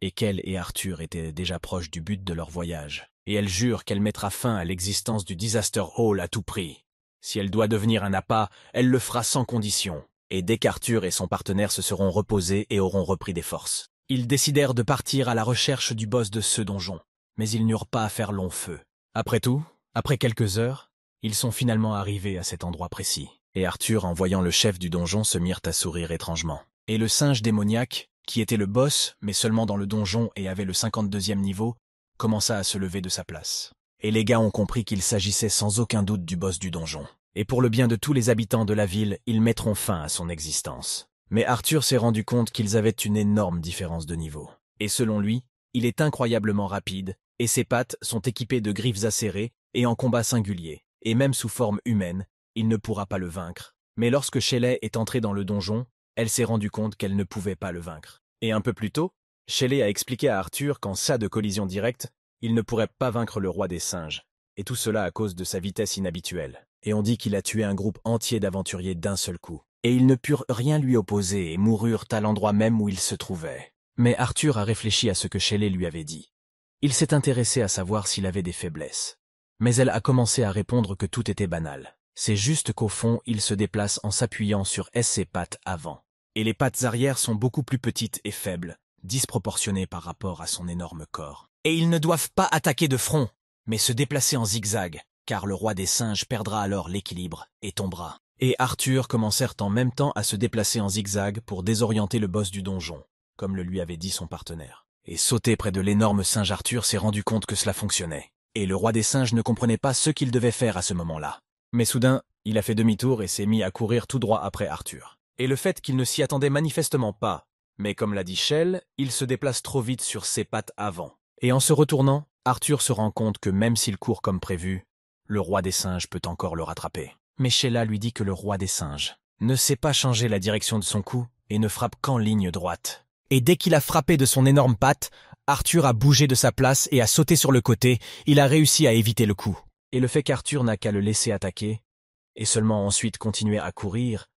Speaker 1: et qu'elle et Arthur étaient déjà proches du but de leur voyage. Et elle jure qu'elle mettra fin à l'existence du Disaster Hall à tout prix. Si elle doit devenir un appât, elle le fera sans condition. Et dès qu'Arthur et son partenaire se seront reposés et auront repris des forces, ils décidèrent de partir à la recherche du boss de ce donjon. Mais ils n'eurent pas à faire long feu. Après tout, après quelques heures, ils sont finalement arrivés à cet endroit précis. Et Arthur, en voyant le chef du donjon, se mirent à sourire étrangement. Et le singe démoniaque, qui était le boss, mais seulement dans le donjon et avait le 52e niveau, commença à se lever de sa place et les gars ont compris qu'il s'agissait sans aucun doute du boss du donjon. Et pour le bien de tous les habitants de la ville, ils mettront fin à son existence. Mais Arthur s'est rendu compte qu'ils avaient une énorme différence de niveau. Et selon lui, il est incroyablement rapide, et ses pattes sont équipées de griffes acérées et en combat singulier. Et même sous forme humaine, il ne pourra pas le vaincre. Mais lorsque Shelley est entrée dans le donjon, elle s'est rendue compte qu'elle ne pouvait pas le vaincre. Et un peu plus tôt, Shelley a expliqué à Arthur qu'en ça de collision directe, il ne pourrait pas vaincre le roi des singes, et tout cela à cause de sa vitesse inhabituelle. Et on dit qu'il a tué un groupe entier d'aventuriers d'un seul coup. Et ils ne purent rien lui opposer et moururent à l'endroit même où ils se trouvaient. Mais Arthur a réfléchi à ce que Shelley lui avait dit. Il s'est intéressé à savoir s'il avait des faiblesses. Mais elle a commencé à répondre que tout était banal. C'est juste qu'au fond, il se déplace en s'appuyant sur ses pattes avant. Et les pattes arrière sont beaucoup plus petites et faibles, disproportionnées par rapport à son énorme corps et ils ne doivent pas attaquer de front, mais se déplacer en zigzag, car le roi des singes perdra alors l'équilibre et tombera. Et Arthur commencèrent en même temps à se déplacer en zigzag pour désorienter le boss du donjon, comme le lui avait dit son partenaire. Et sauter près de l'énorme singe Arthur s'est rendu compte que cela fonctionnait. Et le roi des singes ne comprenait pas ce qu'il devait faire à ce moment-là. Mais soudain, il a fait demi-tour et s'est mis à courir tout droit après Arthur. Et le fait qu'il ne s'y attendait manifestement pas, mais comme l'a dit Shell, il se déplace trop vite sur ses pattes avant et en se retournant, Arthur se rend compte que même s'il court comme prévu, le roi des singes peut encore le rattraper. Mais Sheila lui dit que le roi des singes ne sait pas changer la direction de son coup et ne frappe qu'en ligne droite. Et dès qu'il a frappé de son énorme patte, Arthur a bougé de sa place et a sauté sur le côté, il a réussi à éviter le coup. Et le fait qu'Arthur n'a qu'à le laisser attaquer, et seulement ensuite continuer à courir,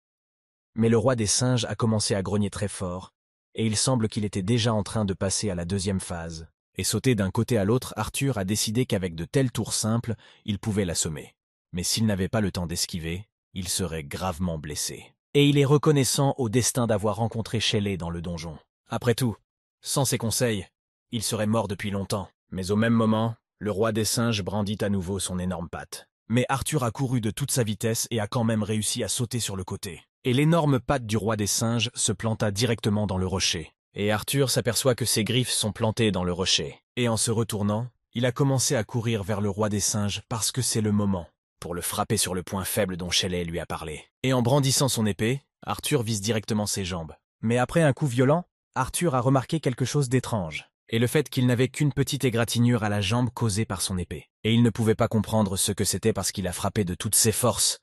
Speaker 1: mais le roi des singes a commencé à grogner très fort, et il semble qu'il était déjà en train de passer à la deuxième phase et sauté d'un côté à l'autre, Arthur a décidé qu'avec de tels tours simples, il pouvait l'assommer. Mais s'il n'avait pas le temps d'esquiver, il serait gravement blessé. Et il est reconnaissant au destin d'avoir rencontré Shelley dans le donjon. Après tout, sans ses conseils, il serait mort depuis longtemps. Mais au même moment, le roi des singes brandit à nouveau son énorme patte. Mais Arthur a couru de toute sa vitesse et a quand même réussi à sauter sur le côté. Et l'énorme patte du roi des singes se planta directement dans le rocher, et Arthur s'aperçoit que ses griffes sont plantées dans le rocher. Et en se retournant, il a commencé à courir vers le roi des singes parce que c'est le moment, pour le frapper sur le point faible dont Shelley lui a parlé. Et en brandissant son épée, Arthur vise directement ses jambes. Mais après un coup violent, Arthur a remarqué quelque chose d'étrange, et le fait qu'il n'avait qu'une petite égratignure à la jambe causée par son épée. Et il ne pouvait pas comprendre ce que c'était parce qu'il a frappé de toutes ses forces,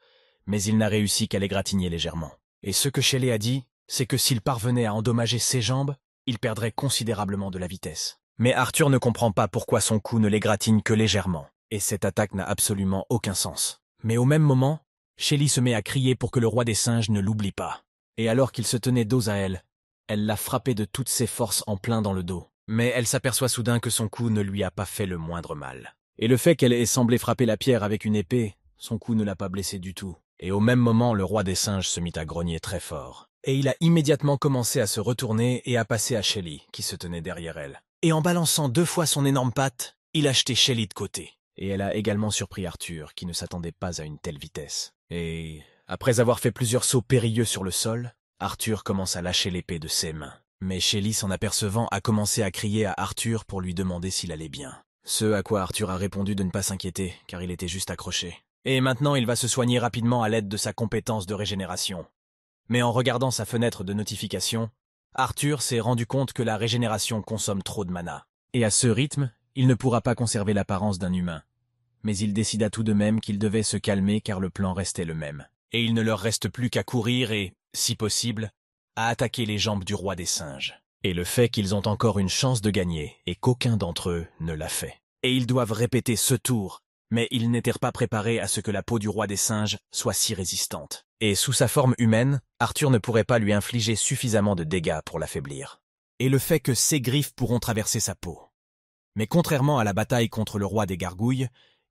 Speaker 1: mais il n'a réussi qu'à l'égratigner légèrement. Et ce que Shelley a dit, c'est que s'il parvenait à endommager ses jambes, il perdrait considérablement de la vitesse. Mais Arthur ne comprend pas pourquoi son coup ne l'égratigne que légèrement, et cette attaque n'a absolument aucun sens. Mais au même moment, Shelley se met à crier pour que le roi des singes ne l'oublie pas. Et alors qu'il se tenait dos à elle, elle l'a frappé de toutes ses forces en plein dans le dos. Mais elle s'aperçoit soudain que son coup ne lui a pas fait le moindre mal. Et le fait qu'elle ait semblé frapper la pierre avec une épée, son coup ne l'a pas blessé du tout. Et au même moment, le roi des singes se mit à grogner très fort et il a immédiatement commencé à se retourner et à passer à Shelly, qui se tenait derrière elle. Et en balançant deux fois son énorme patte, il a jeté Shelly de côté. Et elle a également surpris Arthur, qui ne s'attendait pas à une telle vitesse. Et, après avoir fait plusieurs sauts périlleux sur le sol, Arthur commence à lâcher l'épée de ses mains. Mais Shelly, s'en apercevant, a commencé à crier à Arthur pour lui demander s'il allait bien. Ce à quoi Arthur a répondu de ne pas s'inquiéter, car il était juste accroché. Et maintenant il va se soigner rapidement à l'aide de sa compétence de régénération. Mais en regardant sa fenêtre de notification, Arthur s'est rendu compte que la régénération consomme trop de mana. Et à ce rythme, il ne pourra pas conserver l'apparence d'un humain. Mais il décida tout de même qu'il devait se calmer car le plan restait le même. Et il ne leur reste plus qu'à courir et, si possible, à attaquer les jambes du roi des singes. Et le fait qu'ils ont encore une chance de gagner et qu'aucun d'entre eux ne l'a fait. Et ils doivent répéter ce tour, mais ils n'étaient pas préparés à ce que la peau du roi des singes soit si résistante et sous sa forme humaine, Arthur ne pourrait pas lui infliger suffisamment de dégâts pour l'affaiblir. Et le fait que ses griffes pourront traverser sa peau. Mais contrairement à la bataille contre le roi des gargouilles,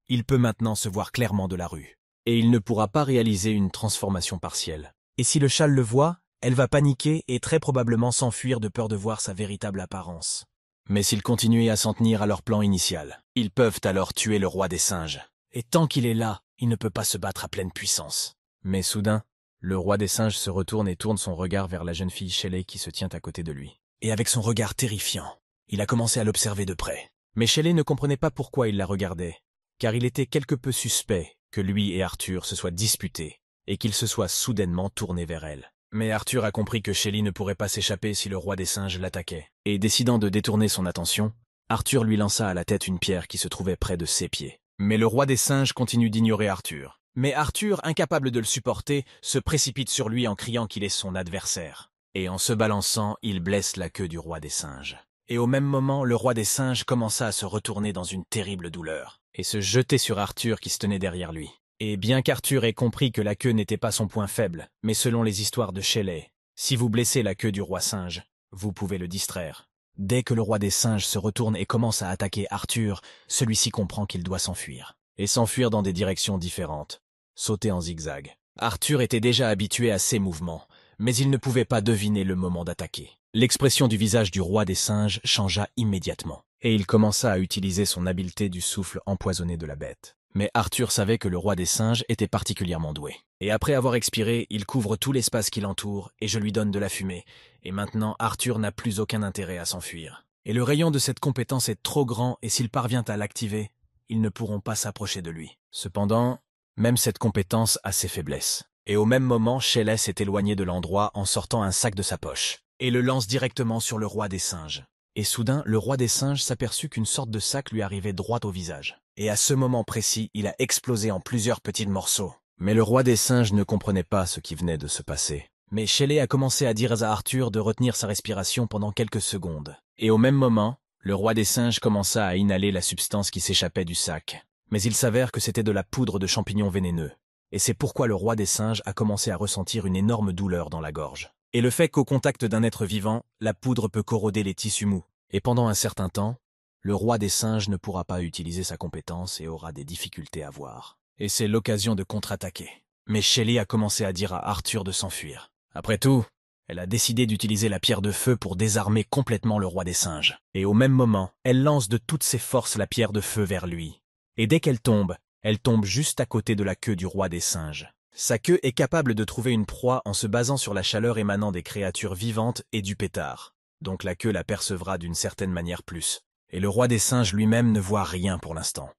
Speaker 1: il peut maintenant se voir clairement de la rue. Et il ne pourra pas réaliser une transformation partielle. Et si le châle le voit, elle va paniquer et très probablement s'enfuir de peur de voir sa véritable apparence. Mais s'ils continuaient à s'en tenir à leur plan initial, ils peuvent alors tuer le roi des singes. Et tant qu'il est là, il ne peut pas se battre à pleine puissance. Mais soudain, le roi des singes se retourne et tourne son regard vers la jeune fille Shelley qui se tient à côté de lui. Et avec son regard terrifiant, il a commencé à l'observer de près. Mais Shelley ne comprenait pas pourquoi il la regardait, car il était quelque peu suspect que lui et Arthur se soient disputés et qu'il se soit soudainement tourné vers elle. Mais Arthur a compris que Shelley ne pourrait pas s'échapper si le roi des singes l'attaquait. Et décidant de détourner son attention, Arthur lui lança à la tête une pierre qui se trouvait près de ses pieds. Mais le roi des singes continue d'ignorer Arthur. Mais Arthur, incapable de le supporter, se précipite sur lui en criant qu'il est son adversaire. Et en se balançant, il blesse la queue du roi des singes. Et au même moment, le roi des singes commença à se retourner dans une terrible douleur, et se jeter sur Arthur qui se tenait derrière lui. Et bien qu'Arthur ait compris que la queue n'était pas son point faible, mais selon les histoires de Shelley, si vous blessez la queue du roi singe, vous pouvez le distraire. Dès que le roi des singes se retourne et commence à attaquer Arthur, celui-ci comprend qu'il doit s'enfuir et s'enfuir dans des directions différentes, sauter en zigzag. Arthur était déjà habitué à ces mouvements, mais il ne pouvait pas deviner le moment d'attaquer. L'expression du visage du roi des singes changea immédiatement, et il commença à utiliser son habileté du souffle empoisonné de la bête. Mais Arthur savait que le roi des singes était particulièrement doué. Et après avoir expiré, il couvre tout l'espace qui l'entoure, et je lui donne de la fumée. Et maintenant, Arthur n'a plus aucun intérêt à s'enfuir. Et le rayon de cette compétence est trop grand, et s'il parvient à l'activer, ne pourront pas s'approcher de lui. Cependant, même cette compétence a ses faiblesses. Et au même moment, Shelley s'est éloigné de l'endroit en sortant un sac de sa poche, et le lance directement sur le roi des singes. Et soudain, le roi des singes s'aperçut qu'une sorte de sac lui arrivait droit au visage. Et à ce moment précis, il a explosé en plusieurs petits morceaux. Mais le roi des singes ne comprenait pas ce qui venait de se passer. Mais Shelley a commencé à dire à Arthur de retenir sa respiration pendant quelques secondes. Et au même moment, le roi des singes commença à inhaler la substance qui s'échappait du sac. Mais il s'avère que c'était de la poudre de champignons vénéneux. Et c'est pourquoi le roi des singes a commencé à ressentir une énorme douleur dans la gorge. Et le fait qu'au contact d'un être vivant, la poudre peut corroder les tissus mous. Et pendant un certain temps, le roi des singes ne pourra pas utiliser sa compétence et aura des difficultés à voir. Et c'est l'occasion de contre-attaquer. Mais Shelley a commencé à dire à Arthur de s'enfuir. Après tout, elle a décidé d'utiliser la pierre de feu pour désarmer complètement le roi des singes. Et au même moment, elle lance de toutes ses forces la pierre de feu vers lui. Et dès qu'elle tombe, elle tombe juste à côté de la queue du roi des singes. Sa queue est capable de trouver une proie en se basant sur la chaleur émanant des créatures vivantes et du pétard. Donc la queue la percevra d'une certaine manière plus. Et le roi des singes lui-même ne voit rien pour l'instant.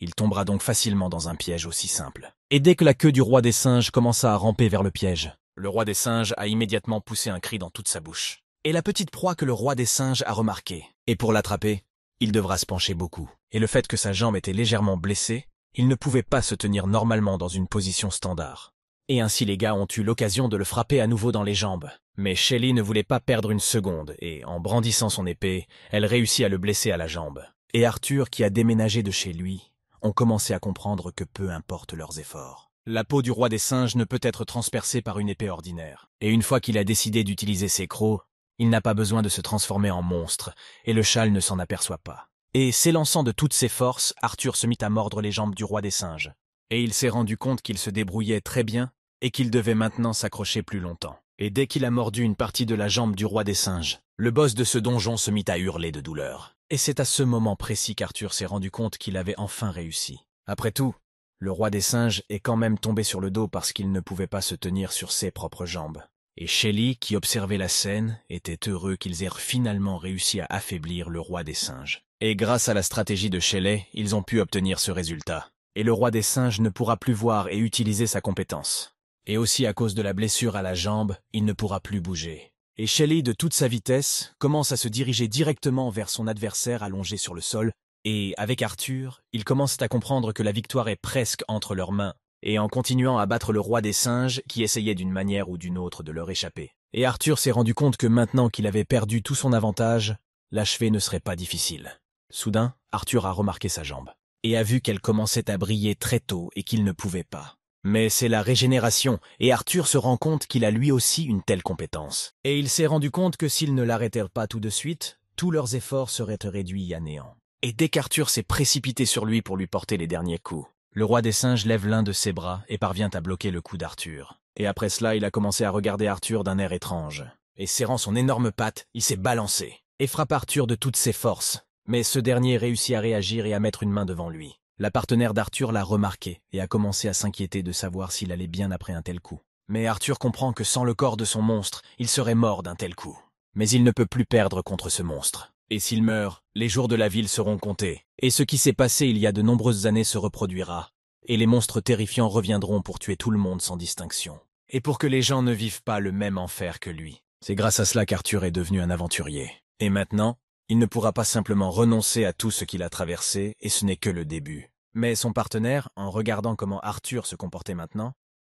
Speaker 1: Il tombera donc facilement dans un piège aussi simple. Et dès que la queue du roi des singes commença à ramper vers le piège, le roi des singes a immédiatement poussé un cri dans toute sa bouche. Et la petite proie que le roi des singes a remarquée. Et pour l'attraper, il devra se pencher beaucoup. Et le fait que sa jambe était légèrement blessée, il ne pouvait pas se tenir normalement dans une position standard. Et ainsi les gars ont eu l'occasion de le frapper à nouveau dans les jambes. Mais Shelley ne voulait pas perdre une seconde, et en brandissant son épée, elle réussit à le blesser à la jambe. Et Arthur, qui a déménagé de chez lui, ont commencé à comprendre que peu importe leurs efforts. La peau du roi des singes ne peut être transpercée par une épée ordinaire. Et une fois qu'il a décidé d'utiliser ses crocs, il n'a pas besoin de se transformer en monstre, et le châle ne s'en aperçoit pas. Et, s'élançant de toutes ses forces, Arthur se mit à mordre les jambes du roi des singes. Et il s'est rendu compte qu'il se débrouillait très bien, et qu'il devait maintenant s'accrocher plus longtemps. Et dès qu'il a mordu une partie de la jambe du roi des singes, le boss de ce donjon se mit à hurler de douleur. Et c'est à ce moment précis qu'Arthur s'est rendu compte qu'il avait enfin réussi. Après tout, le roi des singes est quand même tombé sur le dos parce qu'il ne pouvait pas se tenir sur ses propres jambes. Et Shelley, qui observait la scène, était heureux qu'ils aient finalement réussi à affaiblir le roi des singes. Et grâce à la stratégie de Shelley, ils ont pu obtenir ce résultat. Et le roi des singes ne pourra plus voir et utiliser sa compétence. Et aussi à cause de la blessure à la jambe, il ne pourra plus bouger. Et Shelley, de toute sa vitesse, commence à se diriger directement vers son adversaire allongé sur le sol, et avec Arthur, ils commencent à comprendre que la victoire est presque entre leurs mains, et en continuant à battre le roi des singes qui essayait d'une manière ou d'une autre de leur échapper. Et Arthur s'est rendu compte que maintenant qu'il avait perdu tout son avantage, l'achever ne serait pas difficile. Soudain, Arthur a remarqué sa jambe, et a vu qu'elle commençait à briller très tôt et qu'il ne pouvait pas. Mais c'est la régénération, et Arthur se rend compte qu'il a lui aussi une telle compétence. Et il s'est rendu compte que s'ils ne l'arrêtèrent pas tout de suite, tous leurs efforts seraient réduits à néant. Et dès qu'Arthur s'est précipité sur lui pour lui porter les derniers coups, le roi des singes lève l'un de ses bras et parvient à bloquer le coup d'Arthur. Et après cela, il a commencé à regarder Arthur d'un air étrange. Et serrant son énorme patte, il s'est balancé et frappe Arthur de toutes ses forces. Mais ce dernier réussit à réagir et à mettre une main devant lui. La partenaire d'Arthur l'a remarqué et a commencé à s'inquiéter de savoir s'il allait bien après un tel coup. Mais Arthur comprend que sans le corps de son monstre, il serait mort d'un tel coup. Mais il ne peut plus perdre contre ce monstre. Et s'il meurt, les jours de la ville seront comptés. Et ce qui s'est passé il y a de nombreuses années se reproduira. Et les monstres terrifiants reviendront pour tuer tout le monde sans distinction. Et pour que les gens ne vivent pas le même enfer que lui. C'est grâce à cela qu'Arthur est devenu un aventurier. Et maintenant, il ne pourra pas simplement renoncer à tout ce qu'il a traversé, et ce n'est que le début. Mais son partenaire, en regardant comment Arthur se comportait maintenant,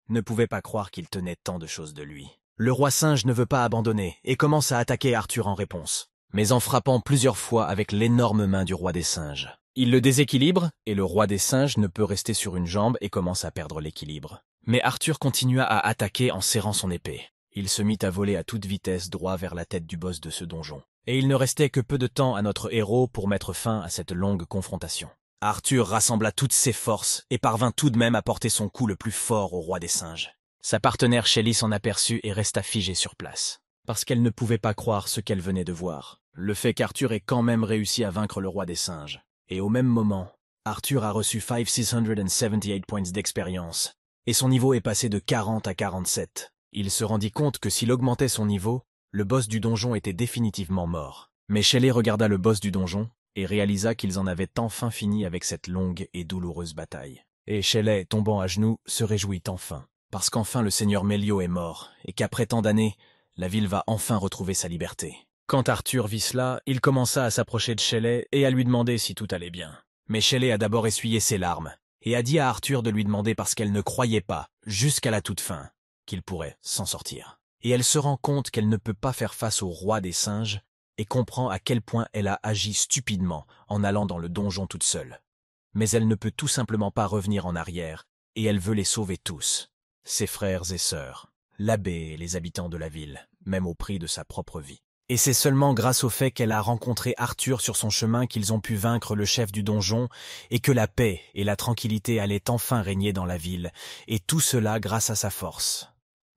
Speaker 1: ne pouvait pas croire qu'il tenait tant de choses de lui. Le roi singe ne veut pas abandonner, et commence à attaquer Arthur en réponse mais en frappant plusieurs fois avec l'énorme main du roi des singes. Il le déséquilibre, et le roi des singes ne peut rester sur une jambe et commence à perdre l'équilibre. Mais Arthur continua à attaquer en serrant son épée. Il se mit à voler à toute vitesse droit vers la tête du boss de ce donjon. Et il ne restait que peu de temps à notre héros pour mettre fin à cette longue confrontation. Arthur rassembla toutes ses forces et parvint tout de même à porter son coup le plus fort au roi des singes. Sa partenaire Shelly s'en aperçut et resta figée sur place, parce qu'elle ne pouvait pas croire ce qu'elle venait de voir le fait qu'Arthur ait quand même réussi à vaincre le roi des singes. Et au même moment, Arthur a reçu 5678 points d'expérience, et son niveau est passé de 40 à 47. Il se rendit compte que s'il augmentait son niveau, le boss du donjon était définitivement mort. Mais Shelley regarda le boss du donjon et réalisa qu'ils en avaient enfin fini avec cette longue et douloureuse bataille. Et Shelley, tombant à genoux, se réjouit enfin, parce qu'enfin le seigneur Melio est mort, et qu'après tant d'années, la ville va enfin retrouver sa liberté. Quand Arthur vit cela, il commença à s'approcher de Shelley et à lui demander si tout allait bien. Mais Shelley a d'abord essuyé ses larmes et a dit à Arthur de lui demander parce qu'elle ne croyait pas, jusqu'à la toute fin, qu'il pourrait s'en sortir. Et elle se rend compte qu'elle ne peut pas faire face au roi des singes et comprend à quel point elle a agi stupidement en allant dans le donjon toute seule. Mais elle ne peut tout simplement pas revenir en arrière et elle veut les sauver tous, ses frères et sœurs, l'abbé et les habitants de la ville, même au prix de sa propre vie. Et c'est seulement grâce au fait qu'elle a rencontré Arthur sur son chemin qu'ils ont pu vaincre le chef du donjon et que la paix et la tranquillité allaient enfin régner dans la ville, et tout cela grâce à sa force.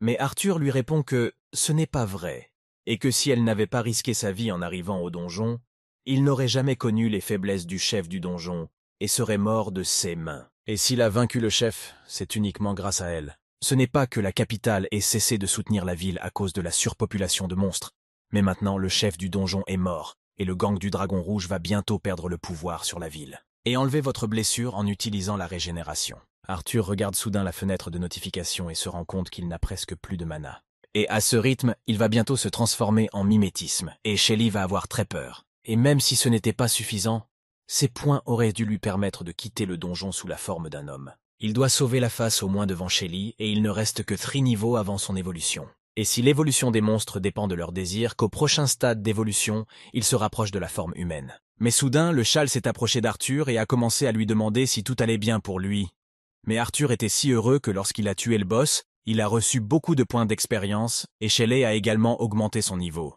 Speaker 1: Mais Arthur lui répond que ce n'est pas vrai, et que si elle n'avait pas risqué sa vie en arrivant au donjon, il n'aurait jamais connu les faiblesses du chef du donjon, et serait mort de ses mains. Et s'il a vaincu le chef, c'est uniquement grâce à elle. Ce n'est pas que la capitale ait cessé de soutenir la ville à cause de la surpopulation de monstres, mais maintenant, le chef du donjon est mort, et le gang du Dragon Rouge va bientôt perdre le pouvoir sur la ville. Et enlevez votre blessure en utilisant la régénération. Arthur regarde soudain la fenêtre de notification et se rend compte qu'il n'a presque plus de mana. Et à ce rythme, il va bientôt se transformer en mimétisme, et Shelly va avoir très peur. Et même si ce n'était pas suffisant, ses points auraient dû lui permettre de quitter le donjon sous la forme d'un homme. Il doit sauver la face au moins devant Shelly, et il ne reste que trois niveaux avant son évolution et si l'évolution des monstres dépend de leur désir, qu'au prochain stade d'évolution, ils se rapprochent de la forme humaine. Mais soudain, le châle s'est approché d'Arthur et a commencé à lui demander si tout allait bien pour lui. Mais Arthur était si heureux que lorsqu'il a tué le boss, il a reçu beaucoup de points d'expérience, et Shelley a également augmenté son niveau.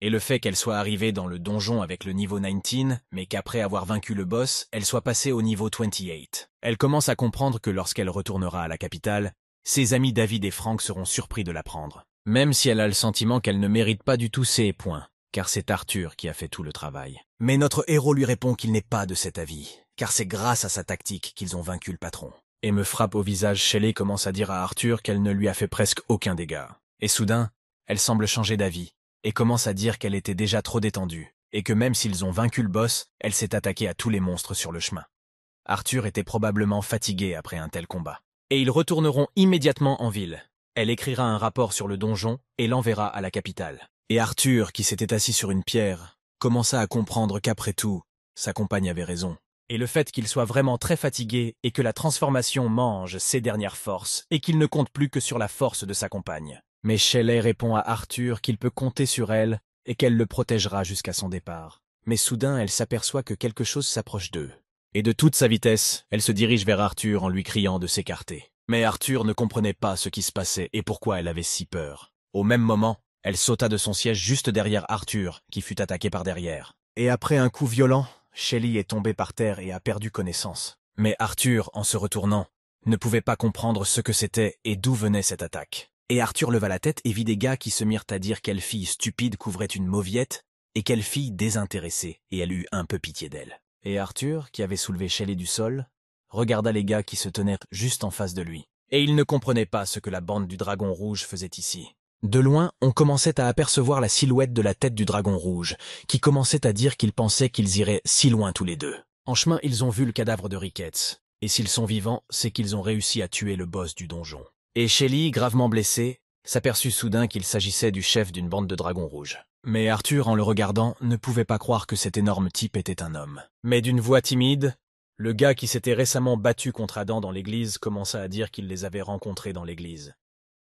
Speaker 1: Et le fait qu'elle soit arrivée dans le donjon avec le niveau 19, mais qu'après avoir vaincu le boss, elle soit passée au niveau 28. Elle commence à comprendre que lorsqu'elle retournera à la capitale, ses amis David et Frank seront surpris de l'apprendre même si elle a le sentiment qu'elle ne mérite pas du tout ses points, car c'est Arthur qui a fait tout le travail. Mais notre héros lui répond qu'il n'est pas de cet avis, car c'est grâce à sa tactique qu'ils ont vaincu le patron. Et me frappe au visage, Shelley commence à dire à Arthur qu'elle ne lui a fait presque aucun dégât. Et soudain, elle semble changer d'avis, et commence à dire qu'elle était déjà trop détendue, et que même s'ils ont vaincu le boss, elle s'est attaquée à tous les monstres sur le chemin. Arthur était probablement fatigué après un tel combat. Et ils retourneront immédiatement en ville, elle écrira un rapport sur le donjon et l'enverra à la capitale. Et Arthur, qui s'était assis sur une pierre, commença à comprendre qu'après tout, sa compagne avait raison. Et le fait qu'il soit vraiment très fatigué et que la transformation mange ses dernières forces et qu'il ne compte plus que sur la force de sa compagne. Mais Shelley répond à Arthur qu'il peut compter sur elle et qu'elle le protégera jusqu'à son départ. Mais soudain, elle s'aperçoit que quelque chose s'approche d'eux. Et de toute sa vitesse, elle se dirige vers Arthur en lui criant de s'écarter. Mais Arthur ne comprenait pas ce qui se passait et pourquoi elle avait si peur. Au même moment, elle sauta de son siège juste derrière Arthur, qui fut attaqué par derrière. Et après un coup violent, Shelley est tombée par terre et a perdu connaissance. Mais Arthur, en se retournant, ne pouvait pas comprendre ce que c'était et d'où venait cette attaque. Et Arthur leva la tête et vit des gars qui se mirent à dire quelle fille stupide couvrait une mauviette et quelle fille désintéressée, et elle eut un peu pitié d'elle. Et Arthur, qui avait soulevé Shelley du sol, regarda les gars qui se tenaient juste en face de lui. Et il ne comprenait pas ce que la bande du dragon rouge faisait ici. De loin, on commençait à apercevoir la silhouette de la tête du dragon rouge, qui commençait à dire qu'ils pensaient qu'ils iraient si loin tous les deux. En chemin, ils ont vu le cadavre de Ricketts, et s'ils sont vivants, c'est qu'ils ont réussi à tuer le boss du donjon. Et Shelly, gravement blessé, s'aperçut soudain qu'il s'agissait du chef d'une bande de dragons rouges. Mais Arthur, en le regardant, ne pouvait pas croire que cet énorme type était un homme. Mais d'une voix timide, le gars qui s'était récemment battu contre Adam dans l'église commença à dire qu'il les avait rencontrés dans l'église.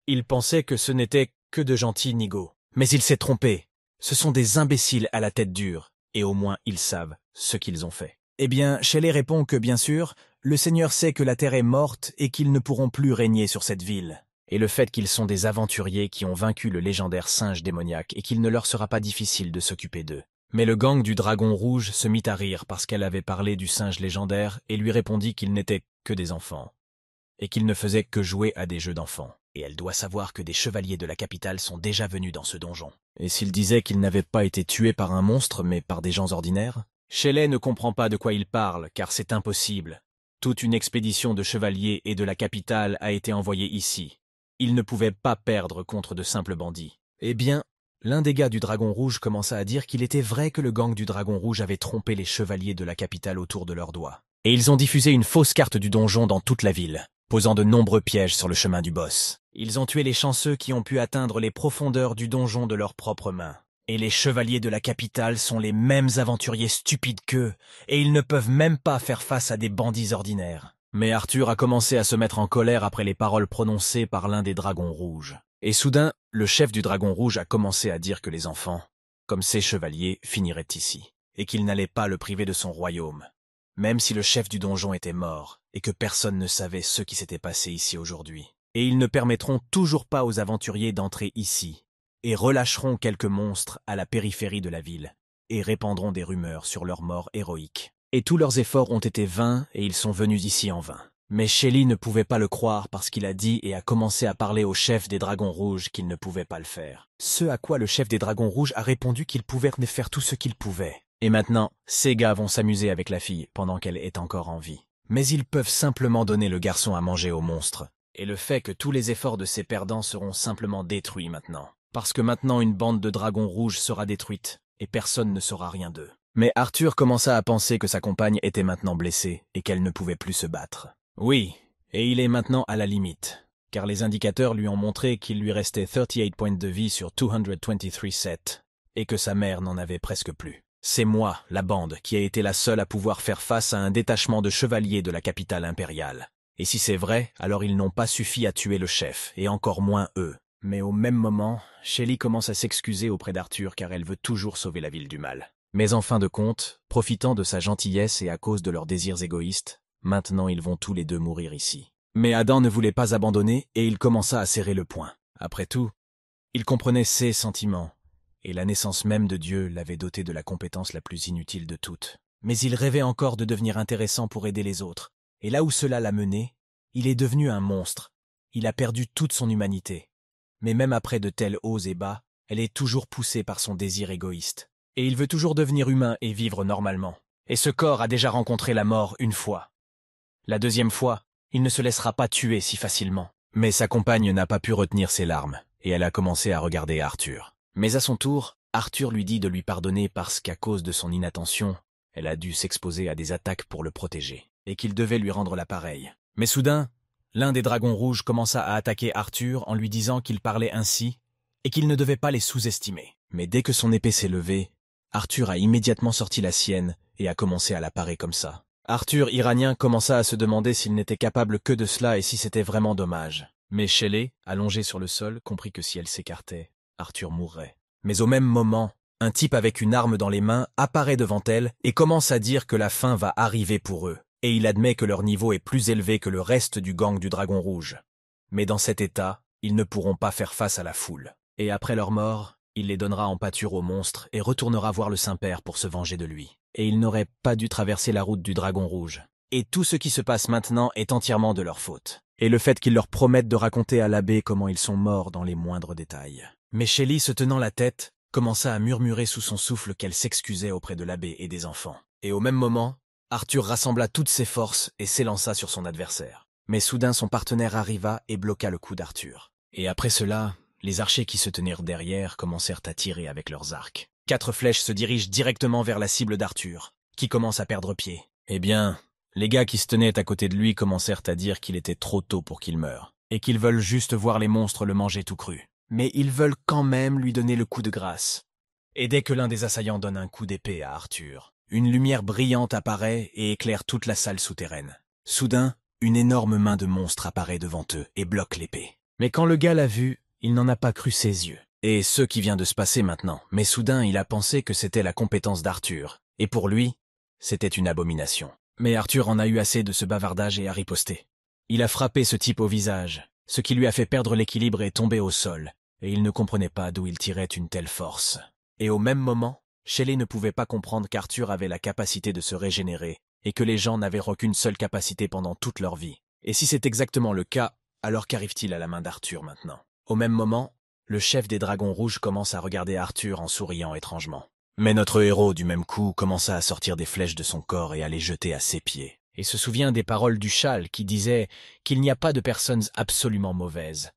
Speaker 1: Il pensait que ce n'était que de gentils nigauds. Mais il s'est trompé. Ce sont des imbéciles à la tête dure, et au moins ils savent ce qu'ils ont fait. Eh bien, Shelley répond que bien sûr, le Seigneur sait que la terre est morte et qu'ils ne pourront plus régner sur cette ville. Et le fait qu'ils sont des aventuriers qui ont vaincu le légendaire singe démoniaque et qu'il ne leur sera pas difficile de s'occuper d'eux. Mais le gang du Dragon Rouge se mit à rire parce qu'elle avait parlé du singe légendaire et lui répondit qu'il n'était que des enfants, et qu'il ne faisait que jouer à des jeux d'enfants. Et elle doit savoir que des chevaliers de la capitale sont déjà venus dans ce donjon. Et s'il disait qu'il n'avait pas été tué par un monstre mais par des gens ordinaires Shelley ne comprend pas de quoi il parle, car c'est impossible. Toute une expédition de chevaliers et de la capitale a été envoyée ici. Il ne pouvait pas perdre contre de simples bandits. Eh bien, l'un des gars du Dragon Rouge commença à dire qu'il était vrai que le gang du Dragon Rouge avait trompé les chevaliers de la capitale autour de leurs doigts. Et ils ont diffusé une fausse carte du donjon dans toute la ville, posant de nombreux pièges sur le chemin du boss. Ils ont tué les chanceux qui ont pu atteindre les profondeurs du donjon de leurs propres mains. Et les chevaliers de la capitale sont les mêmes aventuriers stupides qu'eux, et ils ne peuvent même pas faire face à des bandits ordinaires. Mais Arthur a commencé à se mettre en colère après les paroles prononcées par l'un des dragons rouges. Et soudain, le chef du Dragon Rouge a commencé à dire que les enfants, comme ses chevaliers, finiraient ici, et qu'il n'allait pas le priver de son royaume. Même si le chef du donjon était mort, et que personne ne savait ce qui s'était passé ici aujourd'hui. Et ils ne permettront toujours pas aux aventuriers d'entrer ici, et relâcheront quelques monstres à la périphérie de la ville, et répandront des rumeurs sur leur mort héroïque. Et tous leurs efforts ont été vains, et ils sont venus ici en vain. Mais Shelly ne pouvait pas le croire parce qu'il a dit et a commencé à parler au chef des Dragons Rouges qu'il ne pouvait pas le faire. Ce à quoi le chef des Dragons Rouges a répondu qu'il pouvait faire tout ce qu'il pouvait. Et maintenant, ces gars vont s'amuser avec la fille pendant qu'elle est encore en vie. Mais ils peuvent simplement donner le garçon à manger au monstre. Et le fait que tous les efforts de ces perdants seront simplement détruits maintenant. Parce que maintenant une bande de dragons rouges sera détruite, et personne ne saura rien d'eux. Mais Arthur commença à penser que sa compagne était maintenant blessée et qu'elle ne pouvait plus se battre. Oui, et il est maintenant à la limite, car les indicateurs lui ont montré qu'il lui restait 38 points de vie sur 223 sets, et que sa mère n'en avait presque plus. C'est moi, la bande, qui a été la seule à pouvoir faire face à un détachement de chevaliers de la capitale impériale. Et si c'est vrai, alors ils n'ont pas suffi à tuer le chef, et encore moins eux. Mais au même moment, Shelley commence à s'excuser auprès d'Arthur car elle veut toujours sauver la ville du mal. Mais en fin de compte, profitant de sa gentillesse et à cause de leurs désirs égoïstes, Maintenant ils vont tous les deux mourir ici. Mais Adam ne voulait pas abandonner et il commença à serrer le poing. Après tout, il comprenait ses sentiments, et la naissance même de Dieu l'avait doté de la compétence la plus inutile de toutes. Mais il rêvait encore de devenir intéressant pour aider les autres, et là où cela l'a mené, il est devenu un monstre. Il a perdu toute son humanité. Mais même après de tels hauts et bas, elle est toujours poussée par son désir égoïste. Et il veut toujours devenir humain et vivre normalement. Et ce corps a déjà rencontré la mort une fois. La deuxième fois, il ne se laissera pas tuer si facilement. Mais sa compagne n'a pas pu retenir ses larmes, et elle a commencé à regarder Arthur. Mais à son tour, Arthur lui dit de lui pardonner parce qu'à cause de son inattention, elle a dû s'exposer à des attaques pour le protéger, et qu'il devait lui rendre l'appareil. Mais soudain, l'un des dragons rouges commença à attaquer Arthur en lui disant qu'il parlait ainsi et qu'il ne devait pas les sous-estimer. Mais dès que son épée s'est levée, Arthur a immédiatement sorti la sienne et a commencé à la parer comme ça. Arthur iranien commença à se demander s'il n'était capable que de cela et si c'était vraiment dommage. Mais Shelley, allongée sur le sol, comprit que si elle s'écartait, Arthur mourrait. Mais au même moment, un type avec une arme dans les mains apparaît devant elle et commence à dire que la fin va arriver pour eux, et il admet que leur niveau est plus élevé que le reste du gang du Dragon Rouge. Mais dans cet état, ils ne pourront pas faire face à la foule. Et après leur mort, il les donnera en pâture au monstre et retournera voir le Saint-Père pour se venger de lui et ils n'auraient pas dû traverser la route du Dragon Rouge. Et tout ce qui se passe maintenant est entièrement de leur faute. Et le fait qu'ils leur promettent de raconter à l'abbé comment ils sont morts dans les moindres détails. Mais Shelley, se tenant la tête, commença à murmurer sous son souffle qu'elle s'excusait auprès de l'abbé et des enfants. Et au même moment, Arthur rassembla toutes ses forces et s'élança sur son adversaire. Mais soudain son partenaire arriva et bloqua le coup d'Arthur. Et après cela, les archers qui se tenirent derrière commencèrent à tirer avec leurs arcs. Quatre flèches se dirigent directement vers la cible d'Arthur, qui commence à perdre pied. Eh bien, les gars qui se tenaient à côté de lui commencèrent à dire qu'il était trop tôt pour qu'il meure, et qu'ils veulent juste voir les monstres le manger tout cru. Mais ils veulent quand même lui donner le coup de grâce. Et dès que l'un des assaillants donne un coup d'épée à Arthur, une lumière brillante apparaît et éclaire toute la salle souterraine. Soudain, une énorme main de monstre apparaît devant eux et bloque l'épée. Mais quand le gars l'a vu, il n'en a pas cru ses yeux et ce qui vient de se passer maintenant. Mais soudain, il a pensé que c'était la compétence d'Arthur, et pour lui, c'était une abomination. Mais Arthur en a eu assez de ce bavardage et a riposté. Il a frappé ce type au visage, ce qui lui a fait perdre l'équilibre et tomber au sol, et il ne comprenait pas d'où il tirait une telle force. Et au même moment, Shelley ne pouvait pas comprendre qu'Arthur avait la capacité de se régénérer, et que les gens n'avaient aucune seule capacité pendant toute leur vie. Et si c'est exactement le cas, alors qu'arrive-t-il à la main d'Arthur maintenant Au même moment, le chef des dragons rouges commence à regarder Arthur en souriant étrangement. Mais notre héros, du même coup, commença à sortir des flèches de son corps et à les jeter à ses pieds, et se souvient des paroles du châle qui disait qu'il n'y a pas de personnes absolument mauvaises,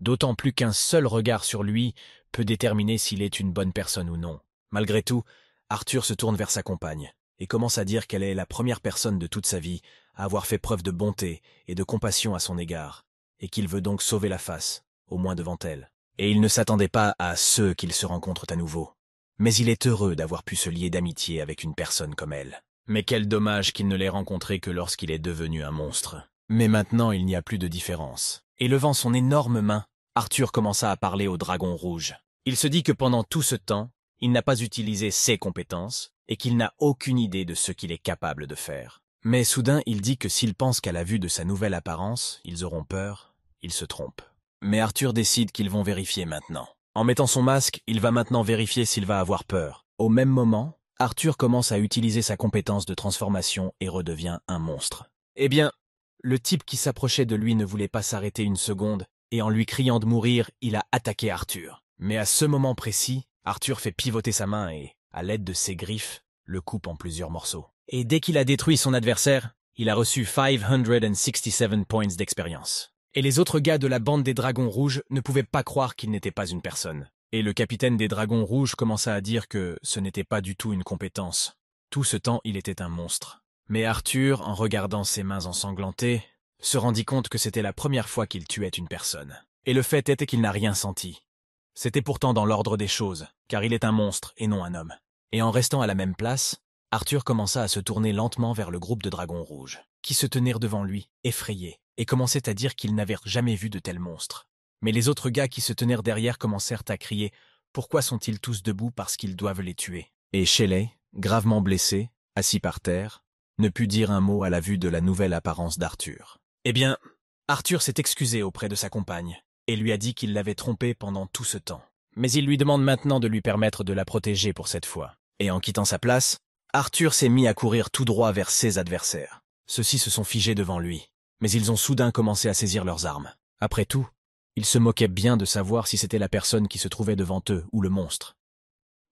Speaker 1: d'autant plus qu'un seul regard sur lui peut déterminer s'il est une bonne personne ou non. Malgré tout, Arthur se tourne vers sa compagne, et commence à dire qu'elle est la première personne de toute sa vie à avoir fait preuve de bonté et de compassion à son égard, et qu'il veut donc sauver la face, au moins devant elle et il ne s'attendait pas à ceux qu'ils se rencontrent à nouveau. Mais il est heureux d'avoir pu se lier d'amitié avec une personne comme elle. Mais quel dommage qu'il ne l'ait rencontré que lorsqu'il est devenu un monstre. Mais maintenant il n'y a plus de différence. Et levant son énorme main, Arthur commença à parler au dragon rouge. Il se dit que pendant tout ce temps, il n'a pas utilisé ses compétences et qu'il n'a aucune idée de ce qu'il est capable de faire. Mais soudain il dit que s'il pense qu'à la vue de sa nouvelle apparence, ils auront peur, il se trompe mais Arthur décide qu'ils vont vérifier maintenant. En mettant son masque, il va maintenant vérifier s'il va avoir peur. Au même moment, Arthur commence à utiliser sa compétence de transformation et redevient un monstre. Eh bien, le type qui s'approchait de lui ne voulait pas s'arrêter une seconde, et en lui criant de mourir, il a attaqué Arthur. Mais à ce moment précis, Arthur fait pivoter sa main et, à l'aide de ses griffes, le coupe en plusieurs morceaux. Et dès qu'il a détruit son adversaire, il a reçu 567 points d'expérience et les autres gars de la bande des Dragons Rouges ne pouvaient pas croire qu'il n'était pas une personne. Et le capitaine des Dragons Rouges commença à dire que ce n'était pas du tout une compétence. Tout ce temps, il était un monstre. Mais Arthur, en regardant ses mains ensanglantées, se rendit compte que c'était la première fois qu'il tuait une personne. Et le fait était qu'il n'a rien senti. C'était pourtant dans l'ordre des choses, car il est un monstre et non un homme. Et en restant à la même place, Arthur commença à se tourner lentement vers le groupe de dragons rouges, qui se tenirent devant lui, effrayés, et commençaient à dire qu'ils n'avaient jamais vu de tels monstres. Mais les autres gars qui se tenaient derrière commencèrent à crier « Pourquoi sont-ils tous debout parce qu'ils doivent les tuer ?» Et Shelley, gravement blessé, assis par terre, ne put dire un mot à la vue de la nouvelle apparence d'Arthur. Eh bien, Arthur s'est excusé auprès de sa compagne, et lui a dit qu'il l'avait trompée pendant tout ce temps. Mais il lui demande maintenant de lui permettre de la protéger pour cette fois. Et en quittant sa place, Arthur s'est mis à courir tout droit vers ses adversaires. Ceux-ci se sont figés devant lui, mais ils ont soudain commencé à saisir leurs armes. Après tout, ils se moquaient bien de savoir si c'était la personne qui se trouvait devant eux ou le monstre.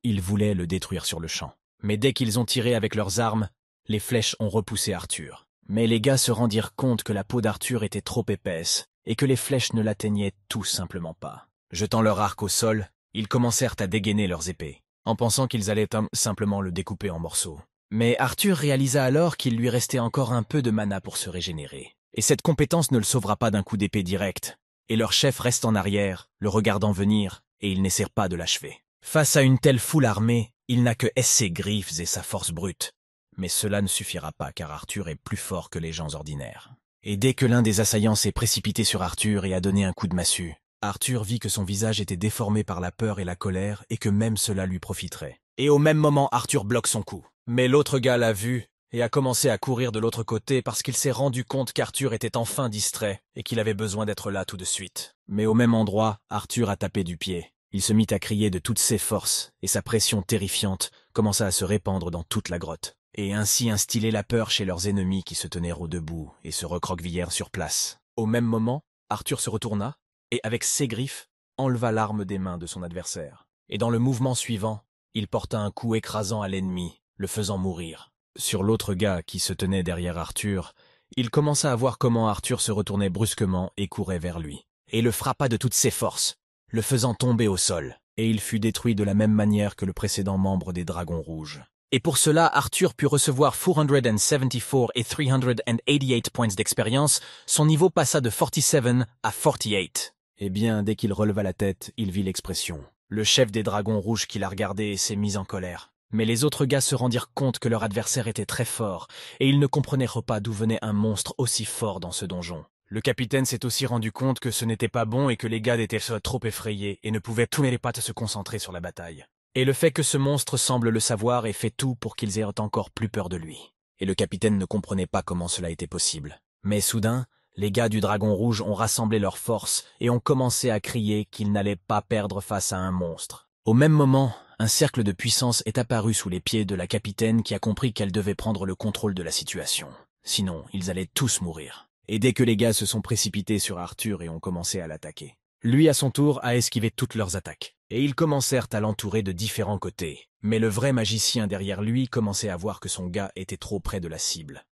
Speaker 1: Ils voulaient le détruire sur le champ. Mais dès qu'ils ont tiré avec leurs armes, les flèches ont repoussé Arthur. Mais les gars se rendirent compte que la peau d'Arthur était trop épaisse et que les flèches ne l'atteignaient tout simplement pas. Jetant leur arc au sol, ils commencèrent à dégainer leurs épées en pensant qu'ils allaient simplement le découper en morceaux. Mais Arthur réalisa alors qu'il lui restait encore un peu de mana pour se régénérer. Et cette compétence ne le sauvera pas d'un coup d'épée direct. Et leur chef reste en arrière, le regardant venir, et il n'essaie pas de l'achever. Face à une telle foule armée, il n'a que ses griffes et sa force brute. Mais cela ne suffira pas car Arthur est plus fort que les gens ordinaires. Et dès que l'un des assaillants s'est précipité sur Arthur et a donné un coup de massue, Arthur vit que son visage était déformé par la peur et la colère et que même cela lui profiterait. Et au même moment, Arthur bloque son coup. Mais l'autre gars l'a vu et a commencé à courir de l'autre côté parce qu'il s'est rendu compte qu'Arthur était enfin distrait et qu'il avait besoin d'être là tout de suite. Mais au même endroit, Arthur a tapé du pied. Il se mit à crier de toutes ses forces et sa pression terrifiante commença à se répandre dans toute la grotte et ainsi instiller la peur chez leurs ennemis qui se tenaient au debout et se recroquevillèrent sur place. Au même moment, Arthur se retourna et avec ses griffes, enleva l'arme des mains de son adversaire. Et dans le mouvement suivant, il porta un coup écrasant à l'ennemi, le faisant mourir. Sur l'autre gars qui se tenait derrière Arthur, il commença à voir comment Arthur se retournait brusquement et courait vers lui, et le frappa de toutes ses forces, le faisant tomber au sol, et il fut détruit de la même manière que le précédent membre des Dragons Rouges. Et pour cela, Arthur put recevoir 474 et 388 points d'expérience, son niveau passa de 47 à 48. Eh bien, dès qu'il releva la tête, il vit l'expression. Le chef des dragons rouges qui l'a regardé s'est mis en colère. Mais les autres gars se rendirent compte que leur adversaire était très fort, et ils ne comprenaient pas d'où venait un monstre aussi fort dans ce donjon. Le capitaine s'est aussi rendu compte que ce n'était pas bon et que les gars étaient trop effrayés et ne pouvaient tourner les pattes se concentrer sur la bataille. Et le fait que ce monstre semble le savoir et fait tout pour qu'ils aient encore plus peur de lui. Et le capitaine ne comprenait pas comment cela était possible. Mais soudain, les gars du Dragon Rouge ont rassemblé leurs forces et ont commencé à crier qu'ils n'allaient pas perdre face à un monstre. Au même moment, un cercle de puissance est apparu sous les pieds de la capitaine qui a compris qu'elle devait prendre le contrôle de la situation. Sinon, ils allaient tous mourir. Et dès que les gars se sont précipités sur Arthur et ont commencé à l'attaquer, lui à son tour a esquivé toutes leurs attaques. Et ils commencèrent à l'entourer de différents côtés. Mais le vrai magicien derrière lui commençait à voir que son gars était trop près de la cible.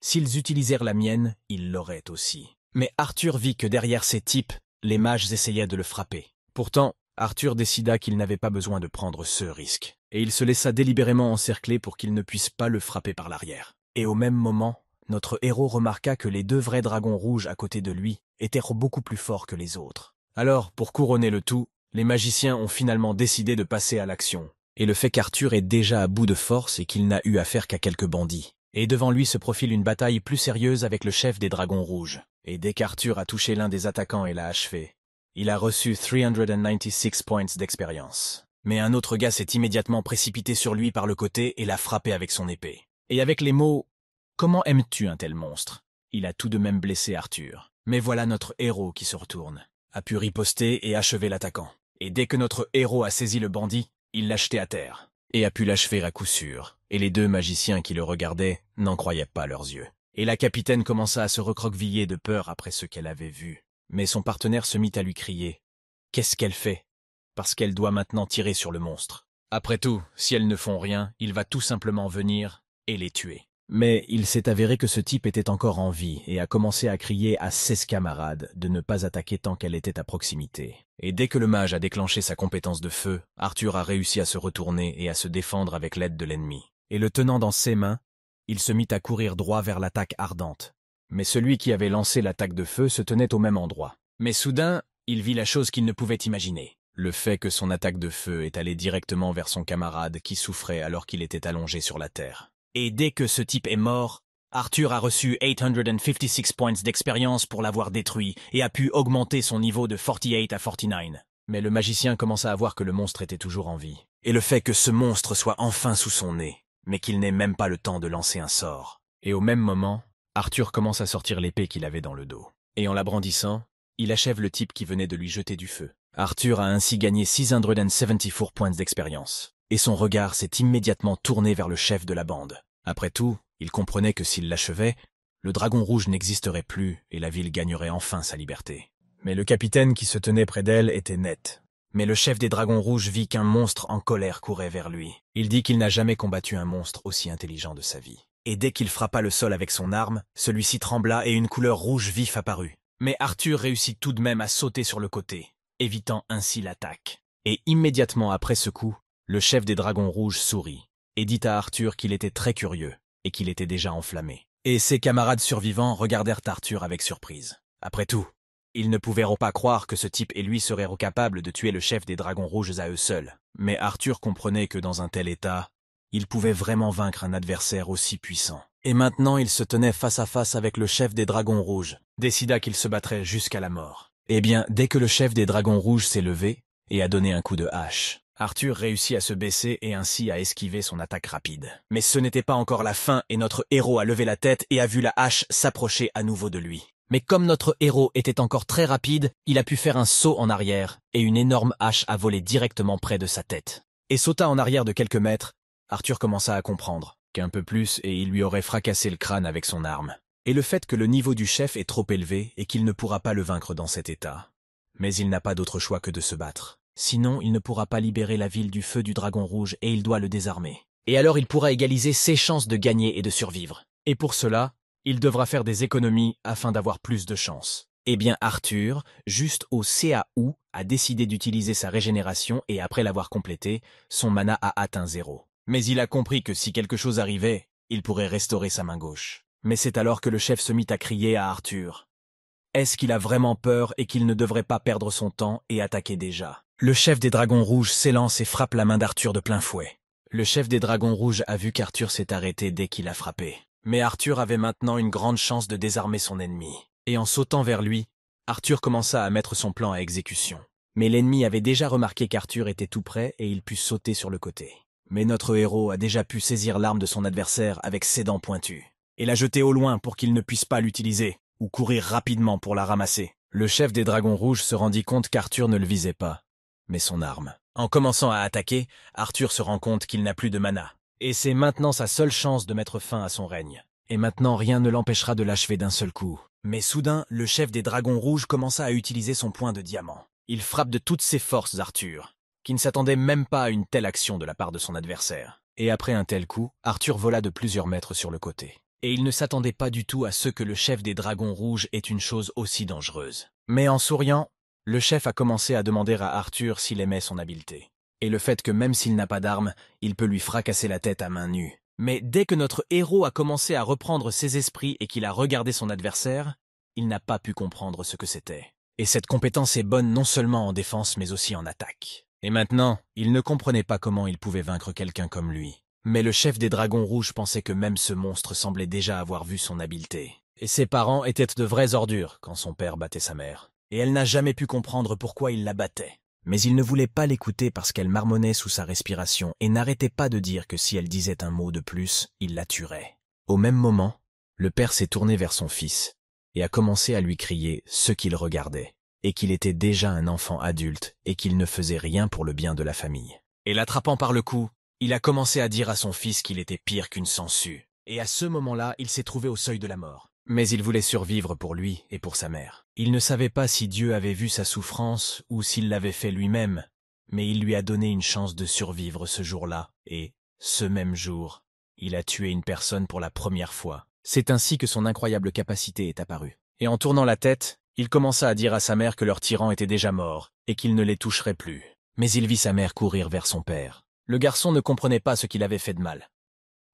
Speaker 1: S'ils utilisèrent la mienne, ils l'auraient aussi. Mais Arthur vit que derrière ces types, les mages essayaient de le frapper. Pourtant, Arthur décida qu'il n'avait pas besoin de prendre ce risque, et il se laissa délibérément encercler pour qu'il ne puisse pas le frapper par l'arrière. Et au même moment, notre héros remarqua que les deux vrais dragons rouges à côté de lui étaient beaucoup plus forts que les autres. Alors, pour couronner le tout, les magiciens ont finalement décidé de passer à l'action, et le fait qu'Arthur est déjà à bout de force et qu'il n'a eu affaire qu'à quelques bandits, et devant lui se profile une bataille plus sérieuse avec le chef des Dragons Rouges. Et dès qu'Arthur a touché l'un des attaquants et l'a achevé, il a reçu 396 points d'expérience. Mais un autre gars s'est immédiatement précipité sur lui par le côté et l'a frappé avec son épée. Et avec les mots « Comment aimes-tu un tel monstre ?» Il a tout de même blessé Arthur. Mais voilà notre héros qui se retourne, a pu riposter et achever l'attaquant. Et dès que notre héros a saisi le bandit, il l'a jeté à terre, et a pu l'achever à coup sûr et les deux magiciens qui le regardaient n'en croyaient pas leurs yeux. Et la capitaine commença à se recroqueviller de peur après ce qu'elle avait vu. Mais son partenaire se mit à lui crier. Qu'est-ce qu'elle fait Parce qu'elle doit maintenant tirer sur le monstre. Après tout, si elles ne font rien, il va tout simplement venir et les tuer. Mais il s'est avéré que ce type était encore en vie et a commencé à crier à ses camarades de ne pas attaquer tant qu'elle était à proximité. Et dès que le mage a déclenché sa compétence de feu, Arthur a réussi à se retourner et à se défendre avec l'aide de l'ennemi et le tenant dans ses mains, il se mit à courir droit vers l'attaque ardente. Mais celui qui avait lancé l'attaque de feu se tenait au même endroit. Mais soudain, il vit la chose qu'il ne pouvait imaginer. Le fait que son attaque de feu est allée directement vers son camarade qui souffrait alors qu'il était allongé sur la terre. Et dès que ce type est mort, Arthur a reçu 856 points d'expérience pour l'avoir détruit et a pu augmenter son niveau de 48 à 49. Mais le magicien commença à voir que le monstre était toujours en vie. Et le fait que ce monstre soit enfin sous son nez, mais qu'il n'ait même pas le temps de lancer un sort. Et au même moment, Arthur commence à sortir l'épée qu'il avait dans le dos. Et en la brandissant, il achève le type qui venait de lui jeter du feu. Arthur a ainsi gagné 674 points d'expérience. Et son regard s'est immédiatement tourné vers le chef de la bande. Après tout, il comprenait que s'il l'achevait, le dragon rouge n'existerait plus et la ville gagnerait enfin sa liberté. Mais le capitaine qui se tenait près d'elle était net, mais le chef des dragons rouges vit qu'un monstre en colère courait vers lui. Il dit qu'il n'a jamais combattu un monstre aussi intelligent de sa vie. Et dès qu'il frappa le sol avec son arme, celui-ci trembla et une couleur rouge vif apparut. Mais Arthur réussit tout de même à sauter sur le côté, évitant ainsi l'attaque. Et immédiatement après ce coup, le chef des dragons rouges sourit et dit à Arthur qu'il était très curieux et qu'il était déjà enflammé. Et ses camarades survivants regardèrent Arthur avec surprise. Après tout, ils ne pouvaient pas croire que ce type et lui seraient capables de tuer le chef des dragons rouges à eux seuls. Mais Arthur comprenait que dans un tel état, il pouvait vraiment vaincre un adversaire aussi puissant. Et maintenant il se tenait face à face avec le chef des dragons rouges, décida qu'il se battrait jusqu'à la mort. Eh bien, dès que le chef des dragons rouges s'est levé et a donné un coup de hache, Arthur réussit à se baisser et ainsi à esquiver son attaque rapide. Mais ce n'était pas encore la fin et notre héros a levé la tête et a vu la hache s'approcher à nouveau de lui mais comme notre héros était encore très rapide, il a pu faire un saut en arrière, et une énorme hache a volé directement près de sa tête. Et sauta en arrière de quelques mètres, Arthur commença à comprendre qu'un peu plus et il lui aurait fracassé le crâne avec son arme. Et le fait que le niveau du chef est trop élevé et qu'il ne pourra pas le vaincre dans cet état. Mais il n'a pas d'autre choix que de se battre. Sinon, il ne pourra pas libérer la ville du feu du dragon rouge et il doit le désarmer. Et alors il pourra égaliser ses chances de gagner et de survivre. Et pour cela, il devra faire des économies afin d'avoir plus de chance. Eh bien Arthur, juste au CAU, a décidé d'utiliser sa régénération et après l'avoir complétée, son mana a atteint zéro. Mais il a compris que si quelque chose arrivait, il pourrait restaurer sa main gauche. Mais c'est alors que le chef se mit à crier à Arthur. Est-ce qu'il a vraiment peur et qu'il ne devrait pas perdre son temps et attaquer déjà Le chef des dragons rouges s'élance et frappe la main d'Arthur de plein fouet. Le chef des dragons rouges a vu qu'Arthur s'est arrêté dès qu'il a frappé. Mais Arthur avait maintenant une grande chance de désarmer son ennemi. Et en sautant vers lui, Arthur commença à mettre son plan à exécution. Mais l'ennemi avait déjà remarqué qu'Arthur était tout près et il put sauter sur le côté. Mais notre héros a déjà pu saisir l'arme de son adversaire avec ses dents pointues et la jeter au loin pour qu'il ne puisse pas l'utiliser ou courir rapidement pour la ramasser. Le chef des dragons rouges se rendit compte qu'Arthur ne le visait pas, mais son arme. En commençant à attaquer, Arthur se rend compte qu'il n'a plus de mana et c'est maintenant sa seule chance de mettre fin à son règne. Et maintenant rien ne l'empêchera de l'achever d'un seul coup. Mais soudain, le chef des dragons rouges commença à utiliser son point de diamant. Il frappe de toutes ses forces Arthur, qui ne s'attendait même pas à une telle action de la part de son adversaire. Et après un tel coup, Arthur vola de plusieurs mètres sur le côté. Et il ne s'attendait pas du tout à ce que le chef des dragons rouges est une chose aussi dangereuse. Mais en souriant, le chef a commencé à demander à Arthur s'il aimait son habileté et le fait que même s'il n'a pas d'armes, il peut lui fracasser la tête à main nue. Mais dès que notre héros a commencé à reprendre ses esprits et qu'il a regardé son adversaire, il n'a pas pu comprendre ce que c'était. Et cette compétence est bonne non seulement en défense mais aussi en attaque. Et maintenant, il ne comprenait pas comment il pouvait vaincre quelqu'un comme lui. Mais le chef des dragons rouges pensait que même ce monstre semblait déjà avoir vu son habileté. Et ses parents étaient de vraies ordures quand son père battait sa mère. Et elle n'a jamais pu comprendre pourquoi il la battait mais il ne voulait pas l'écouter parce qu'elle marmonnait sous sa respiration et n'arrêtait pas de dire que si elle disait un mot de plus, il la tuerait. Au même moment, le père s'est tourné vers son fils et a commencé à lui crier ce qu'il regardait, et qu'il était déjà un enfant adulte et qu'il ne faisait rien pour le bien de la famille. Et l'attrapant par le cou, il a commencé à dire à son fils qu'il était pire qu'une sangsue. Et à ce moment-là, il s'est trouvé au seuil de la mort. Mais il voulait survivre pour lui et pour sa mère. Il ne savait pas si Dieu avait vu sa souffrance ou s'il l'avait fait lui-même, mais il lui a donné une chance de survivre ce jour-là, et, ce même jour, il a tué une personne pour la première fois. C'est ainsi que son incroyable capacité est apparue. Et en tournant la tête, il commença à dire à sa mère que leur tyran était déjà mort, et qu'il ne les toucherait plus. Mais il vit sa mère courir vers son père. Le garçon ne comprenait pas ce qu'il avait fait de mal.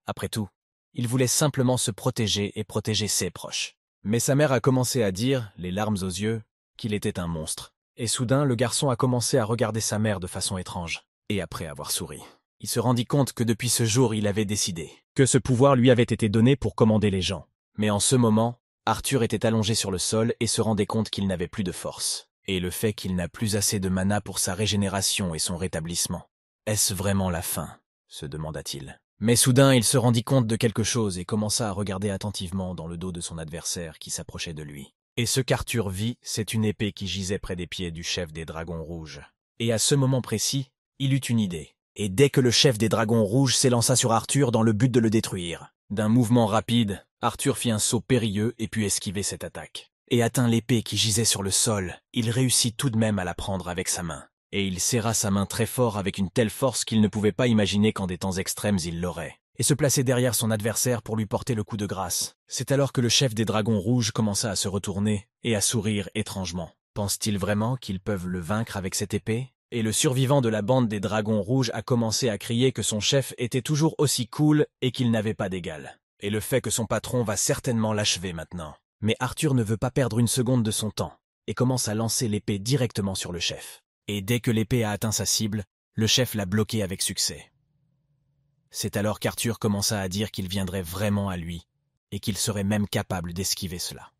Speaker 1: Après tout, il voulait simplement se protéger et protéger ses proches. Mais sa mère a commencé à dire, les larmes aux yeux, qu'il était un monstre. Et soudain, le garçon a commencé à regarder sa mère de façon étrange. Et après avoir souri, il se rendit compte que depuis ce jour, il avait décidé que ce pouvoir lui avait été donné pour commander les gens. Mais en ce moment, Arthur était allongé sur le sol et se rendait compte qu'il n'avait plus de force. Et le fait qu'il n'a plus assez de mana pour sa régénération et son rétablissement. Est-ce vraiment la fin se demanda-t-il. Mais soudain, il se rendit compte de quelque chose et commença à regarder attentivement dans le dos de son adversaire qui s'approchait de lui. Et ce qu'Arthur vit, c'est une épée qui gisait près des pieds du chef des dragons rouges. Et à ce moment précis, il eut une idée. Et dès que le chef des dragons rouges s'élança sur Arthur dans le but de le détruire, d'un mouvement rapide, Arthur fit un saut périlleux et put esquiver cette attaque. Et atteint l'épée qui gisait sur le sol, il réussit tout de même à la prendre avec sa main et il serra sa main très fort avec une telle force qu'il ne pouvait pas imaginer qu'en des temps extrêmes il l'aurait, et se placer derrière son adversaire pour lui porter le coup de grâce. C'est alors que le chef des dragons rouges commença à se retourner et à sourire étrangement. Pense-t-il vraiment qu'ils peuvent le vaincre avec cette épée Et le survivant de la bande des dragons rouges a commencé à crier que son chef était toujours aussi cool et qu'il n'avait pas d'égal. Et le fait que son patron va certainement l'achever maintenant. Mais Arthur ne veut pas perdre une seconde de son temps et commence à lancer l'épée directement sur le chef et dès que l'épée a atteint sa cible, le chef l'a bloqué avec succès. C'est alors qu'Arthur commença à dire qu'il viendrait vraiment à lui, et qu'il serait même capable d'esquiver cela.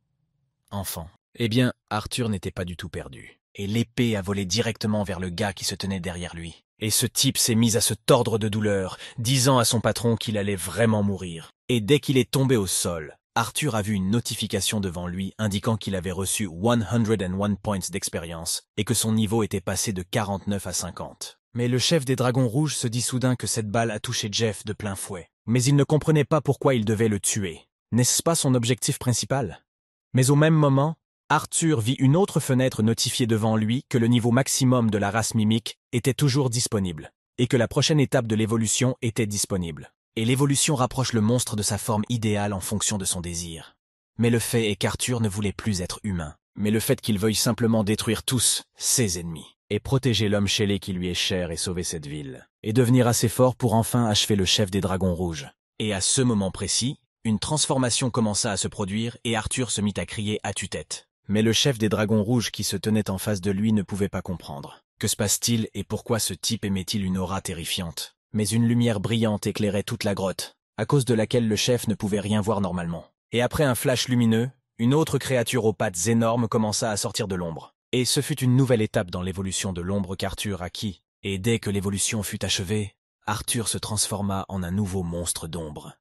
Speaker 1: Enfant. Eh bien, Arthur n'était pas du tout perdu, et l'épée a volé directement vers le gars qui se tenait derrière lui. Et ce type s'est mis à se tordre de douleur, disant à son patron qu'il allait vraiment mourir. Et dès qu'il est tombé au sol, Arthur a vu une notification devant lui indiquant qu'il avait reçu 101 points d'expérience et que son niveau était passé de 49 à 50. Mais le chef des Dragons Rouges se dit soudain que cette balle a touché Jeff de plein fouet. Mais il ne comprenait pas pourquoi il devait le tuer. N'est-ce pas son objectif principal Mais au même moment, Arthur vit une autre fenêtre notifiée devant lui que le niveau maximum de la race mimique était toujours disponible, et que la prochaine étape de l'évolution était disponible et l'évolution rapproche le monstre de sa forme idéale en fonction de son désir. Mais le fait est qu'Arthur ne voulait plus être humain, mais le fait qu'il veuille simplement détruire tous ses ennemis, et protéger l'homme chêlé qui lui est cher et sauver cette ville, et devenir assez fort pour enfin achever le chef des dragons rouges. Et à ce moment précis, une transformation commença à se produire et Arthur se mit à crier à tue-tête. Mais le chef des dragons rouges qui se tenait en face de lui ne pouvait pas comprendre. Que se passe-t-il et pourquoi ce type émet-il une aura terrifiante mais une lumière brillante éclairait toute la grotte, à cause de laquelle le chef ne pouvait rien voir normalement. Et après un flash lumineux, une autre créature aux pattes énormes commença à sortir de l'ombre. Et ce fut une nouvelle étape dans l'évolution de l'ombre qu'Arthur acquit. Et dès que l'évolution fut achevée, Arthur se transforma en un nouveau monstre d'ombre.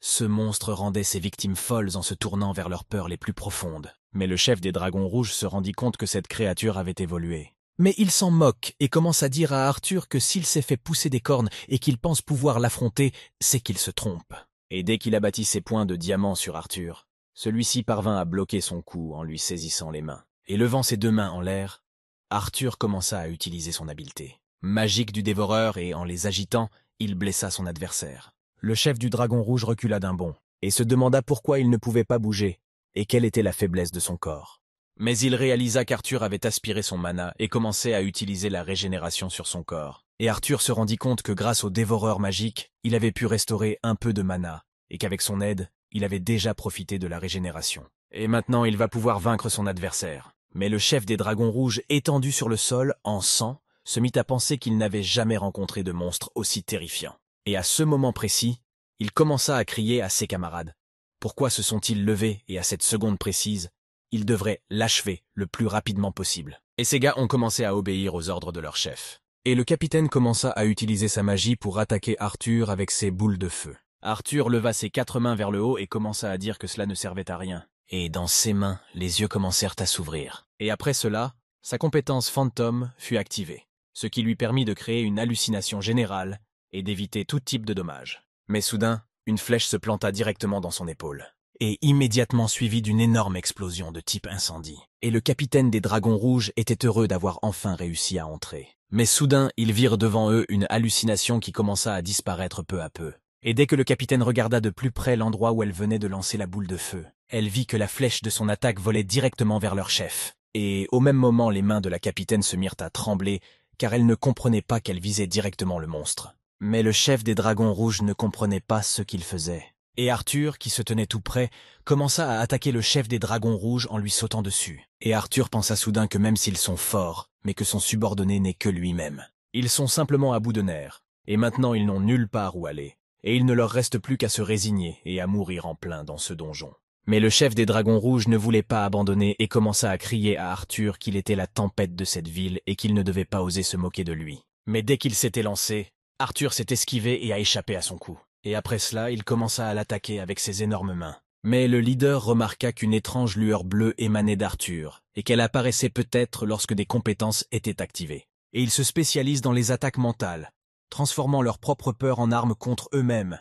Speaker 1: Ce monstre rendait ses victimes folles en se tournant vers leurs peurs les plus profondes. Mais le chef des dragons rouges se rendit compte que cette créature avait évolué. Mais il s'en moque et commence à dire à Arthur que s'il s'est fait pousser des cornes et qu'il pense pouvoir l'affronter, c'est qu'il se trompe. Et dès qu'il bâti ses points de diamant sur Arthur, celui-ci parvint à bloquer son cou en lui saisissant les mains. Et levant ses deux mains en l'air, Arthur commença à utiliser son habileté. Magique du dévoreur et en les agitant, il blessa son adversaire. Le chef du dragon rouge recula d'un bond et se demanda pourquoi il ne pouvait pas bouger et quelle était la faiblesse de son corps. Mais il réalisa qu'Arthur avait aspiré son mana et commençait à utiliser la régénération sur son corps. Et Arthur se rendit compte que grâce au dévoreur magique, il avait pu restaurer un peu de mana, et qu'avec son aide, il avait déjà profité de la régénération. Et maintenant il va pouvoir vaincre son adversaire. Mais le chef des dragons rouges, étendu sur le sol, en sang, se mit à penser qu'il n'avait jamais rencontré de monstre aussi terrifiant. Et à ce moment précis, il commença à crier à ses camarades. Pourquoi se sont-ils levés et à cette seconde précise, il devrait l'achever le plus rapidement possible. Et ces gars ont commencé à obéir aux ordres de leur chef. Et le capitaine commença à utiliser sa magie pour attaquer Arthur avec ses boules de feu. Arthur leva ses quatre mains vers le haut et commença à dire que cela ne servait à rien. Et dans ses mains, les yeux commencèrent à s'ouvrir. Et après cela, sa compétence fantôme fut activée, ce qui lui permit de créer une hallucination générale et d'éviter tout type de dommages. Mais soudain, une flèche se planta directement dans son épaule et immédiatement suivi d'une énorme explosion de type incendie. Et le capitaine des Dragons Rouges était heureux d'avoir enfin réussi à entrer. Mais soudain, ils virent devant eux une hallucination qui commença à disparaître peu à peu. Et dès que le capitaine regarda de plus près l'endroit où elle venait de lancer la boule de feu, elle vit que la flèche de son attaque volait directement vers leur chef. Et au même moment, les mains de la capitaine se mirent à trembler, car elle ne comprenait pas qu'elle visait directement le monstre. Mais le chef des dragons rouges ne comprenait pas ce qu'il faisait et Arthur, qui se tenait tout près, commença à attaquer le chef des dragons rouges en lui sautant dessus. Et Arthur pensa soudain que même s'ils sont forts, mais que son subordonné n'est que lui-même. Ils sont simplement à bout de nerfs, et maintenant ils n'ont nulle part où aller, et il ne leur reste plus qu'à se résigner et à mourir en plein dans ce donjon. Mais le chef des dragons rouges ne voulait pas abandonner et commença à crier à Arthur qu'il était la tempête de cette ville et qu'il ne devait pas oser se moquer de lui. Mais dès qu'il s'était lancé, Arthur s'est esquivé et a échappé à son coup et après cela il commença à l'attaquer avec ses énormes mains. Mais le leader remarqua qu'une étrange lueur bleue émanait d'Arthur, et qu'elle apparaissait peut-être lorsque des compétences étaient activées. Et ils se spécialisent dans les attaques mentales, transformant leur propre peur en armes contre eux-mêmes.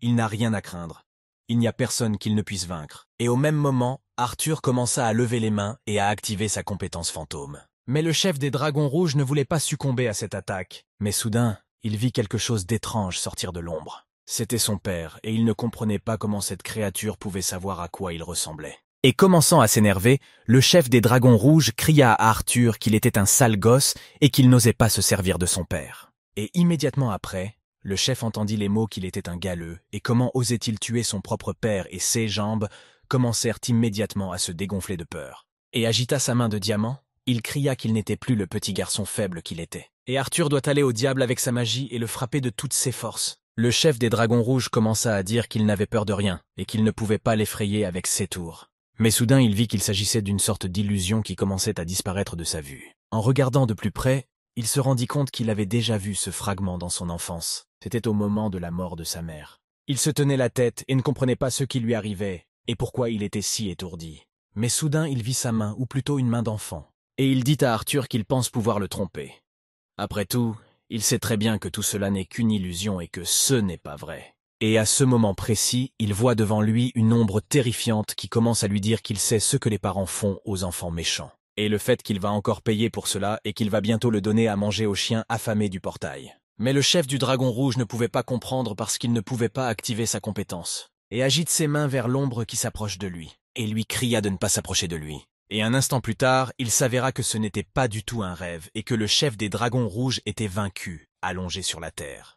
Speaker 1: Il n'a rien à craindre. Il n'y a personne qu'il ne puisse vaincre. Et au même moment, Arthur commença à lever les mains et à activer sa compétence fantôme. Mais le chef des Dragons Rouges ne voulait pas succomber à cette attaque. Mais soudain, il vit quelque chose d'étrange sortir de l'ombre. C'était son père, et il ne comprenait pas comment cette créature pouvait savoir à quoi il ressemblait. Et commençant à s'énerver, le chef des dragons rouges cria à Arthur qu'il était un sale gosse et qu'il n'osait pas se servir de son père. Et immédiatement après, le chef entendit les mots qu'il était un galeux, et comment osait-il tuer son propre père et ses jambes commencèrent immédiatement à se dégonfler de peur. Et agita sa main de diamant, il cria qu'il n'était plus le petit garçon faible qu'il était. Et Arthur doit aller au diable avec sa magie et le frapper de toutes ses forces le chef des dragons rouges commença à dire qu'il n'avait peur de rien et qu'il ne pouvait pas l'effrayer avec ses tours. Mais soudain il vit qu'il s'agissait d'une sorte d'illusion qui commençait à disparaître de sa vue. En regardant de plus près, il se rendit compte qu'il avait déjà vu ce fragment dans son enfance. C'était au moment de la mort de sa mère. Il se tenait la tête et ne comprenait pas ce qui lui arrivait et pourquoi il était si étourdi. Mais soudain il vit sa main, ou plutôt une main d'enfant, et il dit à Arthur qu'il pense pouvoir le tromper. Après tout, il sait très bien que tout cela n'est qu'une illusion et que ce n'est pas vrai. Et à ce moment précis, il voit devant lui une ombre terrifiante qui commence à lui dire qu'il sait ce que les parents font aux enfants méchants. Et le fait qu'il va encore payer pour cela et qu'il va bientôt le donner à manger aux chiens affamés du portail. Mais le chef du Dragon Rouge ne pouvait pas comprendre parce qu'il ne pouvait pas activer sa compétence. Et agite ses mains vers l'ombre qui s'approche de lui. Et lui cria de ne pas s'approcher de lui. Et un instant plus tard, il s'avéra que ce n'était pas du tout un rêve et que le chef des dragons rouges était vaincu, allongé sur la terre.